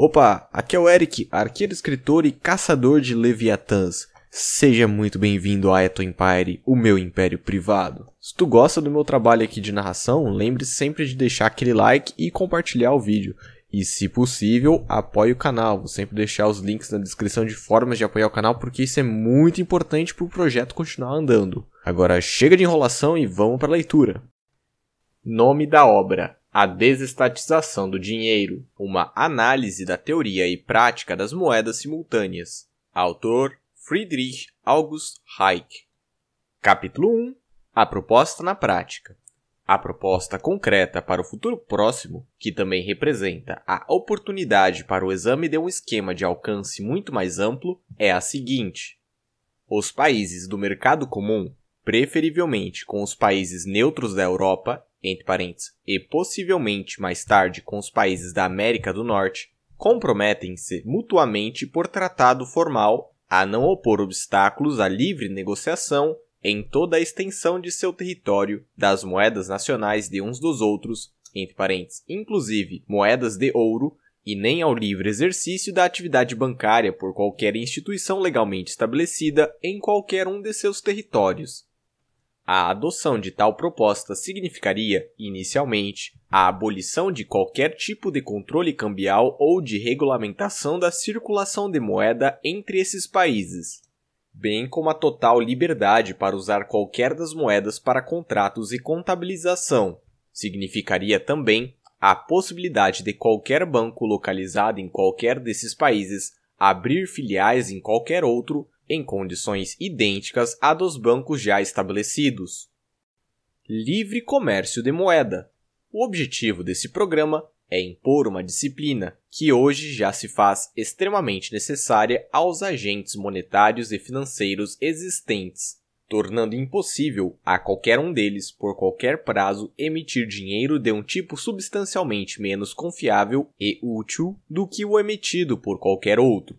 Opa, aqui é o Eric, arqueiro, escritor e caçador de Leviatãs. Seja muito bem-vindo a Eto Empire, o meu império privado. Se tu gosta do meu trabalho aqui de narração, lembre se sempre de deixar aquele like e compartilhar o vídeo. E se possível, apoie o canal. Vou sempre deixar os links na descrição de formas de apoiar o canal porque isso é muito importante para o projeto continuar andando. Agora chega de enrolação e vamos para a leitura. Nome da obra: a desestatização do dinheiro, uma análise da teoria e prática das moedas simultâneas. Autor Friedrich August Hayek. Capítulo 1 A proposta na prática. A proposta concreta para o futuro próximo, que também representa a oportunidade para o exame de um esquema de alcance muito mais amplo, é a seguinte: os países do mercado comum, preferivelmente com os países neutros da Europa, entre parênteses, e possivelmente mais tarde com os países da América do Norte, comprometem-se mutuamente por tratado formal a não opor obstáculos à livre negociação em toda a extensão de seu território das moedas nacionais de uns dos outros, entre parênteses, inclusive moedas de ouro, e nem ao livre exercício da atividade bancária por qualquer instituição legalmente estabelecida em qualquer um de seus territórios, a adoção de tal proposta significaria, inicialmente, a abolição de qualquer tipo de controle cambial ou de regulamentação da circulação de moeda entre esses países, bem como a total liberdade para usar qualquer das moedas para contratos e contabilização. Significaria também a possibilidade de qualquer banco localizado em qualquer desses países abrir filiais em qualquer outro em condições idênticas à dos bancos já estabelecidos. Livre comércio de moeda. O objetivo desse programa é impor uma disciplina que hoje já se faz extremamente necessária aos agentes monetários e financeiros existentes, tornando impossível a qualquer um deles, por qualquer prazo, emitir dinheiro de um tipo substancialmente menos confiável e útil do que o emitido por qualquer outro.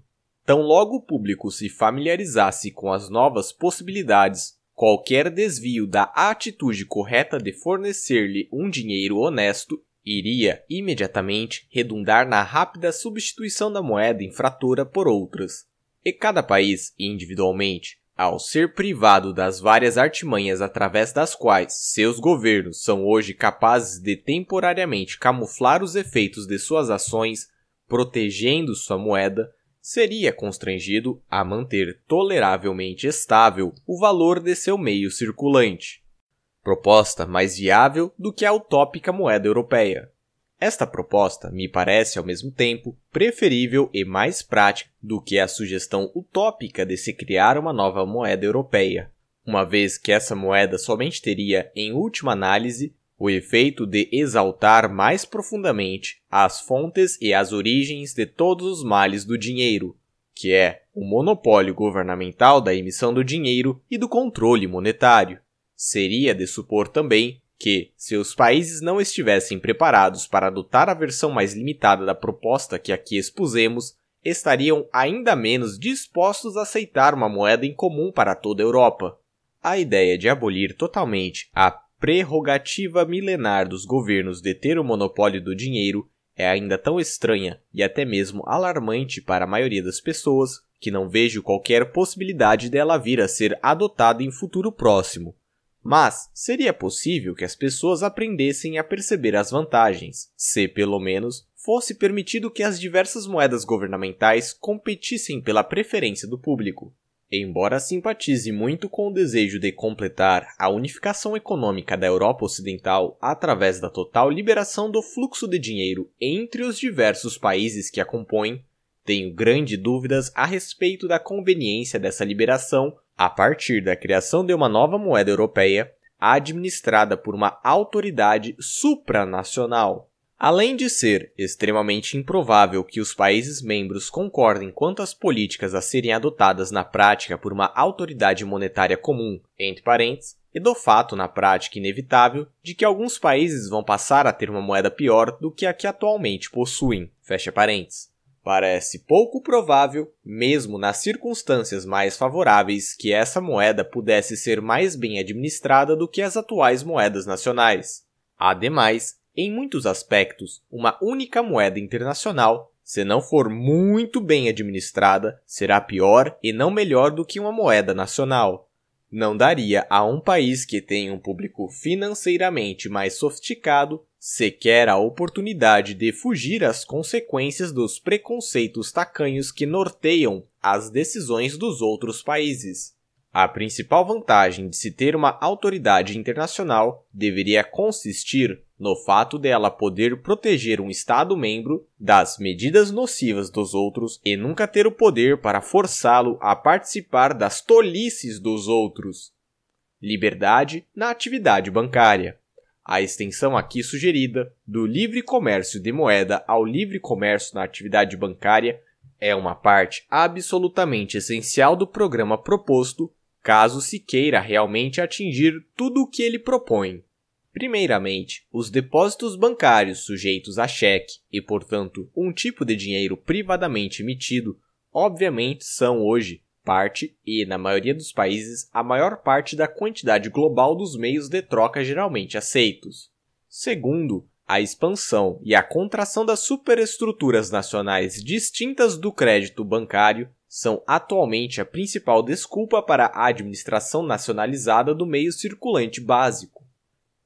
Tão logo o público se familiarizasse com as novas possibilidades, qualquer desvio da atitude correta de fornecer-lhe um dinheiro honesto iria imediatamente redundar na rápida substituição da moeda infratora por outras. E cada país, individualmente, ao ser privado das várias artimanhas através das quais seus governos são hoje capazes de temporariamente camuflar os efeitos de suas ações, protegendo sua moeda, seria constrangido a manter toleravelmente estável o valor de seu meio circulante, proposta mais viável do que a utópica moeda europeia. Esta proposta me parece, ao mesmo tempo, preferível e mais prática do que a sugestão utópica de se criar uma nova moeda europeia, uma vez que essa moeda somente teria, em última análise, o efeito de exaltar mais profundamente as fontes e as origens de todos os males do dinheiro, que é o monopólio governamental da emissão do dinheiro e do controle monetário. Seria de supor também que, se os países não estivessem preparados para adotar a versão mais limitada da proposta que aqui expusemos, estariam ainda menos dispostos a aceitar uma moeda em comum para toda a Europa. A ideia de abolir totalmente a prerrogativa milenar dos governos de ter o monopólio do dinheiro é ainda tão estranha e até mesmo alarmante para a maioria das pessoas que não vejo qualquer possibilidade dela vir a ser adotada em futuro próximo. Mas seria possível que as pessoas aprendessem a perceber as vantagens, se pelo menos fosse permitido que as diversas moedas governamentais competissem pela preferência do público. Embora simpatize muito com o desejo de completar a unificação econômica da Europa Ocidental através da total liberação do fluxo de dinheiro entre os diversos países que a compõem, tenho grandes dúvidas a respeito da conveniência dessa liberação a partir da criação de uma nova moeda europeia administrada por uma autoridade supranacional. Além de ser extremamente improvável que os países membros concordem quanto às políticas a serem adotadas na prática por uma autoridade monetária comum, entre parênteses, e do fato, na prática, inevitável, de que alguns países vão passar a ter uma moeda pior do que a que atualmente possuem, fecha parênteses. Parece pouco provável, mesmo nas circunstâncias mais favoráveis, que essa moeda pudesse ser mais bem administrada do que as atuais moedas nacionais. Ademais, em muitos aspectos, uma única moeda internacional, se não for muito bem administrada, será pior e não melhor do que uma moeda nacional. Não daria a um país que tem um público financeiramente mais sofisticado sequer a oportunidade de fugir às consequências dos preconceitos tacanhos que norteiam as decisões dos outros países. A principal vantagem de se ter uma autoridade internacional deveria consistir no fato dela poder proteger um Estado-membro das medidas nocivas dos outros e nunca ter o poder para forçá-lo a participar das tolices dos outros. Liberdade na atividade bancária. A extensão aqui sugerida do livre comércio de moeda ao livre comércio na atividade bancária é uma parte absolutamente essencial do programa proposto, caso se queira realmente atingir tudo o que ele propõe. Primeiramente, os depósitos bancários sujeitos a cheque e, portanto, um tipo de dinheiro privadamente emitido, obviamente são hoje parte e, na maioria dos países, a maior parte da quantidade global dos meios de troca geralmente aceitos. Segundo, a expansão e a contração das superestruturas nacionais distintas do crédito bancário são atualmente a principal desculpa para a administração nacionalizada do meio circulante básico.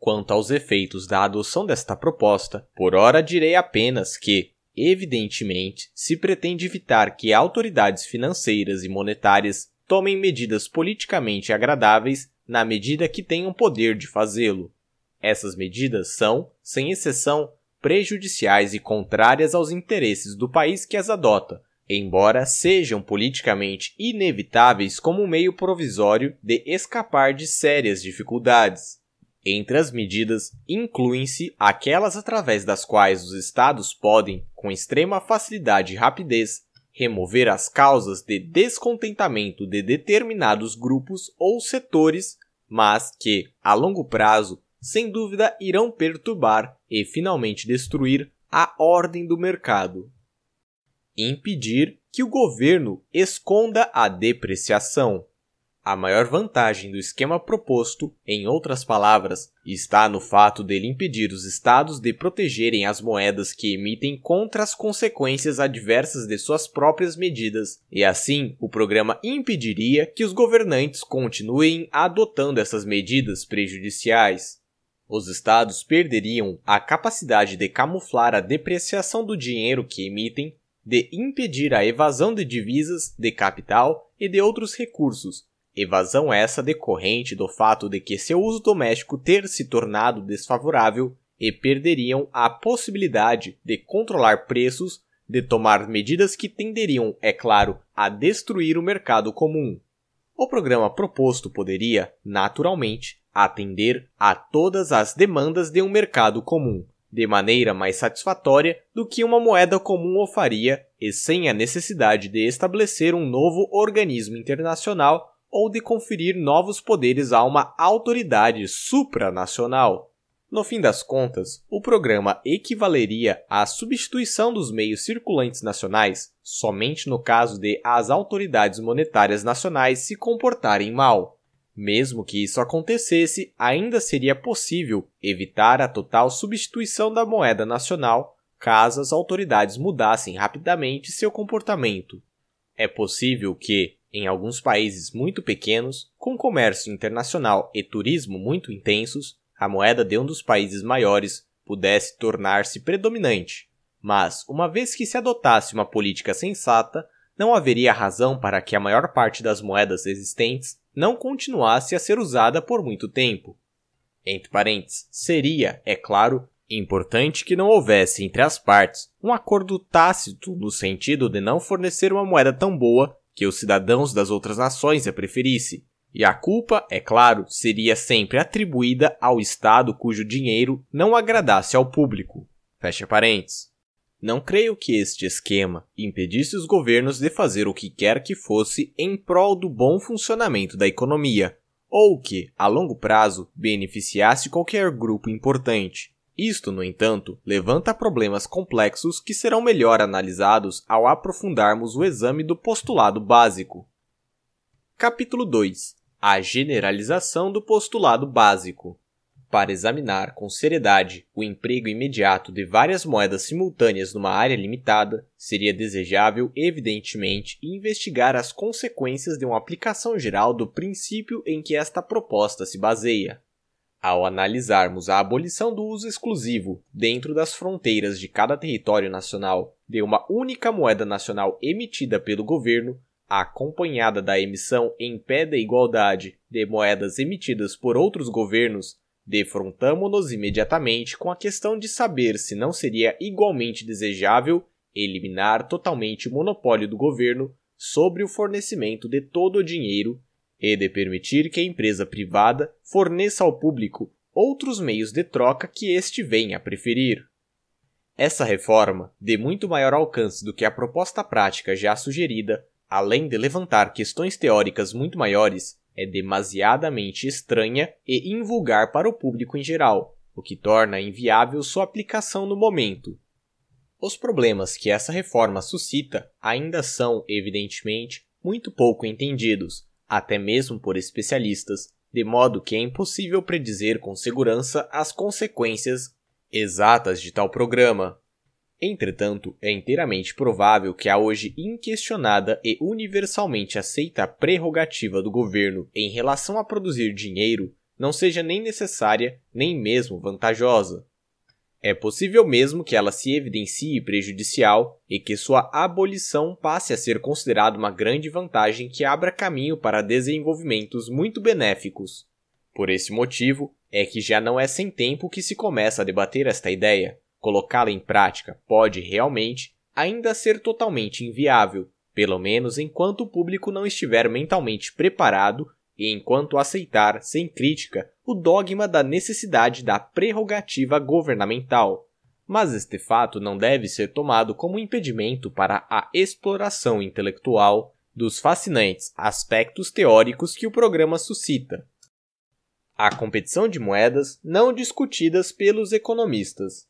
Quanto aos efeitos da adoção desta proposta, por ora direi apenas que, evidentemente, se pretende evitar que autoridades financeiras e monetárias tomem medidas politicamente agradáveis na medida que tenham poder de fazê-lo. Essas medidas são, sem exceção, prejudiciais e contrárias aos interesses do país que as adota, embora sejam politicamente inevitáveis como meio provisório de escapar de sérias dificuldades. Entre as medidas, incluem-se aquelas através das quais os Estados podem, com extrema facilidade e rapidez, remover as causas de descontentamento de determinados grupos ou setores, mas que, a longo prazo, sem dúvida irão perturbar e finalmente destruir a ordem do mercado. Impedir que o governo esconda a depreciação. A maior vantagem do esquema proposto, em outras palavras, está no fato dele impedir os estados de protegerem as moedas que emitem contra as consequências adversas de suas próprias medidas, e assim o programa impediria que os governantes continuem adotando essas medidas prejudiciais. Os estados perderiam a capacidade de camuflar a depreciação do dinheiro que emitem, de impedir a evasão de divisas, de capital e de outros recursos, Evasão essa decorrente do fato de que seu uso doméstico ter se tornado desfavorável e perderiam a possibilidade de controlar preços, de tomar medidas que tenderiam, é claro, a destruir o mercado comum. O programa proposto poderia, naturalmente, atender a todas as demandas de um mercado comum, de maneira mais satisfatória do que uma moeda comum o faria e sem a necessidade de estabelecer um novo organismo internacional ou de conferir novos poderes a uma autoridade supranacional. No fim das contas, o programa equivaleria à substituição dos meios circulantes nacionais somente no caso de as autoridades monetárias nacionais se comportarem mal. Mesmo que isso acontecesse, ainda seria possível evitar a total substituição da moeda nacional caso as autoridades mudassem rapidamente seu comportamento. É possível que, em alguns países muito pequenos, com comércio internacional e turismo muito intensos, a moeda de um dos países maiores pudesse tornar-se predominante. Mas, uma vez que se adotasse uma política sensata, não haveria razão para que a maior parte das moedas existentes não continuasse a ser usada por muito tempo. Entre parênteses, seria, é claro, importante que não houvesse entre as partes um acordo tácito no sentido de não fornecer uma moeda tão boa que os cidadãos das outras nações a é preferisse. E a culpa, é claro, seria sempre atribuída ao Estado cujo dinheiro não agradasse ao público. Fecha parênteses. Não creio que este esquema impedisse os governos de fazer o que quer que fosse em prol do bom funcionamento da economia, ou que, a longo prazo, beneficiasse qualquer grupo importante. Isto, no entanto, levanta problemas complexos que serão melhor analisados ao aprofundarmos o exame do postulado básico. Capítulo 2 A generalização do postulado básico. Para examinar com seriedade o emprego imediato de várias moedas simultâneas numa área limitada, seria desejável, evidentemente, investigar as consequências de uma aplicação geral do princípio em que esta proposta se baseia. Ao analisarmos a abolição do uso exclusivo dentro das fronteiras de cada território nacional de uma única moeda nacional emitida pelo governo, acompanhada da emissão em pé da igualdade de moedas emitidas por outros governos, defrontamo-nos imediatamente com a questão de saber se não seria igualmente desejável eliminar totalmente o monopólio do governo sobre o fornecimento de todo o dinheiro e de permitir que a empresa privada forneça ao público outros meios de troca que este venha a preferir. Essa reforma, de muito maior alcance do que a proposta prática já sugerida, além de levantar questões teóricas muito maiores, é demasiadamente estranha e invulgar para o público em geral, o que torna inviável sua aplicação no momento. Os problemas que essa reforma suscita ainda são, evidentemente, muito pouco entendidos, até mesmo por especialistas, de modo que é impossível predizer com segurança as consequências exatas de tal programa. Entretanto, é inteiramente provável que a hoje inquestionada e universalmente aceita prerrogativa do governo em relação a produzir dinheiro não seja nem necessária nem mesmo vantajosa. É possível mesmo que ela se evidencie prejudicial e que sua abolição passe a ser considerada uma grande vantagem que abra caminho para desenvolvimentos muito benéficos. Por esse motivo, é que já não é sem tempo que se começa a debater esta ideia. Colocá-la em prática pode realmente ainda ser totalmente inviável, pelo menos enquanto o público não estiver mentalmente preparado e enquanto aceitar, sem crítica, o dogma da necessidade da prerrogativa governamental. Mas este fato não deve ser tomado como impedimento para a exploração intelectual dos fascinantes aspectos teóricos que o programa suscita. A competição de moedas não discutidas pelos economistas.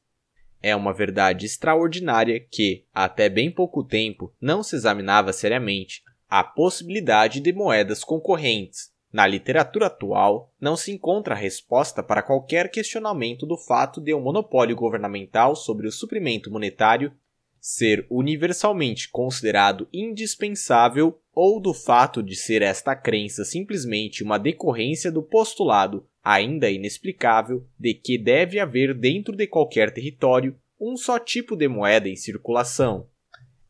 É uma verdade extraordinária que, até bem pouco tempo, não se examinava seriamente a possibilidade de moedas concorrentes, na literatura atual, não se encontra resposta para qualquer questionamento do fato de o um monopólio governamental sobre o suprimento monetário ser universalmente considerado indispensável ou do fato de ser esta crença simplesmente uma decorrência do postulado, ainda inexplicável, de que deve haver dentro de qualquer território um só tipo de moeda em circulação.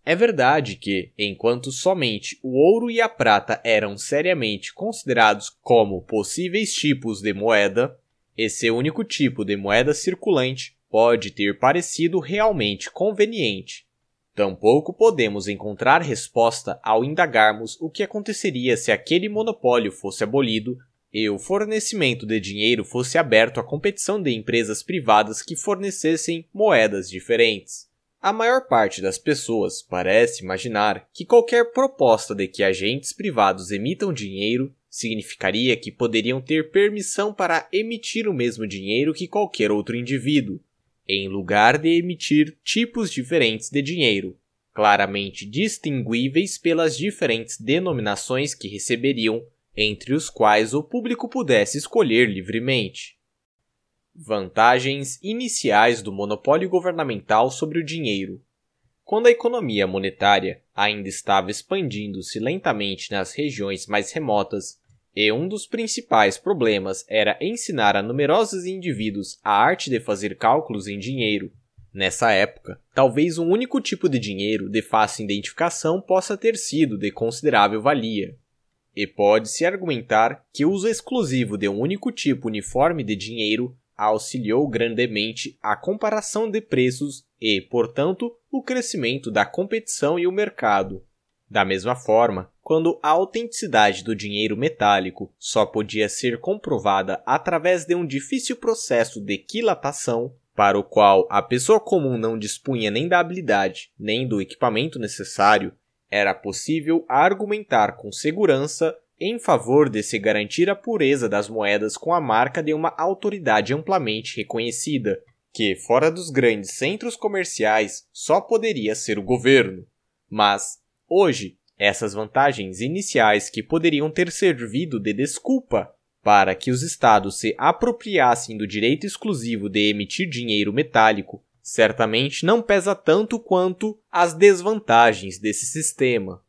É verdade que, enquanto somente o ouro e a prata eram seriamente considerados como possíveis tipos de moeda, esse único tipo de moeda circulante pode ter parecido realmente conveniente. Tampouco podemos encontrar resposta ao indagarmos o que aconteceria se aquele monopólio fosse abolido e o fornecimento de dinheiro fosse aberto à competição de empresas privadas que fornecessem moedas diferentes. A maior parte das pessoas parece imaginar que qualquer proposta de que agentes privados emitam dinheiro significaria que poderiam ter permissão para emitir o mesmo dinheiro que qualquer outro indivíduo, em lugar de emitir tipos diferentes de dinheiro, claramente distinguíveis pelas diferentes denominações que receberiam, entre os quais o público pudesse escolher livremente. Vantagens iniciais do monopólio governamental sobre o dinheiro. Quando a economia monetária ainda estava expandindo-se lentamente nas regiões mais remotas, e um dos principais problemas era ensinar a numerosos indivíduos a arte de fazer cálculos em dinheiro. Nessa época, talvez um único tipo de dinheiro de fácil identificação possa ter sido de considerável valia. E pode-se argumentar que o uso exclusivo de um único tipo uniforme de dinheiro auxiliou grandemente a comparação de preços e, portanto, o crescimento da competição e o mercado. Da mesma forma, quando a autenticidade do dinheiro metálico só podia ser comprovada através de um difícil processo de quilatação, para o qual a pessoa comum não dispunha nem da habilidade nem do equipamento necessário, era possível argumentar com segurança em favor de se garantir a pureza das moedas com a marca de uma autoridade amplamente reconhecida, que, fora dos grandes centros comerciais, só poderia ser o governo. Mas, hoje, essas vantagens iniciais que poderiam ter servido de desculpa para que os estados se apropriassem do direito exclusivo de emitir dinheiro metálico certamente não pesa tanto quanto as desvantagens desse sistema.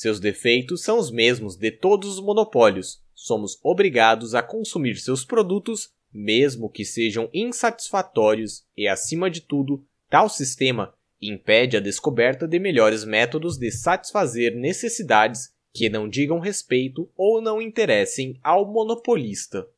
Seus defeitos são os mesmos de todos os monopólios. Somos obrigados a consumir seus produtos, mesmo que sejam insatisfatórios, e acima de tudo, tal sistema impede a descoberta de melhores métodos de satisfazer necessidades que não digam respeito ou não interessem ao monopolista.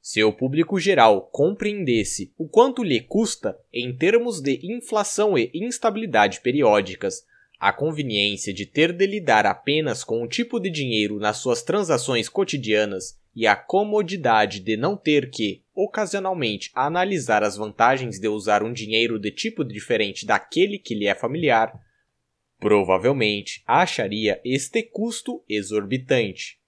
Se o público geral compreendesse o quanto lhe custa, em termos de inflação e instabilidade periódicas, a conveniência de ter de lidar apenas com um tipo de dinheiro nas suas transações cotidianas e a comodidade de não ter que, ocasionalmente, analisar as vantagens de usar um dinheiro de tipo diferente daquele que lhe é familiar, provavelmente acharia este custo exorbitante.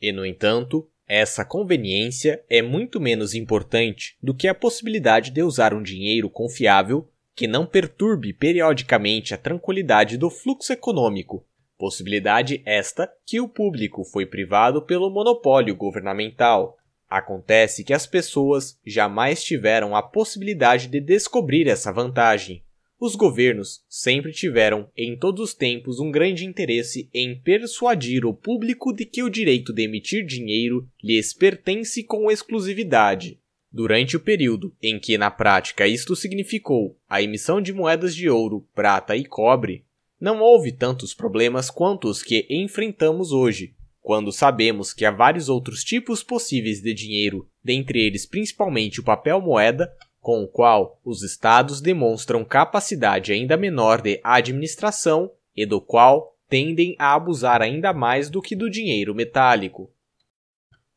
E, no entanto, essa conveniência é muito menos importante do que a possibilidade de usar um dinheiro confiável que não perturbe periodicamente a tranquilidade do fluxo econômico, possibilidade esta que o público foi privado pelo monopólio governamental. Acontece que as pessoas jamais tiveram a possibilidade de descobrir essa vantagem. Os governos sempre tiveram, em todos os tempos, um grande interesse em persuadir o público de que o direito de emitir dinheiro lhes pertence com exclusividade durante o período em que, na prática, isto significou a emissão de moedas de ouro, prata e cobre, não houve tantos problemas quanto os que enfrentamos hoje, quando sabemos que há vários outros tipos possíveis de dinheiro, dentre eles principalmente o papel moeda, com o qual os estados demonstram capacidade ainda menor de administração e do qual tendem a abusar ainda mais do que do dinheiro metálico.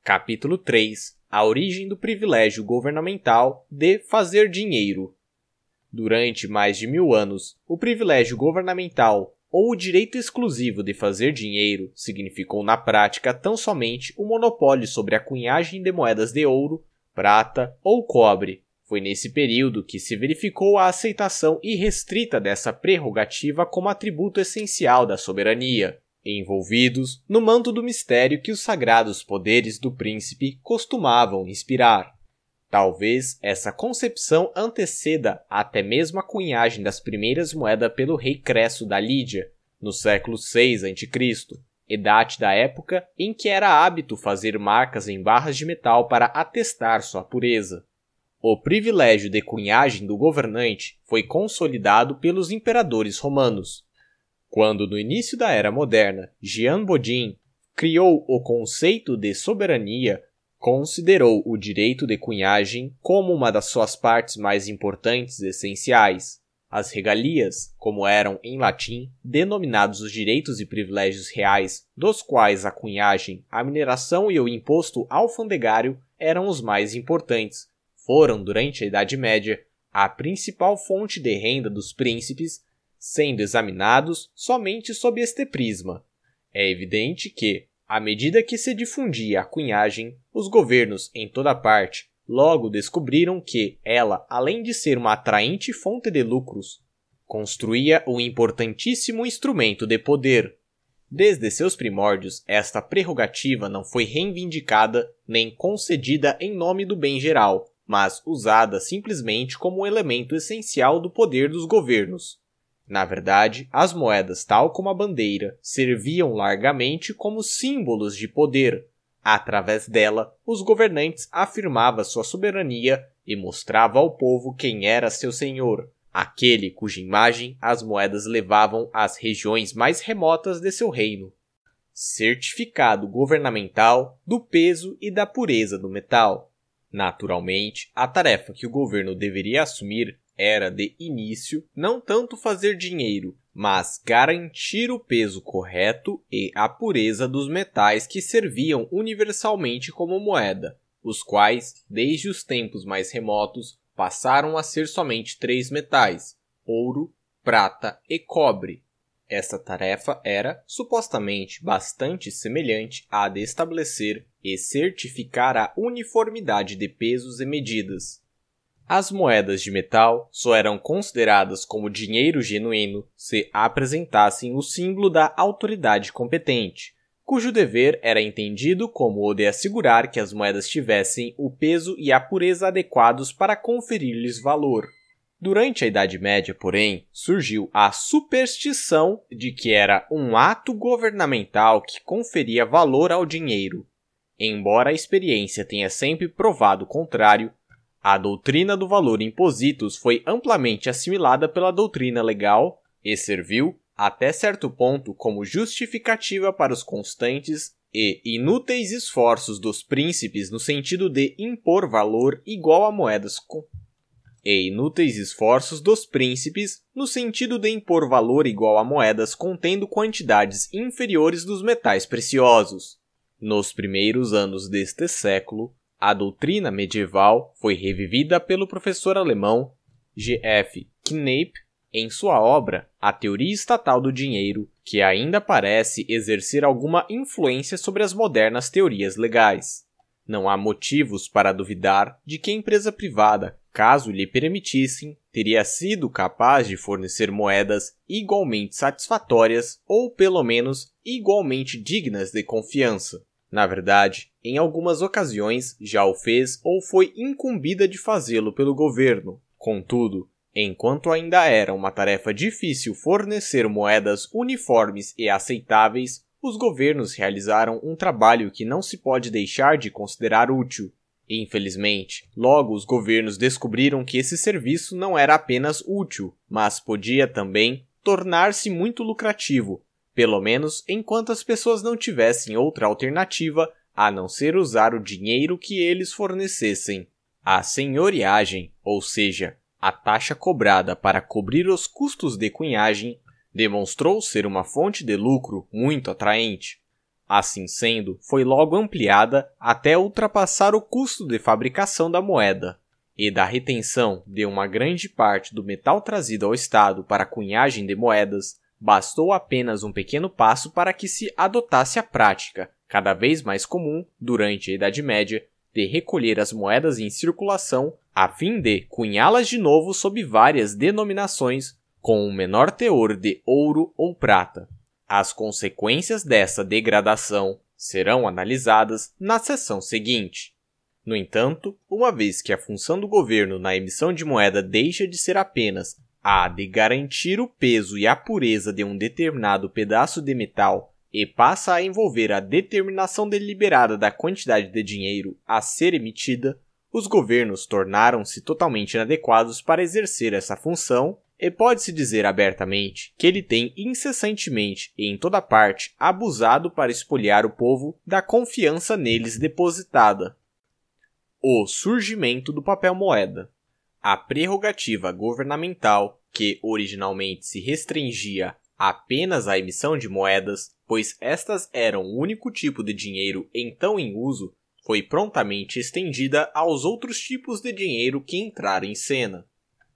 Capítulo 3 a origem do privilégio governamental de fazer dinheiro. Durante mais de mil anos, o privilégio governamental ou o direito exclusivo de fazer dinheiro significou na prática tão somente o monopólio sobre a cunhagem de moedas de ouro, prata ou cobre. Foi nesse período que se verificou a aceitação irrestrita dessa prerrogativa como atributo essencial da soberania envolvidos no manto do mistério que os sagrados poderes do príncipe costumavam inspirar. Talvez essa concepção anteceda até mesmo a cunhagem das primeiras moedas pelo rei Cresso da Lídia, no século 6 a.C., idade da época em que era hábito fazer marcas em barras de metal para atestar sua pureza. O privilégio de cunhagem do governante foi consolidado pelos imperadores romanos, quando, no início da era moderna, Jean Baudin criou o conceito de soberania, considerou o direito de cunhagem como uma das suas partes mais importantes e essenciais. As regalias, como eram em latim denominados os direitos e privilégios reais, dos quais a cunhagem, a mineração e o imposto alfandegário eram os mais importantes, foram, durante a Idade Média, a principal fonte de renda dos príncipes sendo examinados somente sob este prisma. É evidente que, à medida que se difundia a cunhagem, os governos em toda parte logo descobriram que ela, além de ser uma atraente fonte de lucros, construía um importantíssimo instrumento de poder. Desde seus primórdios, esta prerrogativa não foi reivindicada nem concedida em nome do bem geral, mas usada simplesmente como elemento essencial do poder dos governos. Na verdade, as moedas, tal como a bandeira, serviam largamente como símbolos de poder. Através dela, os governantes afirmavam sua soberania e mostrava ao povo quem era seu senhor, aquele cuja imagem as moedas levavam às regiões mais remotas de seu reino. Certificado governamental do peso e da pureza do metal. Naturalmente, a tarefa que o governo deveria assumir era, de início, não tanto fazer dinheiro, mas garantir o peso correto e a pureza dos metais que serviam universalmente como moeda, os quais, desde os tempos mais remotos, passaram a ser somente três metais: ouro, prata e cobre. Essa tarefa era, supostamente, bastante semelhante à de estabelecer e certificar a uniformidade de pesos e medidas, as moedas de metal só eram consideradas como dinheiro genuíno se apresentassem o símbolo da autoridade competente, cujo dever era entendido como o de assegurar que as moedas tivessem o peso e a pureza adequados para conferir-lhes valor. Durante a Idade Média, porém, surgiu a superstição de que era um ato governamental que conferia valor ao dinheiro. Embora a experiência tenha sempre provado o contrário, a doutrina do valor impositus foi amplamente assimilada pela doutrina legal e serviu, até certo ponto, como justificativa para os constantes e inúteis esforços dos príncipes no sentido de impor valor igual a moedas e inúteis esforços dos príncipes no sentido de impor valor igual a moedas contendo quantidades inferiores dos metais preciosos. Nos primeiros anos deste século, a doutrina medieval foi revivida pelo professor alemão G.F. F. Knape em sua obra A Teoria Estatal do Dinheiro, que ainda parece exercer alguma influência sobre as modernas teorias legais. Não há motivos para duvidar de que a empresa privada, caso lhe permitissem, teria sido capaz de fornecer moedas igualmente satisfatórias ou pelo menos igualmente dignas de confiança. Na verdade, em algumas ocasiões já o fez ou foi incumbida de fazê-lo pelo governo. Contudo, enquanto ainda era uma tarefa difícil fornecer moedas uniformes e aceitáveis, os governos realizaram um trabalho que não se pode deixar de considerar útil. Infelizmente, logo os governos descobriram que esse serviço não era apenas útil, mas podia também tornar-se muito lucrativo pelo menos enquanto as pessoas não tivessem outra alternativa a não ser usar o dinheiro que eles fornecessem. A senhoriagem, ou seja, a taxa cobrada para cobrir os custos de cunhagem, demonstrou ser uma fonte de lucro muito atraente. Assim sendo, foi logo ampliada até ultrapassar o custo de fabricação da moeda e da retenção de uma grande parte do metal trazido ao Estado para cunhagem de moedas Bastou apenas um pequeno passo para que se adotasse a prática, cada vez mais comum durante a Idade Média, de recolher as moedas em circulação a fim de cunhá-las de novo sob várias denominações, com um menor teor de ouro ou prata. As consequências dessa degradação serão analisadas na seção seguinte. No entanto, uma vez que a função do governo na emissão de moeda deixa de ser apenas a de garantir o peso e a pureza de um determinado pedaço de metal e passa a envolver a determinação deliberada da quantidade de dinheiro a ser emitida, os governos tornaram-se totalmente inadequados para exercer essa função e pode-se dizer abertamente que ele tem incessantemente e em toda parte abusado para espoliar o povo da confiança neles depositada. O surgimento do papel moeda. A prerrogativa governamental que originalmente se restringia apenas à emissão de moedas, pois estas eram o único tipo de dinheiro então em uso, foi prontamente estendida aos outros tipos de dinheiro que entraram em cena.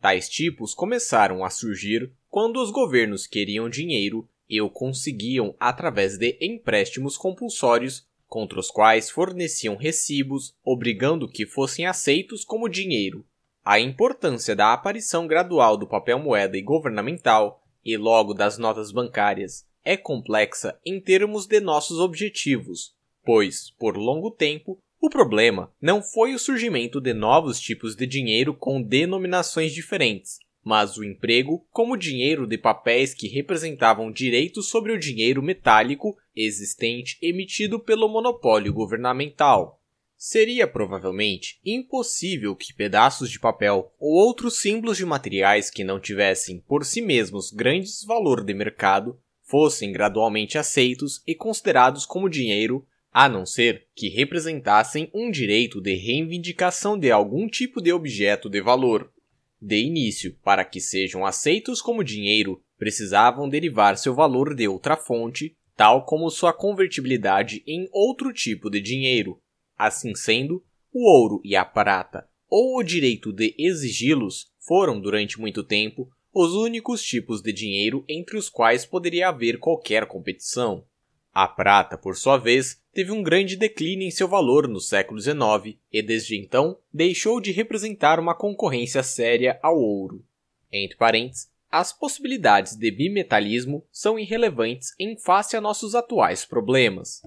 Tais tipos começaram a surgir quando os governos queriam dinheiro e o conseguiam através de empréstimos compulsórios, contra os quais forneciam recibos, obrigando que fossem aceitos como dinheiro. A importância da aparição gradual do papel moeda e governamental, e logo das notas bancárias, é complexa em termos de nossos objetivos, pois, por longo tempo, o problema não foi o surgimento de novos tipos de dinheiro com denominações diferentes, mas o emprego como dinheiro de papéis que representavam direitos sobre o dinheiro metálico existente emitido pelo monopólio governamental. Seria provavelmente impossível que pedaços de papel ou outros símbolos de materiais que não tivessem por si mesmos grandes valor de mercado fossem gradualmente aceitos e considerados como dinheiro, a não ser que representassem um direito de reivindicação de algum tipo de objeto de valor. De início, para que sejam aceitos como dinheiro, precisavam derivar seu valor de outra fonte, tal como sua convertibilidade em outro tipo de dinheiro, Assim sendo, o ouro e a prata, ou o direito de exigi-los, foram durante muito tempo os únicos tipos de dinheiro entre os quais poderia haver qualquer competição. A prata, por sua vez, teve um grande declínio em seu valor no século XIX e, desde então, deixou de representar uma concorrência séria ao ouro. Entre parênteses, as possibilidades de bimetalismo são irrelevantes em face a nossos atuais problemas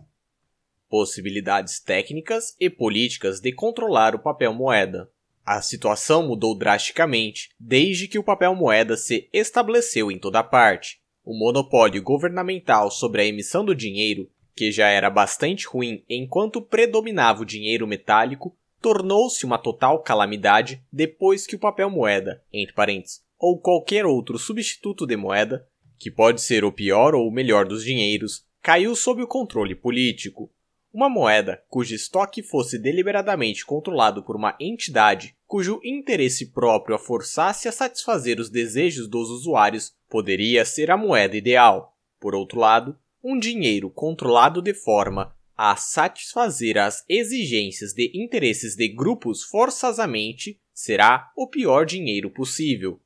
possibilidades técnicas e políticas de controlar o papel moeda. A situação mudou drasticamente desde que o papel moeda se estabeleceu em toda parte. O monopólio governamental sobre a emissão do dinheiro, que já era bastante ruim enquanto predominava o dinheiro metálico, tornou-se uma total calamidade depois que o papel moeda, entre parênteses, ou qualquer outro substituto de moeda, que pode ser o pior ou o melhor dos dinheiros, caiu sob o controle político. Uma moeda cujo estoque fosse deliberadamente controlado por uma entidade cujo interesse próprio a forçasse a satisfazer os desejos dos usuários poderia ser a moeda ideal. Por outro lado, um dinheiro controlado de forma a satisfazer as exigências de interesses de grupos forçosamente será o pior dinheiro possível.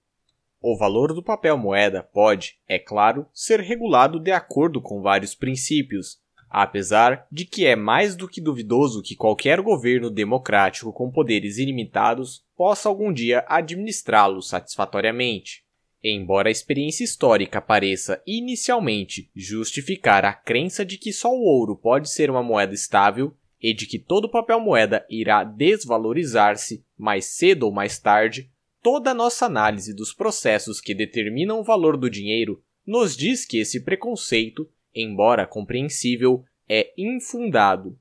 O valor do papel moeda pode, é claro, ser regulado de acordo com vários princípios, apesar de que é mais do que duvidoso que qualquer governo democrático com poderes ilimitados possa algum dia administrá-lo satisfatoriamente. Embora a experiência histórica pareça inicialmente justificar a crença de que só o ouro pode ser uma moeda estável e de que todo papel moeda irá desvalorizar-se mais cedo ou mais tarde, toda a nossa análise dos processos que determinam o valor do dinheiro nos diz que esse preconceito embora compreensível, é infundado.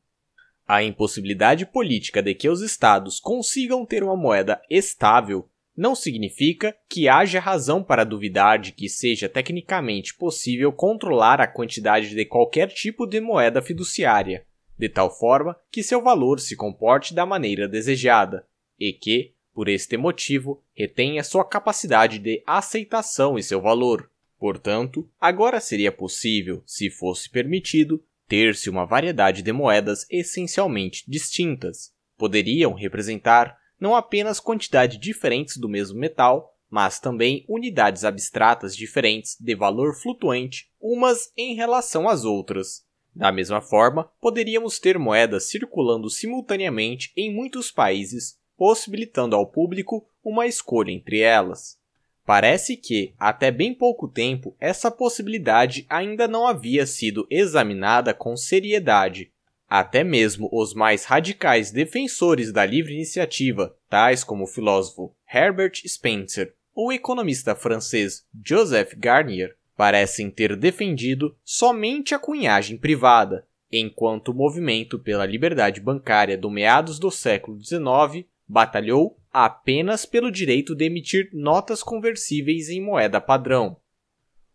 A impossibilidade política de que os estados consigam ter uma moeda estável não significa que haja razão para duvidar de que seja tecnicamente possível controlar a quantidade de qualquer tipo de moeda fiduciária, de tal forma que seu valor se comporte da maneira desejada, e que, por este motivo, retenha sua capacidade de aceitação e seu valor. Portanto, agora seria possível, se fosse permitido, ter-se uma variedade de moedas essencialmente distintas. Poderiam representar não apenas quantidades diferentes do mesmo metal, mas também unidades abstratas diferentes de valor flutuante, umas em relação às outras. Da mesma forma, poderíamos ter moedas circulando simultaneamente em muitos países, possibilitando ao público uma escolha entre elas. Parece que, até bem pouco tempo, essa possibilidade ainda não havia sido examinada com seriedade. Até mesmo os mais radicais defensores da livre iniciativa, tais como o filósofo Herbert Spencer ou o economista francês Joseph Garnier, parecem ter defendido somente a cunhagem privada, enquanto o movimento pela liberdade bancária do meados do século XIX batalhou apenas pelo direito de emitir notas conversíveis em moeda padrão.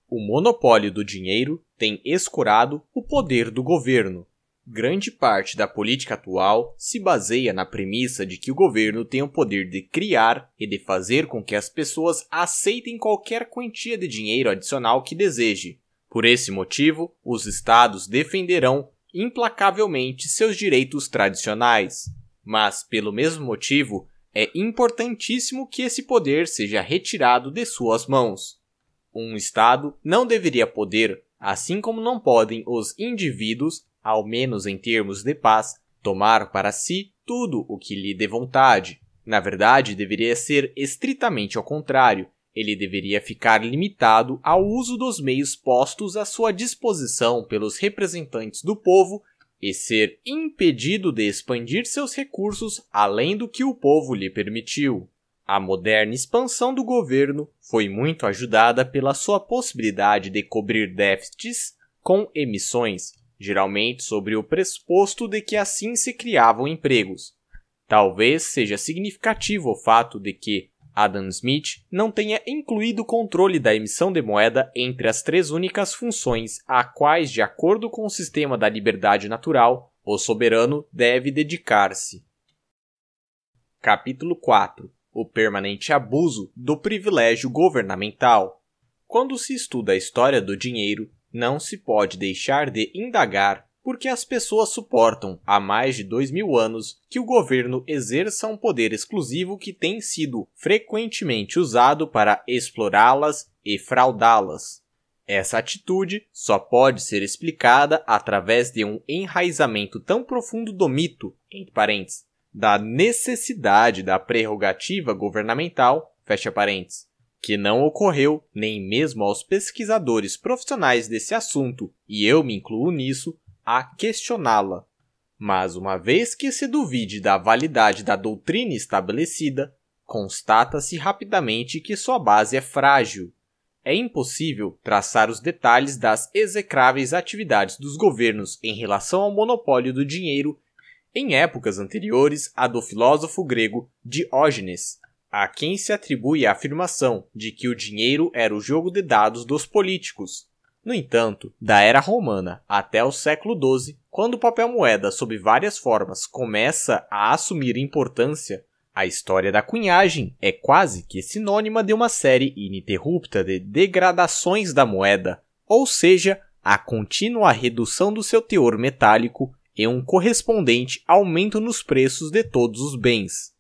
O monopólio do dinheiro tem escurado o poder do governo. Grande parte da política atual se baseia na premissa de que o governo tem o poder de criar e de fazer com que as pessoas aceitem qualquer quantia de dinheiro adicional que deseje. Por esse motivo, os estados defenderão implacavelmente seus direitos tradicionais. Mas, pelo mesmo motivo, é importantíssimo que esse poder seja retirado de suas mãos. Um Estado não deveria poder, assim como não podem os indivíduos, ao menos em termos de paz, tomar para si tudo o que lhe dê vontade. Na verdade, deveria ser estritamente ao contrário. Ele deveria ficar limitado ao uso dos meios postos à sua disposição pelos representantes do povo e ser impedido de expandir seus recursos além do que o povo lhe permitiu. A moderna expansão do governo foi muito ajudada pela sua possibilidade de cobrir déficits com emissões, geralmente sobre o pressuposto de que assim se criavam empregos. Talvez seja significativo o fato de que Adam Smith não tenha incluído o controle da emissão de moeda entre as três únicas funções a quais, de acordo com o sistema da liberdade natural, o soberano deve dedicar-se. Capítulo 4 O permanente abuso do privilégio governamental. Quando se estuda a história do dinheiro, não se pode deixar de indagar porque as pessoas suportam há mais de dois mil anos que o governo exerça um poder exclusivo que tem sido frequentemente usado para explorá-las e fraudá-las. Essa atitude só pode ser explicada através de um enraizamento tão profundo do mito, entre parênteses, da necessidade da prerrogativa governamental, fecha parênteses, que não ocorreu nem mesmo aos pesquisadores profissionais desse assunto, e eu me incluo nisso, a questioná-la. Mas uma vez que se duvide da validade da doutrina estabelecida, constata-se rapidamente que sua base é frágil. É impossível traçar os detalhes das execráveis atividades dos governos em relação ao monopólio do dinheiro em épocas anteriores à do filósofo grego Diógenes, a quem se atribui a afirmação de que o dinheiro era o jogo de dados dos políticos, no entanto, da era romana até o século XII, quando o papel moeda sob várias formas começa a assumir importância, a história da cunhagem é quase que sinônima de uma série ininterrupta de degradações da moeda, ou seja, a contínua redução do seu teor metálico e um correspondente aumento nos preços de todos os bens.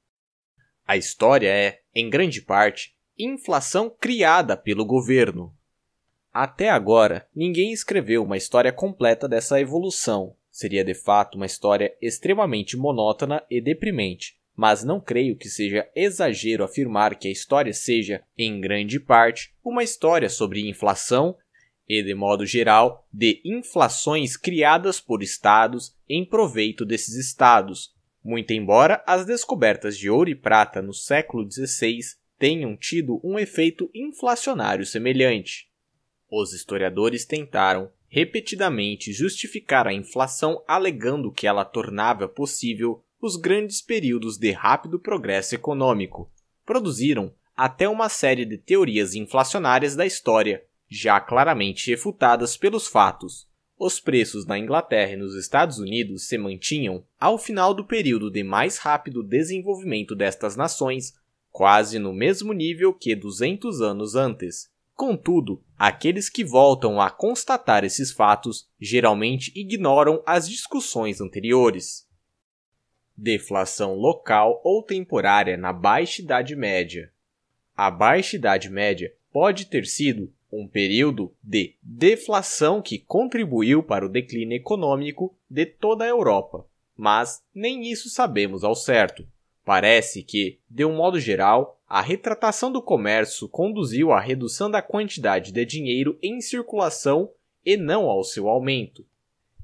A história é, em grande parte, inflação criada pelo governo. Até agora, ninguém escreveu uma história completa dessa evolução. Seria de fato uma história extremamente monótona e deprimente, mas não creio que seja exagero afirmar que a história seja, em grande parte, uma história sobre inflação e, de modo geral, de inflações criadas por estados em proveito desses estados. Muito embora as descobertas de ouro e prata no século XVI tenham tido um efeito inflacionário semelhante. Os historiadores tentaram, repetidamente, justificar a inflação alegando que ela tornava possível os grandes períodos de rápido progresso econômico. Produziram até uma série de teorias inflacionárias da história, já claramente refutadas pelos fatos. Os preços na Inglaterra e nos Estados Unidos se mantinham ao final do período de mais rápido desenvolvimento destas nações, quase no mesmo nível que 200 anos antes. Contudo, aqueles que voltam a constatar esses fatos geralmente ignoram as discussões anteriores. Deflação local ou temporária na Baixa Idade Média. A Baixa Idade Média pode ter sido um período de deflação que contribuiu para o declínio econômico de toda a Europa, mas nem isso sabemos ao certo. Parece que, de um modo geral, a retratação do comércio conduziu à redução da quantidade de dinheiro em circulação e não ao seu aumento.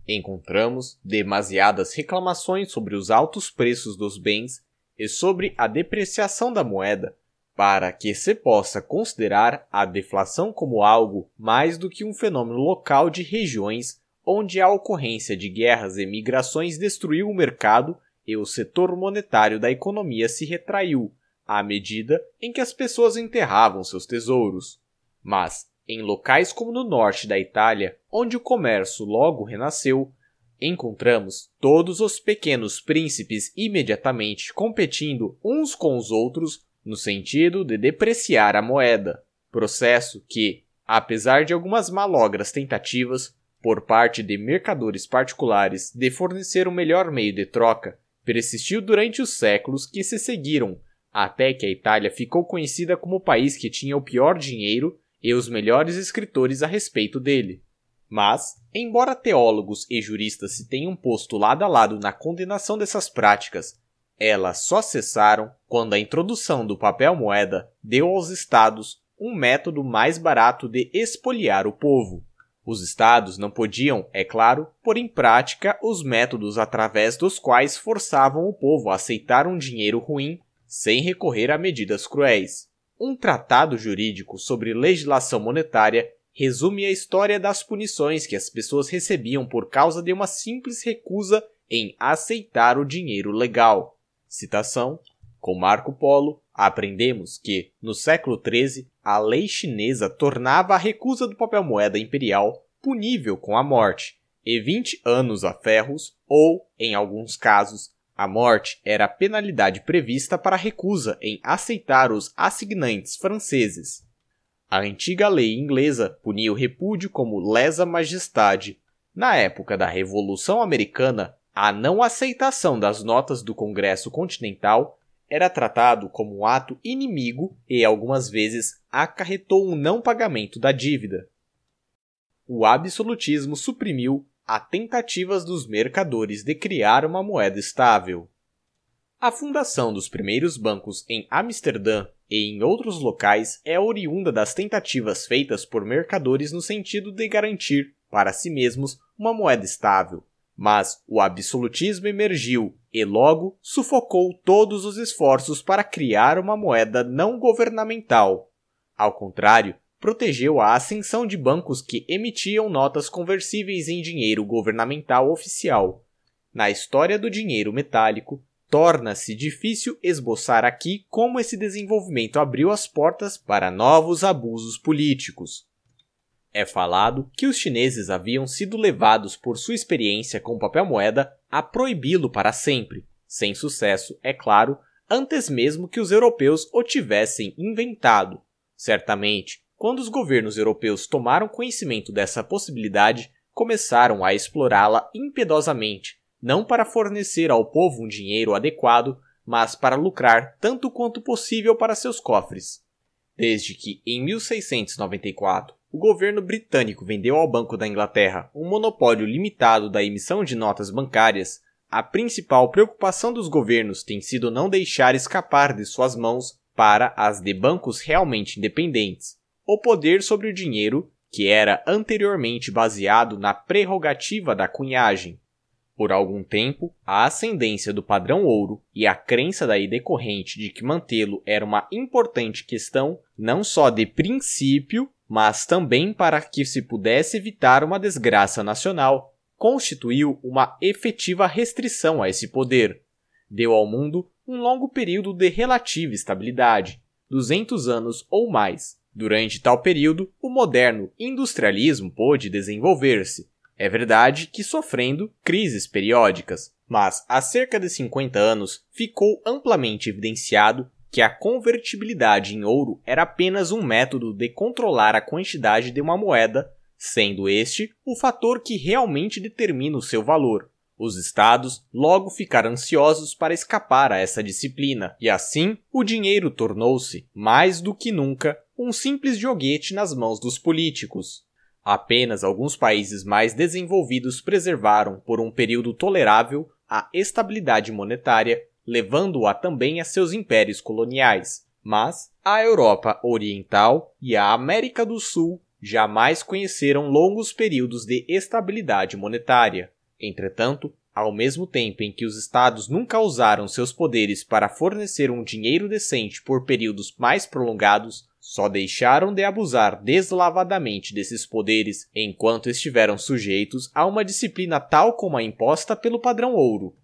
Encontramos demasiadas reclamações sobre os altos preços dos bens e sobre a depreciação da moeda, para que se possa considerar a deflação como algo mais do que um fenômeno local de regiões onde a ocorrência de guerras e migrações destruiu o mercado e o setor monetário da economia se retraiu à medida em que as pessoas enterravam seus tesouros. Mas, em locais como no norte da Itália, onde o comércio logo renasceu, encontramos todos os pequenos príncipes imediatamente competindo uns com os outros no sentido de depreciar a moeda, processo que, apesar de algumas malogras tentativas por parte de mercadores particulares de fornecer um melhor meio de troca, persistiu durante os séculos que se seguiram até que a Itália ficou conhecida como o país que tinha o pior dinheiro e os melhores escritores a respeito dele. Mas, embora teólogos e juristas se tenham posto lado a lado na condenação dessas práticas, elas só cessaram quando a introdução do papel moeda deu aos estados um método mais barato de expoliar o povo. Os estados não podiam, é claro, pôr em prática os métodos através dos quais forçavam o povo a aceitar um dinheiro ruim sem recorrer a medidas cruéis. Um tratado jurídico sobre legislação monetária resume a história das punições que as pessoas recebiam por causa de uma simples recusa em aceitar o dinheiro legal. Citação: Com Marco Polo, aprendemos que, no século XIII, a lei chinesa tornava a recusa do papel moeda imperial punível com a morte e 20 anos a ferros ou, em alguns casos, a morte era a penalidade prevista para recusa em aceitar os assignantes franceses. A antiga lei inglesa punia o repúdio como lesa majestade. Na época da Revolução Americana, a não aceitação das notas do Congresso Continental era tratado como um ato inimigo e algumas vezes acarretou um não pagamento da dívida. O absolutismo suprimiu a tentativas dos mercadores de criar uma moeda estável. A fundação dos primeiros bancos em Amsterdã e em outros locais é oriunda das tentativas feitas por mercadores no sentido de garantir, para si mesmos, uma moeda estável. Mas o absolutismo emergiu e logo sufocou todos os esforços para criar uma moeda não governamental. Ao contrário, protegeu a ascensão de bancos que emitiam notas conversíveis em dinheiro governamental oficial. Na história do dinheiro metálico, torna-se difícil esboçar aqui como esse desenvolvimento abriu as portas para novos abusos políticos. É falado que os chineses haviam sido levados por sua experiência com papel moeda a proibi-lo para sempre, sem sucesso, é claro, antes mesmo que os europeus o tivessem inventado. Certamente, quando os governos europeus tomaram conhecimento dessa possibilidade, começaram a explorá-la impiedosamente, não para fornecer ao povo um dinheiro adequado, mas para lucrar tanto quanto possível para seus cofres. Desde que, em 1694, o governo britânico vendeu ao Banco da Inglaterra um monopólio limitado da emissão de notas bancárias, a principal preocupação dos governos tem sido não deixar escapar de suas mãos para as de bancos realmente independentes, o poder sobre o dinheiro, que era anteriormente baseado na prerrogativa da cunhagem. Por algum tempo, a ascendência do padrão ouro e a crença daí decorrente de que mantê-lo era uma importante questão, não só de princípio, mas também para que se pudesse evitar uma desgraça nacional, constituiu uma efetiva restrição a esse poder. Deu ao mundo um longo período de relativa estabilidade, 200 anos ou mais, Durante tal período, o moderno industrialismo pôde desenvolver-se, é verdade que sofrendo crises periódicas, mas há cerca de 50 anos ficou amplamente evidenciado que a convertibilidade em ouro era apenas um método de controlar a quantidade de uma moeda, sendo este o fator que realmente determina o seu valor. Os estados logo ficaram ansiosos para escapar a essa disciplina, e assim o dinheiro tornou-se, mais do que nunca, um simples joguete nas mãos dos políticos. Apenas alguns países mais desenvolvidos preservaram, por um período tolerável, a estabilidade monetária, levando-a também a seus impérios coloniais. Mas a Europa Oriental e a América do Sul jamais conheceram longos períodos de estabilidade monetária. Entretanto, ao mesmo tempo em que os estados nunca usaram seus poderes para fornecer um dinheiro decente por períodos mais prolongados, só deixaram de abusar deslavadamente desses poderes enquanto estiveram sujeitos a uma disciplina tal como a imposta pelo padrão ouro.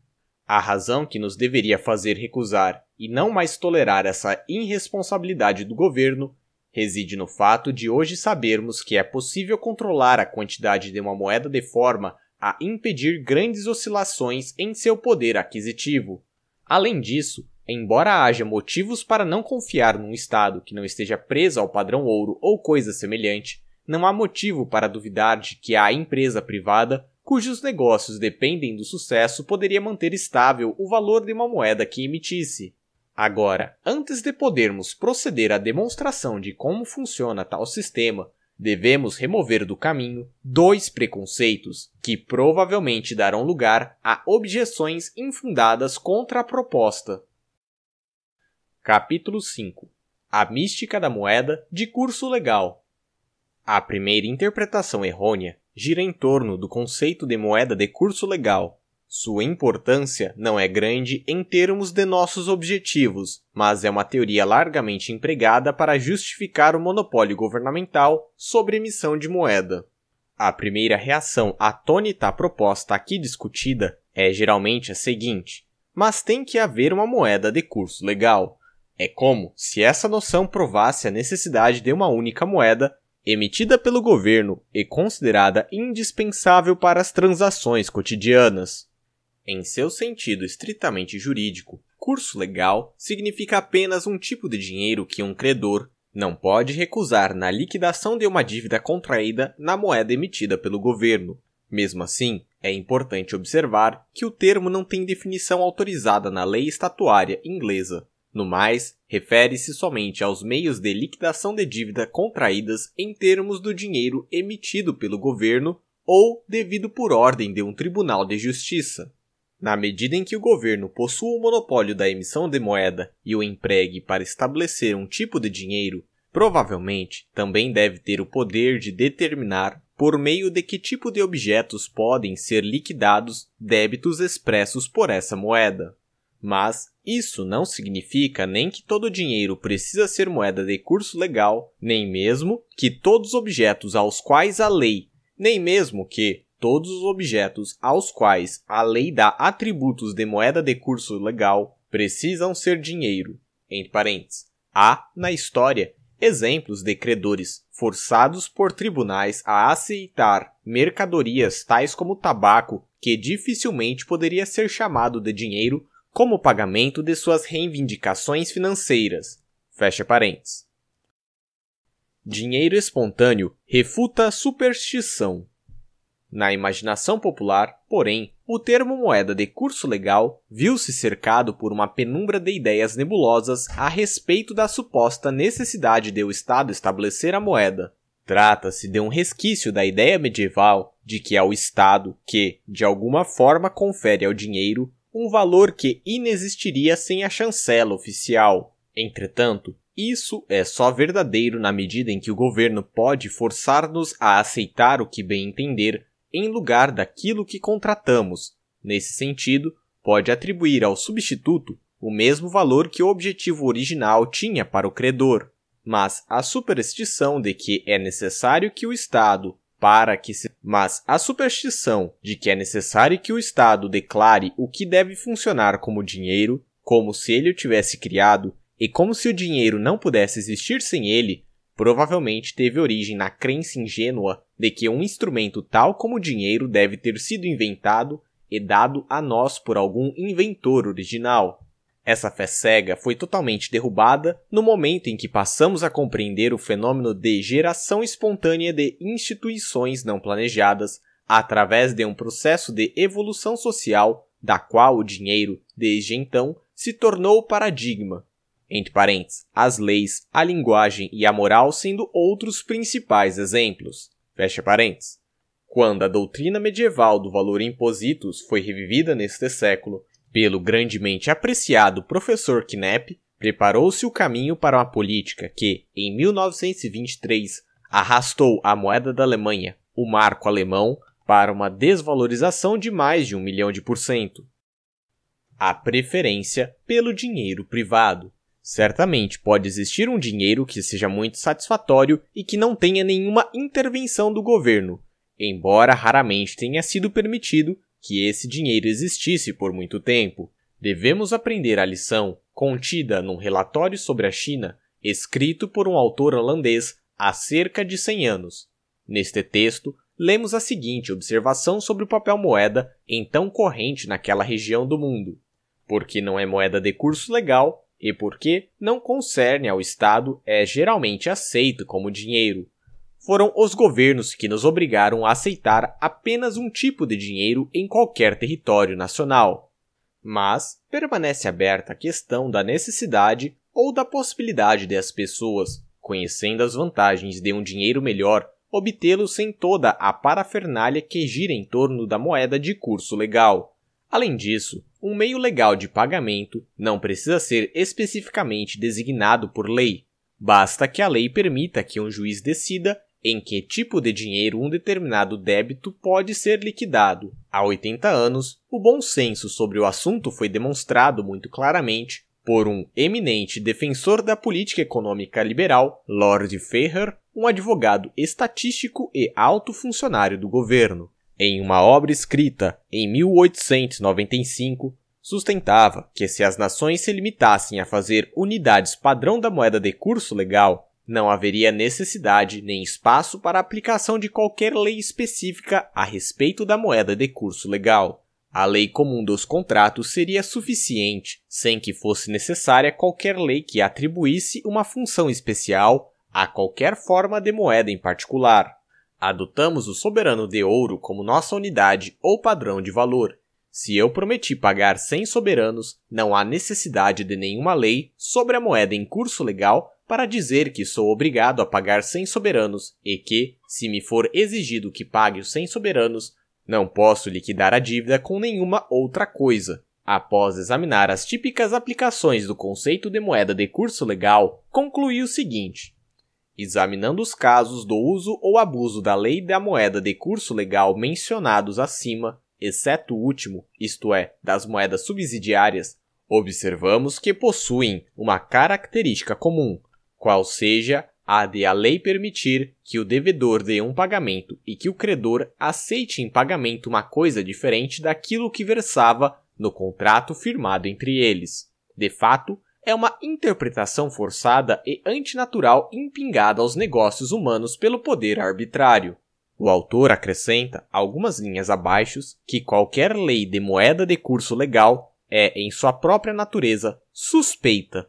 A razão que nos deveria fazer recusar e não mais tolerar essa irresponsabilidade do governo reside no fato de hoje sabermos que é possível controlar a quantidade de uma moeda de forma a impedir grandes oscilações em seu poder aquisitivo. Além disso, embora haja motivos para não confiar num Estado que não esteja preso ao padrão ouro ou coisa semelhante, não há motivo para duvidar de que a empresa privada, cujos negócios dependem do sucesso, poderia manter estável o valor de uma moeda que emitisse. Agora, antes de podermos proceder à demonstração de como funciona tal sistema, devemos remover do caminho dois preconceitos que provavelmente darão lugar a objeções infundadas contra a proposta. Capítulo 5 A mística da moeda de curso legal. A primeira interpretação errônea gira em torno do conceito de moeda de curso legal, sua importância não é grande em termos de nossos objetivos, mas é uma teoria largamente empregada para justificar o monopólio governamental sobre emissão de moeda. A primeira reação atônita à tá proposta aqui discutida é geralmente a seguinte: mas tem que haver uma moeda de curso legal. É como se essa noção provasse a necessidade de uma única moeda emitida pelo governo e considerada indispensável para as transações cotidianas. Em seu sentido estritamente jurídico, curso legal significa apenas um tipo de dinheiro que um credor não pode recusar na liquidação de uma dívida contraída na moeda emitida pelo governo. Mesmo assim, é importante observar que o termo não tem definição autorizada na lei estatuária inglesa. No mais, refere-se somente aos meios de liquidação de dívida contraídas em termos do dinheiro emitido pelo governo ou devido por ordem de um tribunal de justiça. Na medida em que o governo possua o monopólio da emissão de moeda e o empregue para estabelecer um tipo de dinheiro, provavelmente também deve ter o poder de determinar por meio de que tipo de objetos podem ser liquidados débitos expressos por essa moeda. Mas isso não significa nem que todo dinheiro precisa ser moeda de curso legal, nem mesmo que todos os objetos aos quais a lei, nem mesmo que todos os objetos aos quais a lei dá atributos de moeda de curso legal precisam ser dinheiro. Entre parênteses. Há, na história, exemplos de credores forçados por tribunais a aceitar mercadorias tais como tabaco, que dificilmente poderia ser chamado de dinheiro como pagamento de suas reivindicações financeiras. Fecha parênteses. Dinheiro espontâneo refuta superstição. Na imaginação popular, porém, o termo moeda de curso legal viu-se cercado por uma penumbra de ideias nebulosas a respeito da suposta necessidade de o Estado estabelecer a moeda. Trata-se de um resquício da ideia medieval de que é o Estado que, de alguma forma, confere ao dinheiro um valor que inexistiria sem a chancela oficial. Entretanto, isso é só verdadeiro na medida em que o governo pode forçar-nos a aceitar o que bem entender em lugar daquilo que contratamos. Nesse sentido, pode atribuir ao substituto o mesmo valor que o objetivo original tinha para o credor, mas a superstição de que é necessário que o Estado para que se... mas a superstição de que é necessário que o Estado declare o que deve funcionar como dinheiro, como se ele o tivesse criado e como se o dinheiro não pudesse existir sem ele, provavelmente teve origem na crença ingênua de que um instrumento tal como o dinheiro deve ter sido inventado e dado a nós por algum inventor original. Essa fé cega foi totalmente derrubada no momento em que passamos a compreender o fenômeno de geração espontânea de instituições não planejadas através de um processo de evolução social da qual o dinheiro, desde então, se tornou o paradigma. Entre parênteses, as leis, a linguagem e a moral sendo outros principais exemplos. Fecha parênteses. Quando a doutrina medieval do valor impositus foi revivida neste século pelo grandemente apreciado professor Knepp preparou-se o caminho para uma política que, em 1923, arrastou a moeda da Alemanha, o marco alemão, para uma desvalorização de mais de um milhão de por cento. A preferência pelo dinheiro privado. Certamente pode existir um dinheiro que seja muito satisfatório e que não tenha nenhuma intervenção do governo, embora raramente tenha sido permitido que esse dinheiro existisse por muito tempo. Devemos aprender a lição contida num relatório sobre a China escrito por um autor holandês há cerca de 100 anos. Neste texto, lemos a seguinte observação sobre o papel moeda então corrente naquela região do mundo. Porque não é moeda de curso legal, e porque não concerne ao Estado é geralmente aceito como dinheiro. Foram os governos que nos obrigaram a aceitar apenas um tipo de dinheiro em qualquer território nacional. Mas permanece aberta a questão da necessidade ou da possibilidade de as pessoas, conhecendo as vantagens de um dinheiro melhor, obtê-lo sem toda a parafernália que gira em torno da moeda de curso legal. Além disso, um meio legal de pagamento não precisa ser especificamente designado por lei. Basta que a lei permita que um juiz decida em que tipo de dinheiro um determinado débito pode ser liquidado. Há 80 anos, o bom senso sobre o assunto foi demonstrado muito claramente por um eminente defensor da política econômica liberal, Lord Ferrer, um advogado estatístico e alto funcionário do governo. Em uma obra escrita em 1895, sustentava que se as nações se limitassem a fazer unidades padrão da moeda de curso legal, não haveria necessidade nem espaço para aplicação de qualquer lei específica a respeito da moeda de curso legal. A lei comum dos contratos seria suficiente, sem que fosse necessária qualquer lei que atribuísse uma função especial a qualquer forma de moeda em particular. Adotamos o soberano de ouro como nossa unidade ou padrão de valor. Se eu prometi pagar 100 soberanos, não há necessidade de nenhuma lei sobre a moeda em curso legal para dizer que sou obrigado a pagar 100 soberanos e que, se me for exigido que pague os 100 soberanos, não posso liquidar a dívida com nenhuma outra coisa. Após examinar as típicas aplicações do conceito de moeda de curso legal, concluí o seguinte: examinando os casos do uso ou abuso da lei da moeda de curso legal mencionados acima, exceto o último, isto é, das moedas subsidiárias, observamos que possuem uma característica comum, qual seja a de a lei permitir que o devedor dê um pagamento e que o credor aceite em pagamento uma coisa diferente daquilo que versava no contrato firmado entre eles. De fato, é uma interpretação forçada e antinatural impingada aos negócios humanos pelo poder arbitrário. O autor acrescenta, algumas linhas abaixo, que qualquer lei de moeda de curso legal é, em sua própria natureza, suspeita.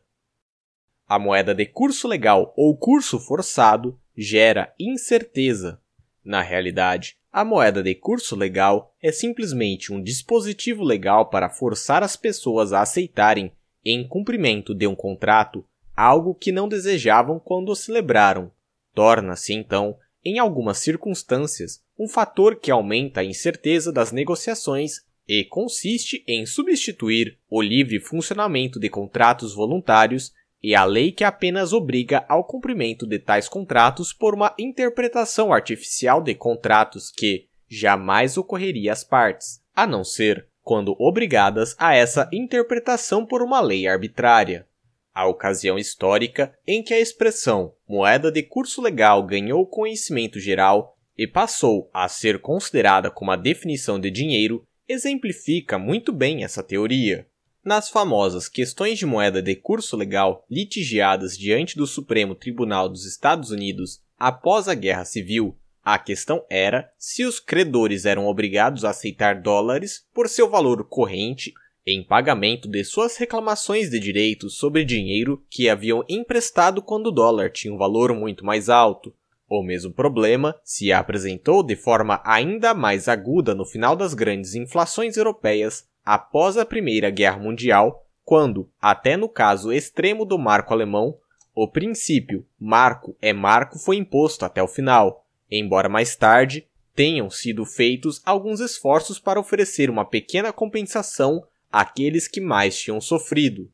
A moeda de curso legal ou curso forçado gera incerteza. Na realidade, a moeda de curso legal é simplesmente um dispositivo legal para forçar as pessoas a aceitarem em cumprimento de um contrato, algo que não desejavam quando o celebraram. Torna-se então, em algumas circunstâncias, um fator que aumenta a incerteza das negociações e consiste em substituir o livre funcionamento de contratos voluntários e a lei que apenas obriga ao cumprimento de tais contratos por uma interpretação artificial de contratos que jamais ocorreria às partes, a não ser quando obrigadas a essa interpretação por uma lei arbitrária. A ocasião histórica em que a expressão moeda de curso legal ganhou conhecimento geral e passou a ser considerada como a definição de dinheiro exemplifica muito bem essa teoria. Nas famosas questões de moeda de curso legal litigiadas diante do Supremo Tribunal dos Estados Unidos após a Guerra Civil, a questão era se os credores eram obrigados a aceitar dólares por seu valor corrente em pagamento de suas reclamações de direitos sobre dinheiro que haviam emprestado quando o dólar tinha um valor muito mais alto. O mesmo problema se apresentou de forma ainda mais aguda no final das grandes inflações europeias após a Primeira Guerra Mundial, quando, até no caso extremo do marco alemão, o princípio marco é marco foi imposto até o final embora mais tarde tenham sido feitos alguns esforços para oferecer uma pequena compensação àqueles que mais tinham sofrido.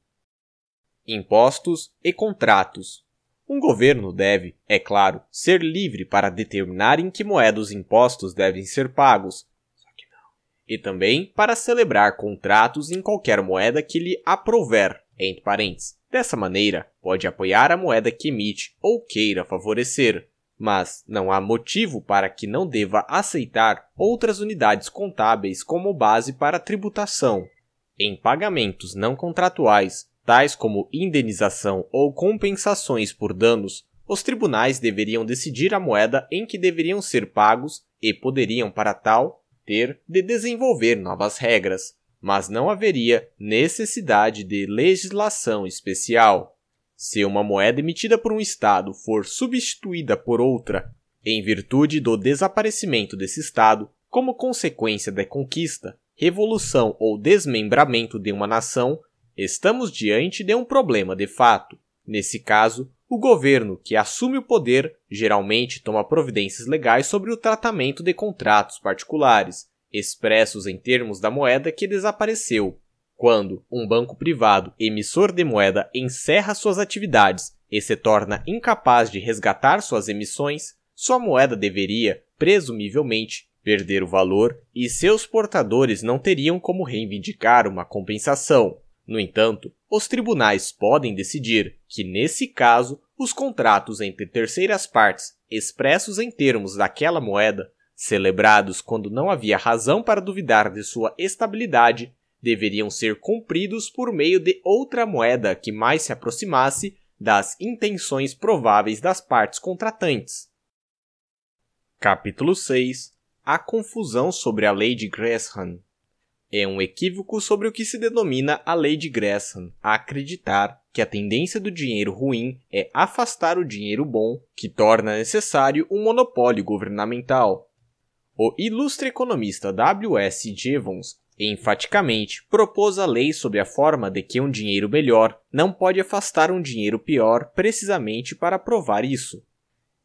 Impostos e contratos. Um governo deve, é claro, ser livre para determinar em que moeda os impostos devem ser pagos, e também para celebrar contratos em qualquer moeda que lhe aprover, entre parênteses. Dessa maneira, pode apoiar a moeda que emite ou queira favorecer mas não há motivo para que não deva aceitar outras unidades contábeis como base para tributação. Em pagamentos não contratuais, tais como indenização ou compensações por danos, os tribunais deveriam decidir a moeda em que deveriam ser pagos e poderiam, para tal, ter de desenvolver novas regras, mas não haveria necessidade de legislação especial. Se uma moeda emitida por um Estado for substituída por outra, em virtude do desaparecimento desse Estado, como consequência da conquista, revolução ou desmembramento de uma nação, estamos diante de um problema de fato. Nesse caso, o governo que assume o poder geralmente toma providências legais sobre o tratamento de contratos particulares, expressos em termos da moeda que desapareceu, quando um banco privado emissor de moeda encerra suas atividades e se torna incapaz de resgatar suas emissões, sua moeda deveria, presumivelmente, perder o valor e seus portadores não teriam como reivindicar uma compensação. No entanto, os tribunais podem decidir que, nesse caso, os contratos entre terceiras partes, expressos em termos daquela moeda, celebrados quando não havia razão para duvidar de sua estabilidade, deveriam ser cumpridos por meio de outra moeda que mais se aproximasse das intenções prováveis das partes contratantes. Capítulo 6 A confusão sobre a lei de Gresham é um equívoco sobre o que se denomina a lei de Gresham, acreditar que a tendência do dinheiro ruim é afastar o dinheiro bom, que torna necessário um monopólio governamental. O ilustre economista W. S. Jevons enfaticamente, propôs a lei sob a forma de que um dinheiro melhor não pode afastar um dinheiro pior precisamente para provar isso.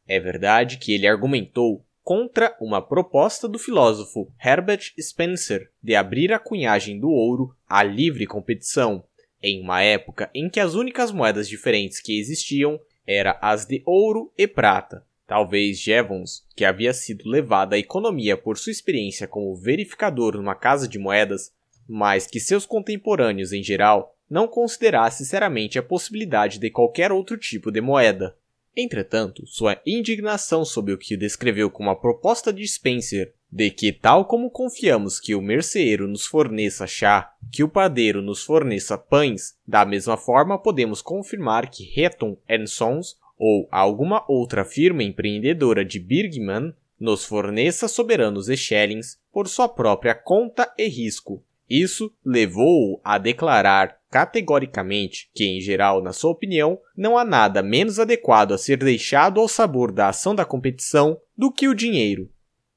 É verdade que ele argumentou contra uma proposta do filósofo Herbert Spencer de abrir a cunhagem do ouro à livre competição, em uma época em que as únicas moedas diferentes que existiam eram as de ouro e prata. Talvez Jevons, que havia sido levado à economia por sua experiência como verificador numa casa de moedas, mas que seus contemporâneos em geral não considerasse seriamente a possibilidade de qualquer outro tipo de moeda. Entretanto, sua indignação sobre o que descreveu como a proposta de Spencer de que, tal como confiamos que o merceeiro nos forneça chá, que o padeiro nos forneça pães, da mesma forma podemos confirmar que Heton Sons ou alguma outra firma empreendedora de Birgman nos forneça soberanos e shellings por sua própria conta e risco. Isso levou-o a declarar categoricamente que, em geral, na sua opinião, não há nada menos adequado a ser deixado ao sabor da ação da competição do que o dinheiro.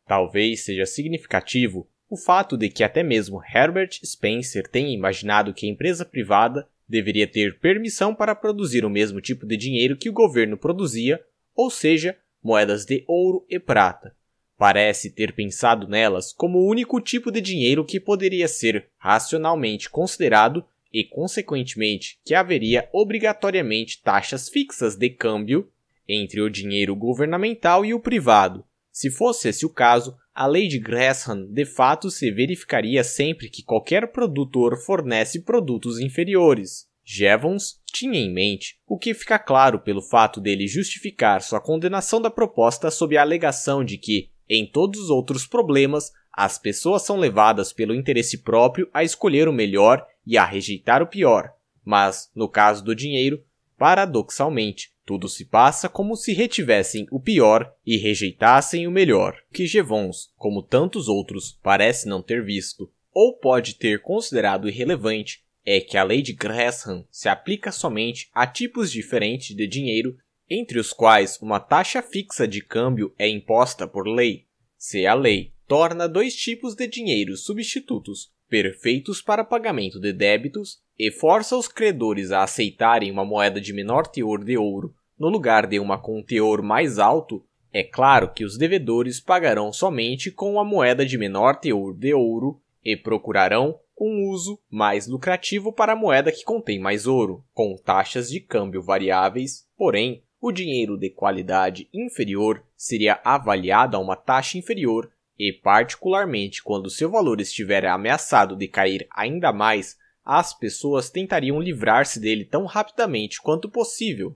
Talvez seja significativo o fato de que até mesmo Herbert Spencer tenha imaginado que a empresa privada deveria ter permissão para produzir o mesmo tipo de dinheiro que o governo produzia, ou seja, moedas de ouro e prata. Parece ter pensado nelas como o único tipo de dinheiro que poderia ser racionalmente considerado e, consequentemente, que haveria obrigatoriamente taxas fixas de câmbio entre o dinheiro governamental e o privado, se fosse esse o caso, a lei de Gresham de fato se verificaria sempre que qualquer produtor fornece produtos inferiores. Jevons tinha em mente, o que fica claro pelo fato dele justificar sua condenação da proposta sob a alegação de que, em todos os outros problemas, as pessoas são levadas pelo interesse próprio a escolher o melhor e a rejeitar o pior. Mas, no caso do dinheiro, paradoxalmente, tudo se passa como se retivessem o pior e rejeitassem o melhor, que Jevons, como tantos outros, parece não ter visto, ou pode ter considerado irrelevante, é que a lei de Gresham se aplica somente a tipos diferentes de dinheiro, entre os quais uma taxa fixa de câmbio é imposta por lei. Se a lei torna dois tipos de dinheiro substitutos perfeitos para pagamento de débitos e força os credores a aceitarem uma moeda de menor teor de ouro no lugar de uma com teor mais alto, é claro que os devedores pagarão somente com a moeda de menor teor de ouro e procurarão um uso mais lucrativo para a moeda que contém mais ouro, com taxas de câmbio variáveis, porém, o dinheiro de qualidade inferior seria avaliado a uma taxa inferior e, particularmente quando seu valor estiver ameaçado de cair ainda mais, as pessoas tentariam livrar-se dele tão rapidamente quanto possível,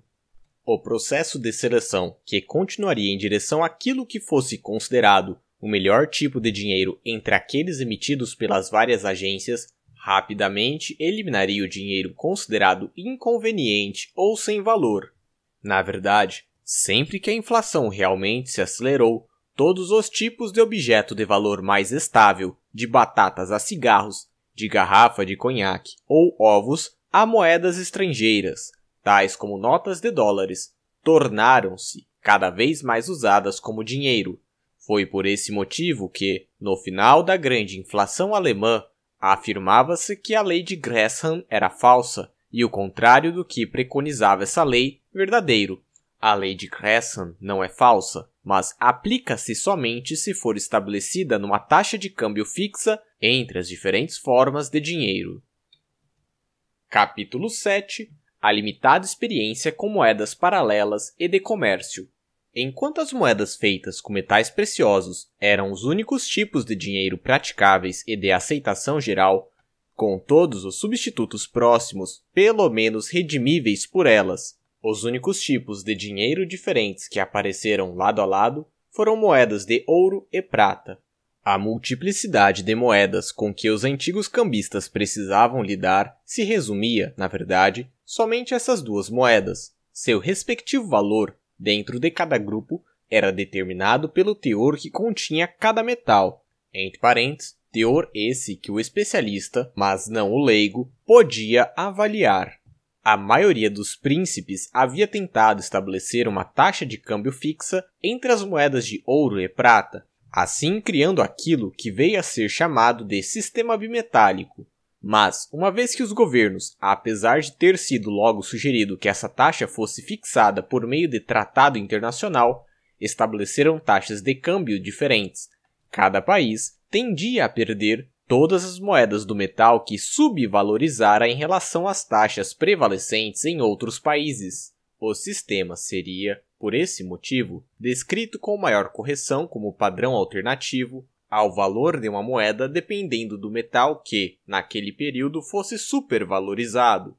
o processo de seleção, que continuaria em direção àquilo que fosse considerado o melhor tipo de dinheiro entre aqueles emitidos pelas várias agências, rapidamente eliminaria o dinheiro considerado inconveniente ou sem valor. Na verdade, sempre que a inflação realmente se acelerou, todos os tipos de objeto de valor mais estável, de batatas a cigarros, de garrafa de conhaque ou ovos, a moedas estrangeiras, tais como notas de dólares, tornaram-se cada vez mais usadas como dinheiro. Foi por esse motivo que, no final da grande inflação alemã, afirmava-se que a lei de Gresham era falsa e o contrário do que preconizava essa lei, verdadeiro. A lei de Gresham não é falsa, mas aplica-se somente se for estabelecida numa taxa de câmbio fixa entre as diferentes formas de dinheiro. Capítulo 7 a limitada experiência com moedas paralelas e de comércio. Enquanto as moedas feitas com metais preciosos eram os únicos tipos de dinheiro praticáveis e de aceitação geral, com todos os substitutos próximos, pelo menos redimíveis por elas, os únicos tipos de dinheiro diferentes que apareceram lado a lado foram moedas de ouro e prata. A multiplicidade de moedas com que os antigos cambistas precisavam lidar se resumia, na verdade, somente essas duas moedas. Seu respectivo valor dentro de cada grupo era determinado pelo teor que continha cada metal, entre parênteses, teor esse que o especialista, mas não o leigo, podia avaliar. A maioria dos príncipes havia tentado estabelecer uma taxa de câmbio fixa entre as moedas de ouro e prata, assim criando aquilo que veio a ser chamado de sistema bimetálico, mas, uma vez que os governos, apesar de ter sido logo sugerido que essa taxa fosse fixada por meio de tratado internacional, estabeleceram taxas de câmbio diferentes. Cada país tendia a perder todas as moedas do metal que subvalorizara em relação às taxas prevalecentes em outros países. O sistema seria, por esse motivo, descrito com maior correção como padrão alternativo ao valor de uma moeda dependendo do metal que, naquele período, fosse supervalorizado.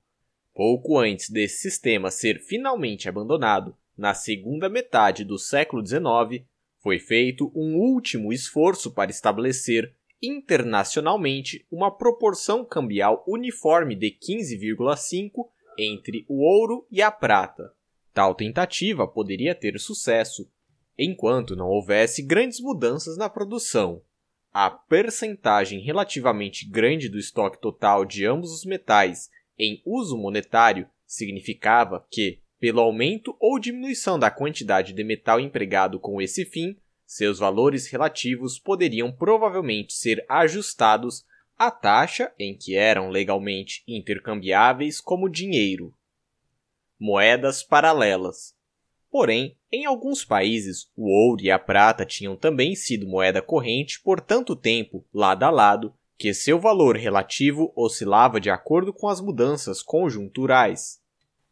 Pouco antes desse sistema ser finalmente abandonado, na segunda metade do século XIX, foi feito um último esforço para estabelecer internacionalmente uma proporção cambial uniforme de 15,5 entre o ouro e a prata. Tal tentativa poderia ter sucesso enquanto não houvesse grandes mudanças na produção. A percentagem relativamente grande do estoque total de ambos os metais em uso monetário significava que, pelo aumento ou diminuição da quantidade de metal empregado com esse fim, seus valores relativos poderiam provavelmente ser ajustados à taxa em que eram legalmente intercambiáveis como dinheiro. Moedas paralelas. Porém, em alguns países, o ouro e a prata tinham também sido moeda corrente por tanto tempo, lado a lado, que seu valor relativo oscilava de acordo com as mudanças conjunturais.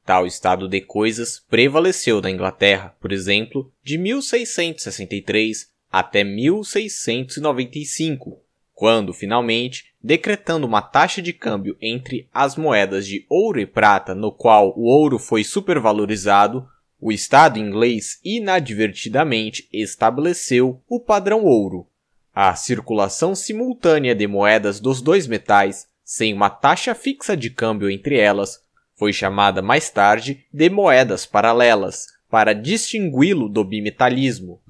Tal estado de coisas prevaleceu na Inglaterra, por exemplo, de 1663 até 1695, quando, finalmente, decretando uma taxa de câmbio entre as moedas de ouro e prata, no qual o ouro foi supervalorizado, o Estado inglês inadvertidamente estabeleceu o padrão ouro, a circulação simultânea de moedas dos dois metais, sem uma taxa fixa de câmbio entre elas, foi chamada mais tarde de moedas paralelas, para distingui-lo do bimetalismo.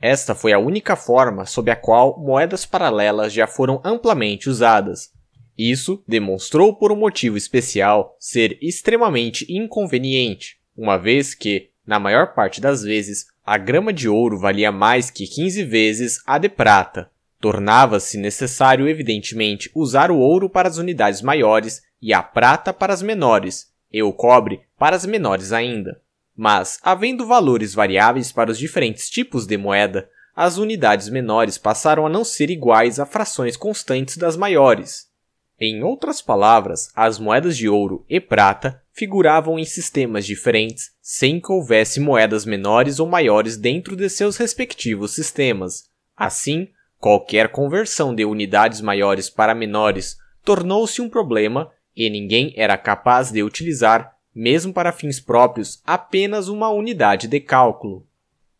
Esta foi a única forma sob a qual moedas paralelas já foram amplamente usadas. Isso demonstrou por um motivo especial ser extremamente inconveniente, uma vez que, na maior parte das vezes, a grama de ouro valia mais que 15 vezes a de prata. Tornava-se necessário, evidentemente, usar o ouro para as unidades maiores e a prata para as menores, e o cobre para as menores ainda. Mas, havendo valores variáveis para os diferentes tipos de moeda, as unidades menores passaram a não ser iguais a frações constantes das maiores. Em outras palavras, as moedas de ouro e prata figuravam em sistemas diferentes, sem que houvesse moedas menores ou maiores dentro de seus respectivos sistemas. Assim, qualquer conversão de unidades maiores para menores tornou-se um problema e ninguém era capaz de utilizar, mesmo para fins próprios, apenas uma unidade de cálculo.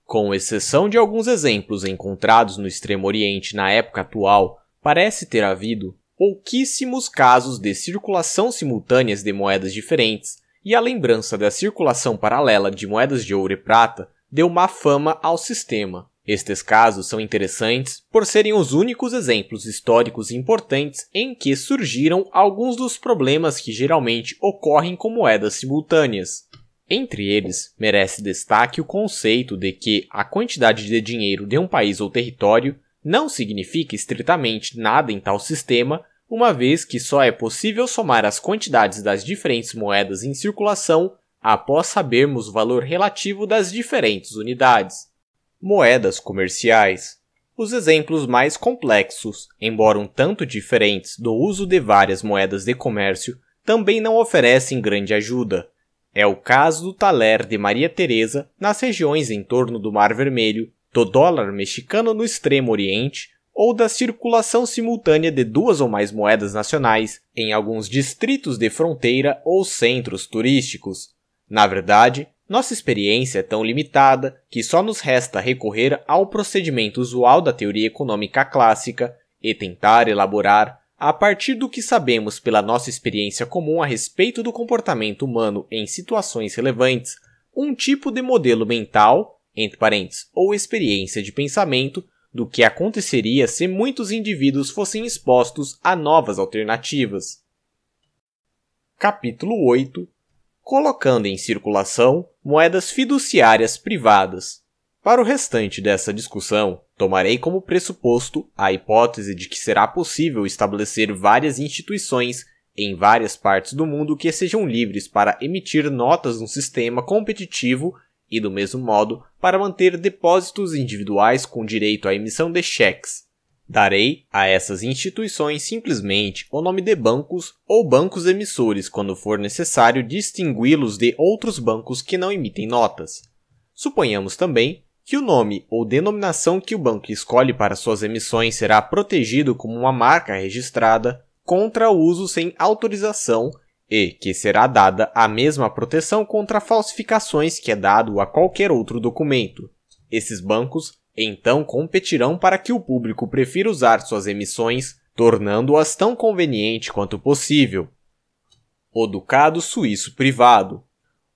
Com exceção de alguns exemplos encontrados no Extremo Oriente na época atual, parece ter havido, pouquíssimos casos de circulação simultâneas de moedas diferentes, e a lembrança da circulação paralela de moedas de ouro e prata deu má fama ao sistema. Estes casos são interessantes por serem os únicos exemplos históricos importantes em que surgiram alguns dos problemas que geralmente ocorrem com moedas simultâneas. Entre eles, merece destaque o conceito de que a quantidade de dinheiro de um país ou território não significa estritamente nada em tal sistema, uma vez que só é possível somar as quantidades das diferentes moedas em circulação após sabermos o valor relativo das diferentes unidades. Moedas comerciais. Os exemplos mais complexos, embora um tanto diferentes do uso de várias moedas de comércio, também não oferecem grande ajuda. É o caso do taler de Maria Teresa nas regiões em torno do Mar Vermelho do dólar mexicano no Extremo Oriente ou da circulação simultânea de duas ou mais moedas nacionais em alguns distritos de fronteira ou centros turísticos. Na verdade, nossa experiência é tão limitada que só nos resta recorrer ao procedimento usual da teoria econômica clássica e tentar elaborar, a partir do que sabemos pela nossa experiência comum a respeito do comportamento humano em situações relevantes, um tipo de modelo mental entre parênteses, ou experiência de pensamento do que aconteceria se muitos indivíduos fossem expostos a novas alternativas. Capítulo 8 Colocando em circulação moedas fiduciárias privadas. Para o restante dessa discussão, tomarei como pressuposto a hipótese de que será possível estabelecer várias instituições em várias partes do mundo que sejam livres para emitir notas num sistema competitivo e, do mesmo modo, para manter depósitos individuais com direito à emissão de cheques. Darei a essas instituições simplesmente o nome de bancos ou bancos emissores quando for necessário distingui-los de outros bancos que não emitem notas. Suponhamos também que o nome ou denominação que o banco escolhe para suas emissões será protegido como uma marca registrada contra o uso sem autorização e que será dada a mesma proteção contra falsificações que é dado a qualquer outro documento. Esses bancos então competirão para que o público prefira usar suas emissões, tornando-as tão conveniente quanto possível. O Ducado Suíço Privado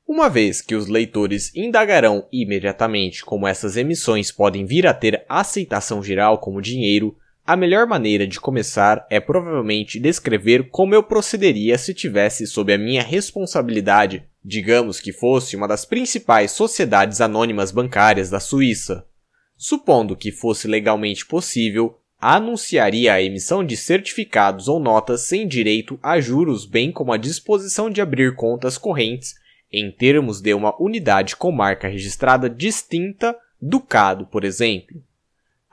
uma vez que os leitores indagarão imediatamente como essas emissões podem vir a ter aceitação geral como dinheiro, a melhor maneira de começar é provavelmente descrever como eu procederia se tivesse sob a minha responsabilidade, digamos que fosse uma das principais sociedades anônimas bancárias da Suíça. Supondo que fosse legalmente possível, anunciaria a emissão de certificados ou notas sem direito a juros, bem como a disposição de abrir contas correntes em termos de uma unidade com marca registrada distinta, Ducado, por exemplo.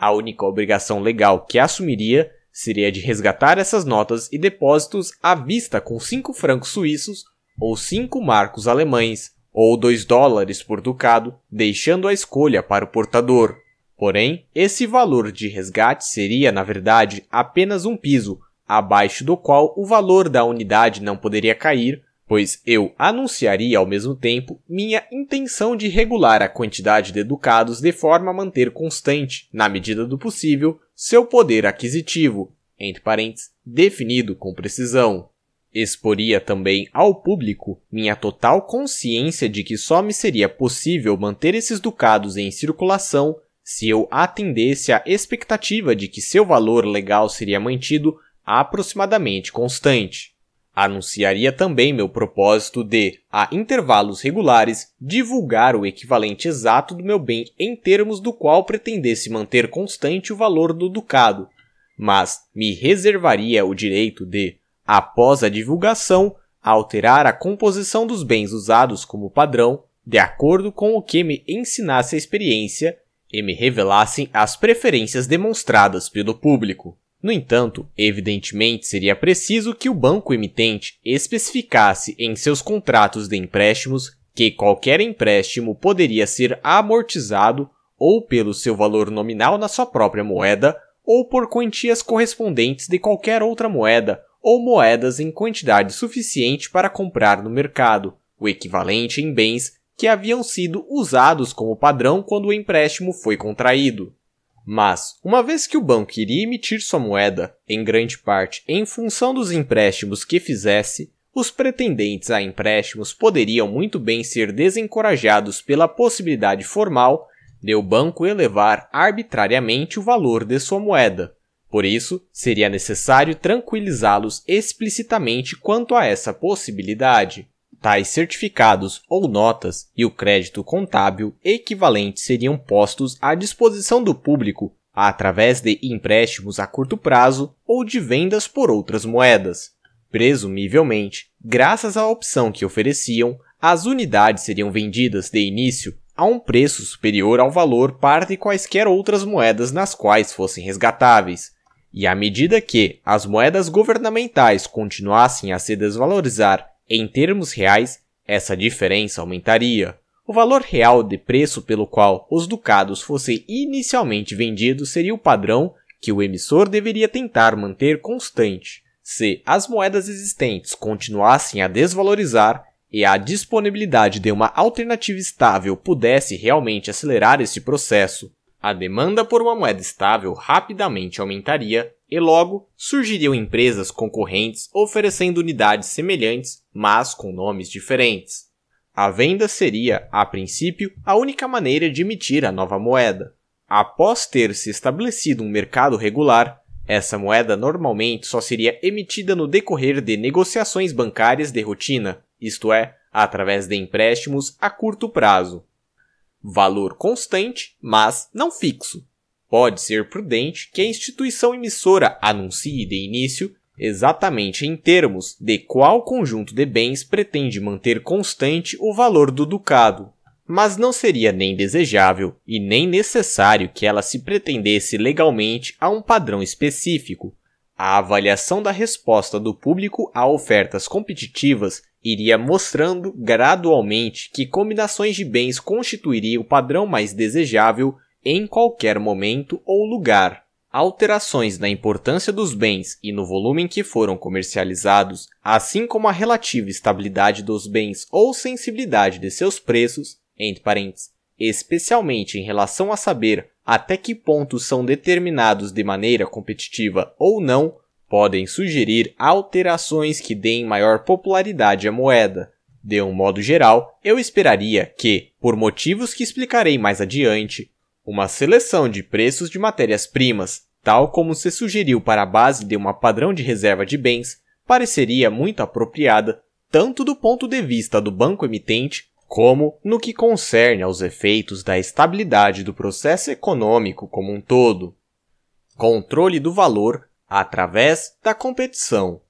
A única obrigação legal que assumiria seria de resgatar essas notas e depósitos à vista com 5 francos suíços ou 5 marcos alemães ou 2 dólares por ducado, deixando a escolha para o portador. Porém, esse valor de resgate seria, na verdade, apenas um piso, abaixo do qual o valor da unidade não poderia cair pois eu anunciaria ao mesmo tempo minha intenção de regular a quantidade de educados de forma a manter constante, na medida do possível, seu poder aquisitivo, entre parênteses, definido com precisão. Exporia também ao público minha total consciência de que só me seria possível manter esses ducados em circulação se eu atendesse à expectativa de que seu valor legal seria mantido aproximadamente constante. Anunciaria também meu propósito de, a intervalos regulares, divulgar o equivalente exato do meu bem em termos do qual pretendesse manter constante o valor do ducado, mas me reservaria o direito de, após a divulgação, alterar a composição dos bens usados como padrão, de acordo com o que me ensinasse a experiência e me revelassem as preferências demonstradas pelo público. No entanto, evidentemente seria preciso que o banco emitente especificasse em seus contratos de empréstimos que qualquer empréstimo poderia ser amortizado ou pelo seu valor nominal na sua própria moeda ou por quantias correspondentes de qualquer outra moeda ou moedas em quantidade suficiente para comprar no mercado, o equivalente em bens que haviam sido usados como padrão quando o empréstimo foi contraído. Mas, uma vez que o banco iria emitir sua moeda, em grande parte em função dos empréstimos que fizesse, os pretendentes a empréstimos poderiam muito bem ser desencorajados pela possibilidade formal de o banco elevar arbitrariamente o valor de sua moeda. Por isso, seria necessário tranquilizá-los explicitamente quanto a essa possibilidade. Tais certificados ou notas e o crédito contábil equivalente seriam postos à disposição do público através de empréstimos a curto prazo ou de vendas por outras moedas. Presumivelmente, graças à opção que ofereciam, as unidades seriam vendidas de início a um preço superior ao valor par de quaisquer outras moedas nas quais fossem resgatáveis. E à medida que as moedas governamentais continuassem a se desvalorizar em termos reais, essa diferença aumentaria. O valor real de preço pelo qual os ducados fossem inicialmente vendidos seria o padrão que o emissor deveria tentar manter constante. Se as moedas existentes continuassem a desvalorizar e a disponibilidade de uma alternativa estável pudesse realmente acelerar esse processo, a demanda por uma moeda estável rapidamente aumentaria e logo surgiriam empresas concorrentes oferecendo unidades semelhantes, mas com nomes diferentes. A venda seria, a princípio, a única maneira de emitir a nova moeda. Após ter se estabelecido um mercado regular, essa moeda normalmente só seria emitida no decorrer de negociações bancárias de rotina, isto é, através de empréstimos a curto prazo. Valor constante, mas não fixo pode ser prudente que a instituição emissora anuncie de início exatamente em termos de qual conjunto de bens pretende manter constante o valor do ducado. Mas não seria nem desejável e nem necessário que ela se pretendesse legalmente a um padrão específico. A avaliação da resposta do público a ofertas competitivas iria mostrando gradualmente que combinações de bens constituiria o padrão mais desejável em qualquer momento ou lugar. Alterações na importância dos bens e no volume em que foram comercializados, assim como a relativa estabilidade dos bens ou sensibilidade de seus preços, entre parênteses, especialmente em relação a saber até que ponto são determinados de maneira competitiva ou não, podem sugerir alterações que deem maior popularidade à moeda. De um modo geral, eu esperaria que, por motivos que explicarei mais adiante, uma seleção de preços de matérias-primas, tal como se sugeriu para a base de uma padrão de reserva de bens, pareceria muito apropriada, tanto do ponto de vista do banco emitente, como no que concerne aos efeitos da estabilidade do processo econômico como um todo. Controle do valor através da competição.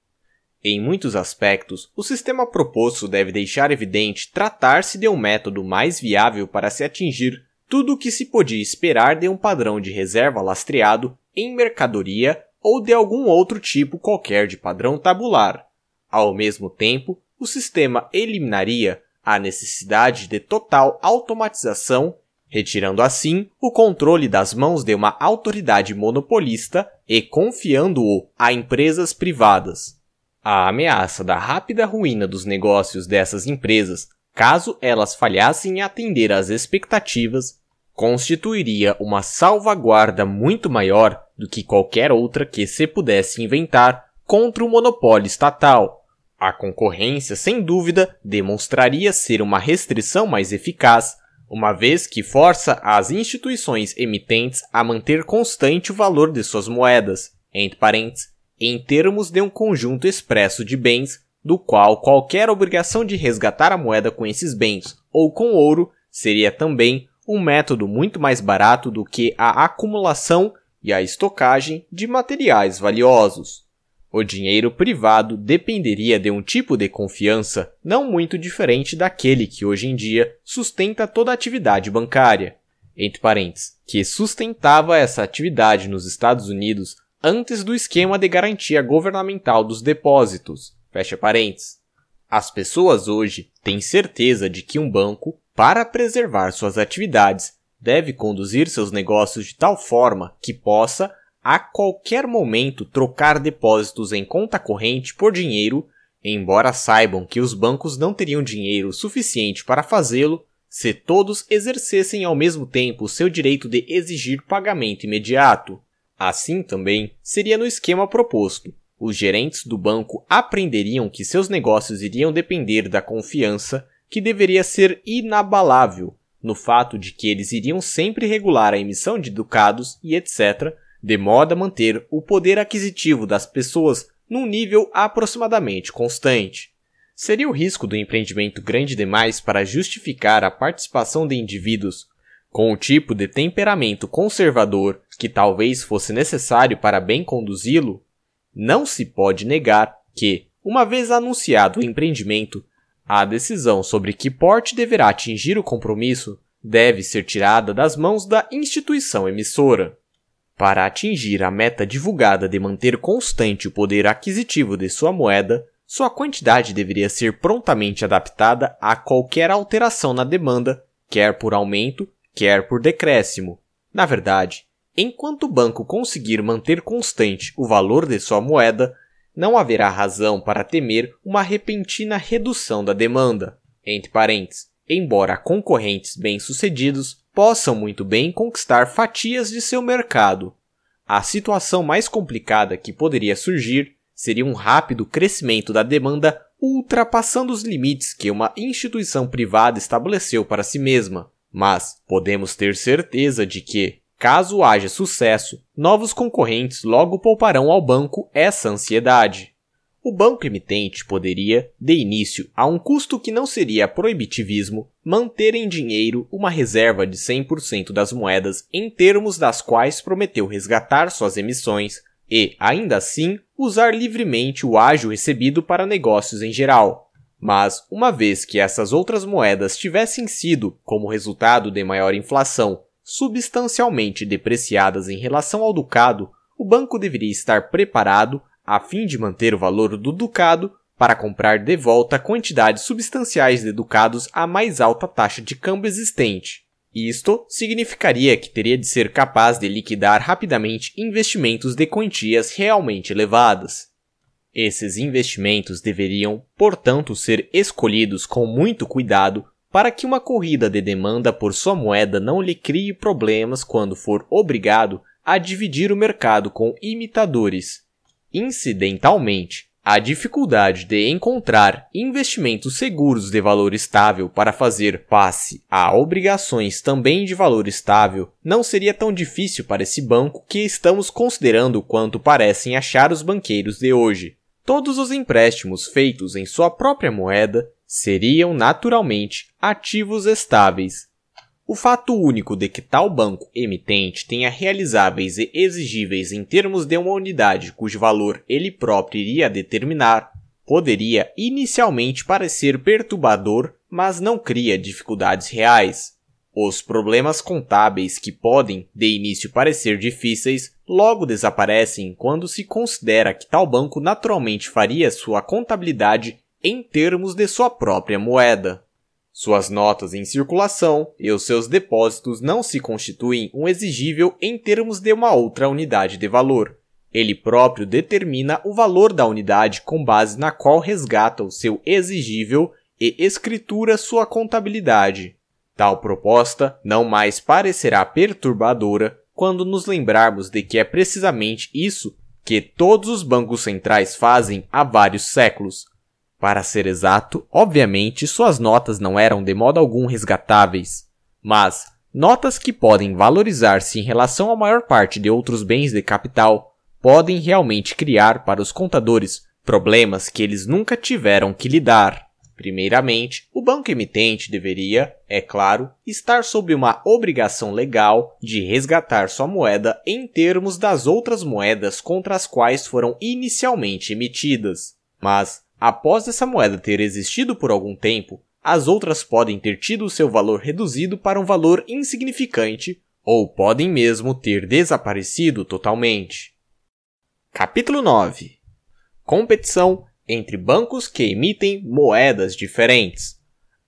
Em muitos aspectos, o sistema proposto deve deixar evidente tratar-se de um método mais viável para se atingir tudo o que se podia esperar de um padrão de reserva lastreado em mercadoria ou de algum outro tipo qualquer de padrão tabular. Ao mesmo tempo, o sistema eliminaria a necessidade de total automatização, retirando assim o controle das mãos de uma autoridade monopolista e confiando-o a empresas privadas. A ameaça da rápida ruína dos negócios dessas empresas caso elas falhassem em atender às expectativas, constituiria uma salvaguarda muito maior do que qualquer outra que se pudesse inventar contra o monopólio estatal. A concorrência, sem dúvida, demonstraria ser uma restrição mais eficaz, uma vez que força as instituições emitentes a manter constante o valor de suas moedas, entre parênteses, em termos de um conjunto expresso de bens do qual qualquer obrigação de resgatar a moeda com esses bens ou com ouro seria também um método muito mais barato do que a acumulação e a estocagem de materiais valiosos. O dinheiro privado dependeria de um tipo de confiança não muito diferente daquele que hoje em dia sustenta toda a atividade bancária, entre parênteses, que sustentava essa atividade nos Estados Unidos antes do esquema de garantia governamental dos depósitos, Fecha parênteses. As pessoas hoje têm certeza de que um banco, para preservar suas atividades, deve conduzir seus negócios de tal forma que possa, a qualquer momento, trocar depósitos em conta corrente por dinheiro, embora saibam que os bancos não teriam dinheiro suficiente para fazê-lo se todos exercessem ao mesmo tempo seu direito de exigir pagamento imediato. Assim também seria no esquema proposto. Os gerentes do banco aprenderiam que seus negócios iriam depender da confiança que deveria ser inabalável no fato de que eles iriam sempre regular a emissão de ducados e etc., de modo a manter o poder aquisitivo das pessoas num nível aproximadamente constante. Seria o risco do empreendimento grande demais para justificar a participação de indivíduos com o tipo de temperamento conservador que talvez fosse necessário para bem conduzi-lo? Não se pode negar que, uma vez anunciado o empreendimento, a decisão sobre que porte deverá atingir o compromisso deve ser tirada das mãos da instituição emissora. Para atingir a meta divulgada de manter constante o poder aquisitivo de sua moeda, sua quantidade deveria ser prontamente adaptada a qualquer alteração na demanda, quer por aumento, quer por decréscimo. Na verdade, Enquanto o banco conseguir manter constante o valor de sua moeda, não haverá razão para temer uma repentina redução da demanda. Entre parênteses, embora concorrentes bem-sucedidos possam muito bem conquistar fatias de seu mercado, a situação mais complicada que poderia surgir seria um rápido crescimento da demanda ultrapassando os limites que uma instituição privada estabeleceu para si mesma. Mas podemos ter certeza de que, Caso haja sucesso, novos concorrentes logo pouparão ao banco essa ansiedade. O banco emitente poderia, de início, a um custo que não seria proibitivismo, manter em dinheiro uma reserva de 100% das moedas em termos das quais prometeu resgatar suas emissões e, ainda assim, usar livremente o ágio recebido para negócios em geral. Mas, uma vez que essas outras moedas tivessem sido, como resultado de maior inflação, substancialmente depreciadas em relação ao ducado, o banco deveria estar preparado a fim de manter o valor do ducado para comprar de volta quantidades substanciais de ducados à mais alta taxa de câmbio existente. Isto significaria que teria de ser capaz de liquidar rapidamente investimentos de quantias realmente elevadas. Esses investimentos deveriam, portanto, ser escolhidos com muito cuidado para que uma corrida de demanda por sua moeda não lhe crie problemas quando for obrigado a dividir o mercado com imitadores. Incidentalmente, a dificuldade de encontrar investimentos seguros de valor estável para fazer passe a obrigações também de valor estável não seria tão difícil para esse banco que estamos considerando quanto parecem achar os banqueiros de hoje. Todos os empréstimos feitos em sua própria moeda seriam naturalmente ativos estáveis. O fato único de que tal banco emitente tenha realizáveis e exigíveis em termos de uma unidade cujo valor ele próprio iria determinar poderia inicialmente parecer perturbador, mas não cria dificuldades reais. Os problemas contábeis que podem, de início, parecer difíceis, logo desaparecem quando se considera que tal banco naturalmente faria sua contabilidade em termos de sua própria moeda. Suas notas em circulação e os seus depósitos não se constituem um exigível em termos de uma outra unidade de valor. Ele próprio determina o valor da unidade com base na qual resgata o seu exigível e escritura sua contabilidade. Tal proposta não mais parecerá perturbadora quando nos lembrarmos de que é precisamente isso que todos os bancos centrais fazem há vários séculos para ser exato, obviamente suas notas não eram de modo algum resgatáveis, mas notas que podem valorizar-se em relação à maior parte de outros bens de capital podem realmente criar para os contadores problemas que eles nunca tiveram que lidar. Primeiramente, o banco emitente deveria, é claro, estar sob uma obrigação legal de resgatar sua moeda em termos das outras moedas contra as quais foram inicialmente emitidas. Mas Após essa moeda ter existido por algum tempo, as outras podem ter tido seu valor reduzido para um valor insignificante ou podem mesmo ter desaparecido totalmente. Capítulo 9 Competição entre bancos que emitem moedas diferentes.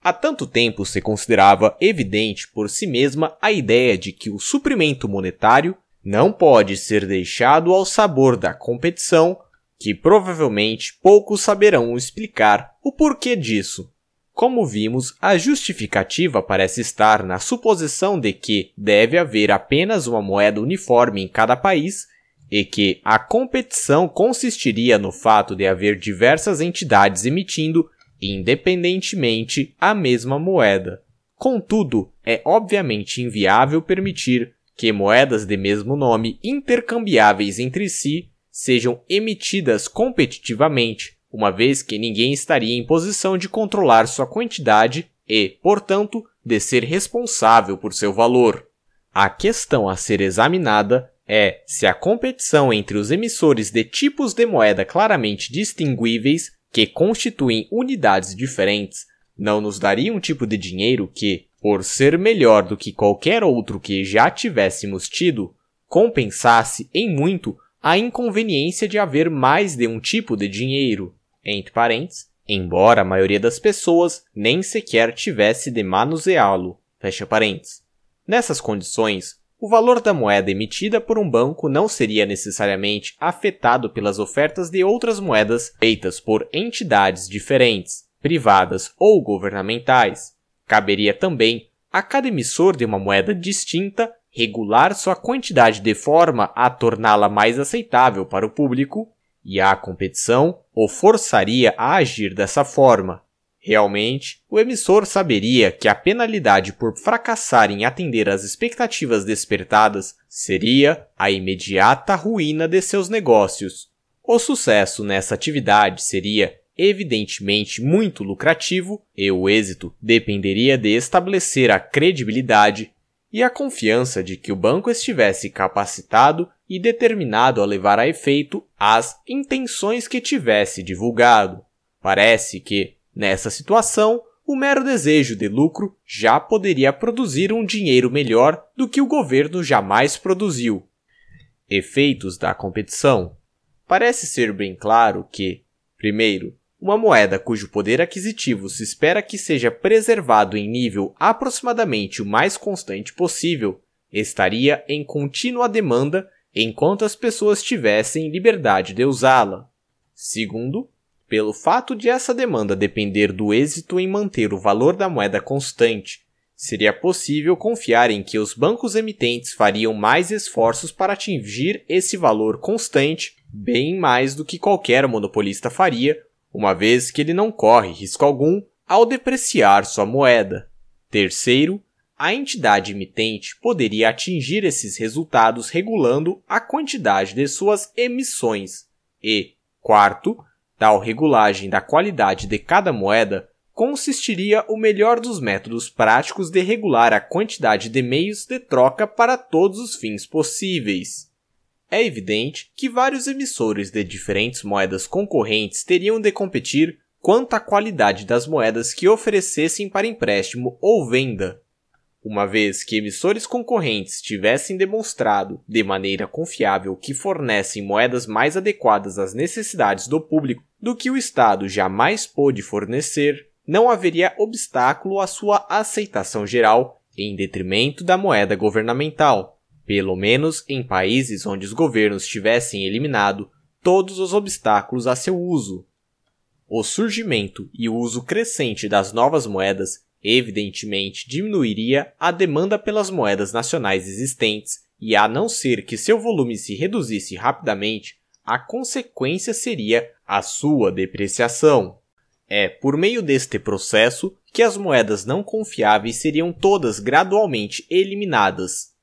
Há tanto tempo se considerava evidente por si mesma a ideia de que o suprimento monetário não pode ser deixado ao sabor da competição que provavelmente poucos saberão explicar o porquê disso. Como vimos, a justificativa parece estar na suposição de que deve haver apenas uma moeda uniforme em cada país e que a competição consistiria no fato de haver diversas entidades emitindo, independentemente, a mesma moeda. Contudo, é obviamente inviável permitir que moedas de mesmo nome intercambiáveis entre si sejam emitidas competitivamente, uma vez que ninguém estaria em posição de controlar sua quantidade e, portanto, de ser responsável por seu valor. A questão a ser examinada é se a competição entre os emissores de tipos de moeda claramente distinguíveis, que constituem unidades diferentes, não nos daria um tipo de dinheiro que, por ser melhor do que qualquer outro que já tivéssemos tido, compensasse em muito a inconveniência de haver mais de um tipo de dinheiro, entre parênteses, embora a maioria das pessoas nem sequer tivesse de manuseá-lo, fecha parênteses. Nessas condições, o valor da moeda emitida por um banco não seria necessariamente afetado pelas ofertas de outras moedas feitas por entidades diferentes, privadas ou governamentais. Caberia também a cada emissor de uma moeda distinta regular sua quantidade de forma a torná-la mais aceitável para o público, e a competição o forçaria a agir dessa forma. Realmente, o emissor saberia que a penalidade por fracassar em atender às expectativas despertadas seria a imediata ruína de seus negócios. O sucesso nessa atividade seria, evidentemente, muito lucrativo e o êxito dependeria de estabelecer a credibilidade e a confiança de que o banco estivesse capacitado e determinado a levar a efeito as intenções que tivesse divulgado. Parece que, nessa situação, o mero desejo de lucro já poderia produzir um dinheiro melhor do que o governo jamais produziu. Efeitos da competição. Parece ser bem claro que, primeiro, uma moeda cujo poder aquisitivo se espera que seja preservado em nível aproximadamente o mais constante possível estaria em contínua demanda enquanto as pessoas tivessem liberdade de usá-la. Segundo, pelo fato de essa demanda depender do êxito em manter o valor da moeda constante, seria possível confiar em que os bancos emitentes fariam mais esforços para atingir esse valor constante, bem mais do que qualquer monopolista faria uma vez que ele não corre risco algum ao depreciar sua moeda. Terceiro, a entidade emitente poderia atingir esses resultados regulando a quantidade de suas emissões. E, quarto, tal regulagem da qualidade de cada moeda consistiria o melhor dos métodos práticos de regular a quantidade de meios de troca para todos os fins possíveis. É evidente que vários emissores de diferentes moedas concorrentes teriam de competir quanto à qualidade das moedas que oferecessem para empréstimo ou venda. Uma vez que emissores concorrentes tivessem demonstrado, de maneira confiável, que fornecem moedas mais adequadas às necessidades do público do que o Estado jamais pôde fornecer, não haveria obstáculo à sua aceitação geral em detrimento da moeda governamental pelo menos em países onde os governos tivessem eliminado todos os obstáculos a seu uso. O surgimento e o uso crescente das novas moedas evidentemente diminuiria a demanda pelas moedas nacionais existentes, e a não ser que seu volume se reduzisse rapidamente, a consequência seria a sua depreciação. É por meio deste processo que as moedas não confiáveis seriam todas gradualmente eliminadas,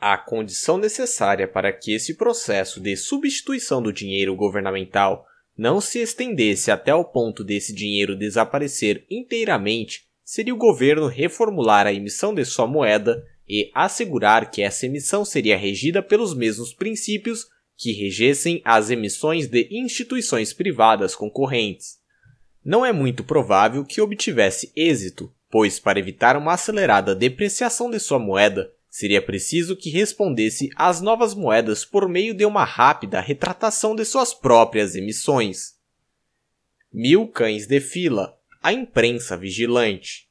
a condição necessária para que esse processo de substituição do dinheiro governamental não se estendesse até o ponto desse dinheiro desaparecer inteiramente seria o governo reformular a emissão de sua moeda e assegurar que essa emissão seria regida pelos mesmos princípios que regessem as emissões de instituições privadas concorrentes. Não é muito provável que obtivesse êxito, pois para evitar uma acelerada depreciação de sua moeda, Seria preciso que respondesse às novas moedas por meio de uma rápida retratação de suas próprias emissões. Mil cães de fila, a imprensa vigilante.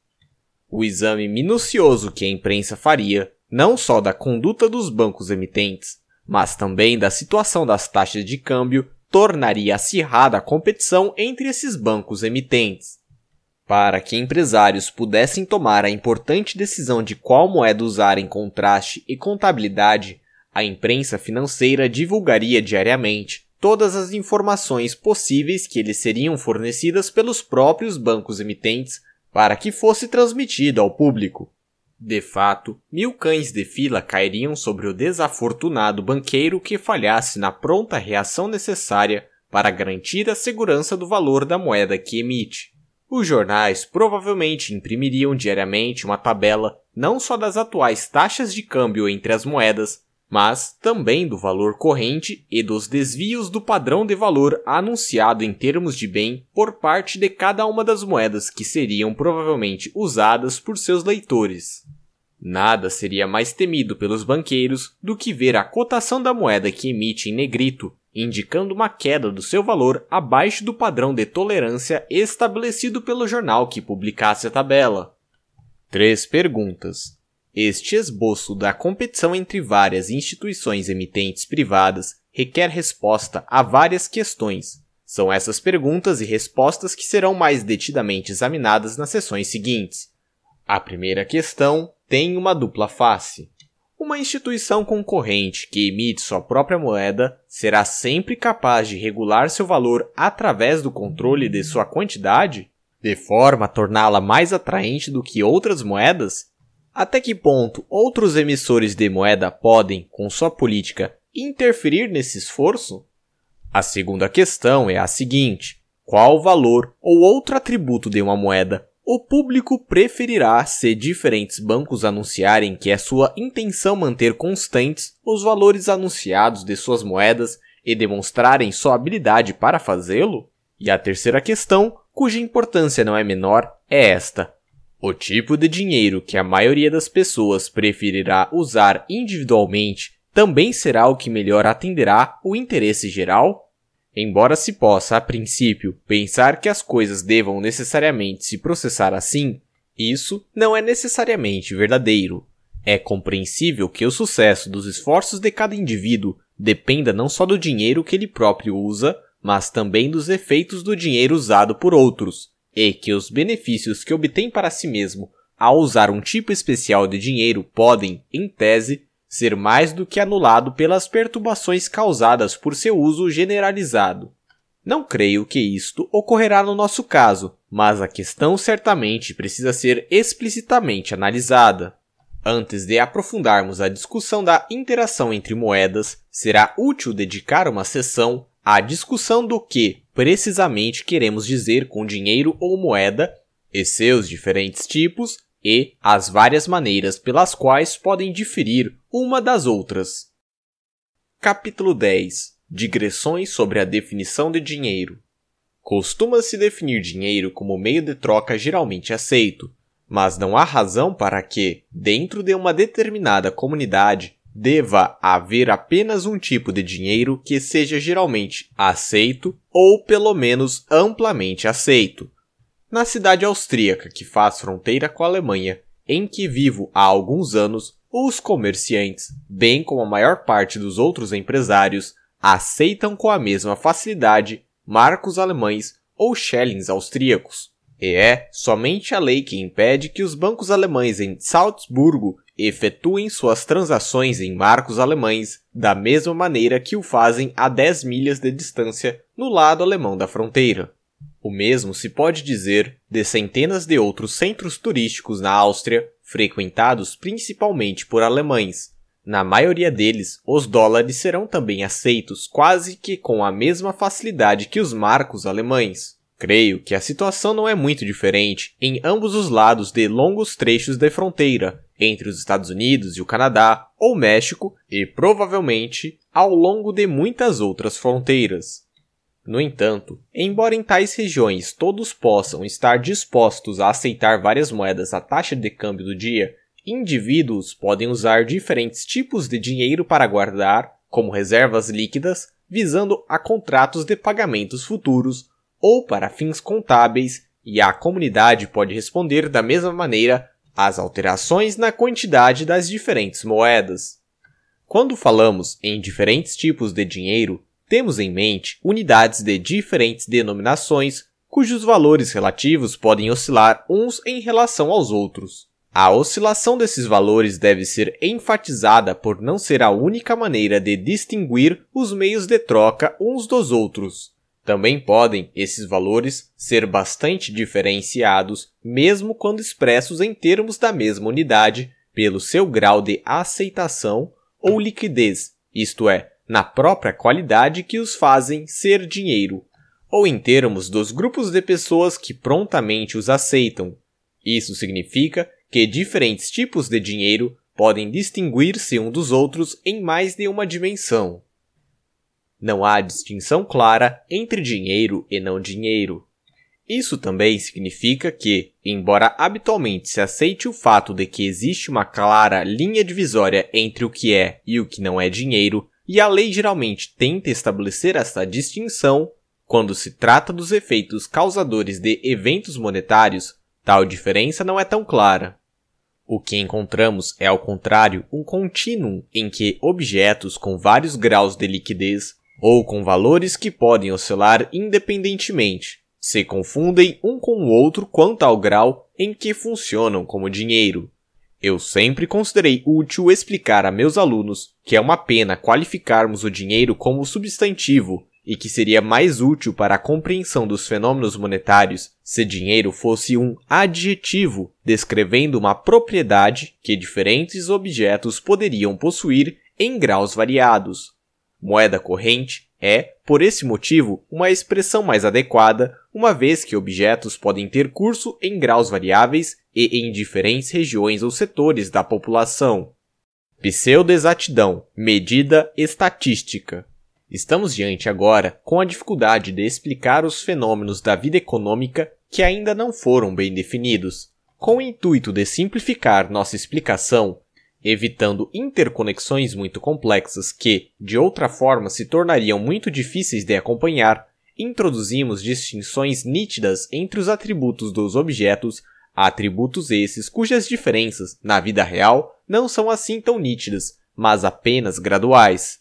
O exame minucioso que a imprensa faria, não só da conduta dos bancos emitentes, mas também da situação das taxas de câmbio, tornaria acirrada a competição entre esses bancos emitentes. Para que empresários pudessem tomar a importante decisão de qual moeda usar em contraste e contabilidade, a imprensa financeira divulgaria diariamente todas as informações possíveis que eles seriam fornecidas pelos próprios bancos emitentes para que fosse transmitido ao público. De fato, mil cães de fila cairiam sobre o desafortunado banqueiro que falhasse na pronta reação necessária para garantir a segurança do valor da moeda que emite. Os jornais provavelmente imprimiriam diariamente uma tabela não só das atuais taxas de câmbio entre as moedas, mas também do valor corrente e dos desvios do padrão de valor anunciado em termos de bem por parte de cada uma das moedas que seriam provavelmente usadas por seus leitores. Nada seria mais temido pelos banqueiros do que ver a cotação da moeda que emite em negrito indicando uma queda do seu valor abaixo do padrão de tolerância estabelecido pelo jornal que publicasse a tabela. Três perguntas. Este esboço da competição entre várias instituições emitentes privadas requer resposta a várias questões. São essas perguntas e respostas que serão mais detidamente examinadas nas sessões seguintes. A primeira questão tem uma dupla face. Uma instituição concorrente que emite sua própria moeda será sempre capaz de regular seu valor através do controle de sua quantidade, de forma a torná-la mais atraente do que outras moedas? Até que ponto outros emissores de moeda podem, com sua política, interferir nesse esforço? A segunda questão é a seguinte: qual valor ou outro atributo de uma moeda o público preferirá se diferentes bancos anunciarem que é sua intenção manter constantes os valores anunciados de suas moedas e demonstrarem sua habilidade para fazê-lo? E a terceira questão, cuja importância não é menor, é esta. O tipo de dinheiro que a maioria das pessoas preferirá usar individualmente também será o que melhor atenderá o interesse geral? Embora se possa, a princípio, pensar que as coisas devam necessariamente se processar assim, isso não é necessariamente verdadeiro. É compreensível que o sucesso dos esforços de cada indivíduo dependa não só do dinheiro que ele próprio usa, mas também dos efeitos do dinheiro usado por outros, e que os benefícios que obtém para si mesmo ao usar um tipo especial de dinheiro podem, em tese, ser mais do que anulado pelas perturbações causadas por seu uso generalizado. Não creio que isto ocorrerá no nosso caso, mas a questão certamente precisa ser explicitamente analisada. Antes de aprofundarmos a discussão da interação entre moedas, será útil dedicar uma sessão à discussão do que precisamente queremos dizer com dinheiro ou moeda e seus diferentes tipos, e as várias maneiras pelas quais podem diferir uma das outras. Capítulo 10 Digressões sobre a definição de dinheiro. Costuma-se definir dinheiro como meio de troca geralmente aceito, mas não há razão para que, dentro de uma determinada comunidade, deva haver apenas um tipo de dinheiro que seja geralmente aceito ou pelo menos amplamente aceito, na cidade austríaca que faz fronteira com a Alemanha, em que vivo há alguns anos, os comerciantes, bem como a maior parte dos outros empresários, aceitam com a mesma facilidade marcos alemães ou schellings austríacos. E é somente a lei que impede que os bancos alemães em Salzburgo efetuem suas transações em marcos alemães da mesma maneira que o fazem a 10 milhas de distância no lado alemão da fronteira. O mesmo se pode dizer de centenas de outros centros turísticos na Áustria, frequentados principalmente por alemães. Na maioria deles, os dólares serão também aceitos quase que com a mesma facilidade que os marcos alemães. Creio que a situação não é muito diferente em ambos os lados de longos trechos de fronteira, entre os Estados Unidos e o Canadá ou México, e provavelmente ao longo de muitas outras fronteiras. No entanto, embora em tais regiões todos possam estar dispostos a aceitar várias moedas à taxa de câmbio do dia, indivíduos podem usar diferentes tipos de dinheiro para guardar, como reservas líquidas, visando a contratos de pagamentos futuros ou para fins contábeis, e a comunidade pode responder da mesma maneira às alterações na quantidade das diferentes moedas. Quando falamos em diferentes tipos de dinheiro, temos em mente unidades de diferentes denominações cujos valores relativos podem oscilar uns em relação aos outros. A oscilação desses valores deve ser enfatizada por não ser a única maneira de distinguir os meios de troca uns dos outros. Também podem esses valores ser bastante diferenciados, mesmo quando expressos em termos da mesma unidade, pelo seu grau de aceitação ou liquidez, isto é, na própria qualidade que os fazem ser dinheiro, ou em termos dos grupos de pessoas que prontamente os aceitam. Isso significa que diferentes tipos de dinheiro podem distinguir-se um dos outros em mais de uma dimensão. Não há distinção clara entre dinheiro e não dinheiro. Isso também significa que, embora habitualmente se aceite o fato de que existe uma clara linha divisória entre o que é e o que não é dinheiro, e a lei geralmente tenta estabelecer essa distinção quando se trata dos efeitos causadores de eventos monetários, tal diferença não é tão clara. O que encontramos é, ao contrário, um contínuo em que objetos com vários graus de liquidez ou com valores que podem oscilar independentemente se confundem um com o outro quanto ao grau em que funcionam como dinheiro. Eu sempre considerei útil explicar a meus alunos que é uma pena qualificarmos o dinheiro como substantivo e que seria mais útil para a compreensão dos fenômenos monetários se dinheiro fosse um adjetivo descrevendo uma propriedade que diferentes objetos poderiam possuir em graus variados. Moeda corrente é, por esse motivo, uma expressão mais adequada, uma vez que objetos podem ter curso em graus variáveis e em diferentes regiões ou setores da população. Pseudoexatidão, medida estatística. Estamos diante agora com a dificuldade de explicar os fenômenos da vida econômica que ainda não foram bem definidos, com o intuito de simplificar nossa explicação, evitando interconexões muito complexas que, de outra forma, se tornariam muito difíceis de acompanhar, introduzimos distinções nítidas entre os atributos dos objetos Atributos esses cujas diferenças, na vida real, não são assim tão nítidas, mas apenas graduais.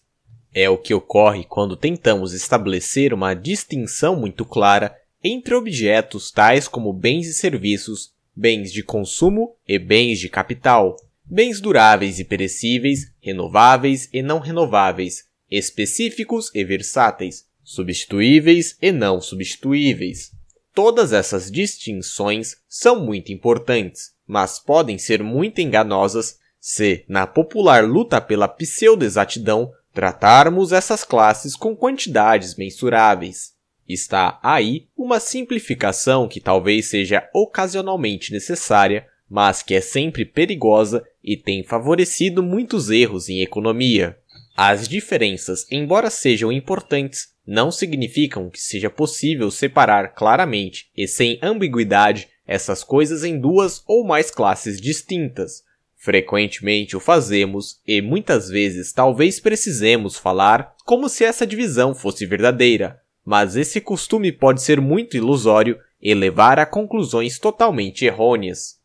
É o que ocorre quando tentamos estabelecer uma distinção muito clara entre objetos tais como bens e serviços, bens de consumo e bens de capital, bens duráveis e perecíveis, renováveis e não renováveis, específicos e versáteis, substituíveis e não substituíveis. Todas essas distinções são muito importantes, mas podem ser muito enganosas se, na popular luta pela pseudo-exatidão, tratarmos essas classes com quantidades mensuráveis. Está aí uma simplificação que talvez seja ocasionalmente necessária, mas que é sempre perigosa e tem favorecido muitos erros em economia. As diferenças, embora sejam importantes, não significam que seja possível separar claramente e sem ambiguidade essas coisas em duas ou mais classes distintas. Frequentemente o fazemos e muitas vezes talvez precisemos falar como se essa divisão fosse verdadeira, mas esse costume pode ser muito ilusório e levar a conclusões totalmente errôneas.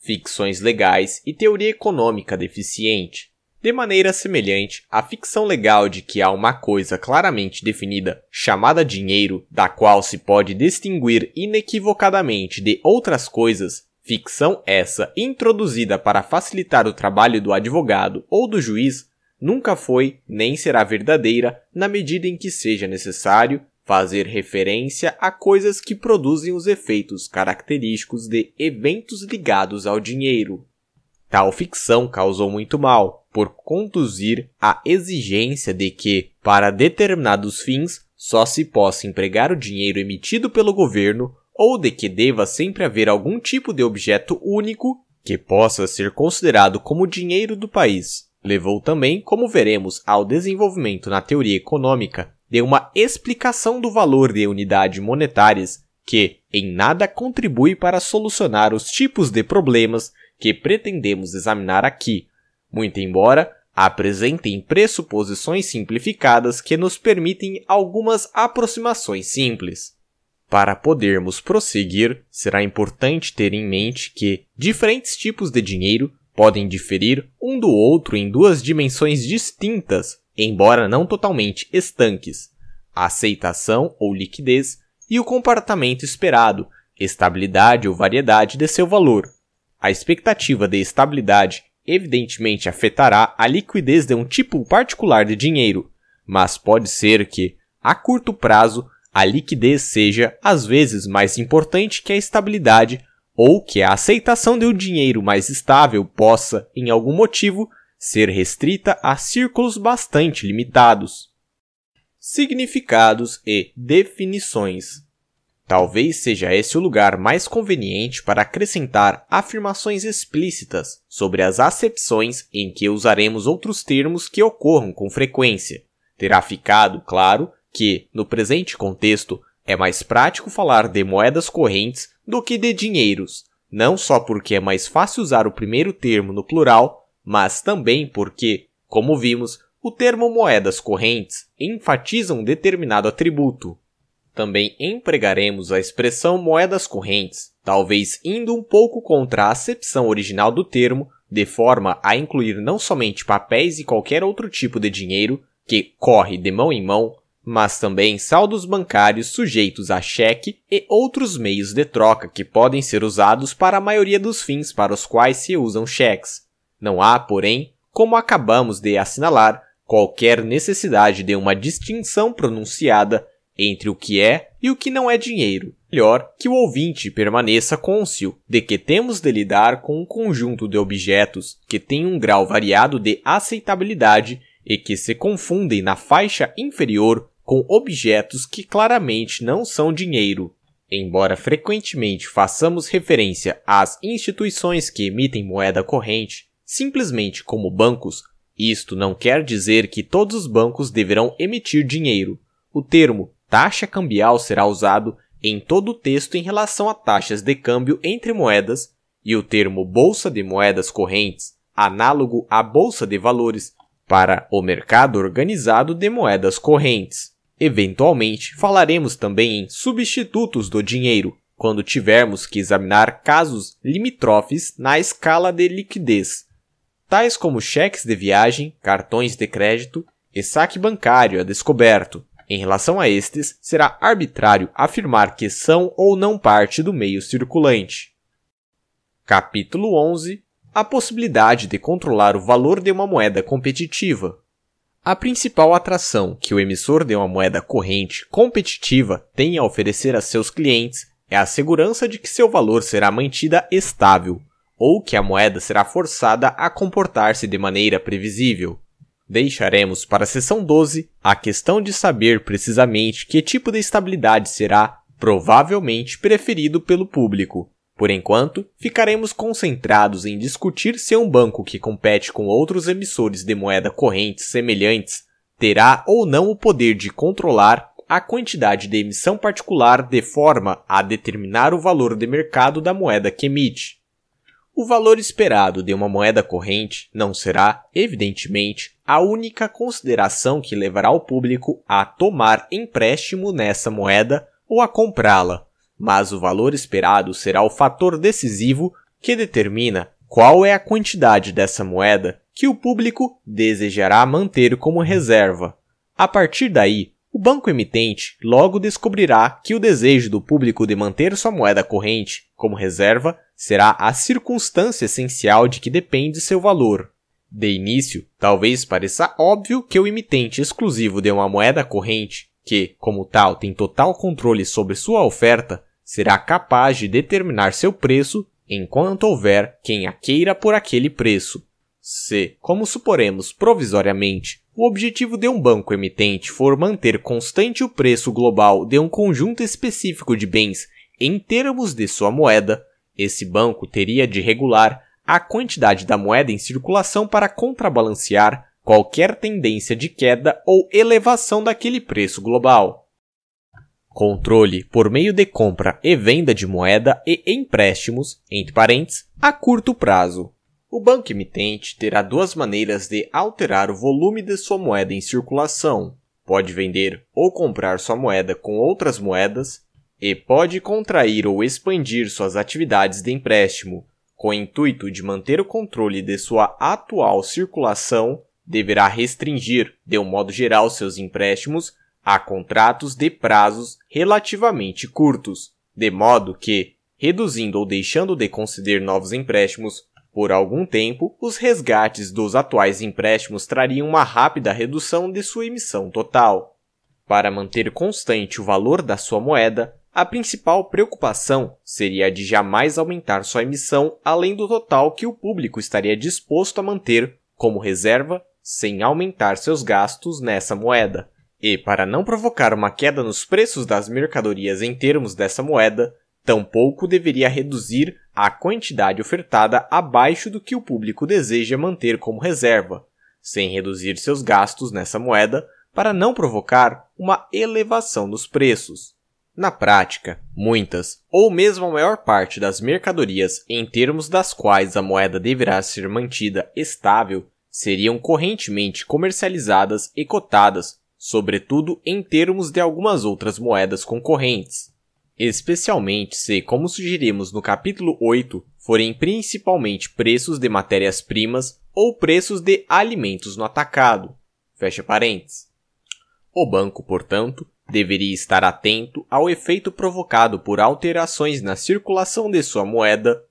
Ficções legais e teoria econômica deficiente. De maneira semelhante, a ficção legal de que há uma coisa claramente definida, chamada dinheiro, da qual se pode distinguir inequivocadamente de outras coisas, ficção essa introduzida para facilitar o trabalho do advogado ou do juiz, nunca foi nem será verdadeira na medida em que seja necessário fazer referência a coisas que produzem os efeitos característicos de eventos ligados ao dinheiro. Tal ficção causou muito mal, por conduzir à exigência de que, para determinados fins, só se possa empregar o dinheiro emitido pelo governo ou de que deva sempre haver algum tipo de objeto único que possa ser considerado como dinheiro do país. Levou também, como veremos, ao desenvolvimento na teoria econômica de uma explicação do valor de unidades monetárias que em nada contribui para solucionar os tipos de problemas que pretendemos examinar aqui, muito embora apresentem pressuposições simplificadas que nos permitem algumas aproximações simples. Para podermos prosseguir, será importante ter em mente que diferentes tipos de dinheiro podem diferir um do outro em duas dimensões distintas, embora não totalmente estanques: a aceitação ou liquidez e o comportamento esperado, estabilidade ou variedade de seu valor. A expectativa de estabilidade evidentemente afetará a liquidez de um tipo particular de dinheiro, mas pode ser que, a curto prazo, a liquidez seja às vezes mais importante que a estabilidade ou que a aceitação de um dinheiro mais estável possa, em algum motivo, ser restrita a círculos bastante limitados. Significados e definições Talvez seja esse o lugar mais conveniente para acrescentar afirmações explícitas sobre as acepções em que usaremos outros termos que ocorram com frequência. Terá ficado claro que, no presente contexto, é mais prático falar de moedas correntes do que de dinheiros, não só porque é mais fácil usar o primeiro termo no plural, mas também porque, como vimos, o termo moedas correntes enfatiza um determinado atributo, também empregaremos a expressão moedas correntes, talvez indo um pouco contra a acepção original do termo, de forma a incluir não somente papéis e qualquer outro tipo de dinheiro que corre de mão em mão, mas também saldos bancários sujeitos a cheque e outros meios de troca que podem ser usados para a maioria dos fins para os quais se usam cheques. Não há, porém, como acabamos de assinalar, qualquer necessidade de uma distinção pronunciada entre o que é e o que não é dinheiro. Melhor que o ouvinte permaneça côncio de que temos de lidar com um conjunto de objetos que tem um grau variado de aceitabilidade e que se confundem na faixa inferior com objetos que claramente não são dinheiro. Embora frequentemente façamos referência às instituições que emitem moeda corrente, simplesmente como bancos, isto não quer dizer que todos os bancos deverão emitir dinheiro. O termo taxa cambial será usado em todo o texto em relação a taxas de câmbio entre moedas e o termo bolsa de moedas correntes, análogo à bolsa de valores, para o mercado organizado de moedas correntes. Eventualmente, falaremos também em substitutos do dinheiro, quando tivermos que examinar casos limitrofes na escala de liquidez, tais como cheques de viagem, cartões de crédito e saque bancário a descoberto. Em relação a estes, será arbitrário afirmar que são ou não parte do meio circulante. Capítulo 11 A possibilidade de controlar o valor de uma moeda competitiva. A principal atração que o emissor de uma moeda corrente competitiva tem a oferecer a seus clientes é a segurança de que seu valor será mantida estável, ou que a moeda será forçada a comportar-se de maneira previsível. Deixaremos para a sessão 12 a questão de saber precisamente que tipo de estabilidade será provavelmente preferido pelo público. Por enquanto, ficaremos concentrados em discutir se um banco que compete com outros emissores de moeda corrente semelhantes terá ou não o poder de controlar a quantidade de emissão particular de forma a determinar o valor de mercado da moeda que emite. O valor esperado de uma moeda corrente não será, evidentemente, a única consideração que levará o público a tomar empréstimo nessa moeda ou a comprá-la, mas o valor esperado será o fator decisivo que determina qual é a quantidade dessa moeda que o público desejará manter como reserva. A partir daí, o banco emitente logo descobrirá que o desejo do público de manter sua moeda corrente como reserva será a circunstância essencial de que depende seu valor. De início, talvez pareça óbvio que o emitente exclusivo de uma moeda corrente, que, como tal, tem total controle sobre sua oferta, será capaz de determinar seu preço enquanto houver quem a queira por aquele preço. Se, como suporemos provisoriamente, o objetivo de um banco emitente for manter constante o preço global de um conjunto específico de bens em termos de sua moeda, esse banco teria de regular a quantidade da moeda em circulação para contrabalancear qualquer tendência de queda ou elevação daquele preço global. Controle por meio de compra e venda de moeda e empréstimos, entre parênteses, a curto prazo. O banco emitente terá duas maneiras de alterar o volume de sua moeda em circulação. Pode vender ou comprar sua moeda com outras moedas e pode contrair ou expandir suas atividades de empréstimo, com o intuito de manter o controle de sua atual circulação, deverá restringir, de um modo geral, seus empréstimos a contratos de prazos relativamente curtos, de modo que, reduzindo ou deixando de conceder novos empréstimos por algum tempo, os resgates dos atuais empréstimos trariam uma rápida redução de sua emissão total. Para manter constante o valor da sua moeda, a principal preocupação seria a de jamais aumentar sua emissão além do total que o público estaria disposto a manter como reserva sem aumentar seus gastos nessa moeda. E para não provocar uma queda nos preços das mercadorias em termos dessa moeda, Tampouco deveria reduzir a quantidade ofertada abaixo do que o público deseja manter como reserva, sem reduzir seus gastos nessa moeda para não provocar uma elevação dos preços. Na prática, muitas, ou mesmo a maior parte das mercadorias em termos das quais a moeda deverá ser mantida estável seriam correntemente comercializadas e cotadas, sobretudo em termos de algumas outras moedas concorrentes especialmente se, como sugerimos no capítulo 8, forem principalmente preços de matérias-primas ou preços de alimentos no atacado. Fecha parênteses. O banco, portanto, deveria estar atento ao efeito provocado por alterações na circulação de sua moeda,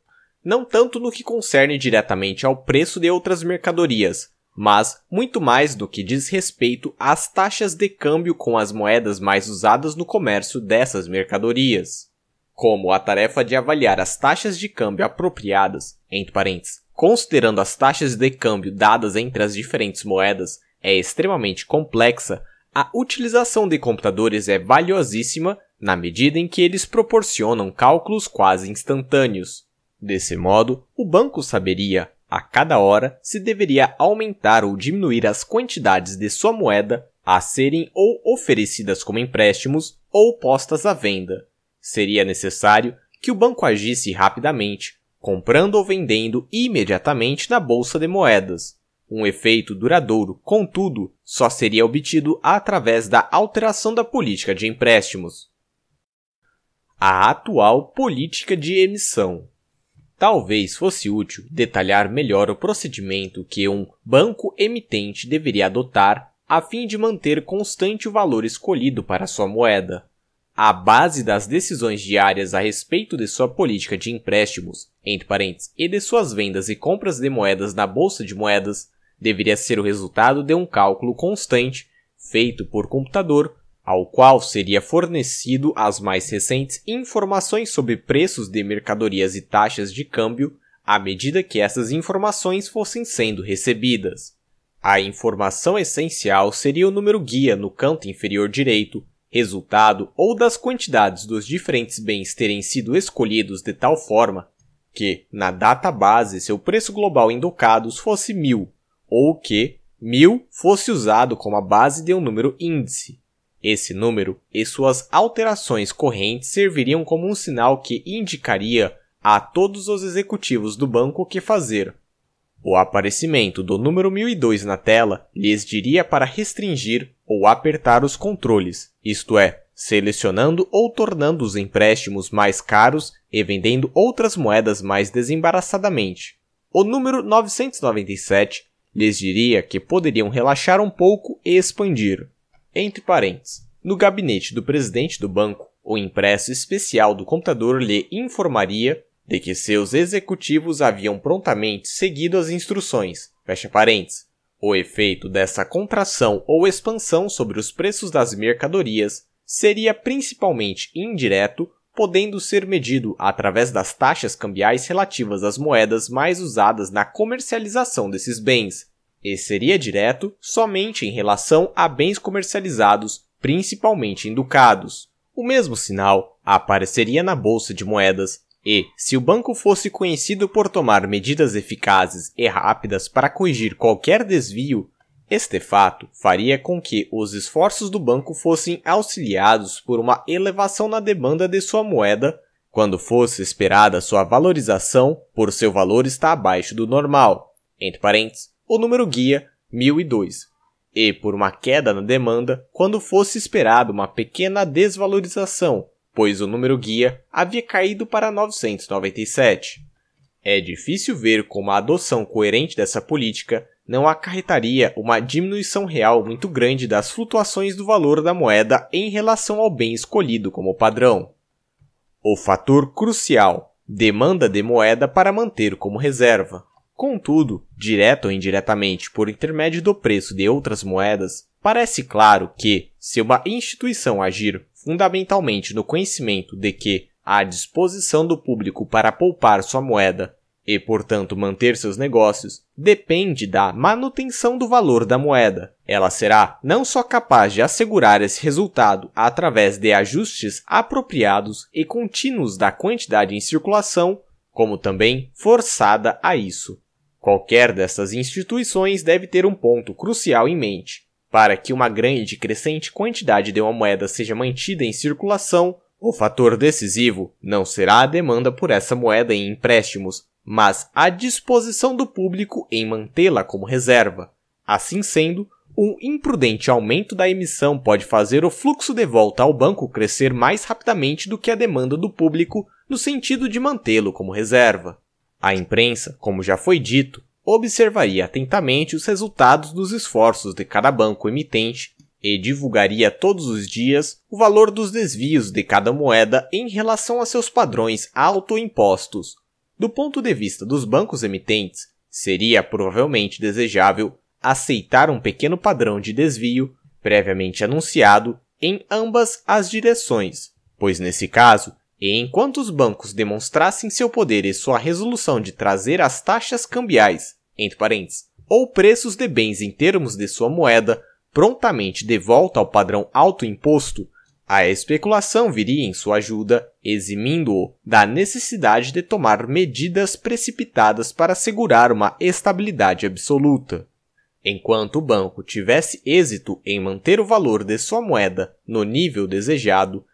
não tanto no que concerne diretamente ao preço de outras mercadorias, mas muito mais do que diz respeito às taxas de câmbio com as moedas mais usadas no comércio dessas mercadorias, como a tarefa de avaliar as taxas de câmbio apropriadas, entre parênteses, considerando as taxas de câmbio dadas entre as diferentes moedas, é extremamente complexa, a utilização de computadores é valiosíssima na medida em que eles proporcionam cálculos quase instantâneos. Desse modo, o banco saberia, a cada hora, se deveria aumentar ou diminuir as quantidades de sua moeda a serem ou oferecidas como empréstimos ou postas à venda. Seria necessário que o banco agisse rapidamente, comprando ou vendendo imediatamente na bolsa de moedas. Um efeito duradouro, contudo, só seria obtido através da alteração da política de empréstimos. A atual política de emissão. Talvez fosse útil detalhar melhor o procedimento que um banco emitente deveria adotar a fim de manter constante o valor escolhido para sua moeda. A base das decisões diárias a respeito de sua política de empréstimos, entre parênteses, e de suas vendas e compras de moedas na bolsa de moedas, deveria ser o resultado de um cálculo constante, feito por computador, ao qual seria fornecido as mais recentes informações sobre preços de mercadorias e taxas de câmbio à medida que essas informações fossem sendo recebidas. A informação essencial seria o número guia no canto inferior direito, resultado ou das quantidades dos diferentes bens terem sido escolhidos de tal forma que, na data base, seu preço global em fosse mil, ou que mil fosse usado como a base de um número índice. Esse número e suas alterações correntes serviriam como um sinal que indicaria a todos os executivos do banco o que fazer. O aparecimento do número 1002 na tela lhes diria para restringir ou apertar os controles, isto é, selecionando ou tornando os empréstimos mais caros e vendendo outras moedas mais desembaraçadamente. O número 997 lhes diria que poderiam relaxar um pouco e expandir. Entre parênteses, no gabinete do presidente do banco, o impresso especial do computador lhe informaria de que seus executivos haviam prontamente seguido as instruções. Fecha parênteses. O efeito dessa contração ou expansão sobre os preços das mercadorias seria principalmente indireto, podendo ser medido através das taxas cambiais relativas às moedas mais usadas na comercialização desses bens e seria direto somente em relação a bens comercializados, principalmente inducados. O mesmo sinal apareceria na bolsa de moedas e, se o banco fosse conhecido por tomar medidas eficazes e rápidas para corrigir qualquer desvio, este fato faria com que os esforços do banco fossem auxiliados por uma elevação na demanda de sua moeda quando fosse esperada sua valorização por seu valor estar abaixo do normal. Entre parênteses, o número guia 1002, e por uma queda na demanda quando fosse esperado uma pequena desvalorização, pois o número guia havia caído para 997. É difícil ver como a adoção coerente dessa política não acarretaria uma diminuição real muito grande das flutuações do valor da moeda em relação ao bem escolhido como padrão. O fator crucial demanda de moeda para manter como reserva. Contudo, direto ou indiretamente por intermédio do preço de outras moedas, parece claro que, se uma instituição agir fundamentalmente no conhecimento de que a disposição do público para poupar sua moeda e, portanto, manter seus negócios, depende da manutenção do valor da moeda. Ela será não só capaz de assegurar esse resultado através de ajustes apropriados e contínuos da quantidade em circulação, como também forçada a isso. Qualquer dessas instituições deve ter um ponto crucial em mente. Para que uma grande e crescente quantidade de uma moeda seja mantida em circulação, o fator decisivo não será a demanda por essa moeda em empréstimos, mas a disposição do público em mantê-la como reserva. Assim sendo, um imprudente aumento da emissão pode fazer o fluxo de volta ao banco crescer mais rapidamente do que a demanda do público, no sentido de mantê-lo como reserva. A imprensa, como já foi dito, observaria atentamente os resultados dos esforços de cada banco emitente e divulgaria todos os dias o valor dos desvios de cada moeda em relação a seus padrões autoimpostos. Do ponto de vista dos bancos emitentes, seria provavelmente desejável aceitar um pequeno padrão de desvio previamente anunciado em ambas as direções, pois nesse caso e enquanto os bancos demonstrassem seu poder e sua resolução de trazer as taxas cambiais, entre parênteses, ou preços de bens em termos de sua moeda, prontamente de volta ao padrão alto imposto, a especulação viria em sua ajuda, eximindo-o da necessidade de tomar medidas precipitadas para assegurar uma estabilidade absoluta. Enquanto o banco tivesse êxito em manter o valor de sua moeda no nível desejado,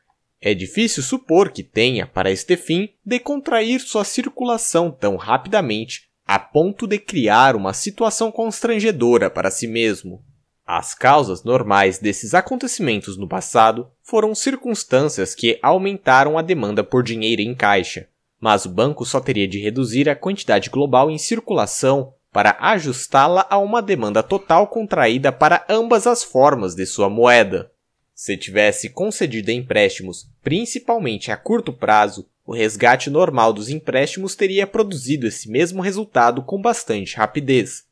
é difícil supor que tenha, para este fim, de contrair sua circulação tão rapidamente a ponto de criar uma situação constrangedora para si mesmo. As causas normais desses acontecimentos no passado foram circunstâncias que aumentaram a demanda por dinheiro em caixa, mas o banco só teria de reduzir a quantidade global em circulação para ajustá-la a uma demanda total contraída para ambas as formas de sua moeda. Se tivesse concedido empréstimos, principalmente a curto prazo, o resgate normal dos empréstimos teria produzido esse mesmo resultado com bastante rapidez.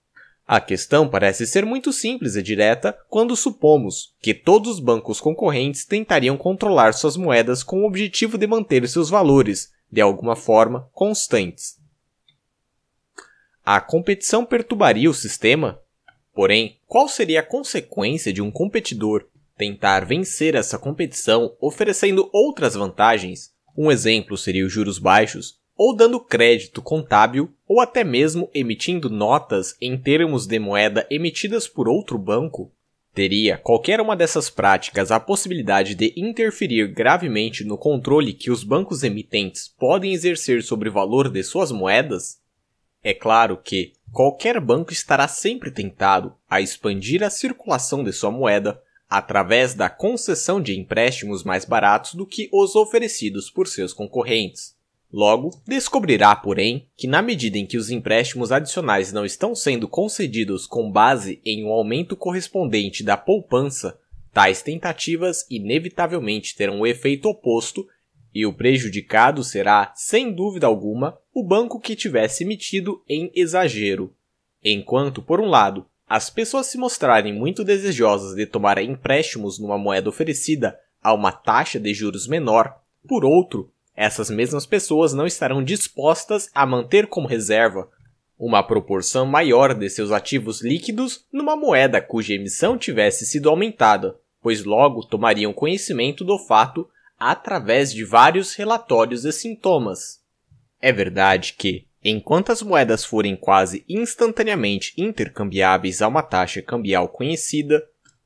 A questão parece ser muito simples e direta quando supomos que todos os bancos concorrentes tentariam controlar suas moedas com o objetivo de manter seus valores, de alguma forma, constantes. A competição perturbaria o sistema? Porém, qual seria a consequência de um competidor tentar vencer essa competição oferecendo outras vantagens, um exemplo seria os juros baixos, ou dando crédito contábil, ou até mesmo emitindo notas em termos de moeda emitidas por outro banco, teria qualquer uma dessas práticas a possibilidade de interferir gravemente no controle que os bancos emitentes podem exercer sobre o valor de suas moedas? É claro que qualquer banco estará sempre tentado a expandir a circulação de sua moeda através da concessão de empréstimos mais baratos do que os oferecidos por seus concorrentes. Logo, descobrirá, porém, que na medida em que os empréstimos adicionais não estão sendo concedidos com base em um aumento correspondente da poupança, tais tentativas inevitavelmente terão o um efeito oposto e o prejudicado será, sem dúvida alguma, o banco que tivesse emitido em exagero. Enquanto, por um lado, as pessoas se mostrarem muito desejosas de tomar empréstimos numa moeda oferecida a uma taxa de juros menor, por outro, essas mesmas pessoas não estarão dispostas a manter como reserva uma proporção maior de seus ativos líquidos numa moeda cuja emissão tivesse sido aumentada, pois logo tomariam conhecimento do fato através de vários relatórios e sintomas. É verdade que, Enquanto as moedas forem quase instantaneamente intercambiáveis a uma taxa cambial conhecida,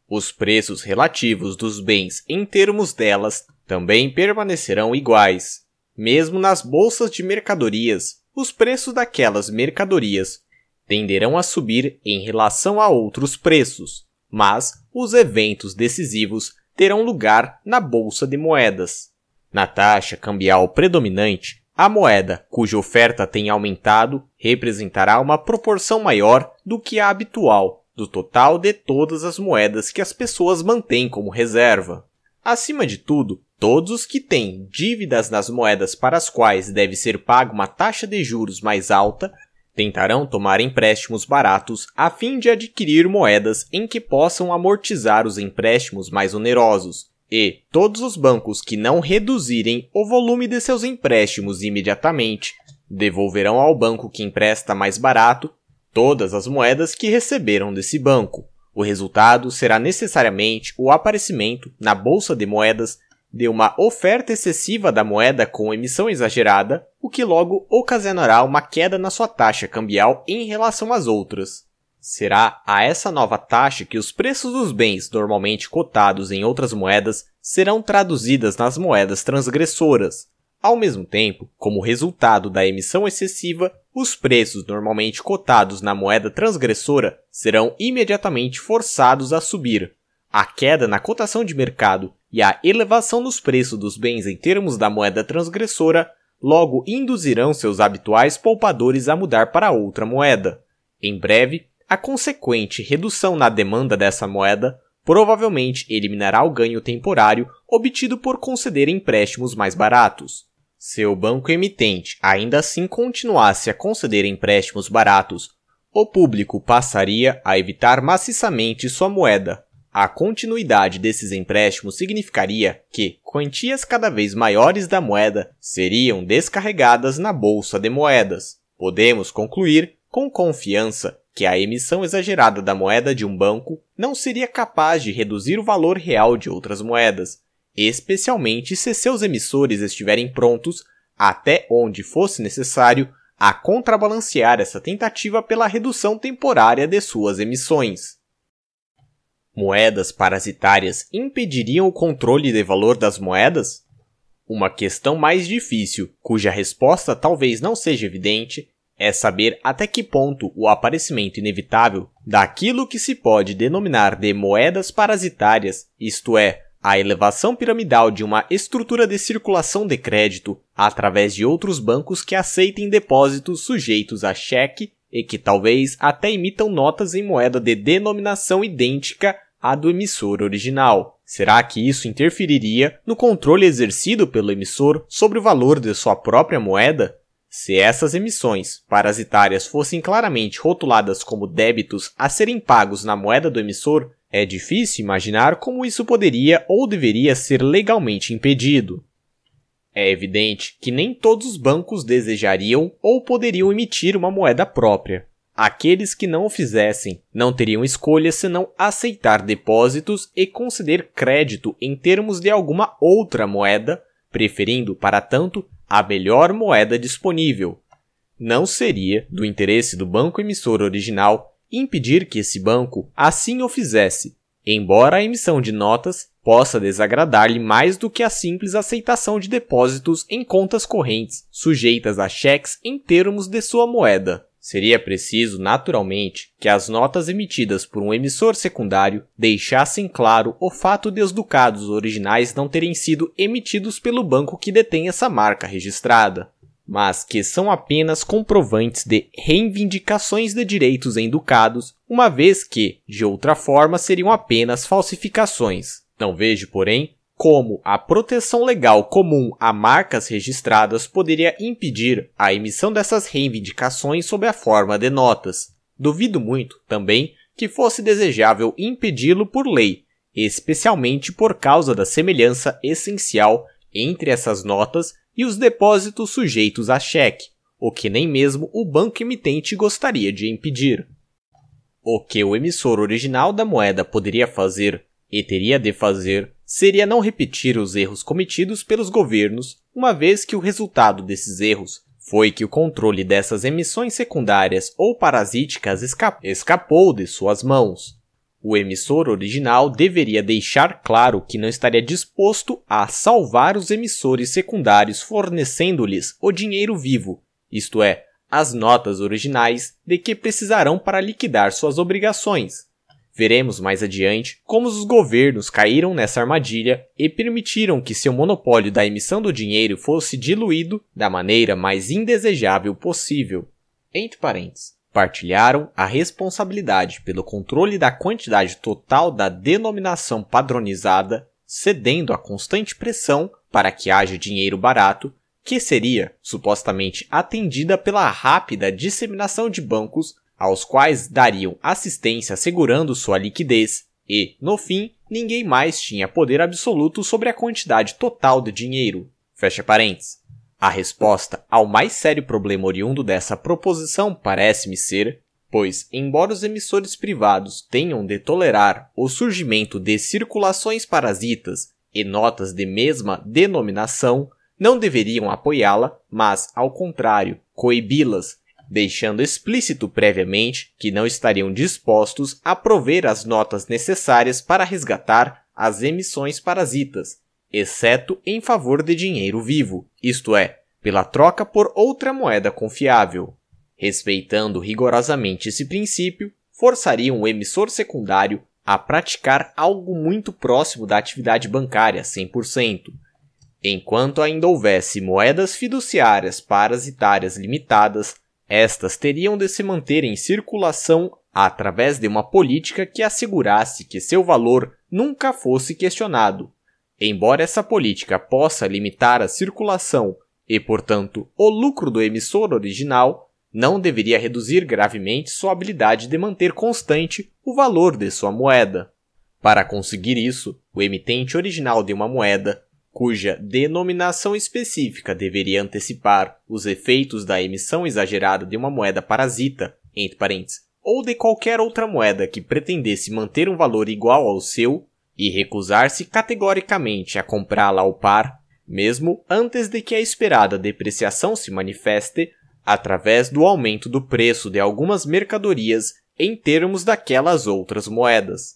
os preços relativos dos bens em termos delas também permanecerão iguais. Mesmo nas bolsas de mercadorias, os preços daquelas mercadorias tenderão a subir em relação a outros preços, mas os eventos decisivos terão lugar na bolsa de moedas. Na taxa cambial predominante, a moeda cuja oferta tem aumentado representará uma proporção maior do que a habitual do total de todas as moedas que as pessoas mantêm como reserva. Acima de tudo, todos os que têm dívidas nas moedas para as quais deve ser paga uma taxa de juros mais alta tentarão tomar empréstimos baratos a fim de adquirir moedas em que possam amortizar os empréstimos mais onerosos, e todos os bancos que não reduzirem o volume de seus empréstimos imediatamente devolverão ao banco que empresta mais barato todas as moedas que receberam desse banco. O resultado será necessariamente o aparecimento na bolsa de moedas de uma oferta excessiva da moeda com emissão exagerada, o que logo ocasionará uma queda na sua taxa cambial em relação às outras. Será a essa nova taxa que os preços dos bens normalmente cotados em outras moedas serão traduzidas nas moedas transgressoras. Ao mesmo tempo, como resultado da emissão excessiva, os preços normalmente cotados na moeda transgressora serão imediatamente forçados a subir. A queda na cotação de mercado e a elevação nos preços dos bens em termos da moeda transgressora logo induzirão seus habituais poupadores a mudar para outra moeda. Em breve, a consequente redução na demanda dessa moeda provavelmente eliminará o ganho temporário obtido por conceder empréstimos mais baratos. Se o banco emitente ainda assim continuasse a conceder empréstimos baratos, o público passaria a evitar maciçamente sua moeda. A continuidade desses empréstimos significaria que quantias cada vez maiores da moeda seriam descarregadas na bolsa de moedas. Podemos concluir com confiança que a emissão exagerada da moeda de um banco não seria capaz de reduzir o valor real de outras moedas, especialmente se seus emissores estiverem prontos, até onde fosse necessário, a contrabalancear essa tentativa pela redução temporária de suas emissões. Moedas parasitárias impediriam o controle de valor das moedas? Uma questão mais difícil, cuja resposta talvez não seja evidente, é saber até que ponto o aparecimento inevitável daquilo que se pode denominar de moedas parasitárias, isto é, a elevação piramidal de uma estrutura de circulação de crédito através de outros bancos que aceitem depósitos sujeitos a cheque e que talvez até imitam notas em moeda de denominação idêntica à do emissor original. Será que isso interferiria no controle exercido pelo emissor sobre o valor de sua própria moeda? Se essas emissões parasitárias fossem claramente rotuladas como débitos a serem pagos na moeda do emissor, é difícil imaginar como isso poderia ou deveria ser legalmente impedido. É evidente que nem todos os bancos desejariam ou poderiam emitir uma moeda própria. Aqueles que não o fizessem não teriam escolha senão aceitar depósitos e conceder crédito em termos de alguma outra moeda, preferindo, para tanto, a melhor moeda disponível. Não seria do interesse do banco emissor original impedir que esse banco assim o fizesse, embora a emissão de notas possa desagradar-lhe mais do que a simples aceitação de depósitos em contas correntes sujeitas a cheques em termos de sua moeda. Seria preciso, naturalmente, que as notas emitidas por um emissor secundário deixassem claro o fato de os ducados originais não terem sido emitidos pelo banco que detém essa marca registrada, mas que são apenas comprovantes de reivindicações de direitos em ducados, uma vez que, de outra forma, seriam apenas falsificações. Não vejo, porém, como a proteção legal comum a marcas registradas poderia impedir a emissão dessas reivindicações sob a forma de notas. Duvido muito, também, que fosse desejável impedi-lo por lei, especialmente por causa da semelhança essencial entre essas notas e os depósitos sujeitos a cheque, o que nem mesmo o banco emitente gostaria de impedir. O que o emissor original da moeda poderia fazer e teria de fazer seria não repetir os erros cometidos pelos governos, uma vez que o resultado desses erros foi que o controle dessas emissões secundárias ou parasíticas esca escapou de suas mãos. O emissor original deveria deixar claro que não estaria disposto a salvar os emissores secundários fornecendo-lhes o dinheiro vivo, isto é, as notas originais de que precisarão para liquidar suas obrigações. Veremos mais adiante como os governos caíram nessa armadilha e permitiram que seu monopólio da emissão do dinheiro fosse diluído da maneira mais indesejável possível. Entre parênteses, partilharam a responsabilidade pelo controle da quantidade total da denominação padronizada, cedendo a constante pressão para que haja dinheiro barato, que seria supostamente atendida pela rápida disseminação de bancos aos quais dariam assistência segurando sua liquidez, e, no fim, ninguém mais tinha poder absoluto sobre a quantidade total de dinheiro. Fecha parênteses. A resposta ao mais sério problema oriundo dessa proposição parece-me ser, pois, embora os emissores privados tenham de tolerar o surgimento de circulações parasitas e notas de mesma denominação, não deveriam apoiá-la, mas, ao contrário, coibi-las deixando explícito previamente que não estariam dispostos a prover as notas necessárias para resgatar as emissões parasitas, exceto em favor de dinheiro vivo, isto é, pela troca por outra moeda confiável. Respeitando rigorosamente esse princípio, forçariam o emissor secundário a praticar algo muito próximo da atividade bancária 100%. Enquanto ainda houvesse moedas fiduciárias parasitárias limitadas, estas teriam de se manter em circulação através de uma política que assegurasse que seu valor nunca fosse questionado. Embora essa política possa limitar a circulação e, portanto, o lucro do emissor original, não deveria reduzir gravemente sua habilidade de manter constante o valor de sua moeda. Para conseguir isso, o emitente original de uma moeda cuja denominação específica deveria antecipar os efeitos da emissão exagerada de uma moeda parasita, entre parênteses, ou de qualquer outra moeda que pretendesse manter um valor igual ao seu e recusar-se categoricamente a comprá-la ao par, mesmo antes de que a esperada depreciação se manifeste através do aumento do preço de algumas mercadorias em termos daquelas outras moedas.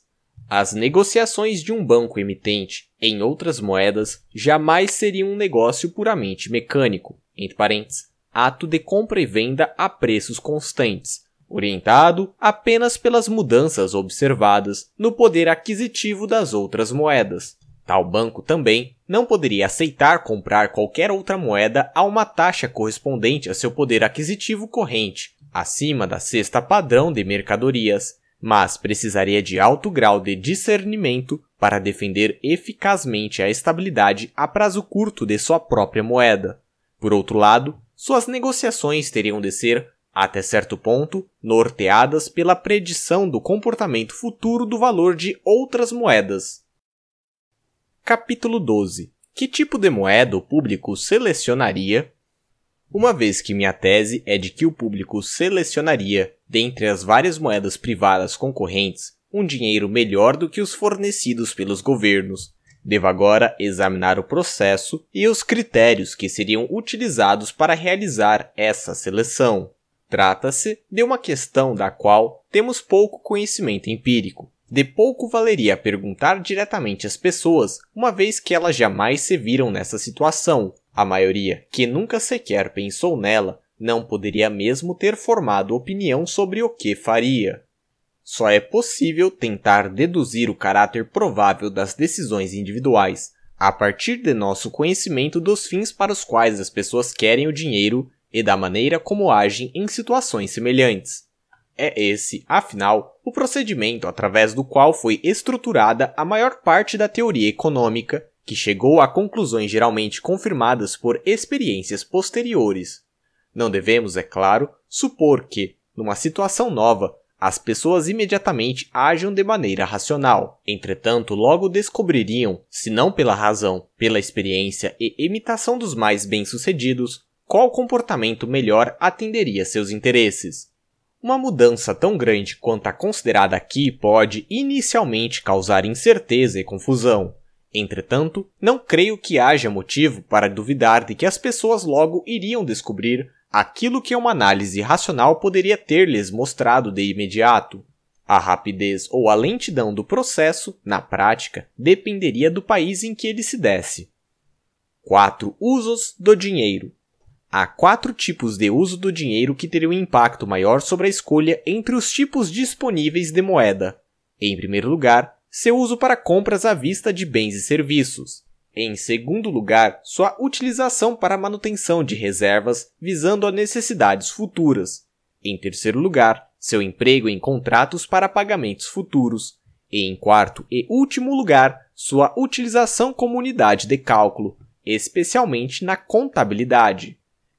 As negociações de um banco emitente em outras moedas, jamais seria um negócio puramente mecânico, entre parênteses, ato de compra e venda a preços constantes, orientado apenas pelas mudanças observadas no poder aquisitivo das outras moedas. Tal banco também não poderia aceitar comprar qualquer outra moeda a uma taxa correspondente a seu poder aquisitivo corrente, acima da cesta padrão de mercadorias, mas precisaria de alto grau de discernimento para defender eficazmente a estabilidade a prazo curto de sua própria moeda. Por outro lado, suas negociações teriam de ser, até certo ponto, norteadas pela predição do comportamento futuro do valor de outras moedas. Capítulo 12 Que tipo de moeda o público selecionaria uma vez que minha tese é de que o público selecionaria, dentre as várias moedas privadas concorrentes, um dinheiro melhor do que os fornecidos pelos governos. Devo agora examinar o processo e os critérios que seriam utilizados para realizar essa seleção. Trata-se de uma questão da qual temos pouco conhecimento empírico. De pouco valeria perguntar diretamente às pessoas, uma vez que elas jamais se viram nessa situação, a maioria, que nunca sequer pensou nela, não poderia mesmo ter formado opinião sobre o que faria. Só é possível tentar deduzir o caráter provável das decisões individuais a partir de nosso conhecimento dos fins para os quais as pessoas querem o dinheiro e da maneira como agem em situações semelhantes. É esse, afinal, o procedimento através do qual foi estruturada a maior parte da teoria econômica que chegou a conclusões geralmente confirmadas por experiências posteriores. Não devemos, é claro, supor que, numa situação nova, as pessoas imediatamente ajam de maneira racional. Entretanto, logo descobririam, se não pela razão, pela experiência e imitação dos mais bem-sucedidos, qual comportamento melhor atenderia seus interesses. Uma mudança tão grande quanto a considerada aqui pode inicialmente causar incerteza e confusão. Entretanto, não creio que haja motivo para duvidar de que as pessoas logo iriam descobrir aquilo que uma análise racional poderia ter-lhes mostrado de imediato. A rapidez ou a lentidão do processo, na prática, dependeria do país em que ele se desse. 4. Usos do dinheiro. Há quatro tipos de uso do dinheiro que teriam um impacto maior sobre a escolha entre os tipos disponíveis de moeda. Em primeiro lugar, seu uso para compras à vista de bens e serviços. Em segundo lugar, sua utilização para manutenção de reservas visando a necessidades futuras. Em terceiro lugar, seu emprego em contratos para pagamentos futuros. E em quarto e último lugar, sua utilização como unidade de cálculo, especialmente na contabilidade.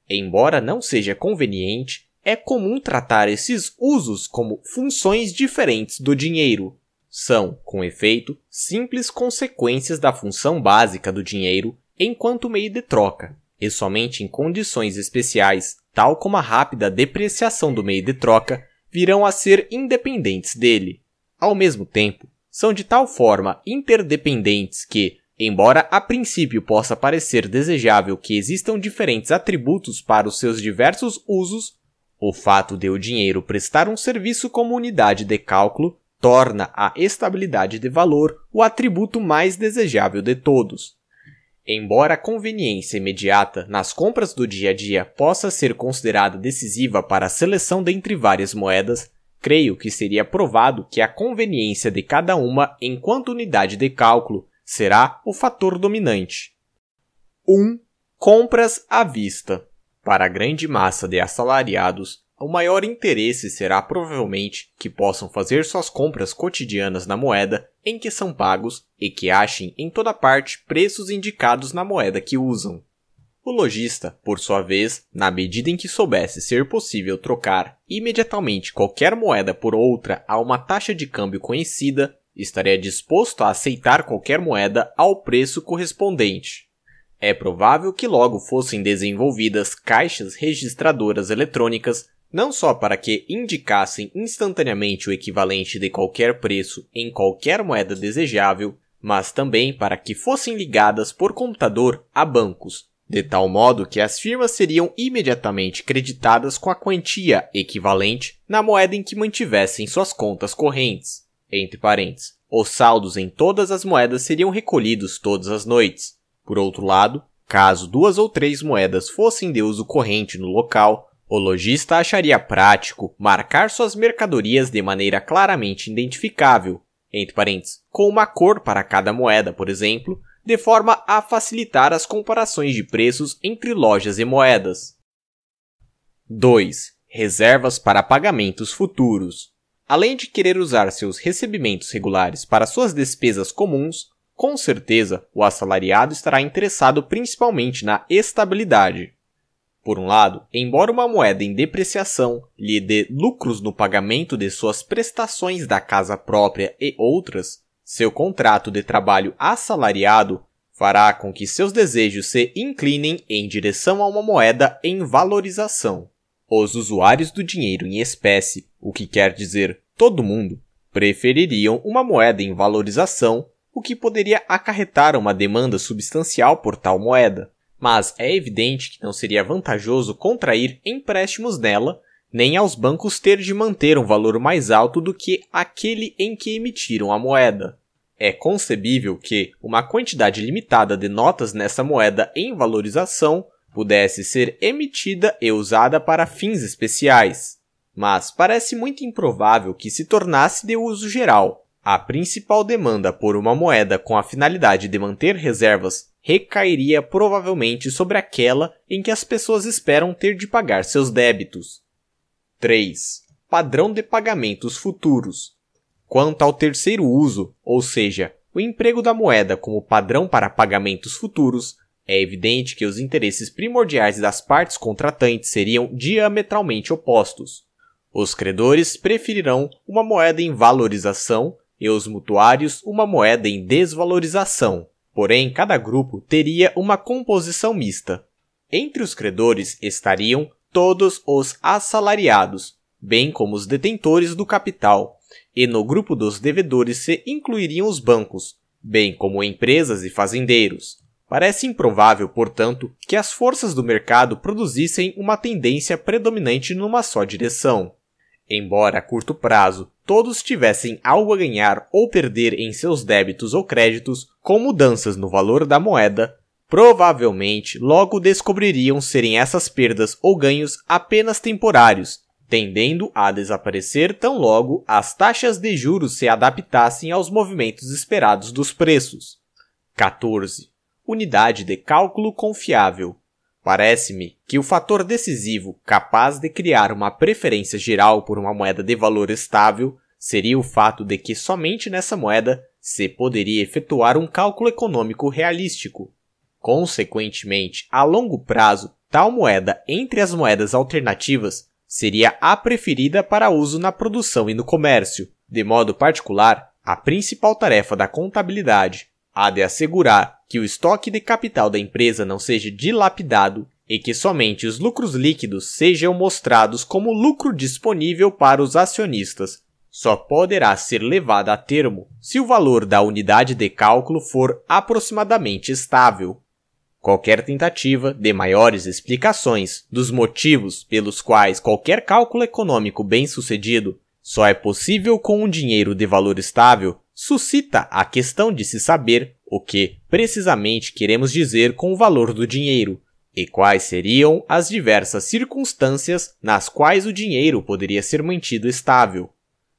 Embora não seja conveniente, é comum tratar esses usos como funções diferentes do dinheiro são, com efeito, simples consequências da função básica do dinheiro enquanto meio de troca, e somente em condições especiais, tal como a rápida depreciação do meio de troca, virão a ser independentes dele. Ao mesmo tempo, são de tal forma interdependentes que, embora a princípio possa parecer desejável que existam diferentes atributos para os seus diversos usos, o fato de o dinheiro prestar um serviço como unidade de cálculo torna a estabilidade de valor o atributo mais desejável de todos. Embora a conveniência imediata nas compras do dia a dia possa ser considerada decisiva para a seleção dentre várias moedas, creio que seria provado que a conveniência de cada uma enquanto unidade de cálculo será o fator dominante. 1. Um, compras à vista. Para a grande massa de assalariados, o maior interesse será provavelmente que possam fazer suas compras cotidianas na moeda em que são pagos e que achem em toda parte preços indicados na moeda que usam. O lojista, por sua vez, na medida em que soubesse ser possível trocar imediatamente qualquer moeda por outra a uma taxa de câmbio conhecida, estaria disposto a aceitar qualquer moeda ao preço correspondente. É provável que logo fossem desenvolvidas caixas registradoras eletrônicas não só para que indicassem instantaneamente o equivalente de qualquer preço em qualquer moeda desejável, mas também para que fossem ligadas por computador a bancos, de tal modo que as firmas seriam imediatamente creditadas com a quantia equivalente na moeda em que mantivessem suas contas correntes. Entre parênteses, os saldos em todas as moedas seriam recolhidos todas as noites. Por outro lado, caso duas ou três moedas fossem de uso corrente no local, o lojista acharia prático marcar suas mercadorias de maneira claramente identificável, entre parênteses, com uma cor para cada moeda, por exemplo, de forma a facilitar as comparações de preços entre lojas e moedas. 2. Reservas para pagamentos futuros. Além de querer usar seus recebimentos regulares para suas despesas comuns, com certeza o assalariado estará interessado principalmente na estabilidade. Por um lado, embora uma moeda em depreciação lhe dê lucros no pagamento de suas prestações da casa própria e outras, seu contrato de trabalho assalariado fará com que seus desejos se inclinem em direção a uma moeda em valorização. Os usuários do dinheiro em espécie, o que quer dizer todo mundo, prefeririam uma moeda em valorização, o que poderia acarretar uma demanda substancial por tal moeda mas é evidente que não seria vantajoso contrair empréstimos nela, nem aos bancos ter de manter um valor mais alto do que aquele em que emitiram a moeda. É concebível que uma quantidade limitada de notas nessa moeda em valorização pudesse ser emitida e usada para fins especiais, mas parece muito improvável que se tornasse de uso geral. A principal demanda por uma moeda com a finalidade de manter reservas recairia provavelmente sobre aquela em que as pessoas esperam ter de pagar seus débitos. 3. Padrão de pagamentos futuros. Quanto ao terceiro uso, ou seja, o emprego da moeda como padrão para pagamentos futuros, é evidente que os interesses primordiais das partes contratantes seriam diametralmente opostos. Os credores preferirão uma moeda em valorização e os mutuários uma moeda em desvalorização. Porém, cada grupo teria uma composição mista. Entre os credores estariam todos os assalariados, bem como os detentores do capital, e no grupo dos devedores se incluiriam os bancos, bem como empresas e fazendeiros. Parece improvável, portanto, que as forças do mercado produzissem uma tendência predominante numa só direção. Embora a curto prazo todos tivessem algo a ganhar ou perder em seus débitos ou créditos com mudanças no valor da moeda, provavelmente logo descobririam serem essas perdas ou ganhos apenas temporários, tendendo a desaparecer tão logo as taxas de juros se adaptassem aos movimentos esperados dos preços. 14. Unidade de cálculo confiável. Parece-me que o fator decisivo capaz de criar uma preferência geral por uma moeda de valor estável seria o fato de que somente nessa moeda se poderia efetuar um cálculo econômico realístico. Consequentemente, a longo prazo, tal moeda entre as moedas alternativas seria a preferida para uso na produção e no comércio. De modo particular, a principal tarefa da contabilidade há de assegurar que o estoque de capital da empresa não seja dilapidado e que somente os lucros líquidos sejam mostrados como lucro disponível para os acionistas, só poderá ser levada a termo se o valor da unidade de cálculo for aproximadamente estável. Qualquer tentativa de maiores explicações dos motivos pelos quais qualquer cálculo econômico bem-sucedido só é possível com um dinheiro de valor estável suscita a questão de se saber o que precisamente queremos dizer com o valor do dinheiro e quais seriam as diversas circunstâncias nas quais o dinheiro poderia ser mantido estável.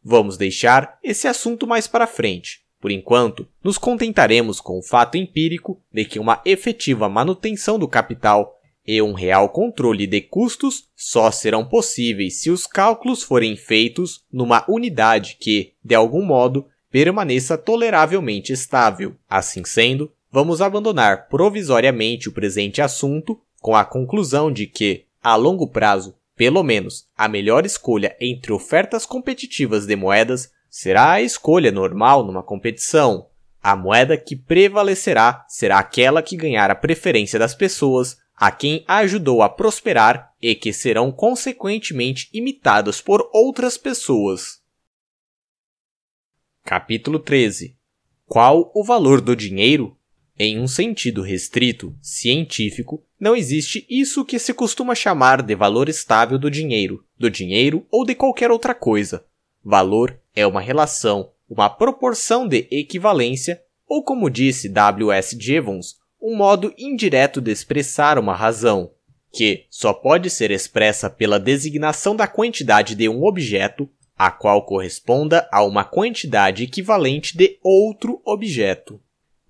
Vamos deixar esse assunto mais para frente. Por enquanto, nos contentaremos com o fato empírico de que uma efetiva manutenção do capital e um real controle de custos só serão possíveis se os cálculos forem feitos numa unidade que, de algum modo, permaneça toleravelmente estável. Assim sendo, vamos abandonar provisoriamente o presente assunto com a conclusão de que, a longo prazo, pelo menos, a melhor escolha entre ofertas competitivas de moedas será a escolha normal numa competição. A moeda que prevalecerá será aquela que ganhar a preferência das pessoas, a quem ajudou a prosperar e que serão consequentemente imitadas por outras pessoas. Capítulo 13 Qual o valor do dinheiro em um sentido restrito, científico, não existe isso que se costuma chamar de valor estável do dinheiro, do dinheiro ou de qualquer outra coisa. Valor é uma relação, uma proporção de equivalência, ou como disse W. S. Jevons, um modo indireto de expressar uma razão, que só pode ser expressa pela designação da quantidade de um objeto, a qual corresponda a uma quantidade equivalente de outro objeto.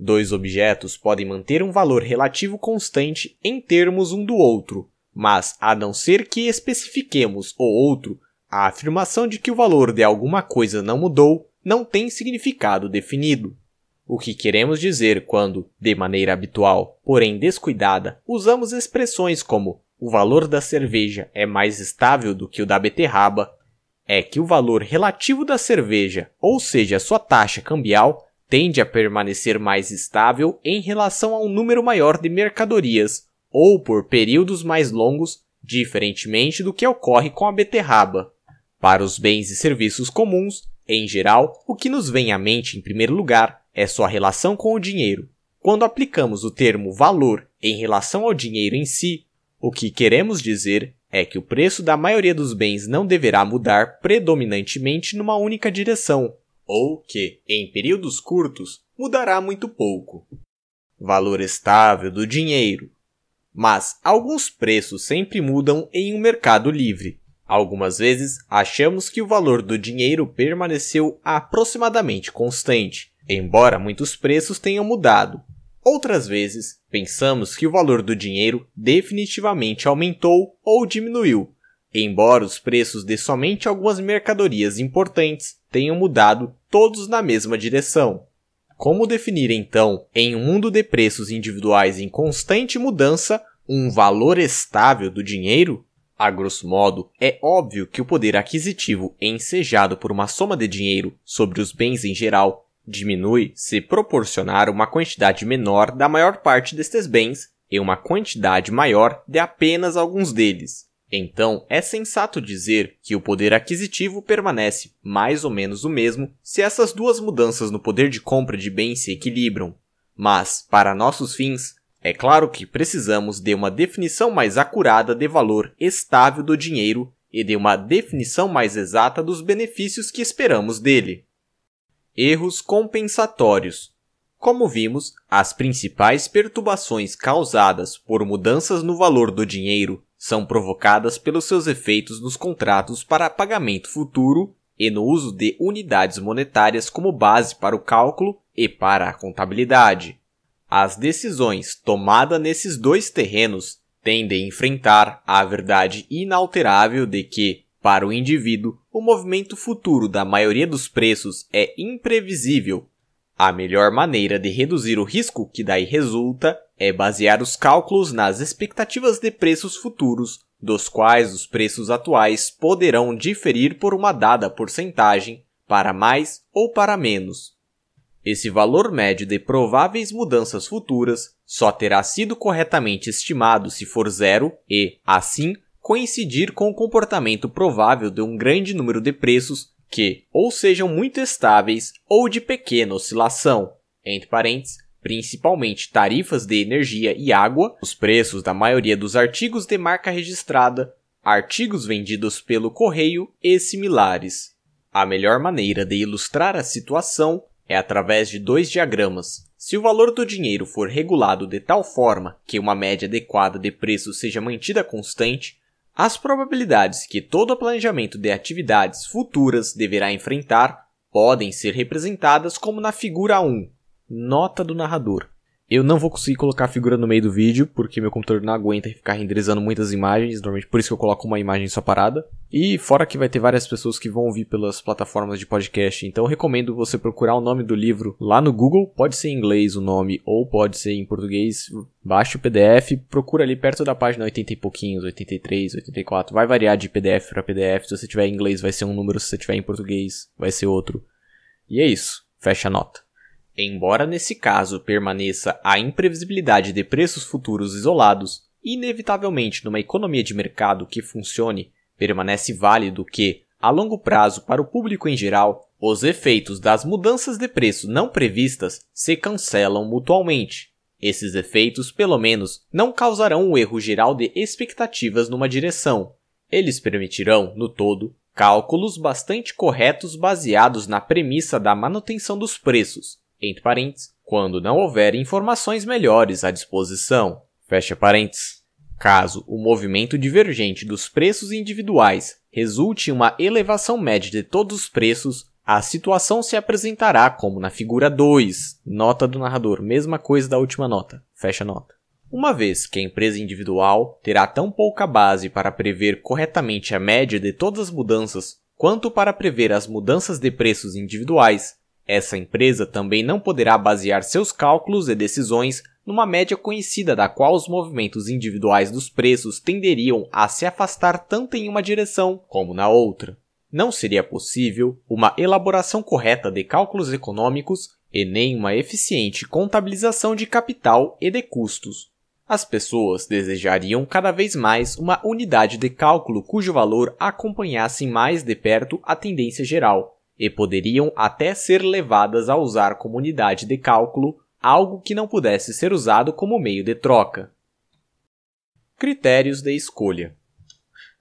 Dois objetos podem manter um valor relativo constante em termos um do outro, mas a não ser que especifiquemos o outro, a afirmação de que o valor de alguma coisa não mudou não tem significado definido. O que queremos dizer quando, de maneira habitual, porém descuidada, usamos expressões como o valor da cerveja é mais estável do que o da beterraba, é que o valor relativo da cerveja, ou seja, sua taxa cambial, tende a permanecer mais estável em relação a um número maior de mercadorias, ou por períodos mais longos, diferentemente do que ocorre com a beterraba. Para os bens e serviços comuns, em geral, o que nos vem à mente em primeiro lugar é sua relação com o dinheiro. Quando aplicamos o termo valor em relação ao dinheiro em si, o que queremos dizer é que o preço da maioria dos bens não deverá mudar predominantemente numa única direção, ou que, em períodos curtos, mudará muito pouco. Valor estável do dinheiro. Mas alguns preços sempre mudam em um mercado livre. Algumas vezes achamos que o valor do dinheiro permaneceu aproximadamente constante, embora muitos preços tenham mudado. Outras vezes, pensamos que o valor do dinheiro definitivamente aumentou ou diminuiu, embora os preços de somente algumas mercadorias importantes tenham mudado todos na mesma direção. Como definir então, em um mundo de preços individuais em constante mudança, um valor estável do dinheiro? A grosso modo, é óbvio que o poder aquisitivo ensejado por uma soma de dinheiro sobre os bens em geral diminui se proporcionar uma quantidade menor da maior parte destes bens e uma quantidade maior de apenas alguns deles. Então, é sensato dizer que o poder aquisitivo permanece mais ou menos o mesmo se essas duas mudanças no poder de compra de bens se equilibram. Mas, para nossos fins, é claro que precisamos de uma definição mais acurada de valor estável do dinheiro e de uma definição mais exata dos benefícios que esperamos dele. Erros compensatórios. Como vimos, as principais perturbações causadas por mudanças no valor do dinheiro são provocadas pelos seus efeitos nos contratos para pagamento futuro e no uso de unidades monetárias como base para o cálculo e para a contabilidade. As decisões tomadas nesses dois terrenos tendem a enfrentar a verdade inalterável de que, para o indivíduo, o movimento futuro da maioria dos preços é imprevisível. A melhor maneira de reduzir o risco que daí resulta é basear os cálculos nas expectativas de preços futuros, dos quais os preços atuais poderão diferir por uma dada porcentagem, para mais ou para menos. Esse valor médio de prováveis mudanças futuras só terá sido corretamente estimado se for zero e, assim, coincidir com o comportamento provável de um grande número de preços que ou sejam muito estáveis ou de pequena oscilação, entre parênteses, principalmente tarifas de energia e água, os preços da maioria dos artigos de marca registrada, artigos vendidos pelo correio e similares. A melhor maneira de ilustrar a situação é através de dois diagramas. Se o valor do dinheiro for regulado de tal forma que uma média adequada de preço seja mantida constante, as probabilidades que todo planejamento de atividades futuras deverá enfrentar podem ser representadas como na figura 1. Nota do narrador. Eu não vou conseguir colocar a figura no meio do vídeo, porque meu computador não aguenta ficar renderizando muitas imagens, normalmente por isso que eu coloco uma imagem só parada. E fora que vai ter várias pessoas que vão ouvir pelas plataformas de podcast, então recomendo você procurar o nome do livro lá no Google, pode ser em inglês o nome ou pode ser em português. Baixa o PDF, procura ali perto da página 80 e pouquinhos, 83, 84, vai variar de PDF para PDF, se você tiver em inglês vai ser um número, se você tiver em português vai ser outro. E é isso, fecha a nota. Embora nesse caso permaneça a imprevisibilidade de preços futuros isolados, inevitavelmente numa economia de mercado que funcione, permanece válido que, a longo prazo para o público em geral, os efeitos das mudanças de preço não previstas se cancelam mutualmente. Esses efeitos, pelo menos, não causarão um erro geral de expectativas numa direção. Eles permitirão, no todo, cálculos bastante corretos baseados na premissa da manutenção dos preços, entre parênteses, quando não houver informações melhores à disposição. Fecha parênteses. Caso o movimento divergente dos preços individuais resulte em uma elevação média de todos os preços, a situação se apresentará como na figura 2, nota do narrador, mesma coisa da última nota, fecha nota. Uma vez que a empresa individual terá tão pouca base para prever corretamente a média de todas as mudanças, quanto para prever as mudanças de preços individuais, essa empresa também não poderá basear seus cálculos e decisões numa média conhecida da qual os movimentos individuais dos preços tenderiam a se afastar tanto em uma direção como na outra. Não seria possível uma elaboração correta de cálculos econômicos e nem uma eficiente contabilização de capital e de custos. As pessoas desejariam cada vez mais uma unidade de cálculo cujo valor acompanhasse mais de perto a tendência geral, e poderiam até ser levadas a usar como unidade de cálculo algo que não pudesse ser usado como meio de troca. Critérios de escolha.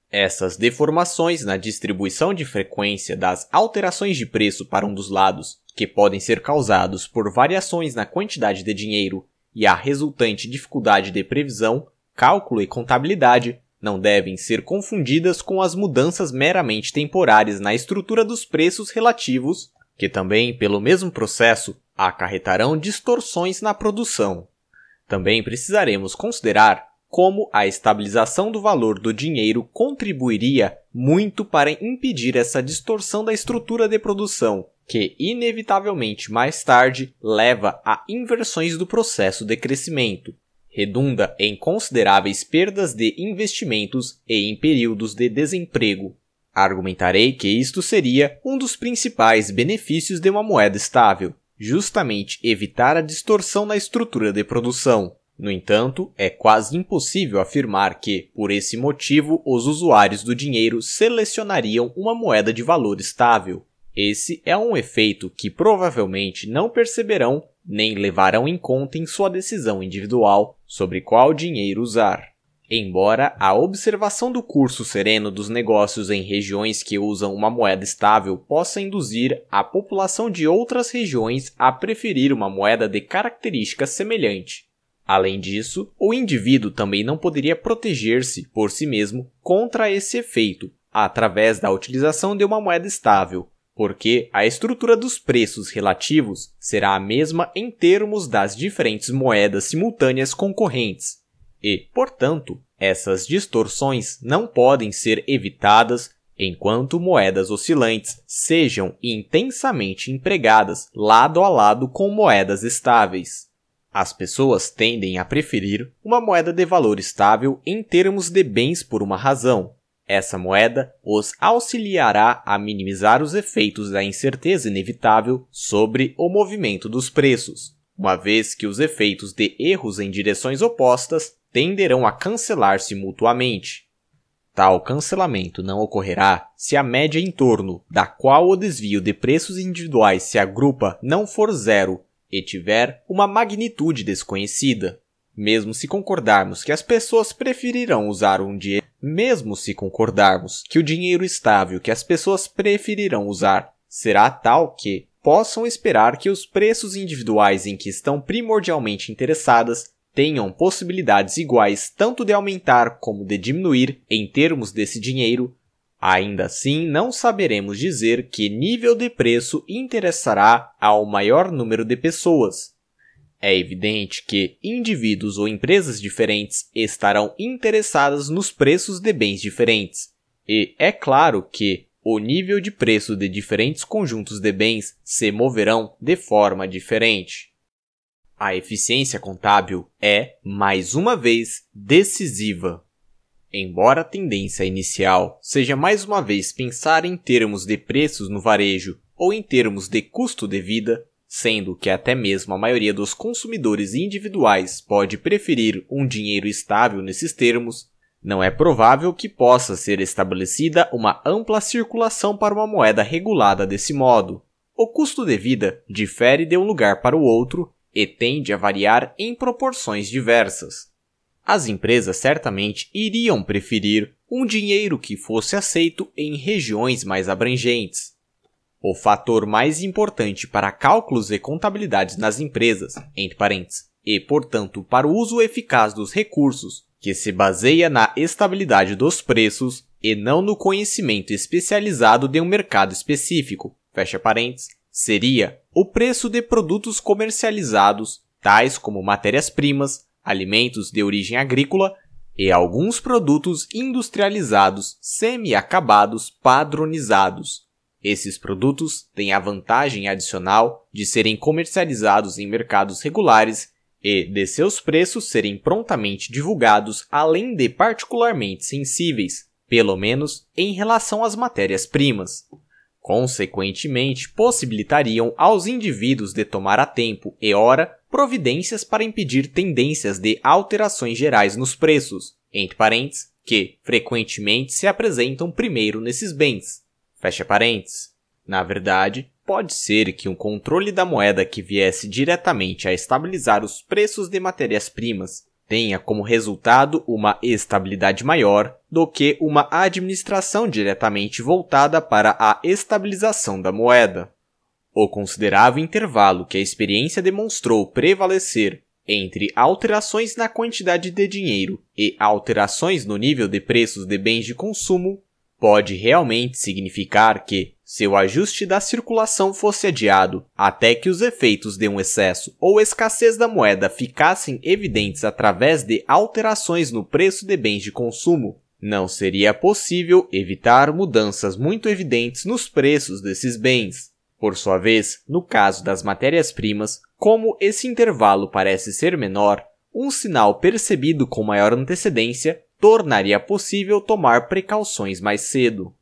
Essas deformações na distribuição de frequência das alterações de preço para um dos lados, que podem ser causados por variações na quantidade de dinheiro e a resultante dificuldade de previsão, cálculo e contabilidade, não devem ser confundidas com as mudanças meramente temporárias na estrutura dos preços relativos, que também, pelo mesmo processo, acarretarão distorções na produção. Também precisaremos considerar como a estabilização do valor do dinheiro contribuiria muito para impedir essa distorção da estrutura de produção, que inevitavelmente mais tarde leva a inversões do processo de crescimento redunda em consideráveis perdas de investimentos e em períodos de desemprego. Argumentarei que isto seria um dos principais benefícios de uma moeda estável, justamente evitar a distorção na estrutura de produção. No entanto, é quase impossível afirmar que, por esse motivo, os usuários do dinheiro selecionariam uma moeda de valor estável. Esse é um efeito que provavelmente não perceberão nem levarão em conta em sua decisão individual sobre qual dinheiro usar. Embora a observação do curso sereno dos negócios em regiões que usam uma moeda estável possa induzir a população de outras regiões a preferir uma moeda de característica semelhante. Além disso, o indivíduo também não poderia proteger-se por si mesmo contra esse efeito através da utilização de uma moeda estável, porque a estrutura dos preços relativos será a mesma em termos das diferentes moedas simultâneas concorrentes, e, portanto, essas distorções não podem ser evitadas enquanto moedas oscilantes sejam intensamente empregadas lado a lado com moedas estáveis. As pessoas tendem a preferir uma moeda de valor estável em termos de bens por uma razão, essa moeda os auxiliará a minimizar os efeitos da incerteza inevitável sobre o movimento dos preços, uma vez que os efeitos de erros em direções opostas tenderão a cancelar-se mutuamente. Tal cancelamento não ocorrerá se a média em torno da qual o desvio de preços individuais se agrupa não for zero e tiver uma magnitude desconhecida. Mesmo se concordarmos que as pessoas preferirão usar um dinheiro, mesmo se concordarmos que o dinheiro estável que as pessoas preferirão usar será tal que possam esperar que os preços individuais em que estão primordialmente interessadas tenham possibilidades iguais tanto de aumentar como de diminuir em termos desse dinheiro, ainda assim não saberemos dizer que nível de preço interessará ao maior número de pessoas, é evidente que indivíduos ou empresas diferentes estarão interessadas nos preços de bens diferentes, e é claro que o nível de preço de diferentes conjuntos de bens se moverão de forma diferente. A eficiência contábil é, mais uma vez, decisiva. Embora a tendência inicial seja mais uma vez pensar em termos de preços no varejo ou em termos de custo de vida, sendo que até mesmo a maioria dos consumidores individuais pode preferir um dinheiro estável nesses termos, não é provável que possa ser estabelecida uma ampla circulação para uma moeda regulada desse modo. O custo de vida difere de um lugar para o outro e tende a variar em proporções diversas. As empresas certamente iriam preferir um dinheiro que fosse aceito em regiões mais abrangentes, o fator mais importante para cálculos e contabilidades nas empresas, entre parênteses, e, portanto, para o uso eficaz dos recursos, que se baseia na estabilidade dos preços e não no conhecimento especializado de um mercado específico, fecha parênteses, seria o preço de produtos comercializados, tais como matérias-primas, alimentos de origem agrícola e alguns produtos industrializados semi-acabados padronizados, esses produtos têm a vantagem adicional de serem comercializados em mercados regulares e de seus preços serem prontamente divulgados, além de particularmente sensíveis, pelo menos em relação às matérias-primas. Consequentemente, possibilitariam aos indivíduos de tomar a tempo e hora providências para impedir tendências de alterações gerais nos preços, entre parênteses, que frequentemente se apresentam primeiro nesses bens. Fecha parênteses. Na verdade, pode ser que um controle da moeda que viesse diretamente a estabilizar os preços de matérias-primas tenha como resultado uma estabilidade maior do que uma administração diretamente voltada para a estabilização da moeda. O considerável intervalo que a experiência demonstrou prevalecer entre alterações na quantidade de dinheiro e alterações no nível de preços de bens de consumo pode realmente significar que, se o ajuste da circulação fosse adiado até que os efeitos de um excesso ou escassez da moeda ficassem evidentes através de alterações no preço de bens de consumo, não seria possível evitar mudanças muito evidentes nos preços desses bens. Por sua vez, no caso das matérias-primas, como esse intervalo parece ser menor, um sinal percebido com maior antecedência tornaria possível tomar precauções mais cedo.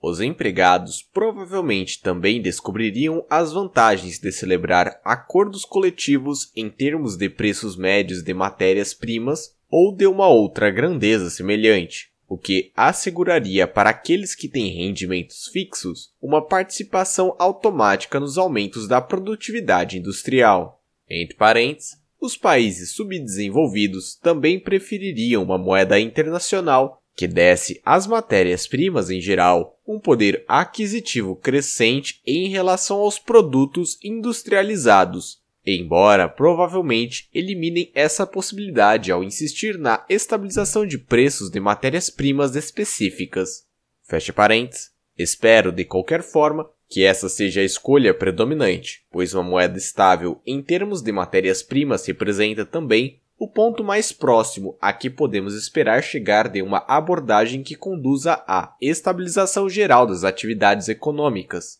Os empregados provavelmente também descobririam as vantagens de celebrar acordos coletivos em termos de preços médios de matérias-primas ou de uma outra grandeza semelhante, o que asseguraria para aqueles que têm rendimentos fixos uma participação automática nos aumentos da produtividade industrial. Entre parênteses, os países subdesenvolvidos também prefeririam uma moeda internacional que desse às matérias-primas em geral um poder aquisitivo crescente em relação aos produtos industrializados, embora provavelmente eliminem essa possibilidade ao insistir na estabilização de preços de matérias-primas específicas. Fecha parênteses. Espero, de qualquer forma, que essa seja a escolha predominante, pois uma moeda estável em termos de matérias-primas representa também o ponto mais próximo a que podemos esperar chegar de uma abordagem que conduza à estabilização geral das atividades econômicas.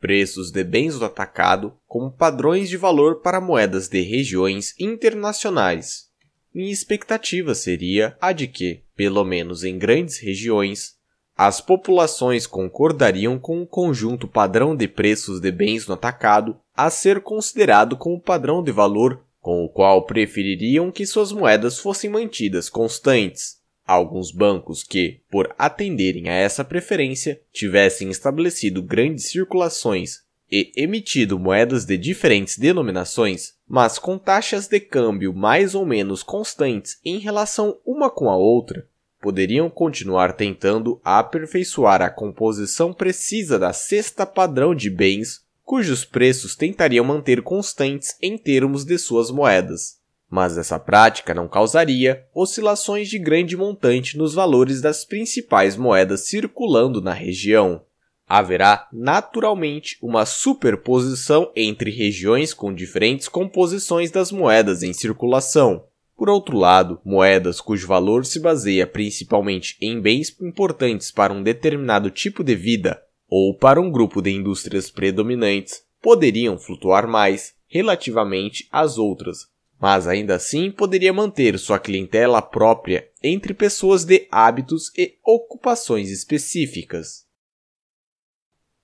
Preços de bens do atacado como padrões de valor para moedas de regiões internacionais. Minha expectativa seria a de que, pelo menos em grandes regiões, as populações concordariam com o conjunto padrão de preços de bens no atacado a ser considerado como padrão de valor com o qual prefeririam que suas moedas fossem mantidas constantes. Alguns bancos que, por atenderem a essa preferência, tivessem estabelecido grandes circulações e emitido moedas de diferentes denominações, mas com taxas de câmbio mais ou menos constantes em relação uma com a outra, poderiam continuar tentando aperfeiçoar a composição precisa da cesta padrão de bens, cujos preços tentariam manter constantes em termos de suas moedas. Mas essa prática não causaria oscilações de grande montante nos valores das principais moedas circulando na região. Haverá naturalmente uma superposição entre regiões com diferentes composições das moedas em circulação, por outro lado, moedas cujo valor se baseia principalmente em bens importantes para um determinado tipo de vida ou para um grupo de indústrias predominantes poderiam flutuar mais relativamente às outras, mas ainda assim poderia manter sua clientela própria entre pessoas de hábitos e ocupações específicas.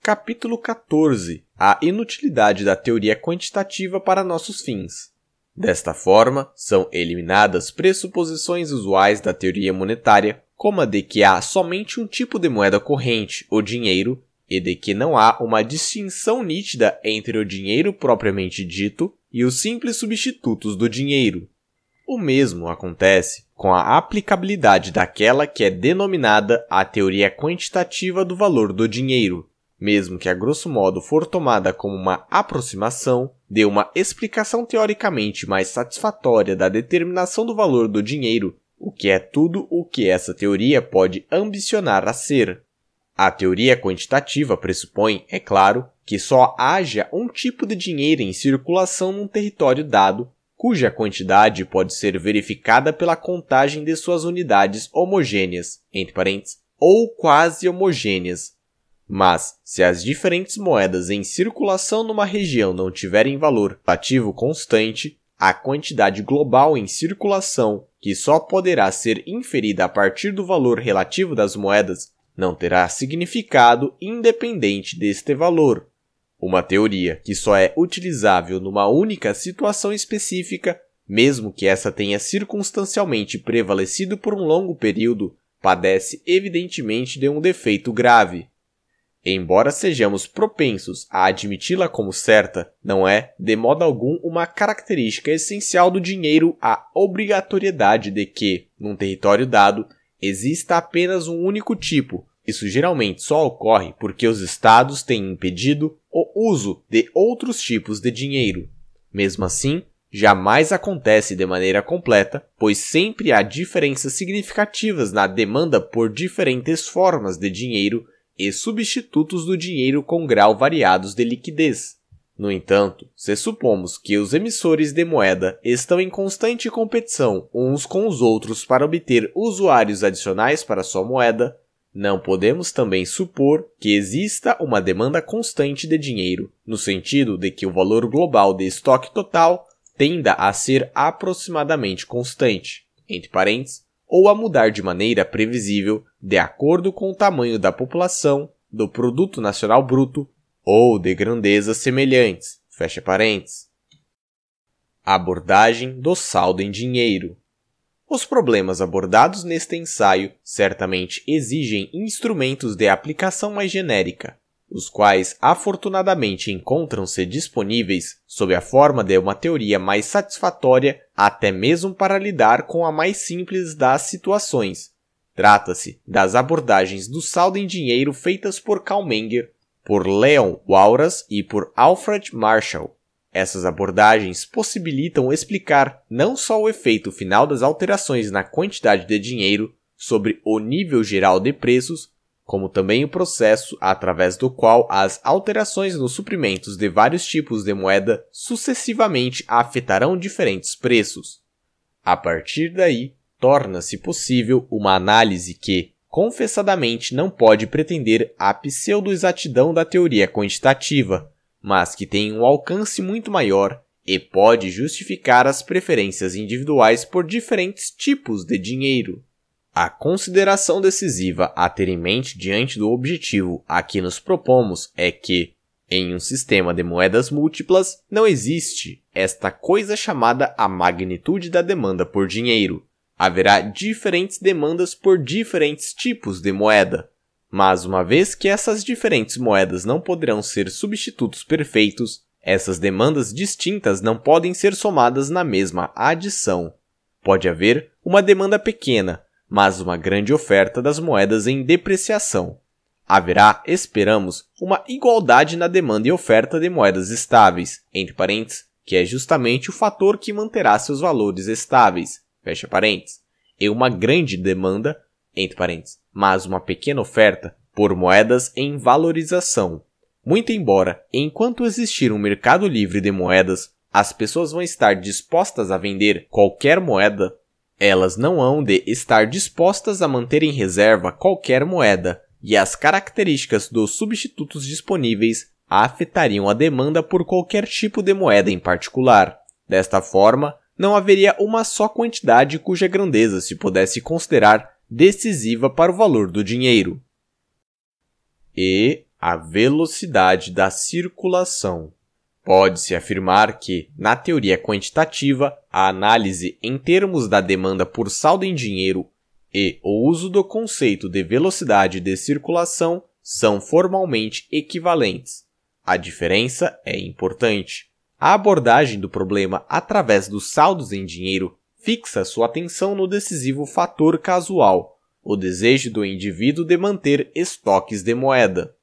Capítulo 14 A inutilidade da teoria quantitativa para nossos fins. Desta forma, são eliminadas pressuposições usuais da teoria monetária, como a de que há somente um tipo de moeda corrente, o dinheiro, e de que não há uma distinção nítida entre o dinheiro propriamente dito e os simples substitutos do dinheiro. O mesmo acontece com a aplicabilidade daquela que é denominada a teoria quantitativa do valor do dinheiro, mesmo que a grosso modo for tomada como uma aproximação, dê uma explicação teoricamente mais satisfatória da determinação do valor do dinheiro, o que é tudo o que essa teoria pode ambicionar a ser. A teoria quantitativa pressupõe, é claro, que só haja um tipo de dinheiro em circulação num território dado, cuja quantidade pode ser verificada pela contagem de suas unidades homogêneas, entre parênteses, ou quase homogêneas, mas, se as diferentes moedas em circulação numa região não tiverem valor ativo constante, a quantidade global em circulação, que só poderá ser inferida a partir do valor relativo das moedas, não terá significado independente deste valor. Uma teoria que só é utilizável numa única situação específica, mesmo que essa tenha circunstancialmente prevalecido por um longo período, padece evidentemente de um defeito grave. Embora sejamos propensos a admiti-la como certa, não é, de modo algum, uma característica essencial do dinheiro a obrigatoriedade de que, num território dado, exista apenas um único tipo. Isso geralmente só ocorre porque os estados têm impedido o uso de outros tipos de dinheiro. Mesmo assim, jamais acontece de maneira completa, pois sempre há diferenças significativas na demanda por diferentes formas de dinheiro e substitutos do dinheiro com grau variados de liquidez. No entanto, se supomos que os emissores de moeda estão em constante competição uns com os outros para obter usuários adicionais para sua moeda, não podemos também supor que exista uma demanda constante de dinheiro, no sentido de que o valor global de estoque total tenda a ser aproximadamente constante, entre parênteses, ou a mudar de maneira previsível de acordo com o tamanho da população, do produto nacional bruto ou de grandezas semelhantes. Fecha parênteses. Abordagem do saldo em dinheiro. Os problemas abordados neste ensaio certamente exigem instrumentos de aplicação mais genérica, os quais afortunadamente encontram-se disponíveis sob a forma de uma teoria mais satisfatória, até mesmo para lidar com a mais simples das situações, Trata-se das abordagens do saldo em dinheiro feitas por Karl Menger, por Leon Walras e por Alfred Marshall. Essas abordagens possibilitam explicar não só o efeito final das alterações na quantidade de dinheiro sobre o nível geral de preços, como também o processo através do qual as alterações nos suprimentos de vários tipos de moeda sucessivamente afetarão diferentes preços. A partir daí, torna-se possível uma análise que, confessadamente, não pode pretender a pseudo-exatidão da teoria quantitativa, mas que tem um alcance muito maior e pode justificar as preferências individuais por diferentes tipos de dinheiro. A consideração decisiva a ter em mente diante do objetivo a que nos propomos é que, em um sistema de moedas múltiplas, não existe esta coisa chamada a magnitude da demanda por dinheiro, Haverá diferentes demandas por diferentes tipos de moeda, mas uma vez que essas diferentes moedas não poderão ser substitutos perfeitos, essas demandas distintas não podem ser somadas na mesma adição. Pode haver uma demanda pequena, mas uma grande oferta das moedas em depreciação. Haverá, esperamos, uma igualdade na demanda e oferta de moedas estáveis, entre parênteses, que é justamente o fator que manterá seus valores estáveis, fecha parênteses, e uma grande demanda, entre parênteses, mas uma pequena oferta por moedas em valorização. Muito embora, enquanto existir um mercado livre de moedas, as pessoas vão estar dispostas a vender qualquer moeda, elas não hão de estar dispostas a manter em reserva qualquer moeda, e as características dos substitutos disponíveis afetariam a demanda por qualquer tipo de moeda em particular. Desta forma, não haveria uma só quantidade cuja grandeza se pudesse considerar decisiva para o valor do dinheiro. E a velocidade da circulação. Pode-se afirmar que, na teoria quantitativa, a análise em termos da demanda por saldo em dinheiro e o uso do conceito de velocidade de circulação são formalmente equivalentes. A diferença é importante. A abordagem do problema através dos saldos em dinheiro fixa sua atenção no decisivo fator casual, o desejo do indivíduo de manter estoques de moeda.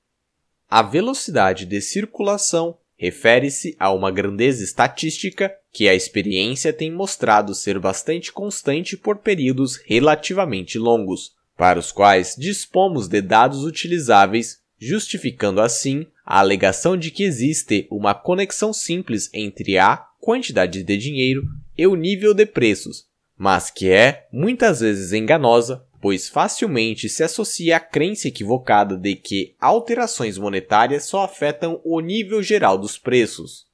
A velocidade de circulação refere-se a uma grandeza estatística que a experiência tem mostrado ser bastante constante por períodos relativamente longos, para os quais dispomos de dados utilizáveis justificando assim a alegação de que existe uma conexão simples entre a quantidade de dinheiro e o nível de preços, mas que é muitas vezes enganosa, pois facilmente se associa à crença equivocada de que alterações monetárias só afetam o nível geral dos preços.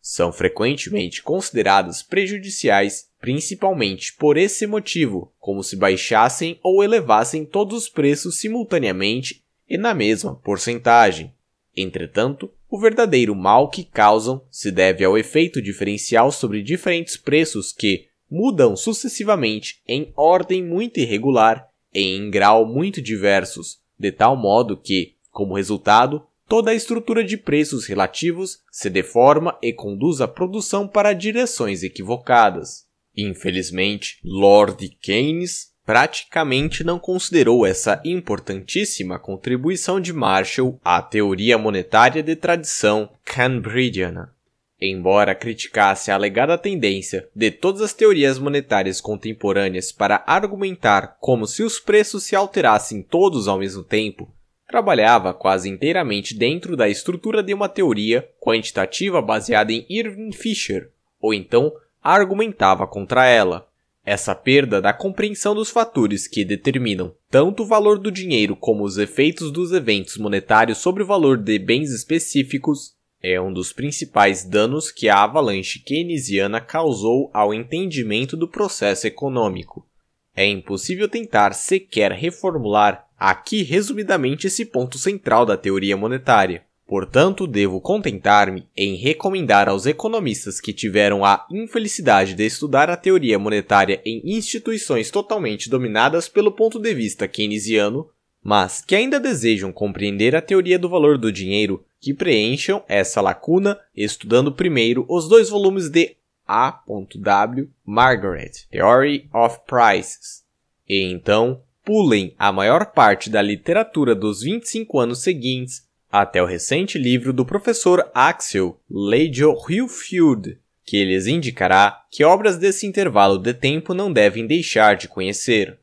São frequentemente consideradas prejudiciais, principalmente por esse motivo, como se baixassem ou elevassem todos os preços simultaneamente e na mesma porcentagem. Entretanto, o verdadeiro mal que causam se deve ao efeito diferencial sobre diferentes preços que mudam sucessivamente em ordem muito irregular e em grau muito diversos, de tal modo que, como resultado, toda a estrutura de preços relativos se deforma e conduz a produção para direções equivocadas. Infelizmente, Lord Keynes praticamente não considerou essa importantíssima contribuição de Marshall à teoria monetária de tradição Cambridgiana. Embora criticasse a alegada tendência de todas as teorias monetárias contemporâneas para argumentar como se os preços se alterassem todos ao mesmo tempo, trabalhava quase inteiramente dentro da estrutura de uma teoria quantitativa baseada em Irving Fisher, ou então argumentava contra ela. Essa perda da compreensão dos fatores que determinam tanto o valor do dinheiro como os efeitos dos eventos monetários sobre o valor de bens específicos é um dos principais danos que a avalanche keynesiana causou ao entendimento do processo econômico. É impossível tentar sequer reformular aqui resumidamente esse ponto central da teoria monetária. Portanto, devo contentar-me em recomendar aos economistas que tiveram a infelicidade de estudar a teoria monetária em instituições totalmente dominadas pelo ponto de vista keynesiano, mas que ainda desejam compreender a teoria do valor do dinheiro, que preencham essa lacuna estudando primeiro os dois volumes de A.W. Margaret, Theory of Prices, e então pulem a maior parte da literatura dos 25 anos seguintes até o recente livro do professor Axel Leidio Hilfield, que lhes indicará que obras desse intervalo de tempo não devem deixar de conhecer.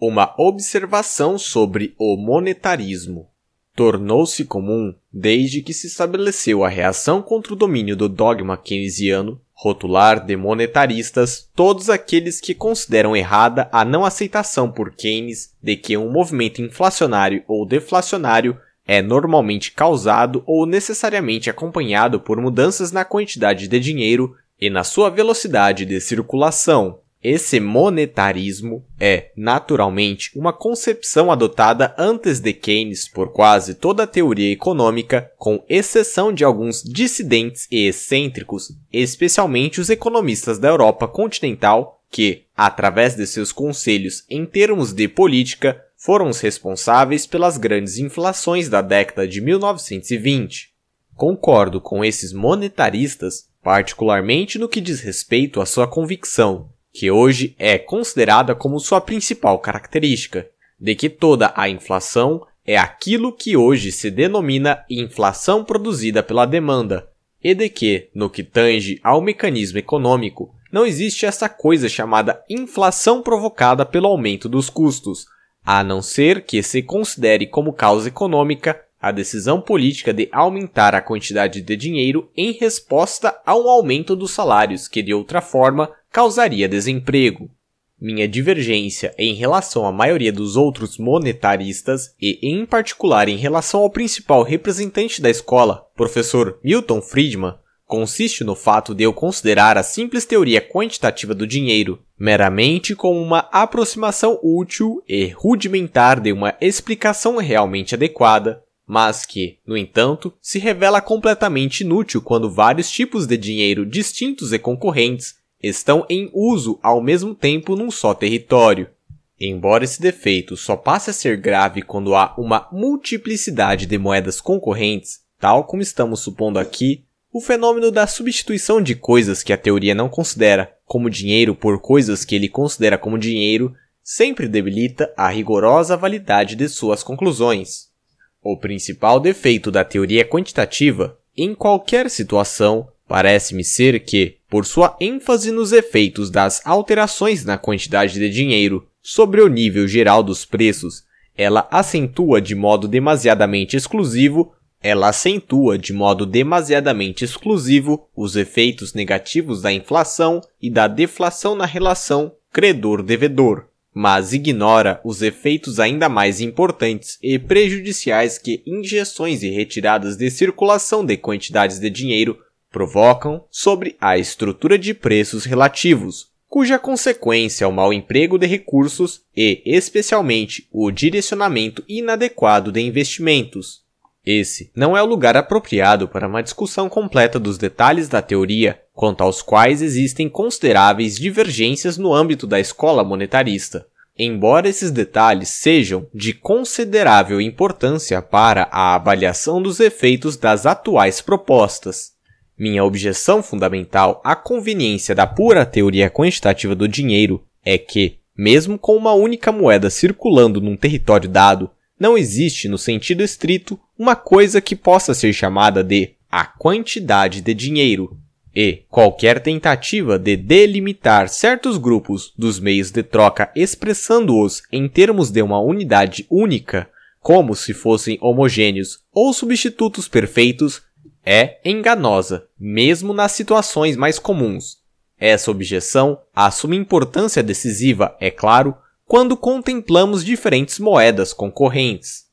Uma observação sobre o monetarismo tornou-se comum desde que se estabeleceu a reação contra o domínio do dogma keynesiano rotular de monetaristas todos aqueles que consideram errada a não aceitação por Keynes de que um movimento inflacionário ou deflacionário é normalmente causado ou necessariamente acompanhado por mudanças na quantidade de dinheiro e na sua velocidade de circulação. Esse monetarismo é, naturalmente, uma concepção adotada antes de Keynes por quase toda a teoria econômica, com exceção de alguns dissidentes e excêntricos, especialmente os economistas da Europa continental, que, através de seus conselhos em termos de política, foram os responsáveis pelas grandes inflações da década de 1920. Concordo com esses monetaristas, particularmente no que diz respeito à sua convicção, que hoje é considerada como sua principal característica, de que toda a inflação é aquilo que hoje se denomina inflação produzida pela demanda, e de que, no que tange ao mecanismo econômico, não existe essa coisa chamada inflação provocada pelo aumento dos custos, a não ser que se considere como causa econômica a decisão política de aumentar a quantidade de dinheiro em resposta a um aumento dos salários que de outra forma causaria desemprego. Minha divergência em relação à maioria dos outros monetaristas e, em particular, em relação ao principal representante da escola, professor Milton Friedman, consiste no fato de eu considerar a simples teoria quantitativa do dinheiro meramente como uma aproximação útil e rudimentar de uma explicação realmente adequada, mas que, no entanto, se revela completamente inútil quando vários tipos de dinheiro distintos e concorrentes estão em uso ao mesmo tempo num só território. Embora esse defeito só passe a ser grave quando há uma multiplicidade de moedas concorrentes, tal como estamos supondo aqui, o fenômeno da substituição de coisas que a teoria não considera como dinheiro por coisas que ele considera como dinheiro sempre debilita a rigorosa validade de suas conclusões. O principal defeito da teoria quantitativa, em qualquer situação, parece-me ser que, por sua ênfase nos efeitos das alterações na quantidade de dinheiro sobre o nível geral dos preços, ela acentua de modo demasiadamente exclusivo ela acentua de modo demasiadamente exclusivo os efeitos negativos da inflação e da deflação na relação credor-devedor, mas ignora os efeitos ainda mais importantes e prejudiciais que injeções e retiradas de circulação de quantidades de dinheiro provocam sobre a estrutura de preços relativos, cuja consequência é o mau emprego de recursos e, especialmente, o direcionamento inadequado de investimentos. Esse não é o lugar apropriado para uma discussão completa dos detalhes da teoria, quanto aos quais existem consideráveis divergências no âmbito da escola monetarista. Embora esses detalhes sejam de considerável importância para a avaliação dos efeitos das atuais propostas, minha objeção fundamental à conveniência da pura teoria quantitativa do dinheiro é que, mesmo com uma única moeda circulando num território dado, não existe, no sentido estrito, uma coisa que possa ser chamada de a quantidade de dinheiro. E qualquer tentativa de delimitar certos grupos dos meios de troca expressando-os em termos de uma unidade única, como se fossem homogêneos ou substitutos perfeitos, é enganosa, mesmo nas situações mais comuns. Essa objeção assume importância decisiva, é claro, quando contemplamos diferentes moedas concorrentes.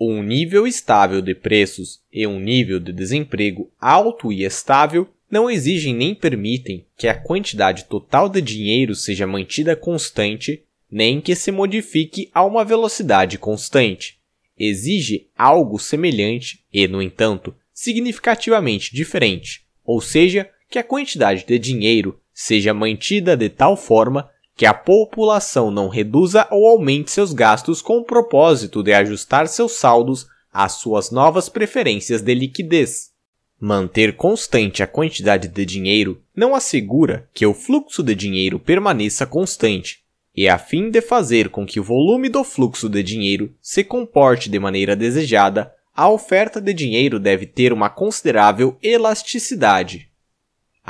Um nível estável de preços e um nível de desemprego alto e estável não exigem nem permitem que a quantidade total de dinheiro seja mantida constante, nem que se modifique a uma velocidade constante. Exige algo semelhante e, no entanto, significativamente diferente, ou seja, que a quantidade de dinheiro seja mantida de tal forma que a população não reduza ou aumente seus gastos com o propósito de ajustar seus saldos às suas novas preferências de liquidez. Manter constante a quantidade de dinheiro não assegura que o fluxo de dinheiro permaneça constante, e é a fim de fazer com que o volume do fluxo de dinheiro se comporte de maneira desejada, a oferta de dinheiro deve ter uma considerável elasticidade.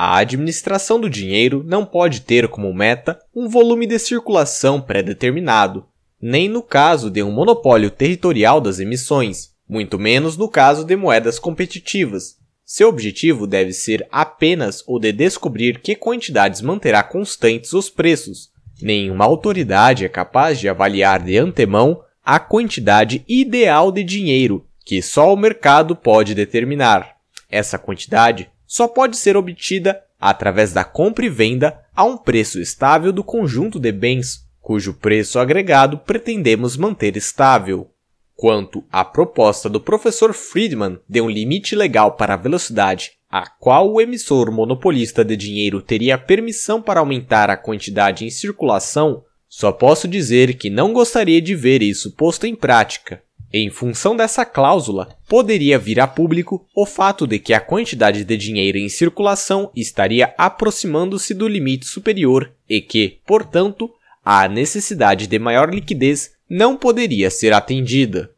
A administração do dinheiro não pode ter como meta um volume de circulação pré-determinado, nem no caso de um monopólio territorial das emissões, muito menos no caso de moedas competitivas. Seu objetivo deve ser apenas o de descobrir que quantidades manterá constantes os preços. Nenhuma autoridade é capaz de avaliar de antemão a quantidade ideal de dinheiro que só o mercado pode determinar. Essa quantidade só pode ser obtida através da compra e venda a um preço estável do conjunto de bens, cujo preço agregado pretendemos manter estável. Quanto à proposta do professor Friedman de um limite legal para a velocidade a qual o emissor monopolista de dinheiro teria permissão para aumentar a quantidade em circulação, só posso dizer que não gostaria de ver isso posto em prática, em função dessa cláusula, poderia vir a público o fato de que a quantidade de dinheiro em circulação estaria aproximando-se do limite superior e que, portanto, a necessidade de maior liquidez não poderia ser atendida.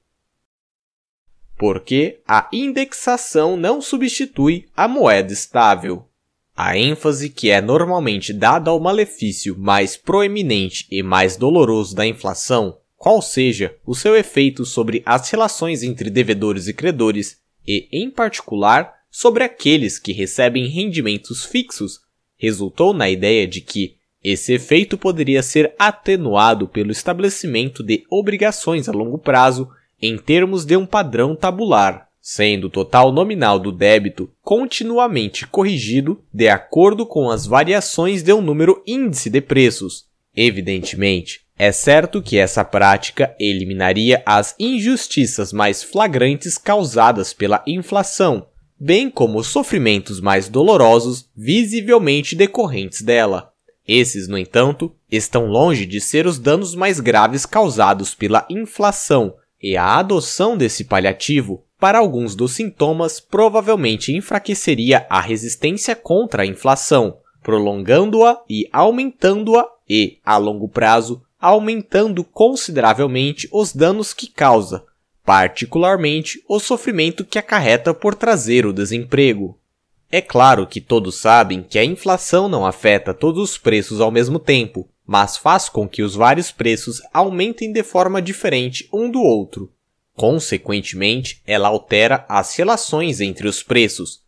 Porque a indexação não substitui a moeda estável. A ênfase que é normalmente dada ao malefício mais proeminente e mais doloroso da inflação qual seja o seu efeito sobre as relações entre devedores e credores e, em particular, sobre aqueles que recebem rendimentos fixos, resultou na ideia de que esse efeito poderia ser atenuado pelo estabelecimento de obrigações a longo prazo em termos de um padrão tabular, sendo o total nominal do débito continuamente corrigido de acordo com as variações de um número índice de preços. Evidentemente, é certo que essa prática eliminaria as injustiças mais flagrantes causadas pela inflação, bem como os sofrimentos mais dolorosos visivelmente decorrentes dela. Esses, no entanto, estão longe de ser os danos mais graves causados pela inflação, e a adoção desse paliativo para alguns dos sintomas provavelmente enfraqueceria a resistência contra a inflação, prolongando-a e aumentando-a e, a longo prazo, aumentando consideravelmente os danos que causa, particularmente o sofrimento que acarreta por trazer o desemprego. É claro que todos sabem que a inflação não afeta todos os preços ao mesmo tempo, mas faz com que os vários preços aumentem de forma diferente um do outro. Consequentemente, ela altera as relações entre os preços,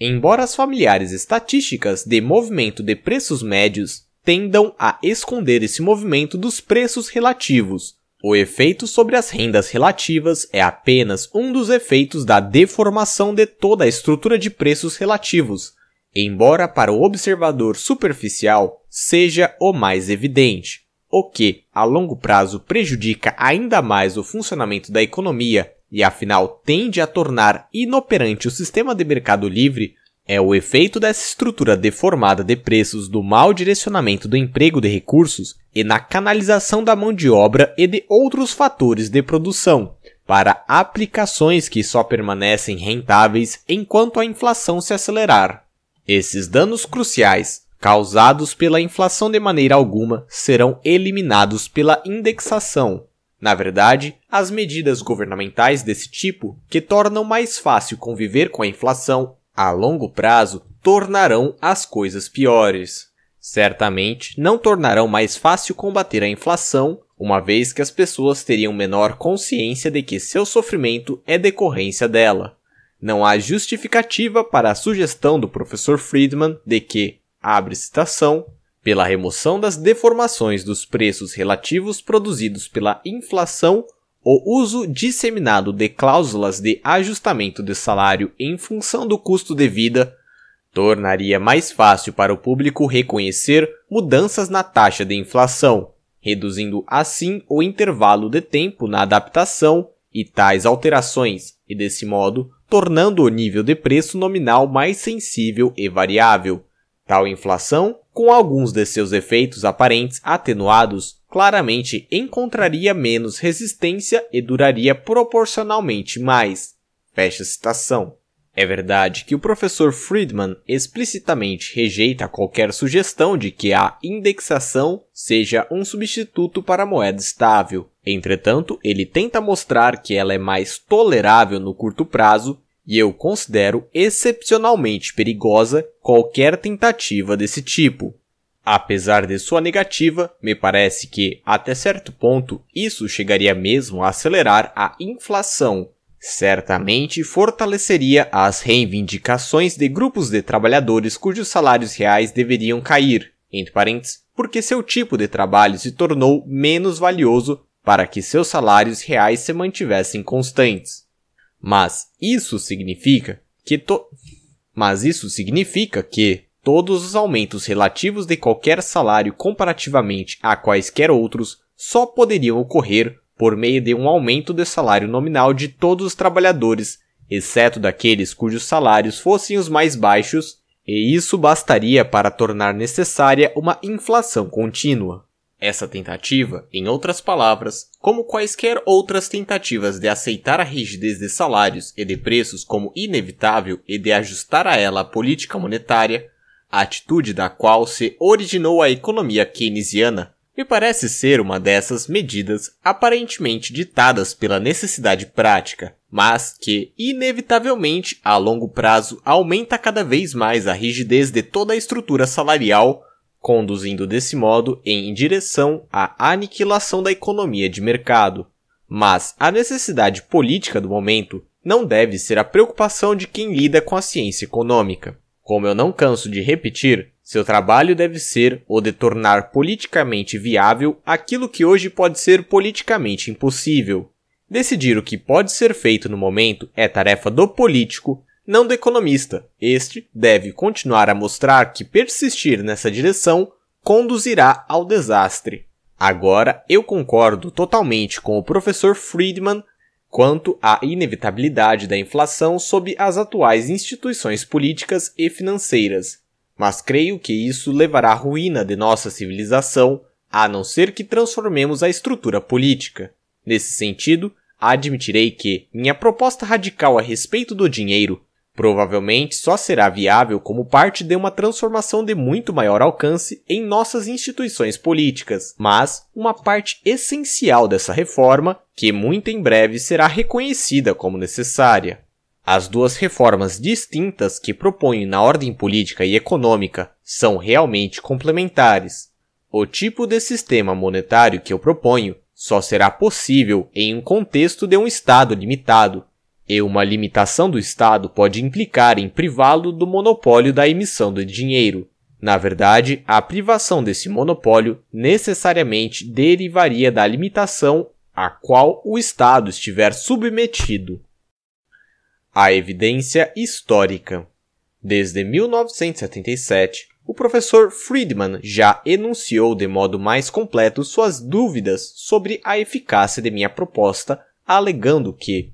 Embora as familiares estatísticas de movimento de preços médios tendam a esconder esse movimento dos preços relativos, o efeito sobre as rendas relativas é apenas um dos efeitos da deformação de toda a estrutura de preços relativos, embora para o observador superficial seja o mais evidente, o que, a longo prazo, prejudica ainda mais o funcionamento da economia e afinal tende a tornar inoperante o sistema de mercado livre é o efeito dessa estrutura deformada de preços do mau direcionamento do emprego de recursos e na canalização da mão de obra e de outros fatores de produção para aplicações que só permanecem rentáveis enquanto a inflação se acelerar. Esses danos cruciais causados pela inflação de maneira alguma serão eliminados pela indexação, na verdade, as medidas governamentais desse tipo, que tornam mais fácil conviver com a inflação a longo prazo, tornarão as coisas piores. Certamente não tornarão mais fácil combater a inflação, uma vez que as pessoas teriam menor consciência de que seu sofrimento é decorrência dela. Não há justificativa para a sugestão do professor Friedman de que, abre citação, pela remoção das deformações dos preços relativos produzidos pela inflação, o uso disseminado de cláusulas de ajustamento de salário em função do custo de vida tornaria mais fácil para o público reconhecer mudanças na taxa de inflação, reduzindo assim o intervalo de tempo na adaptação e tais alterações, e desse modo tornando o nível de preço nominal mais sensível e variável. Tal inflação, com alguns de seus efeitos aparentes atenuados, claramente encontraria menos resistência e duraria proporcionalmente mais. Fecha citação. É verdade que o professor Friedman explicitamente rejeita qualquer sugestão de que a indexação seja um substituto para a moeda estável. Entretanto, ele tenta mostrar que ela é mais tolerável no curto prazo e eu considero excepcionalmente perigosa qualquer tentativa desse tipo. Apesar de sua negativa, me parece que, até certo ponto, isso chegaria mesmo a acelerar a inflação. Certamente fortaleceria as reivindicações de grupos de trabalhadores cujos salários reais deveriam cair, entre parênteses, porque seu tipo de trabalho se tornou menos valioso para que seus salários reais se mantivessem constantes. Mas isso significa que to... Mas isso significa que todos os aumentos relativos de qualquer salário comparativamente a quaisquer outros só poderiam ocorrer por meio de um aumento de salário nominal de todos os trabalhadores, exceto daqueles cujos salários fossem os mais baixos, e isso bastaria para tornar necessária uma inflação contínua. Essa tentativa, em outras palavras, como quaisquer outras tentativas de aceitar a rigidez de salários e de preços como inevitável e de ajustar a ela a política monetária, a atitude da qual se originou a economia keynesiana, me parece ser uma dessas medidas aparentemente ditadas pela necessidade prática, mas que, inevitavelmente, a longo prazo aumenta cada vez mais a rigidez de toda a estrutura salarial conduzindo desse modo em direção à aniquilação da economia de mercado. Mas a necessidade política do momento não deve ser a preocupação de quem lida com a ciência econômica. Como eu não canso de repetir, seu trabalho deve ser o de tornar politicamente viável aquilo que hoje pode ser politicamente impossível. Decidir o que pode ser feito no momento é tarefa do político não do economista. Este deve continuar a mostrar que persistir nessa direção conduzirá ao desastre. Agora, eu concordo totalmente com o professor Friedman quanto à inevitabilidade da inflação sob as atuais instituições políticas e financeiras, mas creio que isso levará à ruína de nossa civilização, a não ser que transformemos a estrutura política. Nesse sentido, admitirei que minha proposta radical a respeito do dinheiro Provavelmente só será viável como parte de uma transformação de muito maior alcance em nossas instituições políticas, mas uma parte essencial dessa reforma, que muito em breve será reconhecida como necessária. As duas reformas distintas que propõem na ordem política e econômica são realmente complementares. O tipo de sistema monetário que eu proponho só será possível em um contexto de um Estado limitado, e uma limitação do Estado pode implicar em privá-lo do monopólio da emissão do dinheiro. Na verdade, a privação desse monopólio necessariamente derivaria da limitação a qual o Estado estiver submetido. A evidência histórica. Desde 1977, o professor Friedman já enunciou de modo mais completo suas dúvidas sobre a eficácia de minha proposta, alegando que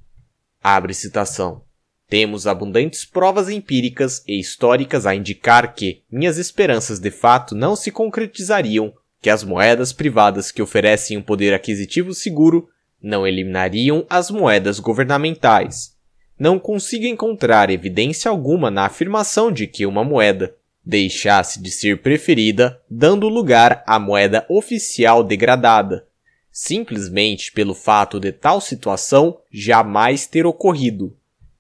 Abre citação. Temos abundantes provas empíricas e históricas a indicar que minhas esperanças de fato não se concretizariam, que as moedas privadas que oferecem um poder aquisitivo seguro não eliminariam as moedas governamentais. Não consigo encontrar evidência alguma na afirmação de que uma moeda deixasse de ser preferida, dando lugar à moeda oficial degradada, simplesmente pelo fato de tal situação jamais ter ocorrido.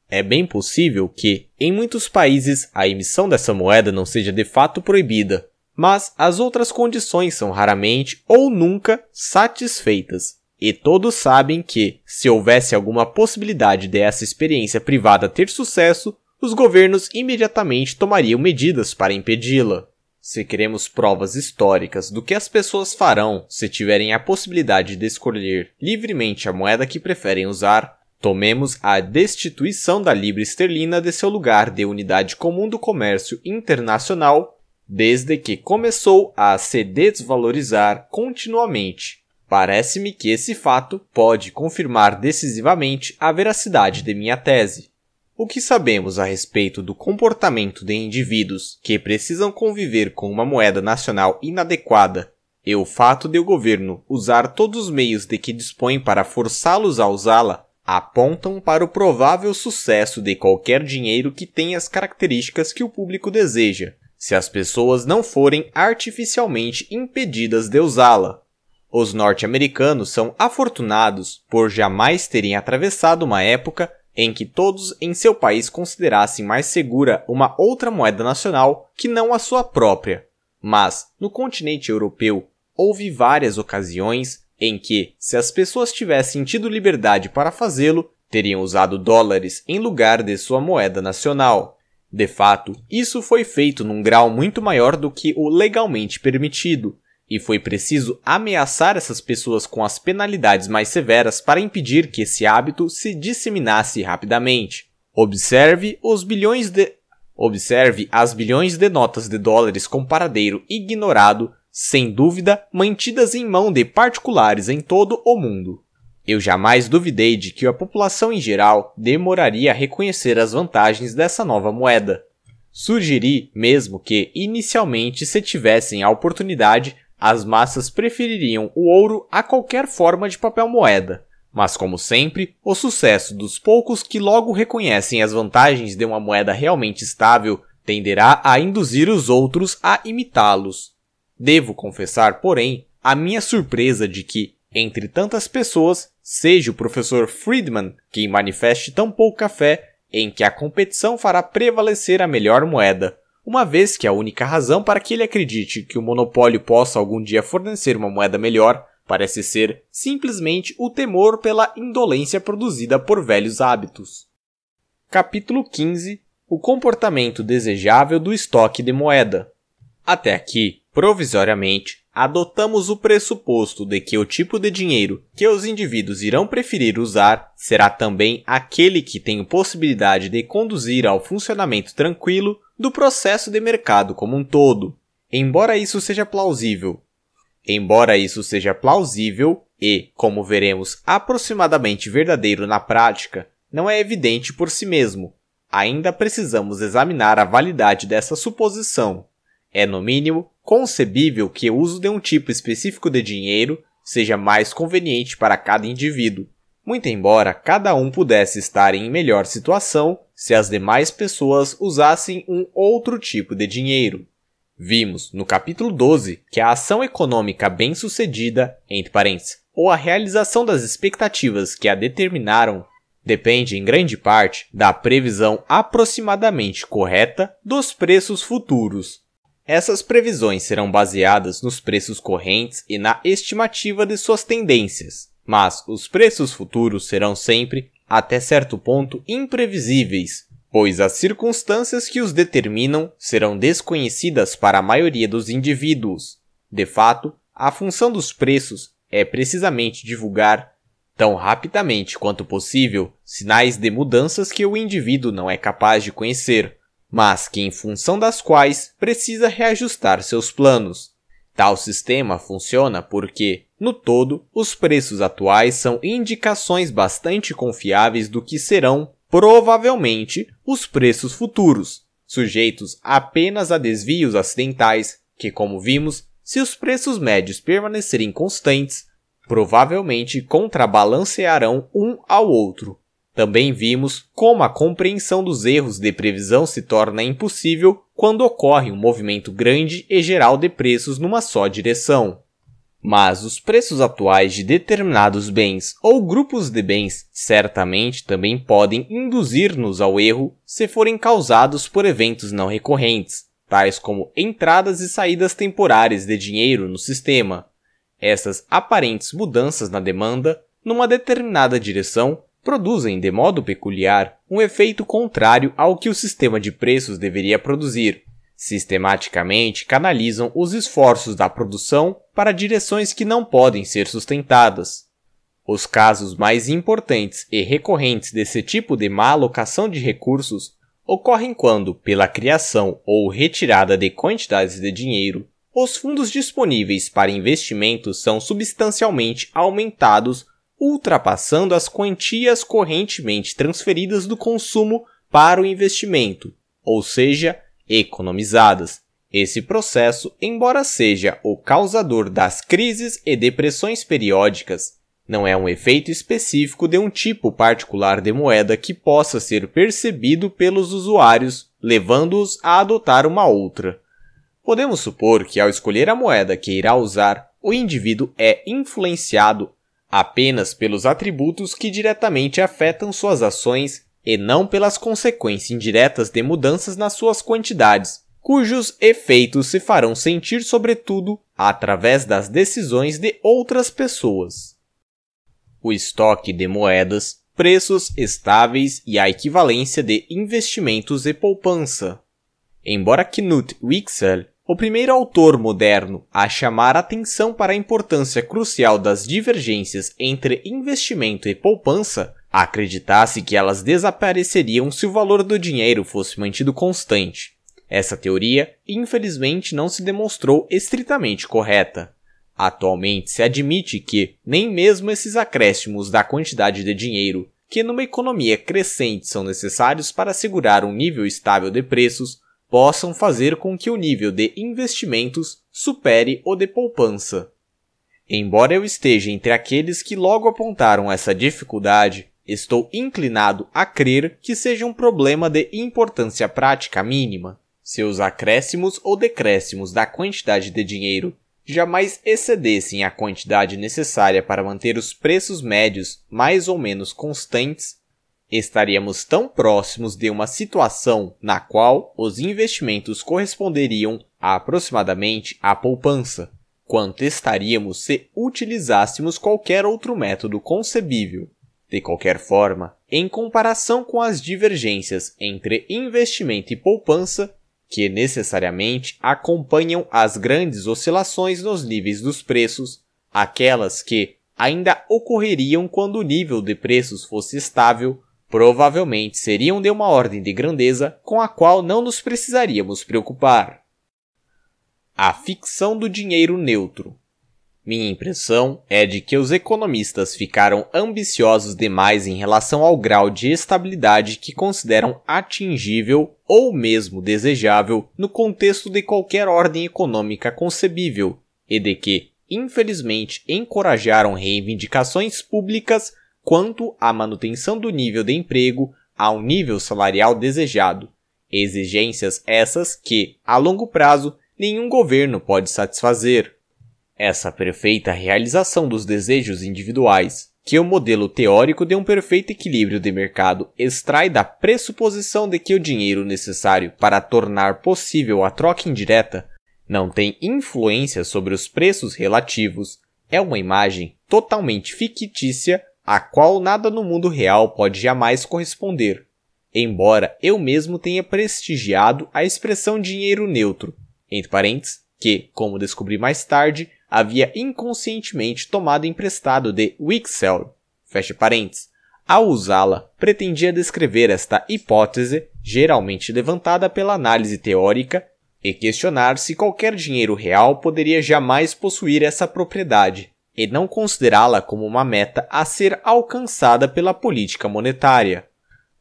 É bem possível que, em muitos países, a emissão dessa moeda não seja de fato proibida, mas as outras condições são raramente ou nunca satisfeitas. E todos sabem que, se houvesse alguma possibilidade dessa experiência privada ter sucesso, os governos imediatamente tomariam medidas para impedi-la. Se queremos provas históricas do que as pessoas farão se tiverem a possibilidade de escolher livremente a moeda que preferem usar, tomemos a destituição da libra esterlina de seu lugar de unidade comum do comércio internacional, desde que começou a se desvalorizar continuamente. Parece-me que esse fato pode confirmar decisivamente a veracidade de minha tese. O que sabemos a respeito do comportamento de indivíduos que precisam conviver com uma moeda nacional inadequada e o fato de o governo usar todos os meios de que dispõe para forçá-los a usá-la apontam para o provável sucesso de qualquer dinheiro que tenha as características que o público deseja, se as pessoas não forem artificialmente impedidas de usá-la. Os norte-americanos são afortunados por jamais terem atravessado uma época em que todos em seu país considerassem mais segura uma outra moeda nacional que não a sua própria. Mas, no continente europeu, houve várias ocasiões em que, se as pessoas tivessem tido liberdade para fazê-lo, teriam usado dólares em lugar de sua moeda nacional. De fato, isso foi feito num grau muito maior do que o legalmente permitido, e foi preciso ameaçar essas pessoas com as penalidades mais severas para impedir que esse hábito se disseminasse rapidamente. Observe os bilhões de Observe as bilhões de notas de dólares com paradeiro ignorado, sem dúvida, mantidas em mão de particulares em todo o mundo. Eu jamais duvidei de que a população em geral demoraria a reconhecer as vantagens dessa nova moeda. Sugeri mesmo que, inicialmente, se tivessem a oportunidade, as massas prefeririam o ouro a qualquer forma de papel moeda, mas como sempre, o sucesso dos poucos que logo reconhecem as vantagens de uma moeda realmente estável tenderá a induzir os outros a imitá-los. Devo confessar, porém, a minha surpresa de que, entre tantas pessoas, seja o professor Friedman quem manifeste tão pouca fé em que a competição fará prevalecer a melhor moeda, uma vez que a única razão para que ele acredite que o monopólio possa algum dia fornecer uma moeda melhor parece ser simplesmente o temor pela indolência produzida por velhos hábitos. Capítulo 15 O comportamento desejável do estoque de moeda. Até aqui, provisoriamente, adotamos o pressuposto de que o tipo de dinheiro que os indivíduos irão preferir usar será também aquele que tem possibilidade de conduzir ao funcionamento tranquilo do processo de mercado como um todo. Embora isso seja plausível, embora isso seja plausível e, como veremos, aproximadamente verdadeiro na prática, não é evidente por si mesmo. Ainda precisamos examinar a validade dessa suposição. É, no mínimo, concebível que o uso de um tipo específico de dinheiro seja mais conveniente para cada indivíduo, muito embora cada um pudesse estar em melhor situação se as demais pessoas usassem um outro tipo de dinheiro. Vimos no capítulo 12 que a ação econômica bem-sucedida, entre parênteses, ou a realização das expectativas que a determinaram, depende em grande parte da previsão aproximadamente correta dos preços futuros. Essas previsões serão baseadas nos preços correntes e na estimativa de suas tendências, mas os preços futuros serão sempre, até certo ponto, imprevisíveis, pois as circunstâncias que os determinam serão desconhecidas para a maioria dos indivíduos. De fato, a função dos preços é precisamente divulgar, tão rapidamente quanto possível, sinais de mudanças que o indivíduo não é capaz de conhecer, mas que em função das quais precisa reajustar seus planos. Tal sistema funciona porque, no todo, os preços atuais são indicações bastante confiáveis do que serão, provavelmente, os preços futuros, sujeitos apenas a desvios acidentais, que, como vimos, se os preços médios permanecerem constantes, provavelmente contrabalancearão um ao outro. Também vimos como a compreensão dos erros de previsão se torna impossível quando ocorre um movimento grande e geral de preços numa só direção mas os preços atuais de determinados bens ou grupos de bens certamente também podem induzir-nos ao erro se forem causados por eventos não recorrentes, tais como entradas e saídas temporárias de dinheiro no sistema. Essas aparentes mudanças na demanda numa determinada direção produzem, de modo peculiar, um efeito contrário ao que o sistema de preços deveria produzir. Sistematicamente canalizam os esforços da produção para direções que não podem ser sustentadas. Os casos mais importantes e recorrentes desse tipo de má alocação de recursos ocorrem quando, pela criação ou retirada de quantidades de dinheiro, os fundos disponíveis para investimentos são substancialmente aumentados, ultrapassando as quantias correntemente transferidas do consumo para o investimento, ou seja, economizadas, esse processo, embora seja o causador das crises e depressões periódicas, não é um efeito específico de um tipo particular de moeda que possa ser percebido pelos usuários, levando-os a adotar uma outra. Podemos supor que, ao escolher a moeda que irá usar, o indivíduo é influenciado apenas pelos atributos que diretamente afetam suas ações e não pelas consequências indiretas de mudanças nas suas quantidades, cujos efeitos se farão sentir, sobretudo, através das decisões de outras pessoas. O estoque de moedas, preços estáveis e a equivalência de investimentos e poupança. Embora Knut Wicksell o primeiro autor moderno a chamar atenção para a importância crucial das divergências entre investimento e poupança, acreditasse que elas desapareceriam se o valor do dinheiro fosse mantido constante. Essa teoria, infelizmente, não se demonstrou estritamente correta. Atualmente se admite que nem mesmo esses acréscimos da quantidade de dinheiro que numa economia crescente são necessários para assegurar um nível estável de preços possam fazer com que o nível de investimentos supere o de poupança. Embora eu esteja entre aqueles que logo apontaram essa dificuldade, estou inclinado a crer que seja um problema de importância prática mínima. Seus acréscimos ou decréscimos da quantidade de dinheiro jamais excedessem a quantidade necessária para manter os preços médios mais ou menos constantes, estaríamos tão próximos de uma situação na qual os investimentos corresponderiam a aproximadamente à poupança, quanto estaríamos se utilizássemos qualquer outro método concebível. De qualquer forma, em comparação com as divergências entre investimento e poupança, que necessariamente acompanham as grandes oscilações nos níveis dos preços, aquelas que ainda ocorreriam quando o nível de preços fosse estável, provavelmente seriam de uma ordem de grandeza com a qual não nos precisaríamos preocupar. A ficção do dinheiro neutro minha impressão é de que os economistas ficaram ambiciosos demais em relação ao grau de estabilidade que consideram atingível ou mesmo desejável no contexto de qualquer ordem econômica concebível, e de que, infelizmente, encorajaram reivindicações públicas quanto à manutenção do nível de emprego ao nível salarial desejado. Exigências essas que, a longo prazo, nenhum governo pode satisfazer. Essa perfeita realização dos desejos individuais, que o modelo teórico de um perfeito equilíbrio de mercado extrai da pressuposição de que o dinheiro necessário para tornar possível a troca indireta não tem influência sobre os preços relativos, é uma imagem totalmente fictícia a qual nada no mundo real pode jamais corresponder. Embora eu mesmo tenha prestigiado a expressão dinheiro neutro, entre parênteses, que, como descobri mais tarde, havia inconscientemente tomado emprestado de Wixell, Feche parênteses. Ao usá-la, pretendia descrever esta hipótese, geralmente levantada pela análise teórica, e questionar se qualquer dinheiro real poderia jamais possuir essa propriedade, e não considerá-la como uma meta a ser alcançada pela política monetária.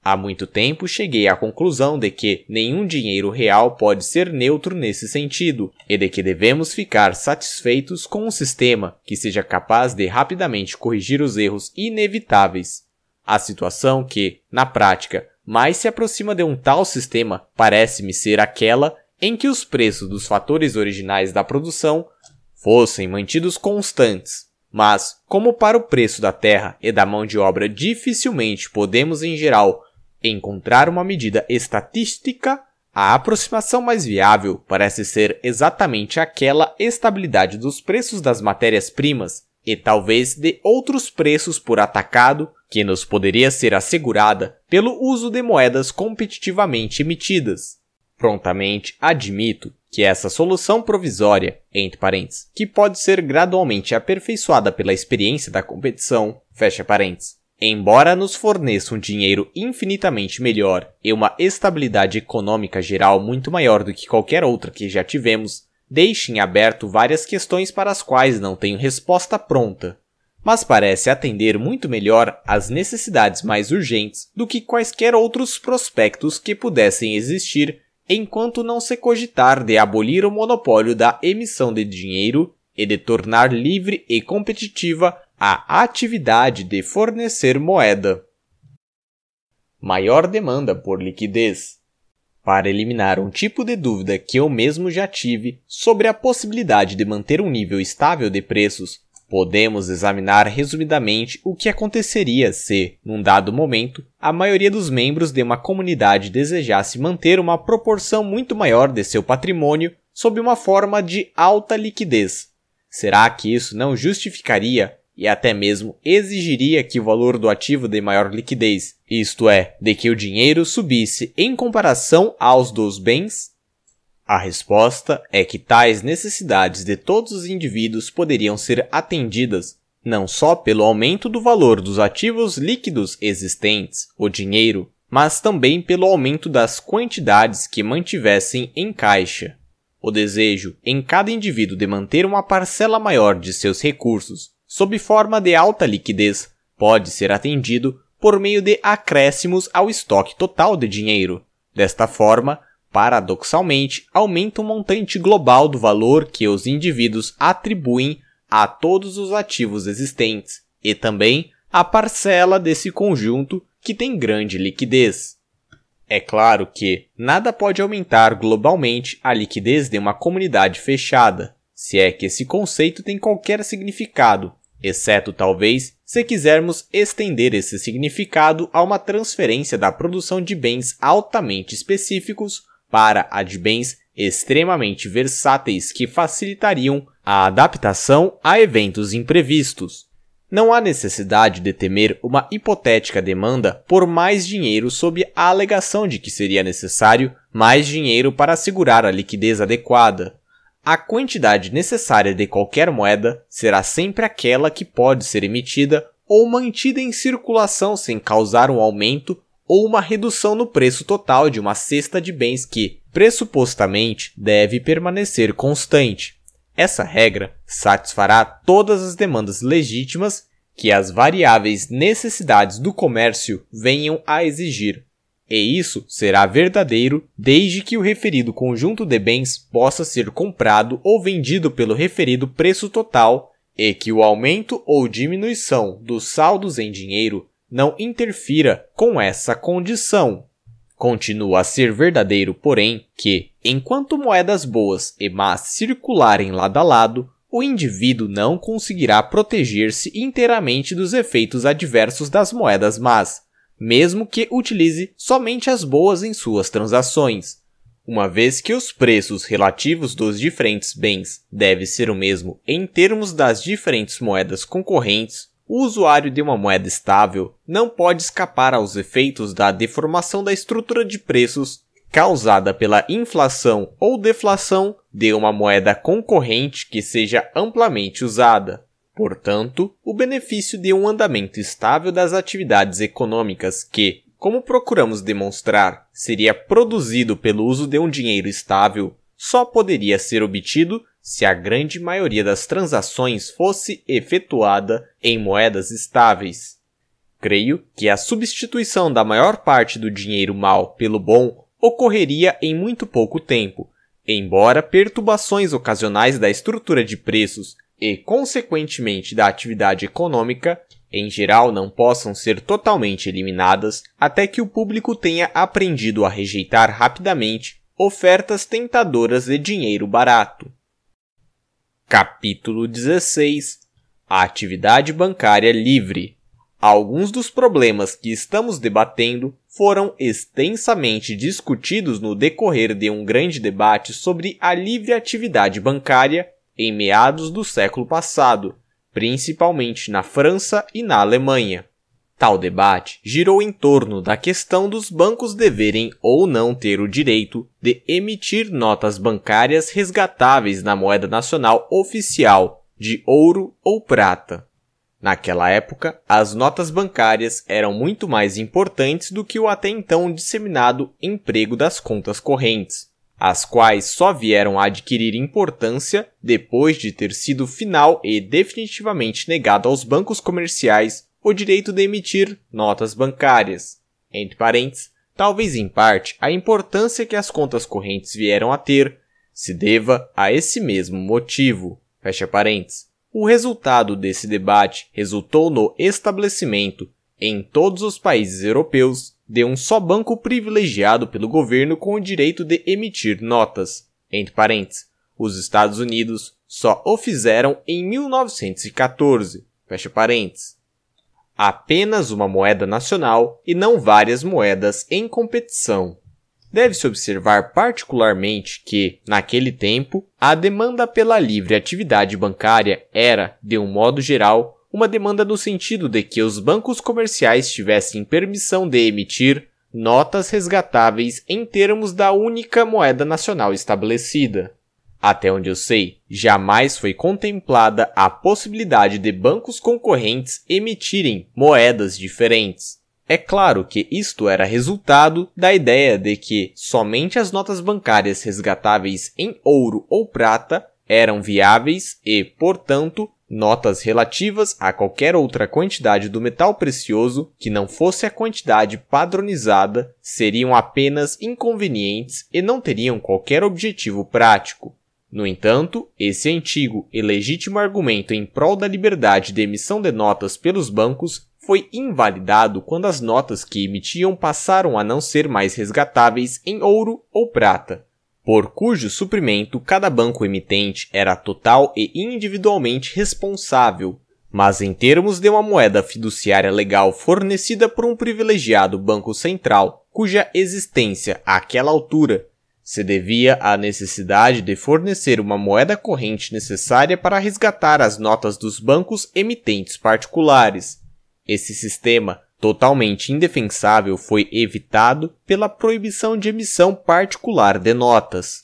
Há muito tempo cheguei à conclusão de que nenhum dinheiro real pode ser neutro nesse sentido, e de que devemos ficar satisfeitos com um sistema que seja capaz de rapidamente corrigir os erros inevitáveis. A situação que, na prática, mais se aproxima de um tal sistema parece-me ser aquela em que os preços dos fatores originais da produção fossem mantidos constantes, mas, como para o preço da terra e da mão de obra dificilmente podemos, em geral, Encontrar uma medida estatística, a aproximação mais viável parece ser exatamente aquela estabilidade dos preços das matérias-primas e talvez de outros preços por atacado que nos poderia ser assegurada pelo uso de moedas competitivamente emitidas. Prontamente admito que essa solução provisória, entre parênteses, que pode ser gradualmente aperfeiçoada pela experiência da competição, fecha parênteses, Embora nos forneça um dinheiro infinitamente melhor e uma estabilidade econômica geral muito maior do que qualquer outra que já tivemos, deixa em aberto várias questões para as quais não tenho resposta pronta, mas parece atender muito melhor às necessidades mais urgentes do que quaisquer outros prospectos que pudessem existir enquanto não se cogitar de abolir o monopólio da emissão de dinheiro e de tornar livre e competitiva a atividade de fornecer moeda. Maior demanda por liquidez. Para eliminar um tipo de dúvida que eu mesmo já tive sobre a possibilidade de manter um nível estável de preços, podemos examinar resumidamente o que aconteceria se, num dado momento, a maioria dos membros de uma comunidade desejasse manter uma proporção muito maior de seu patrimônio sob uma forma de alta liquidez. Será que isso não justificaria e até mesmo exigiria que o valor do ativo dê maior liquidez, isto é, de que o dinheiro subisse em comparação aos dos bens? A resposta é que tais necessidades de todos os indivíduos poderiam ser atendidas não só pelo aumento do valor dos ativos líquidos existentes, o dinheiro, mas também pelo aumento das quantidades que mantivessem em caixa. O desejo em cada indivíduo de manter uma parcela maior de seus recursos sob forma de alta liquidez, pode ser atendido por meio de acréscimos ao estoque total de dinheiro. Desta forma, paradoxalmente, aumenta o montante global do valor que os indivíduos atribuem a todos os ativos existentes e também a parcela desse conjunto que tem grande liquidez. É claro que nada pode aumentar globalmente a liquidez de uma comunidade fechada, se é que esse conceito tem qualquer significado, exceto talvez se quisermos estender esse significado a uma transferência da produção de bens altamente específicos para a de bens extremamente versáteis que facilitariam a adaptação a eventos imprevistos. Não há necessidade de temer uma hipotética demanda por mais dinheiro sob a alegação de que seria necessário mais dinheiro para assegurar a liquidez adequada. A quantidade necessária de qualquer moeda será sempre aquela que pode ser emitida ou mantida em circulação sem causar um aumento ou uma redução no preço total de uma cesta de bens que, pressupostamente, deve permanecer constante. Essa regra satisfará todas as demandas legítimas que as variáveis necessidades do comércio venham a exigir e isso será verdadeiro desde que o referido conjunto de bens possa ser comprado ou vendido pelo referido preço total e que o aumento ou diminuição dos saldos em dinheiro não interfira com essa condição. Continua a ser verdadeiro, porém, que, enquanto moedas boas e más circularem lado a lado, o indivíduo não conseguirá proteger-se inteiramente dos efeitos adversos das moedas más, mesmo que utilize somente as boas em suas transações. Uma vez que os preços relativos dos diferentes bens devem ser o mesmo em termos das diferentes moedas concorrentes, o usuário de uma moeda estável não pode escapar aos efeitos da deformação da estrutura de preços causada pela inflação ou deflação de uma moeda concorrente que seja amplamente usada. Portanto, o benefício de um andamento estável das atividades econômicas que, como procuramos demonstrar, seria produzido pelo uso de um dinheiro estável, só poderia ser obtido se a grande maioria das transações fosse efetuada em moedas estáveis. Creio que a substituição da maior parte do dinheiro mal pelo bom ocorreria em muito pouco tempo, embora perturbações ocasionais da estrutura de preços e, consequentemente, da atividade econômica, em geral não possam ser totalmente eliminadas até que o público tenha aprendido a rejeitar rapidamente ofertas tentadoras de dinheiro barato. Capítulo 16 A atividade bancária livre. Alguns dos problemas que estamos debatendo foram extensamente discutidos no decorrer de um grande debate sobre a livre atividade bancária em meados do século passado, principalmente na França e na Alemanha. Tal debate girou em torno da questão dos bancos deverem ou não ter o direito de emitir notas bancárias resgatáveis na moeda nacional oficial de ouro ou prata. Naquela época, as notas bancárias eram muito mais importantes do que o até então disseminado emprego das contas correntes, as quais só vieram a adquirir importância depois de ter sido final e definitivamente negado aos bancos comerciais o direito de emitir notas bancárias. Entre parênteses, talvez em parte a importância que as contas correntes vieram a ter se deva a esse mesmo motivo. Fecha parênteses. O resultado desse debate resultou no estabelecimento, em todos os países europeus, de um só banco privilegiado pelo governo com o direito de emitir notas. Entre parênteses, os Estados Unidos só o fizeram em 1914. Fecha parênteses. Apenas uma moeda nacional e não várias moedas em competição. Deve-se observar particularmente que, naquele tempo, a demanda pela livre atividade bancária era, de um modo geral, uma demanda no sentido de que os bancos comerciais tivessem permissão de emitir notas resgatáveis em termos da única moeda nacional estabelecida. Até onde eu sei, jamais foi contemplada a possibilidade de bancos concorrentes emitirem moedas diferentes. É claro que isto era resultado da ideia de que somente as notas bancárias resgatáveis em ouro ou prata eram viáveis e, portanto, notas relativas a qualquer outra quantidade do metal precioso que não fosse a quantidade padronizada seriam apenas inconvenientes e não teriam qualquer objetivo prático. No entanto, esse antigo e legítimo argumento em prol da liberdade de emissão de notas pelos bancos foi invalidado quando as notas que emitiam passaram a não ser mais resgatáveis em ouro ou prata por cujo suprimento cada banco emitente era total e individualmente responsável, mas em termos de uma moeda fiduciária legal fornecida por um privilegiado Banco Central, cuja existência àquela altura se devia à necessidade de fornecer uma moeda corrente necessária para resgatar as notas dos bancos emitentes particulares. Esse sistema totalmente indefensável foi evitado pela proibição de emissão particular de notas.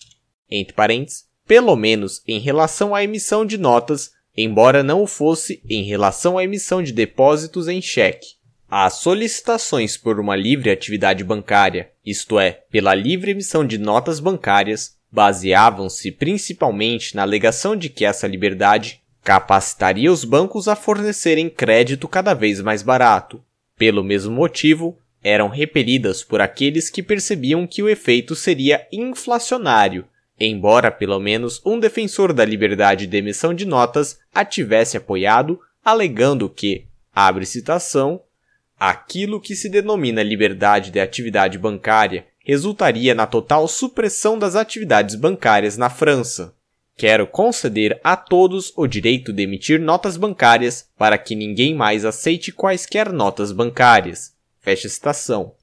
Entre parênteses, pelo menos em relação à emissão de notas, embora não o fosse em relação à emissão de depósitos em cheque. As solicitações por uma livre atividade bancária, isto é, pela livre emissão de notas bancárias, baseavam-se principalmente na alegação de que essa liberdade capacitaria os bancos a fornecerem crédito cada vez mais barato, pelo mesmo motivo, eram repelidas por aqueles que percebiam que o efeito seria inflacionário, embora pelo menos um defensor da liberdade de emissão de notas a tivesse apoiado, alegando que, abre citação, aquilo que se denomina liberdade de atividade bancária resultaria na total supressão das atividades bancárias na França. Quero conceder a todos o direito de emitir notas bancárias para que ninguém mais aceite quaisquer notas bancárias. Fecha citação.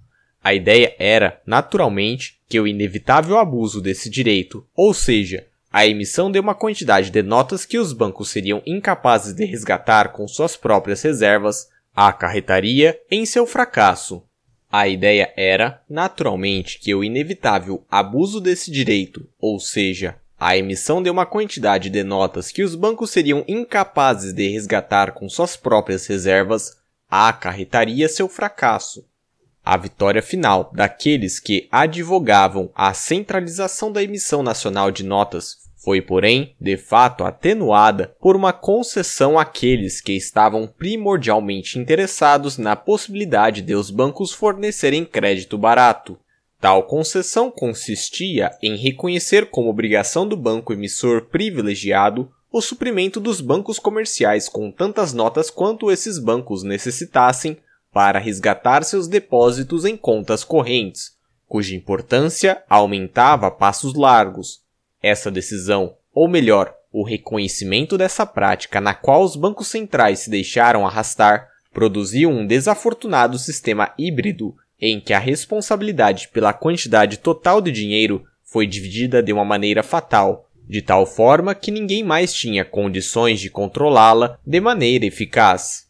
A ideia era, naturalmente, que o inevitável abuso desse direito, ou seja, a emissão de uma quantidade de notas que os bancos seriam incapazes de resgatar com suas próprias reservas, acarretaria em seu fracasso. A ideia era, naturalmente, que o inevitável abuso desse direito, ou seja, a emissão de uma quantidade de notas que os bancos seriam incapazes de resgatar com suas próprias reservas acarretaria seu fracasso. A vitória final daqueles que advogavam a centralização da emissão nacional de notas foi, porém, de fato atenuada por uma concessão àqueles que estavam primordialmente interessados na possibilidade de os bancos fornecerem crédito barato. Tal concessão consistia em reconhecer como obrigação do banco emissor privilegiado o suprimento dos bancos comerciais com tantas notas quanto esses bancos necessitassem para resgatar seus depósitos em contas correntes, cuja importância aumentava a passos largos. Essa decisão, ou melhor, o reconhecimento dessa prática na qual os bancos centrais se deixaram arrastar, produziu um desafortunado sistema híbrido em que a responsabilidade pela quantidade total de dinheiro foi dividida de uma maneira fatal, de tal forma que ninguém mais tinha condições de controlá-la de maneira eficaz.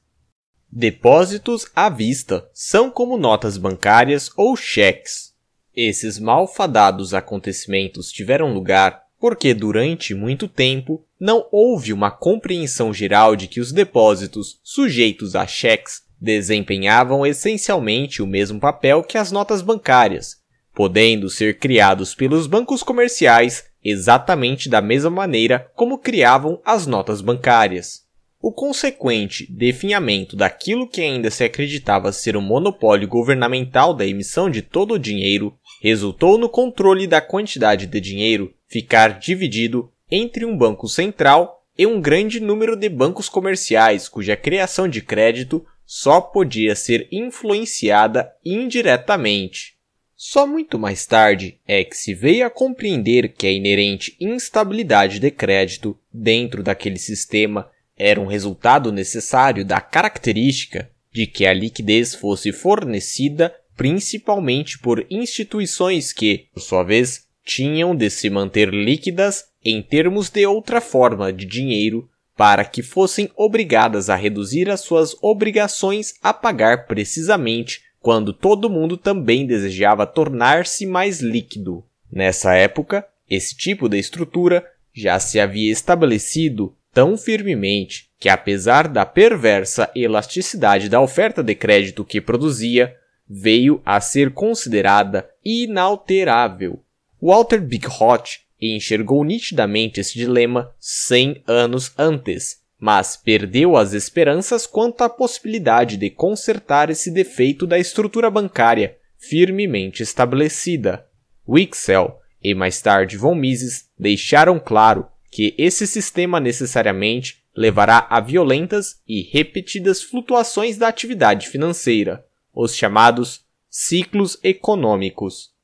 Depósitos à vista são como notas bancárias ou cheques. Esses malfadados acontecimentos tiveram lugar porque durante muito tempo não houve uma compreensão geral de que os depósitos sujeitos a cheques desempenhavam essencialmente o mesmo papel que as notas bancárias, podendo ser criados pelos bancos comerciais exatamente da mesma maneira como criavam as notas bancárias. O consequente definhamento daquilo que ainda se acreditava ser o um monopólio governamental da emissão de todo o dinheiro resultou no controle da quantidade de dinheiro ficar dividido entre um banco central e um grande número de bancos comerciais cuja criação de crédito só podia ser influenciada indiretamente. Só muito mais tarde é que se veio a compreender que a inerente instabilidade de crédito dentro daquele sistema era um resultado necessário da característica de que a liquidez fosse fornecida principalmente por instituições que, por sua vez, tinham de se manter líquidas em termos de outra forma de dinheiro para que fossem obrigadas a reduzir as suas obrigações a pagar precisamente quando todo mundo também desejava tornar-se mais líquido. Nessa época, esse tipo de estrutura já se havia estabelecido tão firmemente que, apesar da perversa elasticidade da oferta de crédito que produzia, veio a ser considerada inalterável. Walter Bickhot e enxergou nitidamente esse dilema 100 anos antes, mas perdeu as esperanças quanto à possibilidade de consertar esse defeito da estrutura bancária firmemente estabelecida. Wixell e mais tarde von Mises deixaram claro que esse sistema necessariamente levará a violentas e repetidas flutuações da atividade financeira, os chamados ciclos econômicos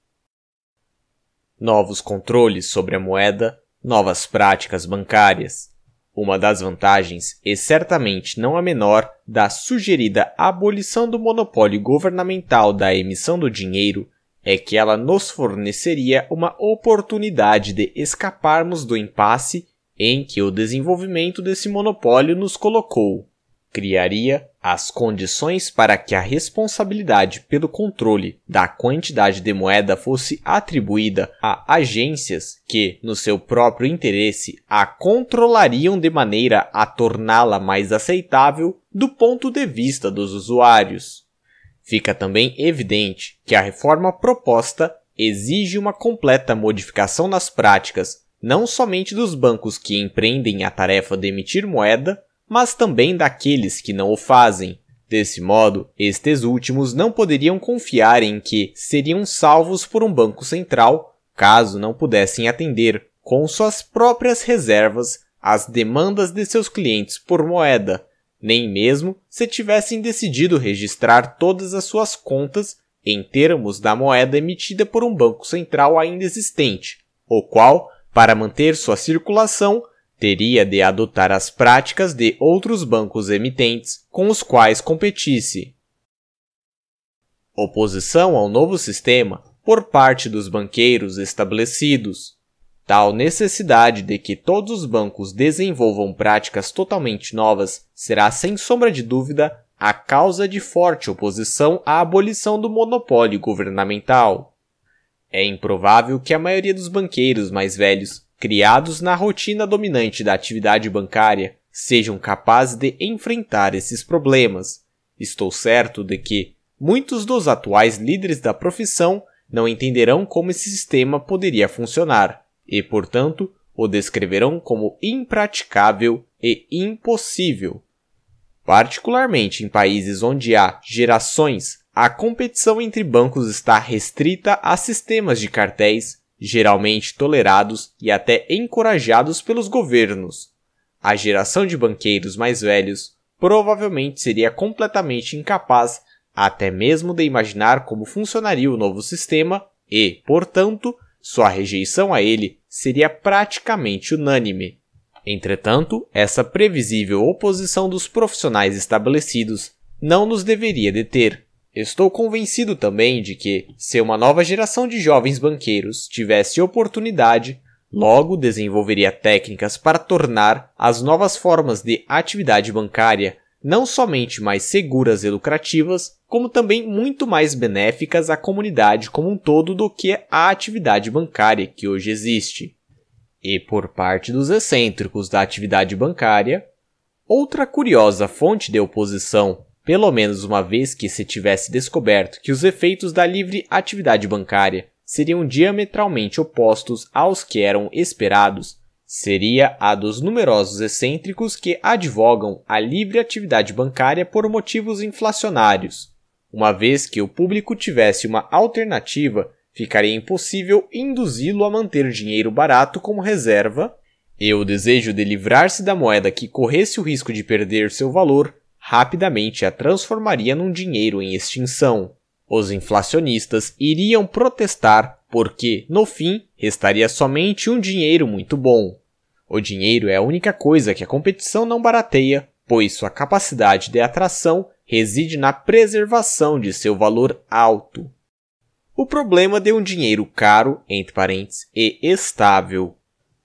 novos controles sobre a moeda, novas práticas bancárias. Uma das vantagens, e certamente não a menor, da sugerida abolição do monopólio governamental da emissão do dinheiro é que ela nos forneceria uma oportunidade de escaparmos do impasse em que o desenvolvimento desse monopólio nos colocou. Criaria as condições para que a responsabilidade pelo controle da quantidade de moeda fosse atribuída a agências que, no seu próprio interesse, a controlariam de maneira a torná-la mais aceitável do ponto de vista dos usuários. Fica também evidente que a reforma proposta exige uma completa modificação nas práticas, não somente dos bancos que empreendem a tarefa de emitir moeda, mas também daqueles que não o fazem. Desse modo, estes últimos não poderiam confiar em que seriam salvos por um banco central caso não pudessem atender, com suas próprias reservas, as demandas de seus clientes por moeda, nem mesmo se tivessem decidido registrar todas as suas contas em termos da moeda emitida por um banco central ainda existente, o qual, para manter sua circulação, teria de adotar as práticas de outros bancos emitentes com os quais competisse. Oposição ao novo sistema por parte dos banqueiros estabelecidos. Tal necessidade de que todos os bancos desenvolvam práticas totalmente novas será, sem sombra de dúvida, a causa de forte oposição à abolição do monopólio governamental. É improvável que a maioria dos banqueiros mais velhos criados na rotina dominante da atividade bancária, sejam capazes de enfrentar esses problemas. Estou certo de que muitos dos atuais líderes da profissão não entenderão como esse sistema poderia funcionar e, portanto, o descreverão como impraticável e impossível. Particularmente em países onde há gerações, a competição entre bancos está restrita a sistemas de cartéis geralmente tolerados e até encorajados pelos governos. A geração de banqueiros mais velhos provavelmente seria completamente incapaz até mesmo de imaginar como funcionaria o novo sistema e, portanto, sua rejeição a ele seria praticamente unânime. Entretanto, essa previsível oposição dos profissionais estabelecidos não nos deveria deter. Estou convencido também de que, se uma nova geração de jovens banqueiros tivesse oportunidade, logo desenvolveria técnicas para tornar as novas formas de atividade bancária não somente mais seguras e lucrativas, como também muito mais benéficas à comunidade como um todo do que a atividade bancária que hoje existe. E por parte dos excêntricos da atividade bancária, outra curiosa fonte de oposição pelo menos uma vez que se tivesse descoberto que os efeitos da livre atividade bancária seriam diametralmente opostos aos que eram esperados, seria a dos numerosos excêntricos que advogam a livre atividade bancária por motivos inflacionários. Uma vez que o público tivesse uma alternativa, ficaria impossível induzi-lo a manter dinheiro barato como reserva, e o desejo de livrar-se da moeda que corresse o risco de perder seu valor rapidamente a transformaria num dinheiro em extinção. Os inflacionistas iriam protestar porque, no fim, restaria somente um dinheiro muito bom. O dinheiro é a única coisa que a competição não barateia, pois sua capacidade de atração reside na preservação de seu valor alto. O problema de um dinheiro caro, entre parênteses, e estável.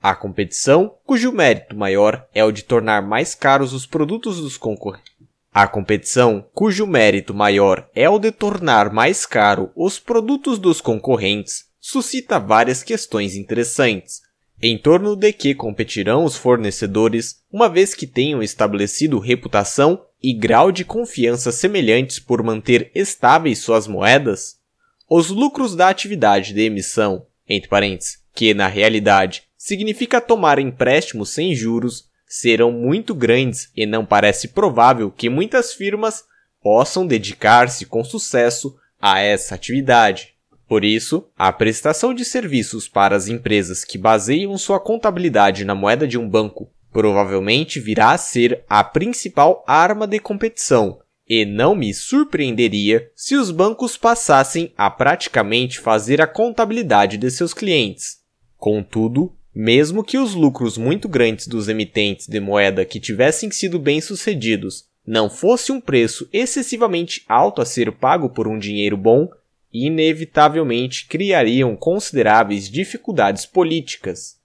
A competição, cujo mérito maior é o de tornar mais caros os produtos dos concorrentes. A competição, cujo mérito maior é o de tornar mais caro os produtos dos concorrentes, suscita várias questões interessantes, em torno de que competirão os fornecedores, uma vez que tenham estabelecido reputação e grau de confiança semelhantes por manter estáveis suas moedas, os lucros da atividade de emissão, entre parênteses, que na realidade significa tomar empréstimos sem juros serão muito grandes e não parece provável que muitas firmas possam dedicar-se com sucesso a essa atividade. Por isso, a prestação de serviços para as empresas que baseiam sua contabilidade na moeda de um banco provavelmente virá a ser a principal arma de competição, e não me surpreenderia se os bancos passassem a praticamente fazer a contabilidade de seus clientes. Contudo, mesmo que os lucros muito grandes dos emitentes de moeda que tivessem sido bem-sucedidos não fosse um preço excessivamente alto a ser pago por um dinheiro bom, inevitavelmente criariam consideráveis dificuldades políticas.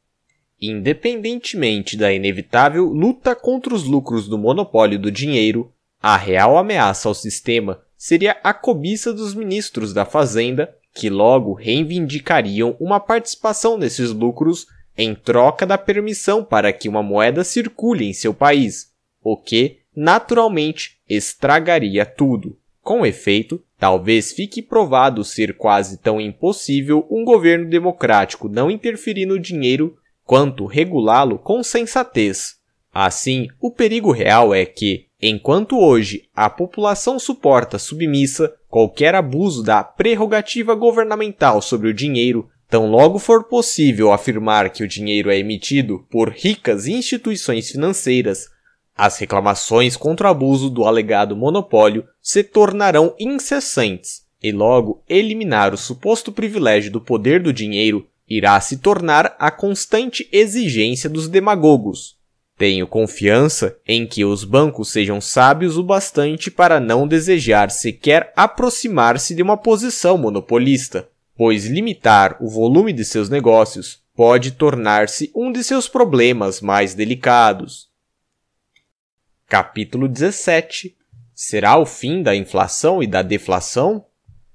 Independentemente da inevitável luta contra os lucros do monopólio do dinheiro, a real ameaça ao sistema seria a cobiça dos ministros da Fazenda, que logo reivindicariam uma participação nesses lucros em troca da permissão para que uma moeda circule em seu país, o que, naturalmente, estragaria tudo. Com efeito, talvez fique provado ser quase tão impossível um governo democrático não interferir no dinheiro quanto regulá-lo com sensatez. Assim, o perigo real é que, enquanto hoje a população suporta submissa qualquer abuso da prerrogativa governamental sobre o dinheiro, Tão logo for possível afirmar que o dinheiro é emitido por ricas instituições financeiras, as reclamações contra o abuso do alegado monopólio se tornarão incessantes, e logo eliminar o suposto privilégio do poder do dinheiro irá se tornar a constante exigência dos demagogos. Tenho confiança em que os bancos sejam sábios o bastante para não desejar sequer aproximar-se de uma posição monopolista pois limitar o volume de seus negócios pode tornar-se um de seus problemas mais delicados. Capítulo 17 Será o fim da inflação e da deflação?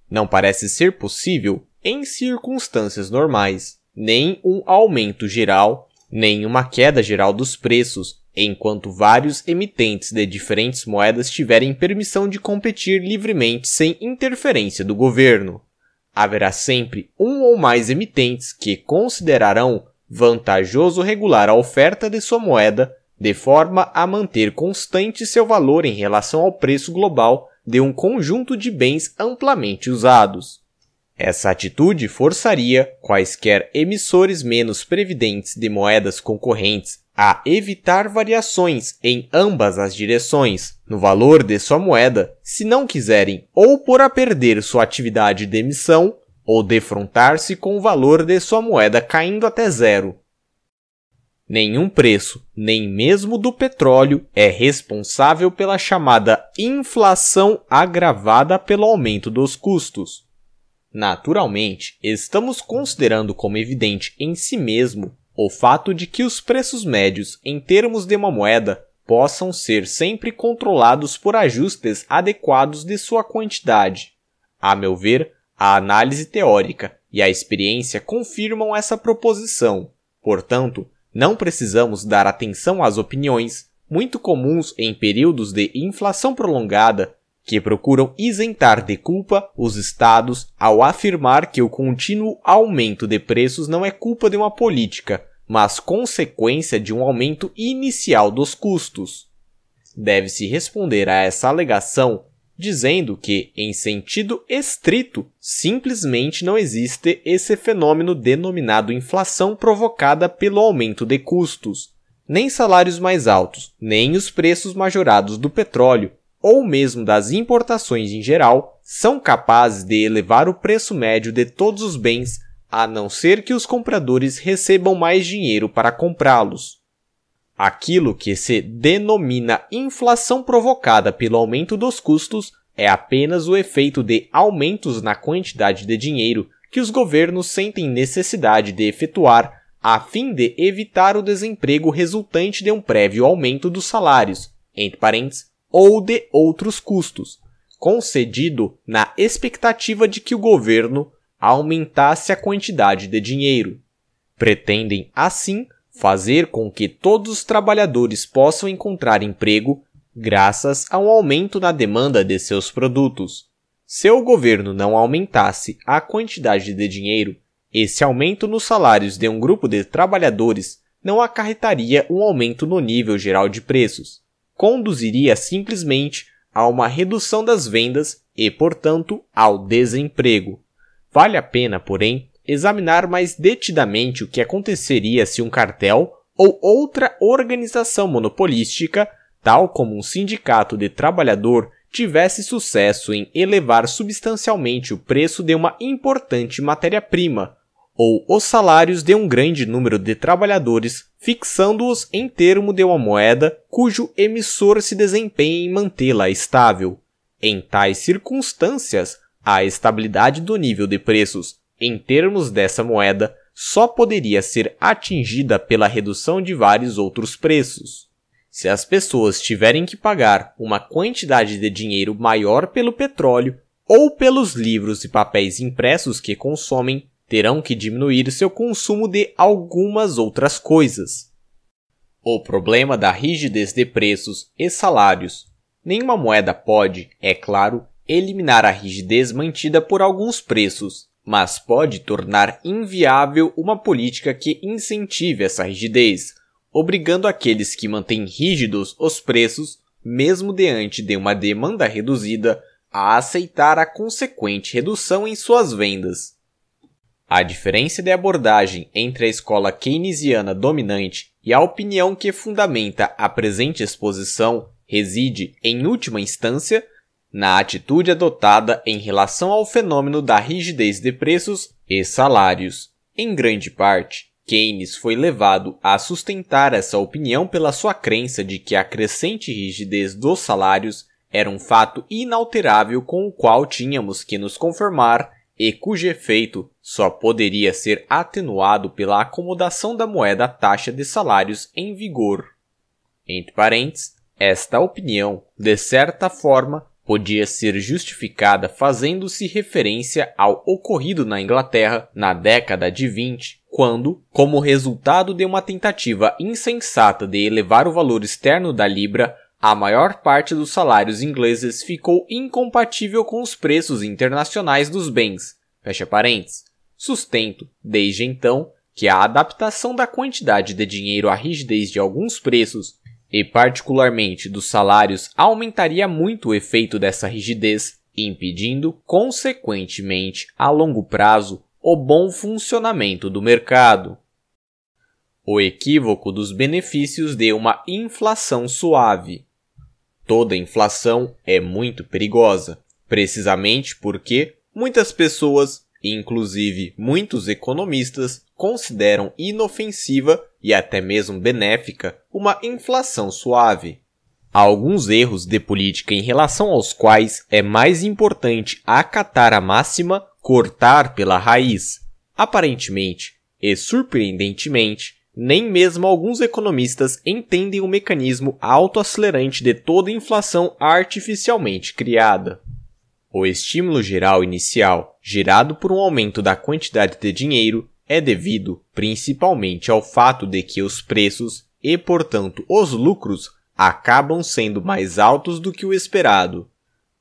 Não parece ser possível em circunstâncias normais, nem um aumento geral, nem uma queda geral dos preços, enquanto vários emitentes de diferentes moedas tiverem permissão de competir livremente sem interferência do governo haverá sempre um ou mais emitentes que considerarão vantajoso regular a oferta de sua moeda de forma a manter constante seu valor em relação ao preço global de um conjunto de bens amplamente usados. Essa atitude forçaria quaisquer emissores menos previdentes de moedas concorrentes a evitar variações em ambas as direções no valor de sua moeda se não quiserem ou por a perder sua atividade de emissão ou defrontar-se com o valor de sua moeda caindo até zero. Nenhum preço, nem mesmo do petróleo, é responsável pela chamada inflação agravada pelo aumento dos custos. Naturalmente, estamos considerando como evidente em si mesmo o fato de que os preços médios em termos de uma moeda possam ser sempre controlados por ajustes adequados de sua quantidade. A meu ver, a análise teórica e a experiência confirmam essa proposição. Portanto, não precisamos dar atenção às opiniões, muito comuns em períodos de inflação prolongada, que procuram isentar de culpa os estados ao afirmar que o contínuo aumento de preços não é culpa de uma política, mas consequência de um aumento inicial dos custos. Deve-se responder a essa alegação dizendo que, em sentido estrito, simplesmente não existe esse fenômeno denominado inflação provocada pelo aumento de custos. Nem salários mais altos, nem os preços majorados do petróleo ou mesmo das importações em geral, são capazes de elevar o preço médio de todos os bens, a não ser que os compradores recebam mais dinheiro para comprá-los. Aquilo que se denomina inflação provocada pelo aumento dos custos é apenas o efeito de aumentos na quantidade de dinheiro que os governos sentem necessidade de efetuar a fim de evitar o desemprego resultante de um prévio aumento dos salários, entre parênteses, ou de outros custos, concedido na expectativa de que o governo aumentasse a quantidade de dinheiro. Pretendem, assim, fazer com que todos os trabalhadores possam encontrar emprego graças a um aumento na demanda de seus produtos. Se o governo não aumentasse a quantidade de dinheiro, esse aumento nos salários de um grupo de trabalhadores não acarretaria um aumento no nível geral de preços conduziria simplesmente a uma redução das vendas e, portanto, ao desemprego. Vale a pena, porém, examinar mais detidamente o que aconteceria se um cartel ou outra organização monopolística, tal como um sindicato de trabalhador, tivesse sucesso em elevar substancialmente o preço de uma importante matéria-prima, ou os salários de um grande número de trabalhadores, fixando-os em termo de uma moeda cujo emissor se desempenha em mantê-la estável. Em tais circunstâncias, a estabilidade do nível de preços em termos dessa moeda só poderia ser atingida pela redução de vários outros preços. Se as pessoas tiverem que pagar uma quantidade de dinheiro maior pelo petróleo ou pelos livros e papéis impressos que consomem, terão que diminuir seu consumo de algumas outras coisas. O problema da rigidez de preços e salários. Nenhuma moeda pode, é claro, eliminar a rigidez mantida por alguns preços, mas pode tornar inviável uma política que incentive essa rigidez, obrigando aqueles que mantêm rígidos os preços, mesmo diante de uma demanda reduzida, a aceitar a consequente redução em suas vendas. A diferença de abordagem entre a escola keynesiana dominante e a opinião que fundamenta a presente exposição reside, em última instância, na atitude adotada em relação ao fenômeno da rigidez de preços e salários. Em grande parte, Keynes foi levado a sustentar essa opinião pela sua crença de que a crescente rigidez dos salários era um fato inalterável com o qual tínhamos que nos conformar e cujo efeito só poderia ser atenuado pela acomodação da moeda à taxa de salários em vigor. Entre parênteses, esta opinião, de certa forma, podia ser justificada fazendo-se referência ao ocorrido na Inglaterra na década de 20, quando, como resultado de uma tentativa insensata de elevar o valor externo da libra, a maior parte dos salários ingleses ficou incompatível com os preços internacionais dos bens. Fecha parênteses sustento, desde então, que a adaptação da quantidade de dinheiro à rigidez de alguns preços, e particularmente dos salários, aumentaria muito o efeito dessa rigidez, impedindo, consequentemente, a longo prazo, o bom funcionamento do mercado. O equívoco dos benefícios de uma inflação suave. Toda inflação é muito perigosa, precisamente porque muitas pessoas Inclusive, muitos economistas consideram inofensiva e até mesmo benéfica uma inflação suave. Há alguns erros de política em relação aos quais é mais importante acatar a máxima cortar pela raiz. Aparentemente e surpreendentemente, nem mesmo alguns economistas entendem o mecanismo autoacelerante de toda inflação artificialmente criada. O estímulo geral inicial, gerado por um aumento da quantidade de dinheiro, é devido principalmente ao fato de que os preços e, portanto, os lucros acabam sendo mais altos do que o esperado.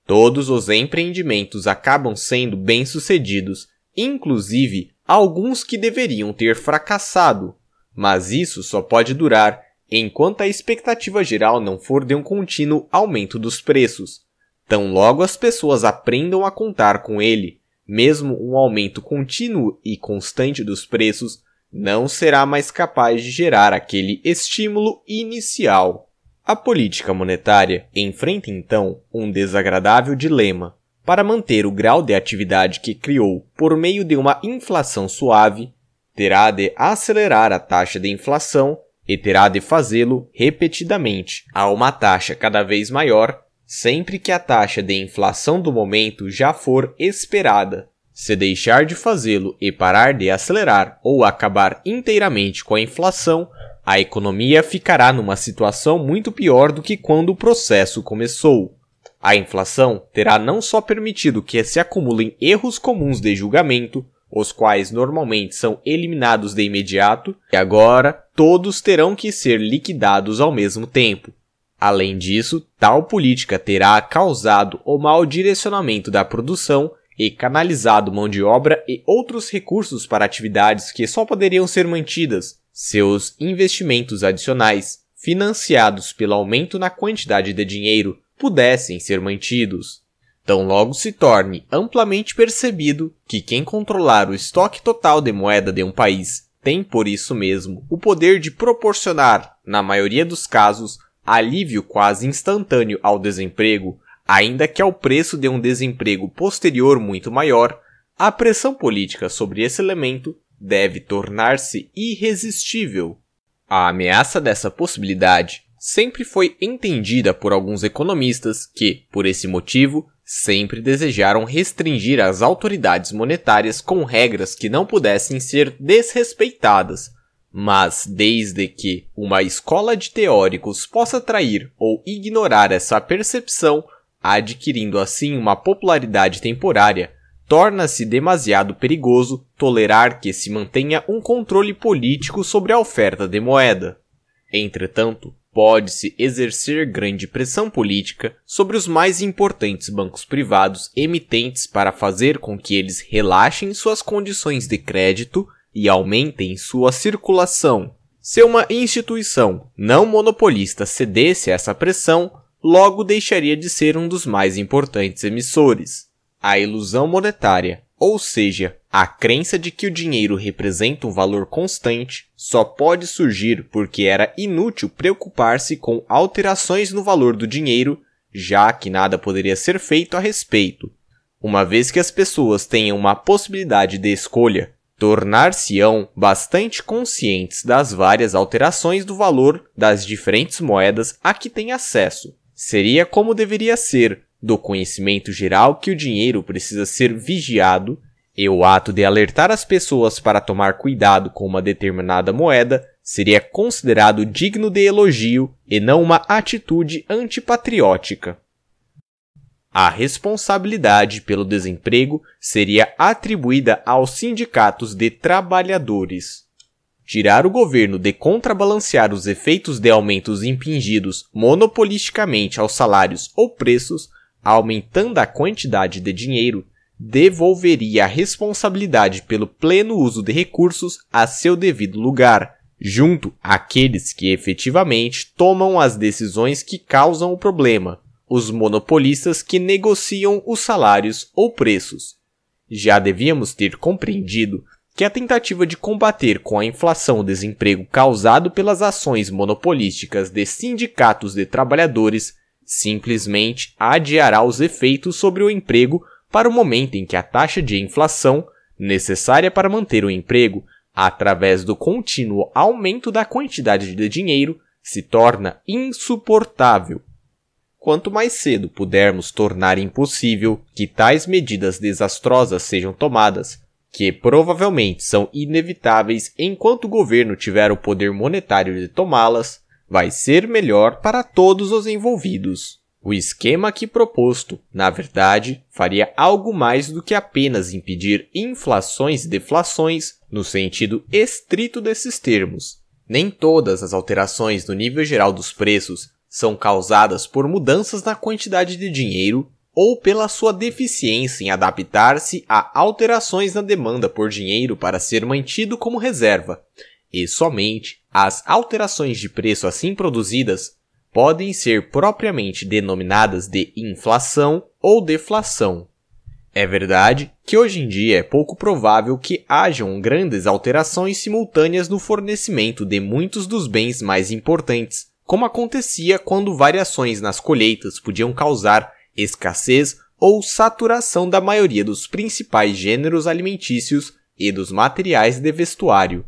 Todos os empreendimentos acabam sendo bem-sucedidos, inclusive alguns que deveriam ter fracassado, mas isso só pode durar enquanto a expectativa geral não for de um contínuo aumento dos preços Tão logo as pessoas aprendam a contar com ele, mesmo um aumento contínuo e constante dos preços não será mais capaz de gerar aquele estímulo inicial. A política monetária enfrenta então um desagradável dilema. Para manter o grau de atividade que criou por meio de uma inflação suave, terá de acelerar a taxa de inflação e terá de fazê-lo repetidamente a uma taxa cada vez maior sempre que a taxa de inflação do momento já for esperada. Se deixar de fazê-lo e parar de acelerar ou acabar inteiramente com a inflação, a economia ficará numa situação muito pior do que quando o processo começou. A inflação terá não só permitido que se acumulem erros comuns de julgamento, os quais normalmente são eliminados de imediato, e agora todos terão que ser liquidados ao mesmo tempo. Além disso, tal política terá causado o mau direcionamento da produção e canalizado mão de obra e outros recursos para atividades que só poderiam ser mantidas. Seus investimentos adicionais, financiados pelo aumento na quantidade de dinheiro, pudessem ser mantidos. Tão logo se torne amplamente percebido que quem controlar o estoque total de moeda de um país tem, por isso mesmo, o poder de proporcionar, na maioria dos casos, alívio quase instantâneo ao desemprego, ainda que ao preço de um desemprego posterior muito maior, a pressão política sobre esse elemento deve tornar-se irresistível. A ameaça dessa possibilidade sempre foi entendida por alguns economistas que, por esse motivo, sempre desejaram restringir as autoridades monetárias com regras que não pudessem ser desrespeitadas, mas desde que uma escola de teóricos possa trair ou ignorar essa percepção, adquirindo assim uma popularidade temporária, torna-se demasiado perigoso tolerar que se mantenha um controle político sobre a oferta de moeda. Entretanto, pode-se exercer grande pressão política sobre os mais importantes bancos privados emitentes para fazer com que eles relaxem suas condições de crédito e aumentem sua circulação. Se uma instituição não monopolista cedesse a essa pressão, logo deixaria de ser um dos mais importantes emissores. A ilusão monetária, ou seja, a crença de que o dinheiro representa um valor constante, só pode surgir porque era inútil preocupar-se com alterações no valor do dinheiro, já que nada poderia ser feito a respeito. Uma vez que as pessoas tenham uma possibilidade de escolha, tornar-se-ão bastante conscientes das várias alterações do valor das diferentes moedas a que têm acesso. Seria como deveria ser, do conhecimento geral que o dinheiro precisa ser vigiado, e o ato de alertar as pessoas para tomar cuidado com uma determinada moeda seria considerado digno de elogio e não uma atitude antipatriótica a responsabilidade pelo desemprego seria atribuída aos sindicatos de trabalhadores. Tirar o governo de contrabalancear os efeitos de aumentos impingidos monopolisticamente aos salários ou preços, aumentando a quantidade de dinheiro, devolveria a responsabilidade pelo pleno uso de recursos a seu devido lugar, junto àqueles que efetivamente tomam as decisões que causam o problema, os monopolistas que negociam os salários ou preços. Já devíamos ter compreendido que a tentativa de combater com a inflação o desemprego causado pelas ações monopolísticas de sindicatos de trabalhadores simplesmente adiará os efeitos sobre o emprego para o momento em que a taxa de inflação, necessária para manter o emprego, através do contínuo aumento da quantidade de dinheiro, se torna insuportável Quanto mais cedo pudermos tornar impossível que tais medidas desastrosas sejam tomadas, que provavelmente são inevitáveis enquanto o governo tiver o poder monetário de tomá-las, vai ser melhor para todos os envolvidos. O esquema aqui proposto, na verdade, faria algo mais do que apenas impedir inflações e deflações no sentido estrito desses termos. Nem todas as alterações no nível geral dos preços são causadas por mudanças na quantidade de dinheiro ou pela sua deficiência em adaptar-se a alterações na demanda por dinheiro para ser mantido como reserva, e somente as alterações de preço assim produzidas podem ser propriamente denominadas de inflação ou deflação. É verdade que hoje em dia é pouco provável que hajam grandes alterações simultâneas no fornecimento de muitos dos bens mais importantes, como acontecia quando variações nas colheitas podiam causar escassez ou saturação da maioria dos principais gêneros alimentícios e dos materiais de vestuário.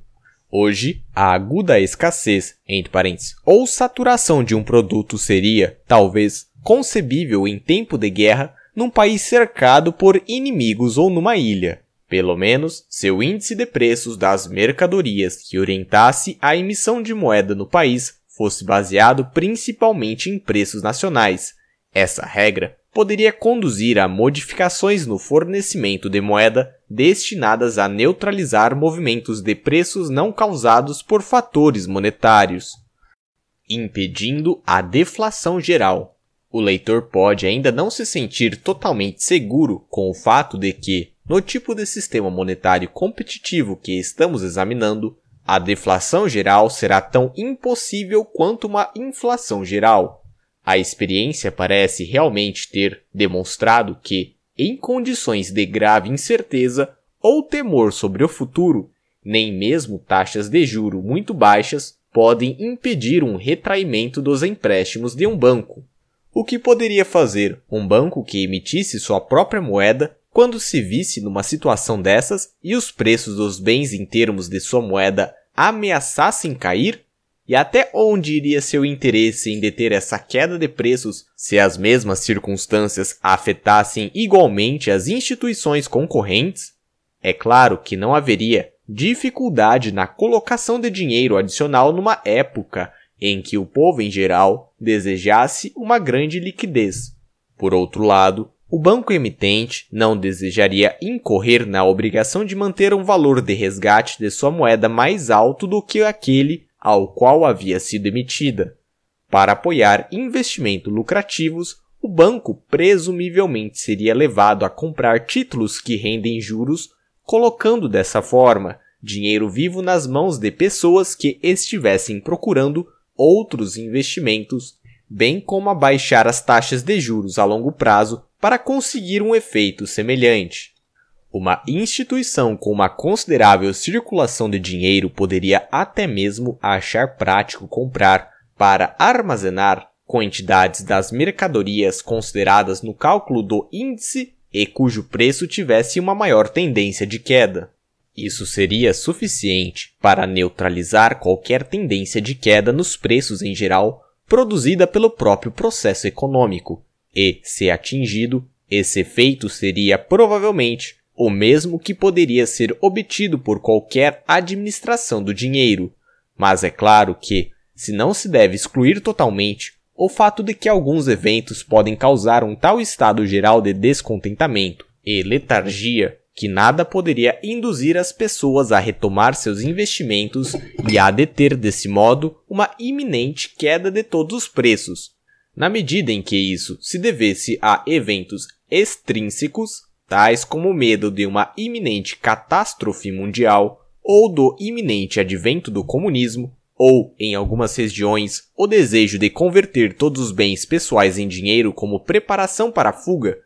Hoje, a aguda escassez, entre parênteses, ou saturação de um produto seria, talvez, concebível em tempo de guerra num país cercado por inimigos ou numa ilha. Pelo menos, seu índice de preços das mercadorias que orientasse a emissão de moeda no país fosse baseado principalmente em preços nacionais. Essa regra poderia conduzir a modificações no fornecimento de moeda destinadas a neutralizar movimentos de preços não causados por fatores monetários, impedindo a deflação geral. O leitor pode ainda não se sentir totalmente seguro com o fato de que, no tipo de sistema monetário competitivo que estamos examinando, a deflação geral será tão impossível quanto uma inflação geral. A experiência parece realmente ter demonstrado que, em condições de grave incerteza ou temor sobre o futuro, nem mesmo taxas de juro muito baixas podem impedir um retraimento dos empréstimos de um banco. O que poderia fazer um banco que emitisse sua própria moeda quando se visse numa situação dessas e os preços dos bens em termos de sua moeda ameaçassem cair? E até onde iria seu interesse em deter essa queda de preços se as mesmas circunstâncias afetassem igualmente as instituições concorrentes? É claro que não haveria dificuldade na colocação de dinheiro adicional numa época em que o povo em geral desejasse uma grande liquidez. Por outro lado, o banco emitente não desejaria incorrer na obrigação de manter um valor de resgate de sua moeda mais alto do que aquele ao qual havia sido emitida. Para apoiar investimentos lucrativos, o banco presumivelmente seria levado a comprar títulos que rendem juros, colocando dessa forma dinheiro vivo nas mãos de pessoas que estivessem procurando outros investimentos, bem como abaixar as taxas de juros a longo prazo para conseguir um efeito semelhante. Uma instituição com uma considerável circulação de dinheiro poderia até mesmo achar prático comprar para armazenar quantidades das mercadorias consideradas no cálculo do índice e cujo preço tivesse uma maior tendência de queda. Isso seria suficiente para neutralizar qualquer tendência de queda nos preços em geral produzida pelo próprio processo econômico, e, se atingido, esse efeito seria provavelmente o mesmo que poderia ser obtido por qualquer administração do dinheiro. Mas é claro que, se não se deve excluir totalmente o fato de que alguns eventos podem causar um tal estado geral de descontentamento e letargia que nada poderia induzir as pessoas a retomar seus investimentos e a deter desse modo uma iminente queda de todos os preços, na medida em que isso se devesse a eventos extrínsecos, tais como o medo de uma iminente catástrofe mundial ou do iminente advento do comunismo, ou, em algumas regiões, o desejo de converter todos os bens pessoais em dinheiro como preparação para a fuga,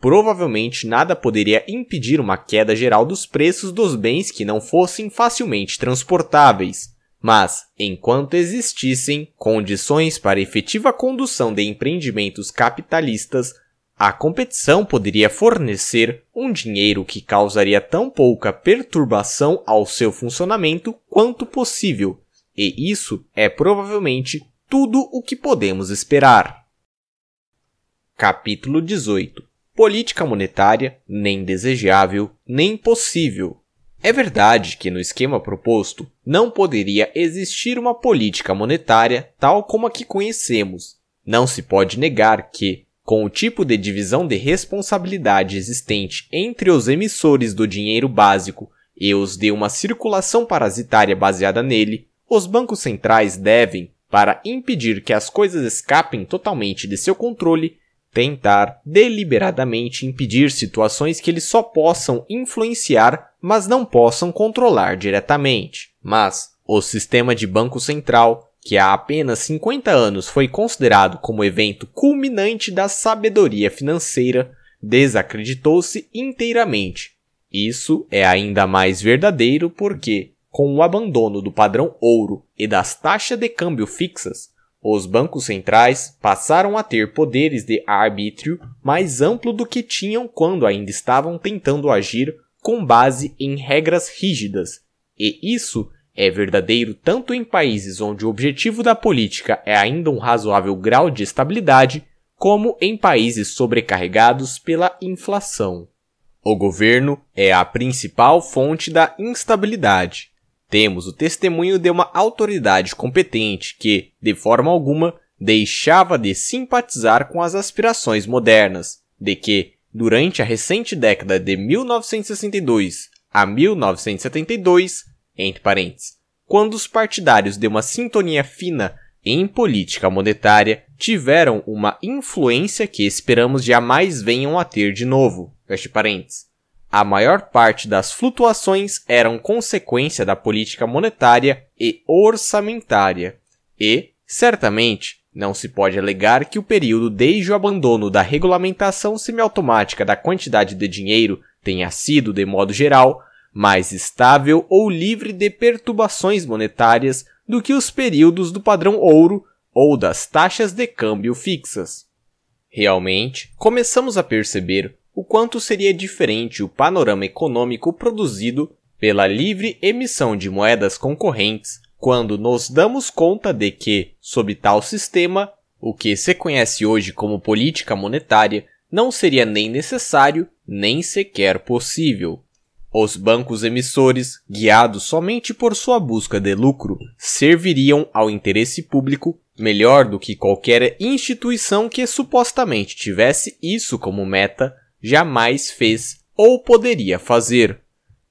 provavelmente nada poderia impedir uma queda geral dos preços dos bens que não fossem facilmente transportáveis, mas, enquanto existissem condições para efetiva condução de empreendimentos capitalistas, a competição poderia fornecer um dinheiro que causaria tão pouca perturbação ao seu funcionamento quanto possível, e isso é provavelmente tudo o que podemos esperar. Capítulo 18 Política monetária nem desejável nem possível. É verdade que no esquema proposto não poderia existir uma política monetária tal como a que conhecemos. Não se pode negar que, com o tipo de divisão de responsabilidade existente entre os emissores do dinheiro básico e os de uma circulação parasitária baseada nele, os bancos centrais devem, para impedir que as coisas escapem totalmente de seu controle, tentar deliberadamente impedir situações que eles só possam influenciar mas não possam controlar diretamente. Mas o sistema de Banco Central, que há apenas 50 anos foi considerado como evento culminante da sabedoria financeira, desacreditou-se inteiramente. Isso é ainda mais verdadeiro porque, com o abandono do padrão ouro e das taxas de câmbio fixas, os bancos centrais passaram a ter poderes de arbítrio mais amplo do que tinham quando ainda estavam tentando agir com base em regras rígidas, e isso é verdadeiro tanto em países onde o objetivo da política é ainda um razoável grau de estabilidade, como em países sobrecarregados pela inflação. O governo é a principal fonte da instabilidade. Temos o testemunho de uma autoridade competente que, de forma alguma, deixava de simpatizar com as aspirações modernas, de que Durante a recente década de 1962 a 1972, entre parênteses, quando os partidários de uma sintonia fina em política monetária tiveram uma influência que esperamos jamais venham a ter de novo. Feche parênteses. A maior parte das flutuações eram consequência da política monetária e orçamentária, e, certamente, não se pode alegar que o período desde o abandono da regulamentação semiautomática da quantidade de dinheiro tenha sido, de modo geral, mais estável ou livre de perturbações monetárias do que os períodos do padrão ouro ou das taxas de câmbio fixas. Realmente, começamos a perceber o quanto seria diferente o panorama econômico produzido pela livre emissão de moedas concorrentes quando nos damos conta de que, sob tal sistema, o que se conhece hoje como política monetária não seria nem necessário, nem sequer possível. Os bancos emissores, guiados somente por sua busca de lucro, serviriam ao interesse público melhor do que qualquer instituição que supostamente tivesse isso como meta, jamais fez ou poderia fazer.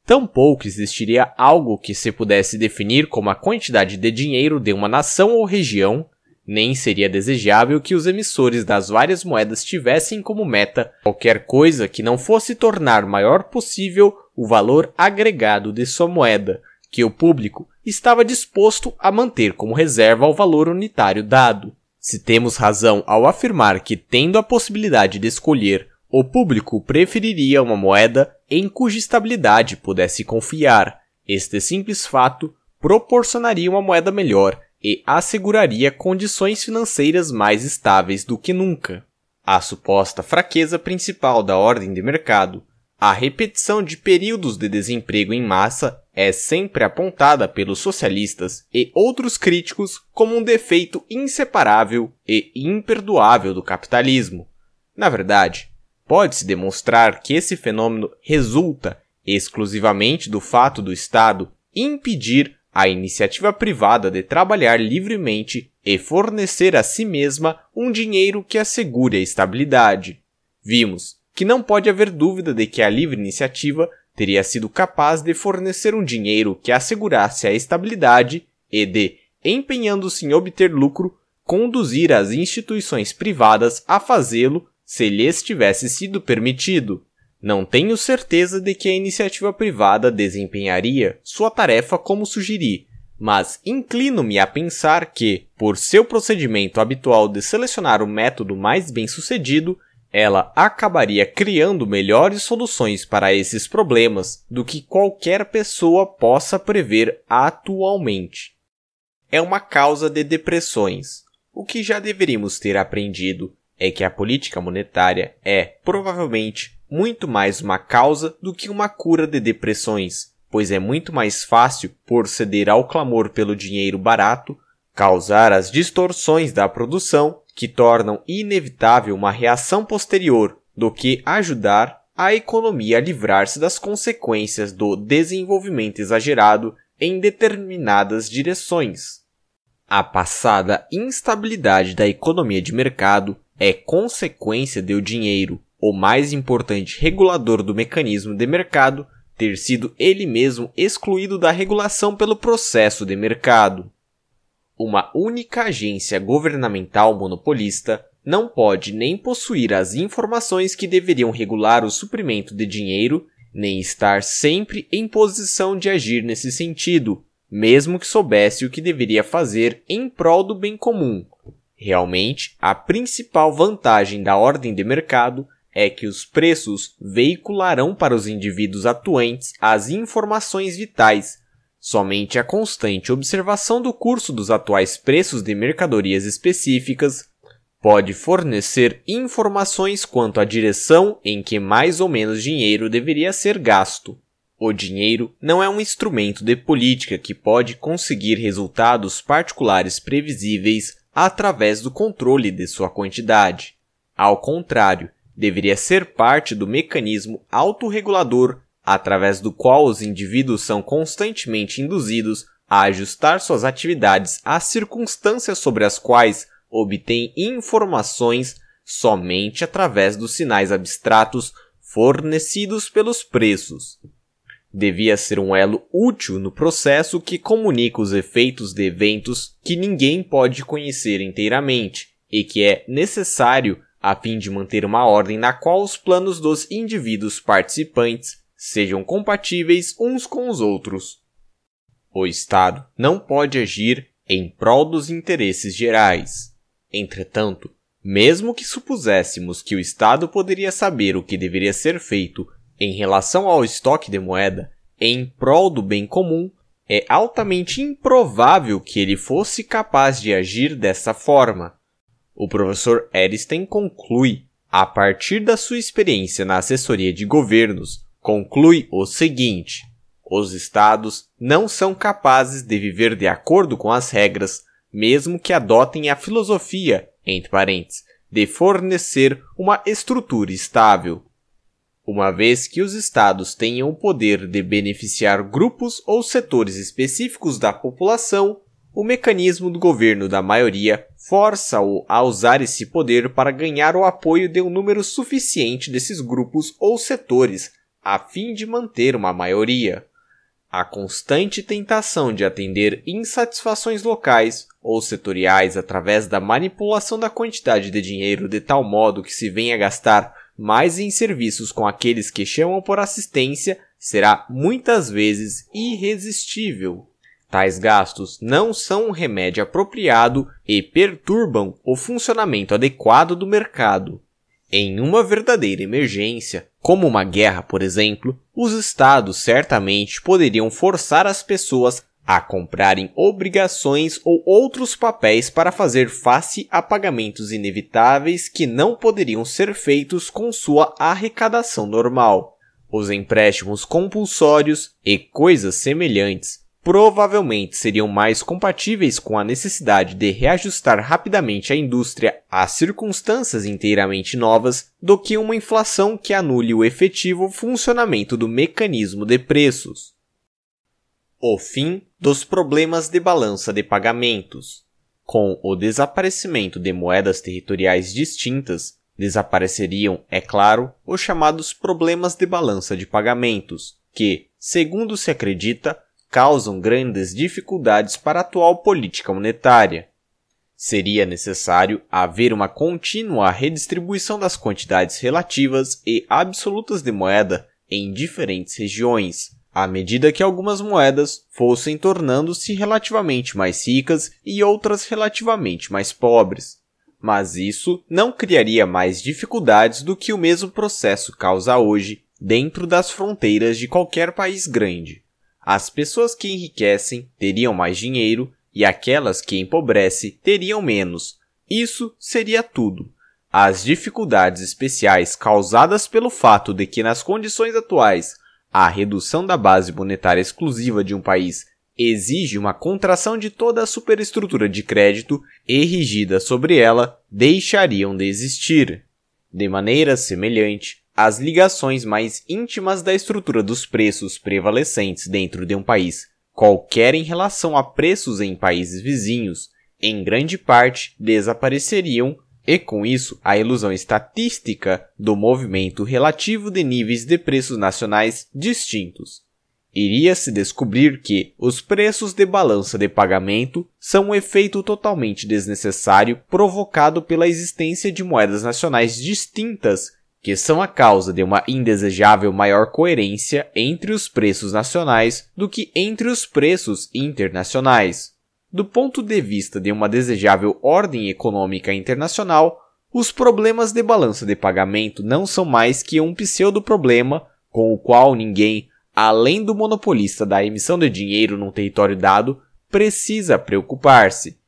Tampouco existiria algo que se pudesse definir como a quantidade de dinheiro de uma nação ou região, nem seria desejável que os emissores das várias moedas tivessem como meta qualquer coisa que não fosse tornar maior possível o valor agregado de sua moeda, que o público estava disposto a manter como reserva ao valor unitário dado. Se temos razão ao afirmar que, tendo a possibilidade de escolher, o público preferiria uma moeda, em cuja estabilidade pudesse confiar. Este simples fato proporcionaria uma moeda melhor e asseguraria condições financeiras mais estáveis do que nunca. A suposta fraqueza principal da ordem de mercado, a repetição de períodos de desemprego em massa, é sempre apontada pelos socialistas e outros críticos como um defeito inseparável e imperdoável do capitalismo. Na verdade, pode-se demonstrar que esse fenômeno resulta exclusivamente do fato do Estado impedir a iniciativa privada de trabalhar livremente e fornecer a si mesma um dinheiro que assegure a estabilidade. Vimos que não pode haver dúvida de que a livre iniciativa teria sido capaz de fornecer um dinheiro que assegurasse a estabilidade e de, empenhando-se em obter lucro, conduzir as instituições privadas a fazê-lo se lhes tivesse sido permitido. Não tenho certeza de que a iniciativa privada desempenharia sua tarefa como sugeri, mas inclino-me a pensar que, por seu procedimento habitual de selecionar o método mais bem sucedido, ela acabaria criando melhores soluções para esses problemas do que qualquer pessoa possa prever atualmente. É uma causa de depressões, o que já deveríamos ter aprendido é que a política monetária é, provavelmente, muito mais uma causa do que uma cura de depressões, pois é muito mais fácil, por ceder ao clamor pelo dinheiro barato, causar as distorções da produção que tornam inevitável uma reação posterior do que ajudar a economia a livrar-se das consequências do desenvolvimento exagerado em determinadas direções. A passada instabilidade da economia de mercado é consequência de o dinheiro, o mais importante regulador do mecanismo de mercado, ter sido ele mesmo excluído da regulação pelo processo de mercado. Uma única agência governamental monopolista não pode nem possuir as informações que deveriam regular o suprimento de dinheiro, nem estar sempre em posição de agir nesse sentido, mesmo que soubesse o que deveria fazer em prol do bem comum, Realmente, a principal vantagem da ordem de mercado é que os preços veicularão para os indivíduos atuantes as informações vitais. Somente a constante observação do curso dos atuais preços de mercadorias específicas pode fornecer informações quanto à direção em que mais ou menos dinheiro deveria ser gasto. O dinheiro não é um instrumento de política que pode conseguir resultados particulares previsíveis através do controle de sua quantidade. Ao contrário, deveria ser parte do mecanismo autorregulador através do qual os indivíduos são constantemente induzidos a ajustar suas atividades às circunstâncias sobre as quais obtêm informações somente através dos sinais abstratos fornecidos pelos preços devia ser um elo útil no processo que comunica os efeitos de eventos que ninguém pode conhecer inteiramente e que é necessário a fim de manter uma ordem na qual os planos dos indivíduos participantes sejam compatíveis uns com os outros. O Estado não pode agir em prol dos interesses gerais. Entretanto, mesmo que supuséssemos que o Estado poderia saber o que deveria ser feito em relação ao estoque de moeda em prol do bem comum, é altamente improvável que ele fosse capaz de agir dessa forma. O professor Eristen conclui, a partir da sua experiência na assessoria de governos, conclui o seguinte: os estados não são capazes de viver de acordo com as regras, mesmo que adotem a filosofia, entre parênteses, de fornecer uma estrutura estável uma vez que os estados tenham o poder de beneficiar grupos ou setores específicos da população, o mecanismo do governo da maioria força-o a usar esse poder para ganhar o apoio de um número suficiente desses grupos ou setores, a fim de manter uma maioria. A constante tentação de atender insatisfações locais ou setoriais através da manipulação da quantidade de dinheiro de tal modo que se venha a gastar mas em serviços com aqueles que chamam por assistência será muitas vezes irresistível. Tais gastos não são um remédio apropriado e perturbam o funcionamento adequado do mercado. Em uma verdadeira emergência, como uma guerra, por exemplo, os estados certamente poderiam forçar as pessoas a comprarem obrigações ou outros papéis para fazer face a pagamentos inevitáveis que não poderiam ser feitos com sua arrecadação normal. Os empréstimos compulsórios e coisas semelhantes provavelmente seriam mais compatíveis com a necessidade de reajustar rapidamente a indústria a circunstâncias inteiramente novas do que uma inflação que anule o efetivo funcionamento do mecanismo de preços. O fim dos problemas de balança de pagamentos. Com o desaparecimento de moedas territoriais distintas, desapareceriam, é claro, os chamados problemas de balança de pagamentos, que, segundo se acredita, causam grandes dificuldades para a atual política monetária. Seria necessário haver uma contínua redistribuição das quantidades relativas e absolutas de moeda em diferentes regiões, à medida que algumas moedas fossem tornando-se relativamente mais ricas e outras relativamente mais pobres. Mas isso não criaria mais dificuldades do que o mesmo processo causa hoje dentro das fronteiras de qualquer país grande. As pessoas que enriquecem teriam mais dinheiro e aquelas que empobrecem teriam menos. Isso seria tudo. As dificuldades especiais causadas pelo fato de que nas condições atuais a redução da base monetária exclusiva de um país exige uma contração de toda a superestrutura de crédito erigida sobre ela deixariam de existir. De maneira semelhante, as ligações mais íntimas da estrutura dos preços prevalecentes dentro de um país, qualquer em relação a preços em países vizinhos, em grande parte desapareceriam e com isso a ilusão estatística do movimento relativo de níveis de preços nacionais distintos. Iria se descobrir que os preços de balança de pagamento são um efeito totalmente desnecessário provocado pela existência de moedas nacionais distintas, que são a causa de uma indesejável maior coerência entre os preços nacionais do que entre os preços internacionais. Do ponto de vista de uma desejável ordem econômica internacional, os problemas de balança de pagamento não são mais que um pseudo-problema com o qual ninguém, além do monopolista da emissão de dinheiro num território dado, precisa preocupar-se.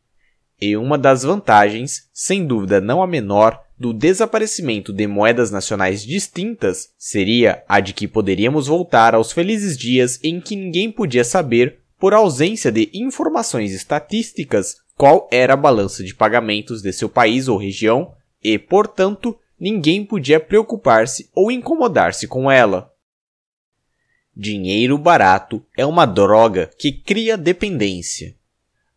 E uma das vantagens, sem dúvida não a menor, do desaparecimento de moedas nacionais distintas seria a de que poderíamos voltar aos felizes dias em que ninguém podia saber por ausência de informações estatísticas qual era a balança de pagamentos de seu país ou região e, portanto, ninguém podia preocupar-se ou incomodar-se com ela. Dinheiro barato é uma droga que cria dependência.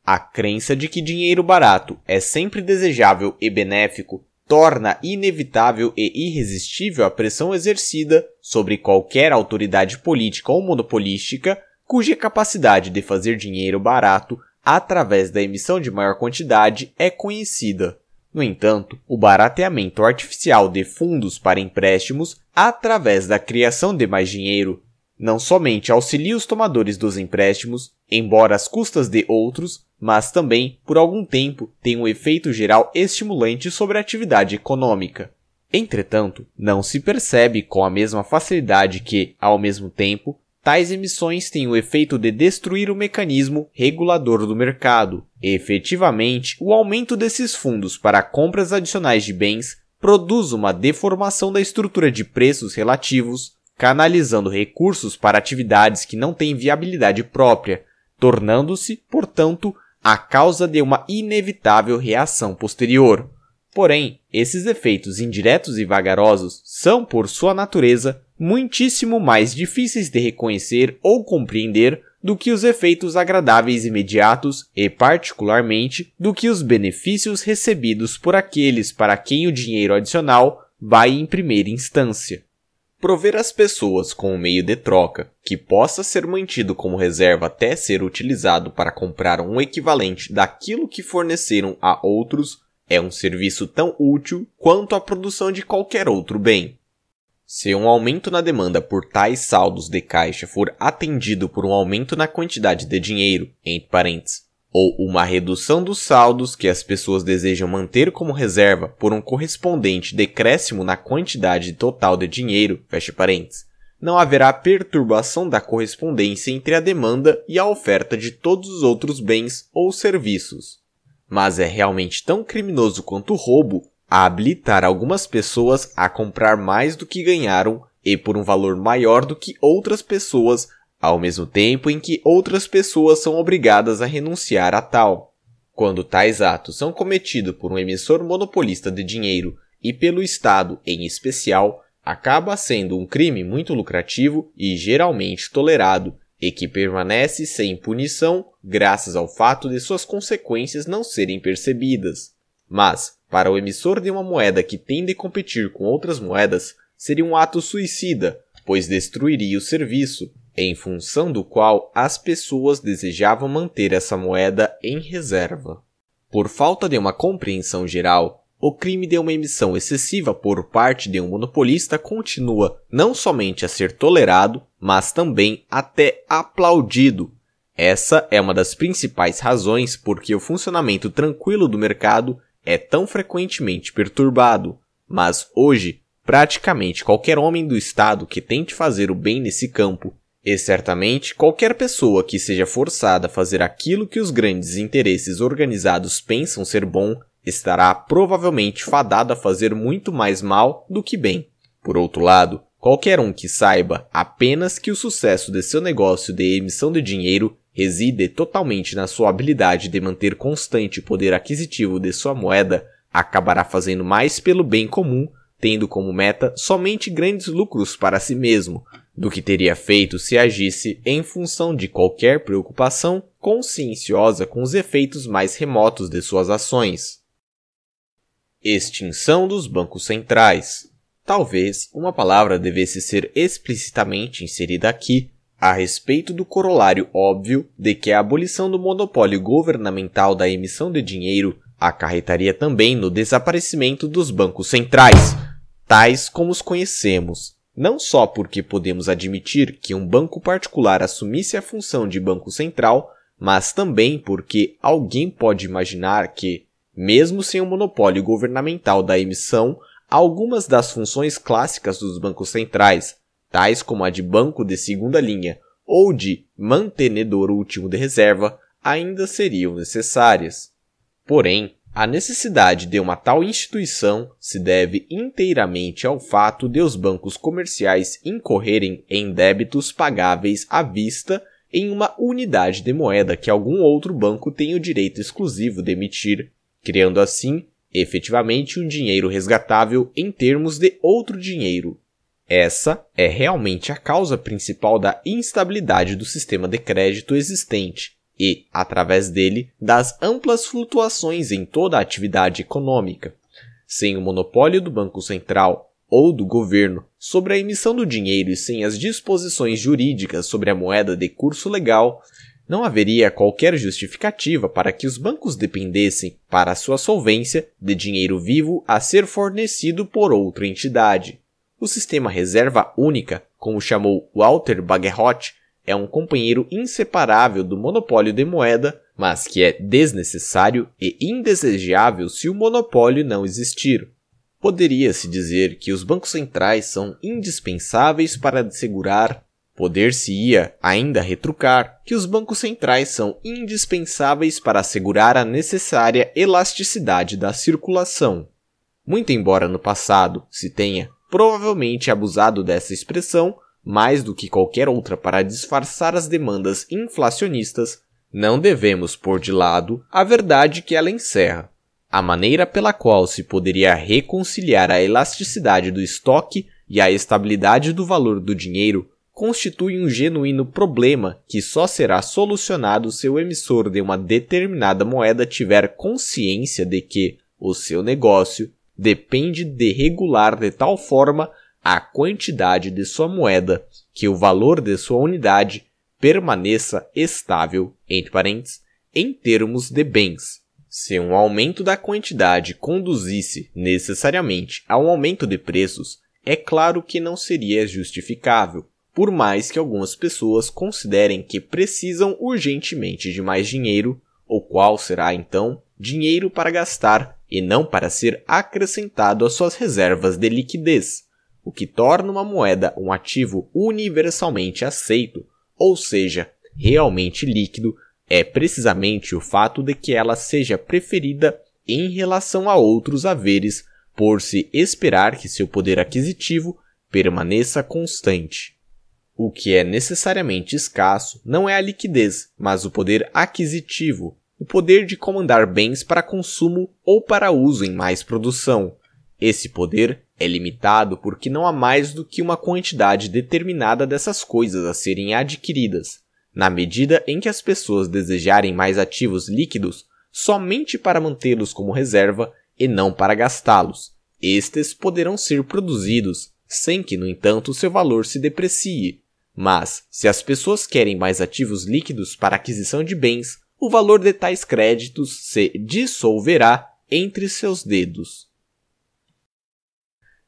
A crença de que dinheiro barato é sempre desejável e benéfico torna inevitável e irresistível a pressão exercida sobre qualquer autoridade política ou monopolística cuja capacidade de fazer dinheiro barato através da emissão de maior quantidade é conhecida. No entanto, o barateamento artificial de fundos para empréstimos através da criação de mais dinheiro não somente auxilia os tomadores dos empréstimos, embora às custas de outros, mas também, por algum tempo, tem um efeito geral estimulante sobre a atividade econômica. Entretanto, não se percebe com a mesma facilidade que, ao mesmo tempo, Tais emissões têm o efeito de destruir o mecanismo regulador do mercado. efetivamente, o aumento desses fundos para compras adicionais de bens produz uma deformação da estrutura de preços relativos, canalizando recursos para atividades que não têm viabilidade própria, tornando-se, portanto, a causa de uma inevitável reação posterior. Porém, esses efeitos indiretos e vagarosos são, por sua natureza, muitíssimo mais difíceis de reconhecer ou compreender do que os efeitos agradáveis imediatos e, particularmente, do que os benefícios recebidos por aqueles para quem o dinheiro adicional vai em primeira instância. Prover as pessoas com um meio de troca que possa ser mantido como reserva até ser utilizado para comprar um equivalente daquilo que forneceram a outros é um serviço tão útil quanto a produção de qualquer outro bem. Se um aumento na demanda por tais saldos de caixa for atendido por um aumento na quantidade de dinheiro, entre parênteses, ou uma redução dos saldos que as pessoas desejam manter como reserva por um correspondente decréscimo na quantidade total de dinheiro, fecha parênteses, não haverá perturbação da correspondência entre a demanda e a oferta de todos os outros bens ou serviços. Mas é realmente tão criminoso quanto o roubo habilitar algumas pessoas a comprar mais do que ganharam e por um valor maior do que outras pessoas, ao mesmo tempo em que outras pessoas são obrigadas a renunciar a tal. Quando tais atos são cometidos por um emissor monopolista de dinheiro e pelo Estado em especial, acaba sendo um crime muito lucrativo e geralmente tolerado, e que permanece sem punição graças ao fato de suas consequências não serem percebidas. Mas, para o emissor de uma moeda que tende a competir com outras moedas, seria um ato suicida, pois destruiria o serviço, em função do qual as pessoas desejavam manter essa moeda em reserva. Por falta de uma compreensão geral, o crime de uma emissão excessiva por parte de um monopolista continua não somente a ser tolerado, mas também até aplaudido. Essa é uma das principais razões por que o funcionamento tranquilo do mercado é tão frequentemente perturbado, mas hoje praticamente qualquer homem do Estado que tente fazer o bem nesse campo, e certamente qualquer pessoa que seja forçada a fazer aquilo que os grandes interesses organizados pensam ser bom, estará provavelmente fadada a fazer muito mais mal do que bem. Por outro lado, qualquer um que saiba apenas que o sucesso de seu negócio de emissão de dinheiro reside totalmente na sua habilidade de manter constante o poder aquisitivo de sua moeda, acabará fazendo mais pelo bem comum, tendo como meta somente grandes lucros para si mesmo, do que teria feito se agisse em função de qualquer preocupação conscienciosa com os efeitos mais remotos de suas ações. Extinção dos bancos centrais. Talvez uma palavra devesse ser explicitamente inserida aqui a respeito do corolário óbvio de que a abolição do monopólio governamental da emissão de dinheiro acarretaria também no desaparecimento dos bancos centrais, tais como os conhecemos. Não só porque podemos admitir que um banco particular assumisse a função de banco central, mas também porque alguém pode imaginar que, mesmo sem o monopólio governamental da emissão, algumas das funções clássicas dos bancos centrais, tais como a de banco de segunda linha ou de mantenedor último de reserva, ainda seriam necessárias. Porém, a necessidade de uma tal instituição se deve inteiramente ao fato de os bancos comerciais incorrerem em débitos pagáveis à vista em uma unidade de moeda que algum outro banco tem o direito exclusivo de emitir, criando assim efetivamente um dinheiro resgatável em termos de outro dinheiro essa é realmente a causa principal da instabilidade do sistema de crédito existente e, através dele, das amplas flutuações em toda a atividade econômica. Sem o monopólio do Banco Central ou do governo sobre a emissão do dinheiro e sem as disposições jurídicas sobre a moeda de curso legal, não haveria qualquer justificativa para que os bancos dependessem, para sua solvência, de dinheiro vivo a ser fornecido por outra entidade. O sistema reserva única, como chamou Walter Bagehot, é um companheiro inseparável do monopólio de moeda, mas que é desnecessário e indesejável se o monopólio não existir. Poderia-se dizer que os bancos centrais são indispensáveis para assegurar, poder-se-ia ainda retrucar, que os bancos centrais são indispensáveis para assegurar a necessária elasticidade da circulação. Muito embora no passado se tenha provavelmente abusado dessa expressão mais do que qualquer outra para disfarçar as demandas inflacionistas, não devemos pôr de lado a verdade que ela encerra. A maneira pela qual se poderia reconciliar a elasticidade do estoque e a estabilidade do valor do dinheiro constitui um genuíno problema que só será solucionado se o emissor de uma determinada moeda tiver consciência de que o seu negócio depende de regular de tal forma a quantidade de sua moeda que o valor de sua unidade permaneça estável, entre parênteses, em termos de bens. Se um aumento da quantidade conduzisse necessariamente a um aumento de preços, é claro que não seria justificável, por mais que algumas pessoas considerem que precisam urgentemente de mais dinheiro, ou qual será então dinheiro para gastar e não para ser acrescentado às suas reservas de liquidez, o que torna uma moeda um ativo universalmente aceito, ou seja, realmente líquido, é precisamente o fato de que ela seja preferida em relação a outros haveres, por se esperar que seu poder aquisitivo permaneça constante. O que é necessariamente escasso não é a liquidez, mas o poder aquisitivo, o poder de comandar bens para consumo ou para uso em mais produção. Esse poder é limitado porque não há mais do que uma quantidade determinada dessas coisas a serem adquiridas. Na medida em que as pessoas desejarem mais ativos líquidos somente para mantê-los como reserva e não para gastá-los, estes poderão ser produzidos, sem que, no entanto, seu valor se deprecie. Mas, se as pessoas querem mais ativos líquidos para aquisição de bens, o valor de tais créditos se dissolverá entre seus dedos.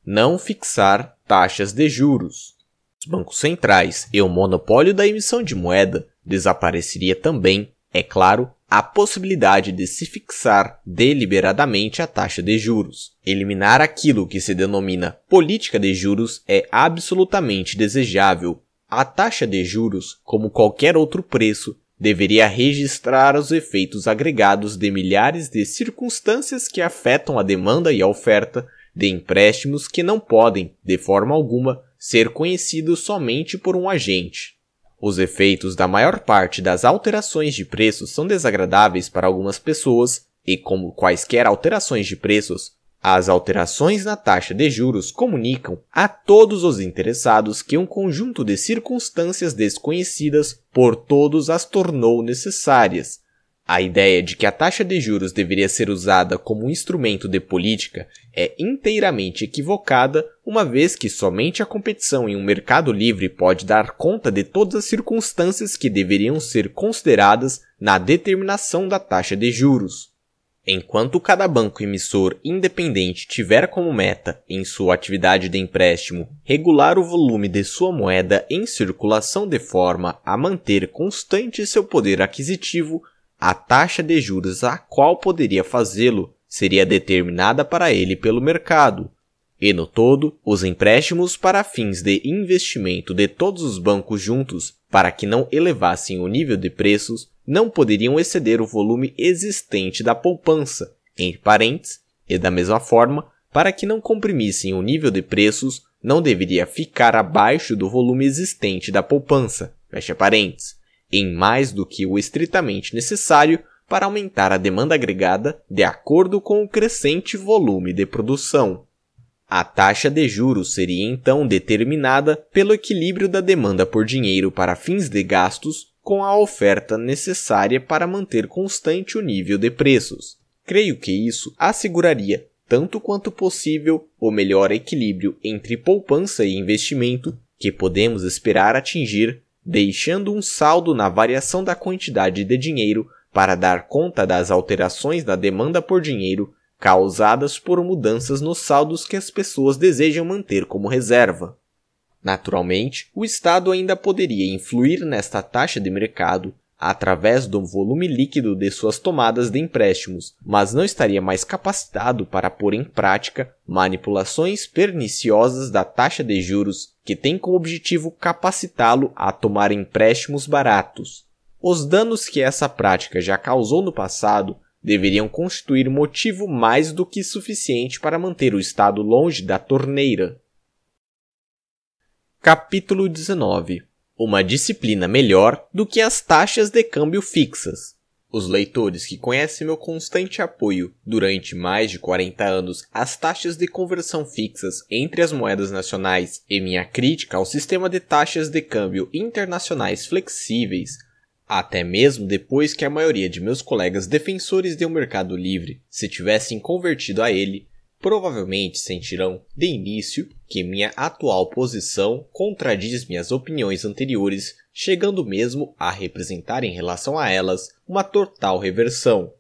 Não fixar taxas de juros. Os bancos centrais e o monopólio da emissão de moeda desapareceria também, é claro, a possibilidade de se fixar deliberadamente a taxa de juros. Eliminar aquilo que se denomina política de juros é absolutamente desejável. A taxa de juros, como qualquer outro preço, deveria registrar os efeitos agregados de milhares de circunstâncias que afetam a demanda e a oferta de empréstimos que não podem, de forma alguma, ser conhecidos somente por um agente. Os efeitos da maior parte das alterações de preços são desagradáveis para algumas pessoas, e como quaisquer alterações de preços, as alterações na taxa de juros comunicam a todos os interessados que um conjunto de circunstâncias desconhecidas por todos as tornou necessárias. A ideia de que a taxa de juros deveria ser usada como instrumento de política é inteiramente equivocada, uma vez que somente a competição em um mercado livre pode dar conta de todas as circunstâncias que deveriam ser consideradas na determinação da taxa de juros. Enquanto cada banco emissor independente tiver como meta, em sua atividade de empréstimo, regular o volume de sua moeda em circulação de forma a manter constante seu poder aquisitivo, a taxa de juros a qual poderia fazê-lo seria determinada para ele pelo mercado. E no todo, os empréstimos para fins de investimento de todos os bancos juntos, para que não elevassem o nível de preços, não poderiam exceder o volume existente da poupança, entre parênteses, e da mesma forma, para que não comprimissem o nível de preços, não deveria ficar abaixo do volume existente da poupança, fecha parênteses, em mais do que o estritamente necessário para aumentar a demanda agregada de acordo com o crescente volume de produção. A taxa de juros seria então determinada pelo equilíbrio da demanda por dinheiro para fins de gastos com a oferta necessária para manter constante o nível de preços. Creio que isso asseguraria, tanto quanto possível, o melhor equilíbrio entre poupança e investimento que podemos esperar atingir, deixando um saldo na variação da quantidade de dinheiro para dar conta das alterações na demanda por dinheiro causadas por mudanças nos saldos que as pessoas desejam manter como reserva. Naturalmente, o Estado ainda poderia influir nesta taxa de mercado através do volume líquido de suas tomadas de empréstimos, mas não estaria mais capacitado para pôr em prática manipulações perniciosas da taxa de juros, que tem como objetivo capacitá-lo a tomar empréstimos baratos. Os danos que essa prática já causou no passado deveriam constituir motivo mais do que suficiente para manter o Estado longe da torneira. Capítulo 19 Uma disciplina melhor do que as taxas de câmbio fixas. Os leitores que conhecem meu constante apoio durante mais de 40 anos às taxas de conversão fixas entre as moedas nacionais e minha crítica ao sistema de taxas de câmbio internacionais flexíveis, até mesmo depois que a maioria de meus colegas defensores de um mercado livre se tivessem convertido a ele, provavelmente sentirão, de início, que minha atual posição contradiz minhas opiniões anteriores, chegando mesmo a representar em relação a elas uma total reversão.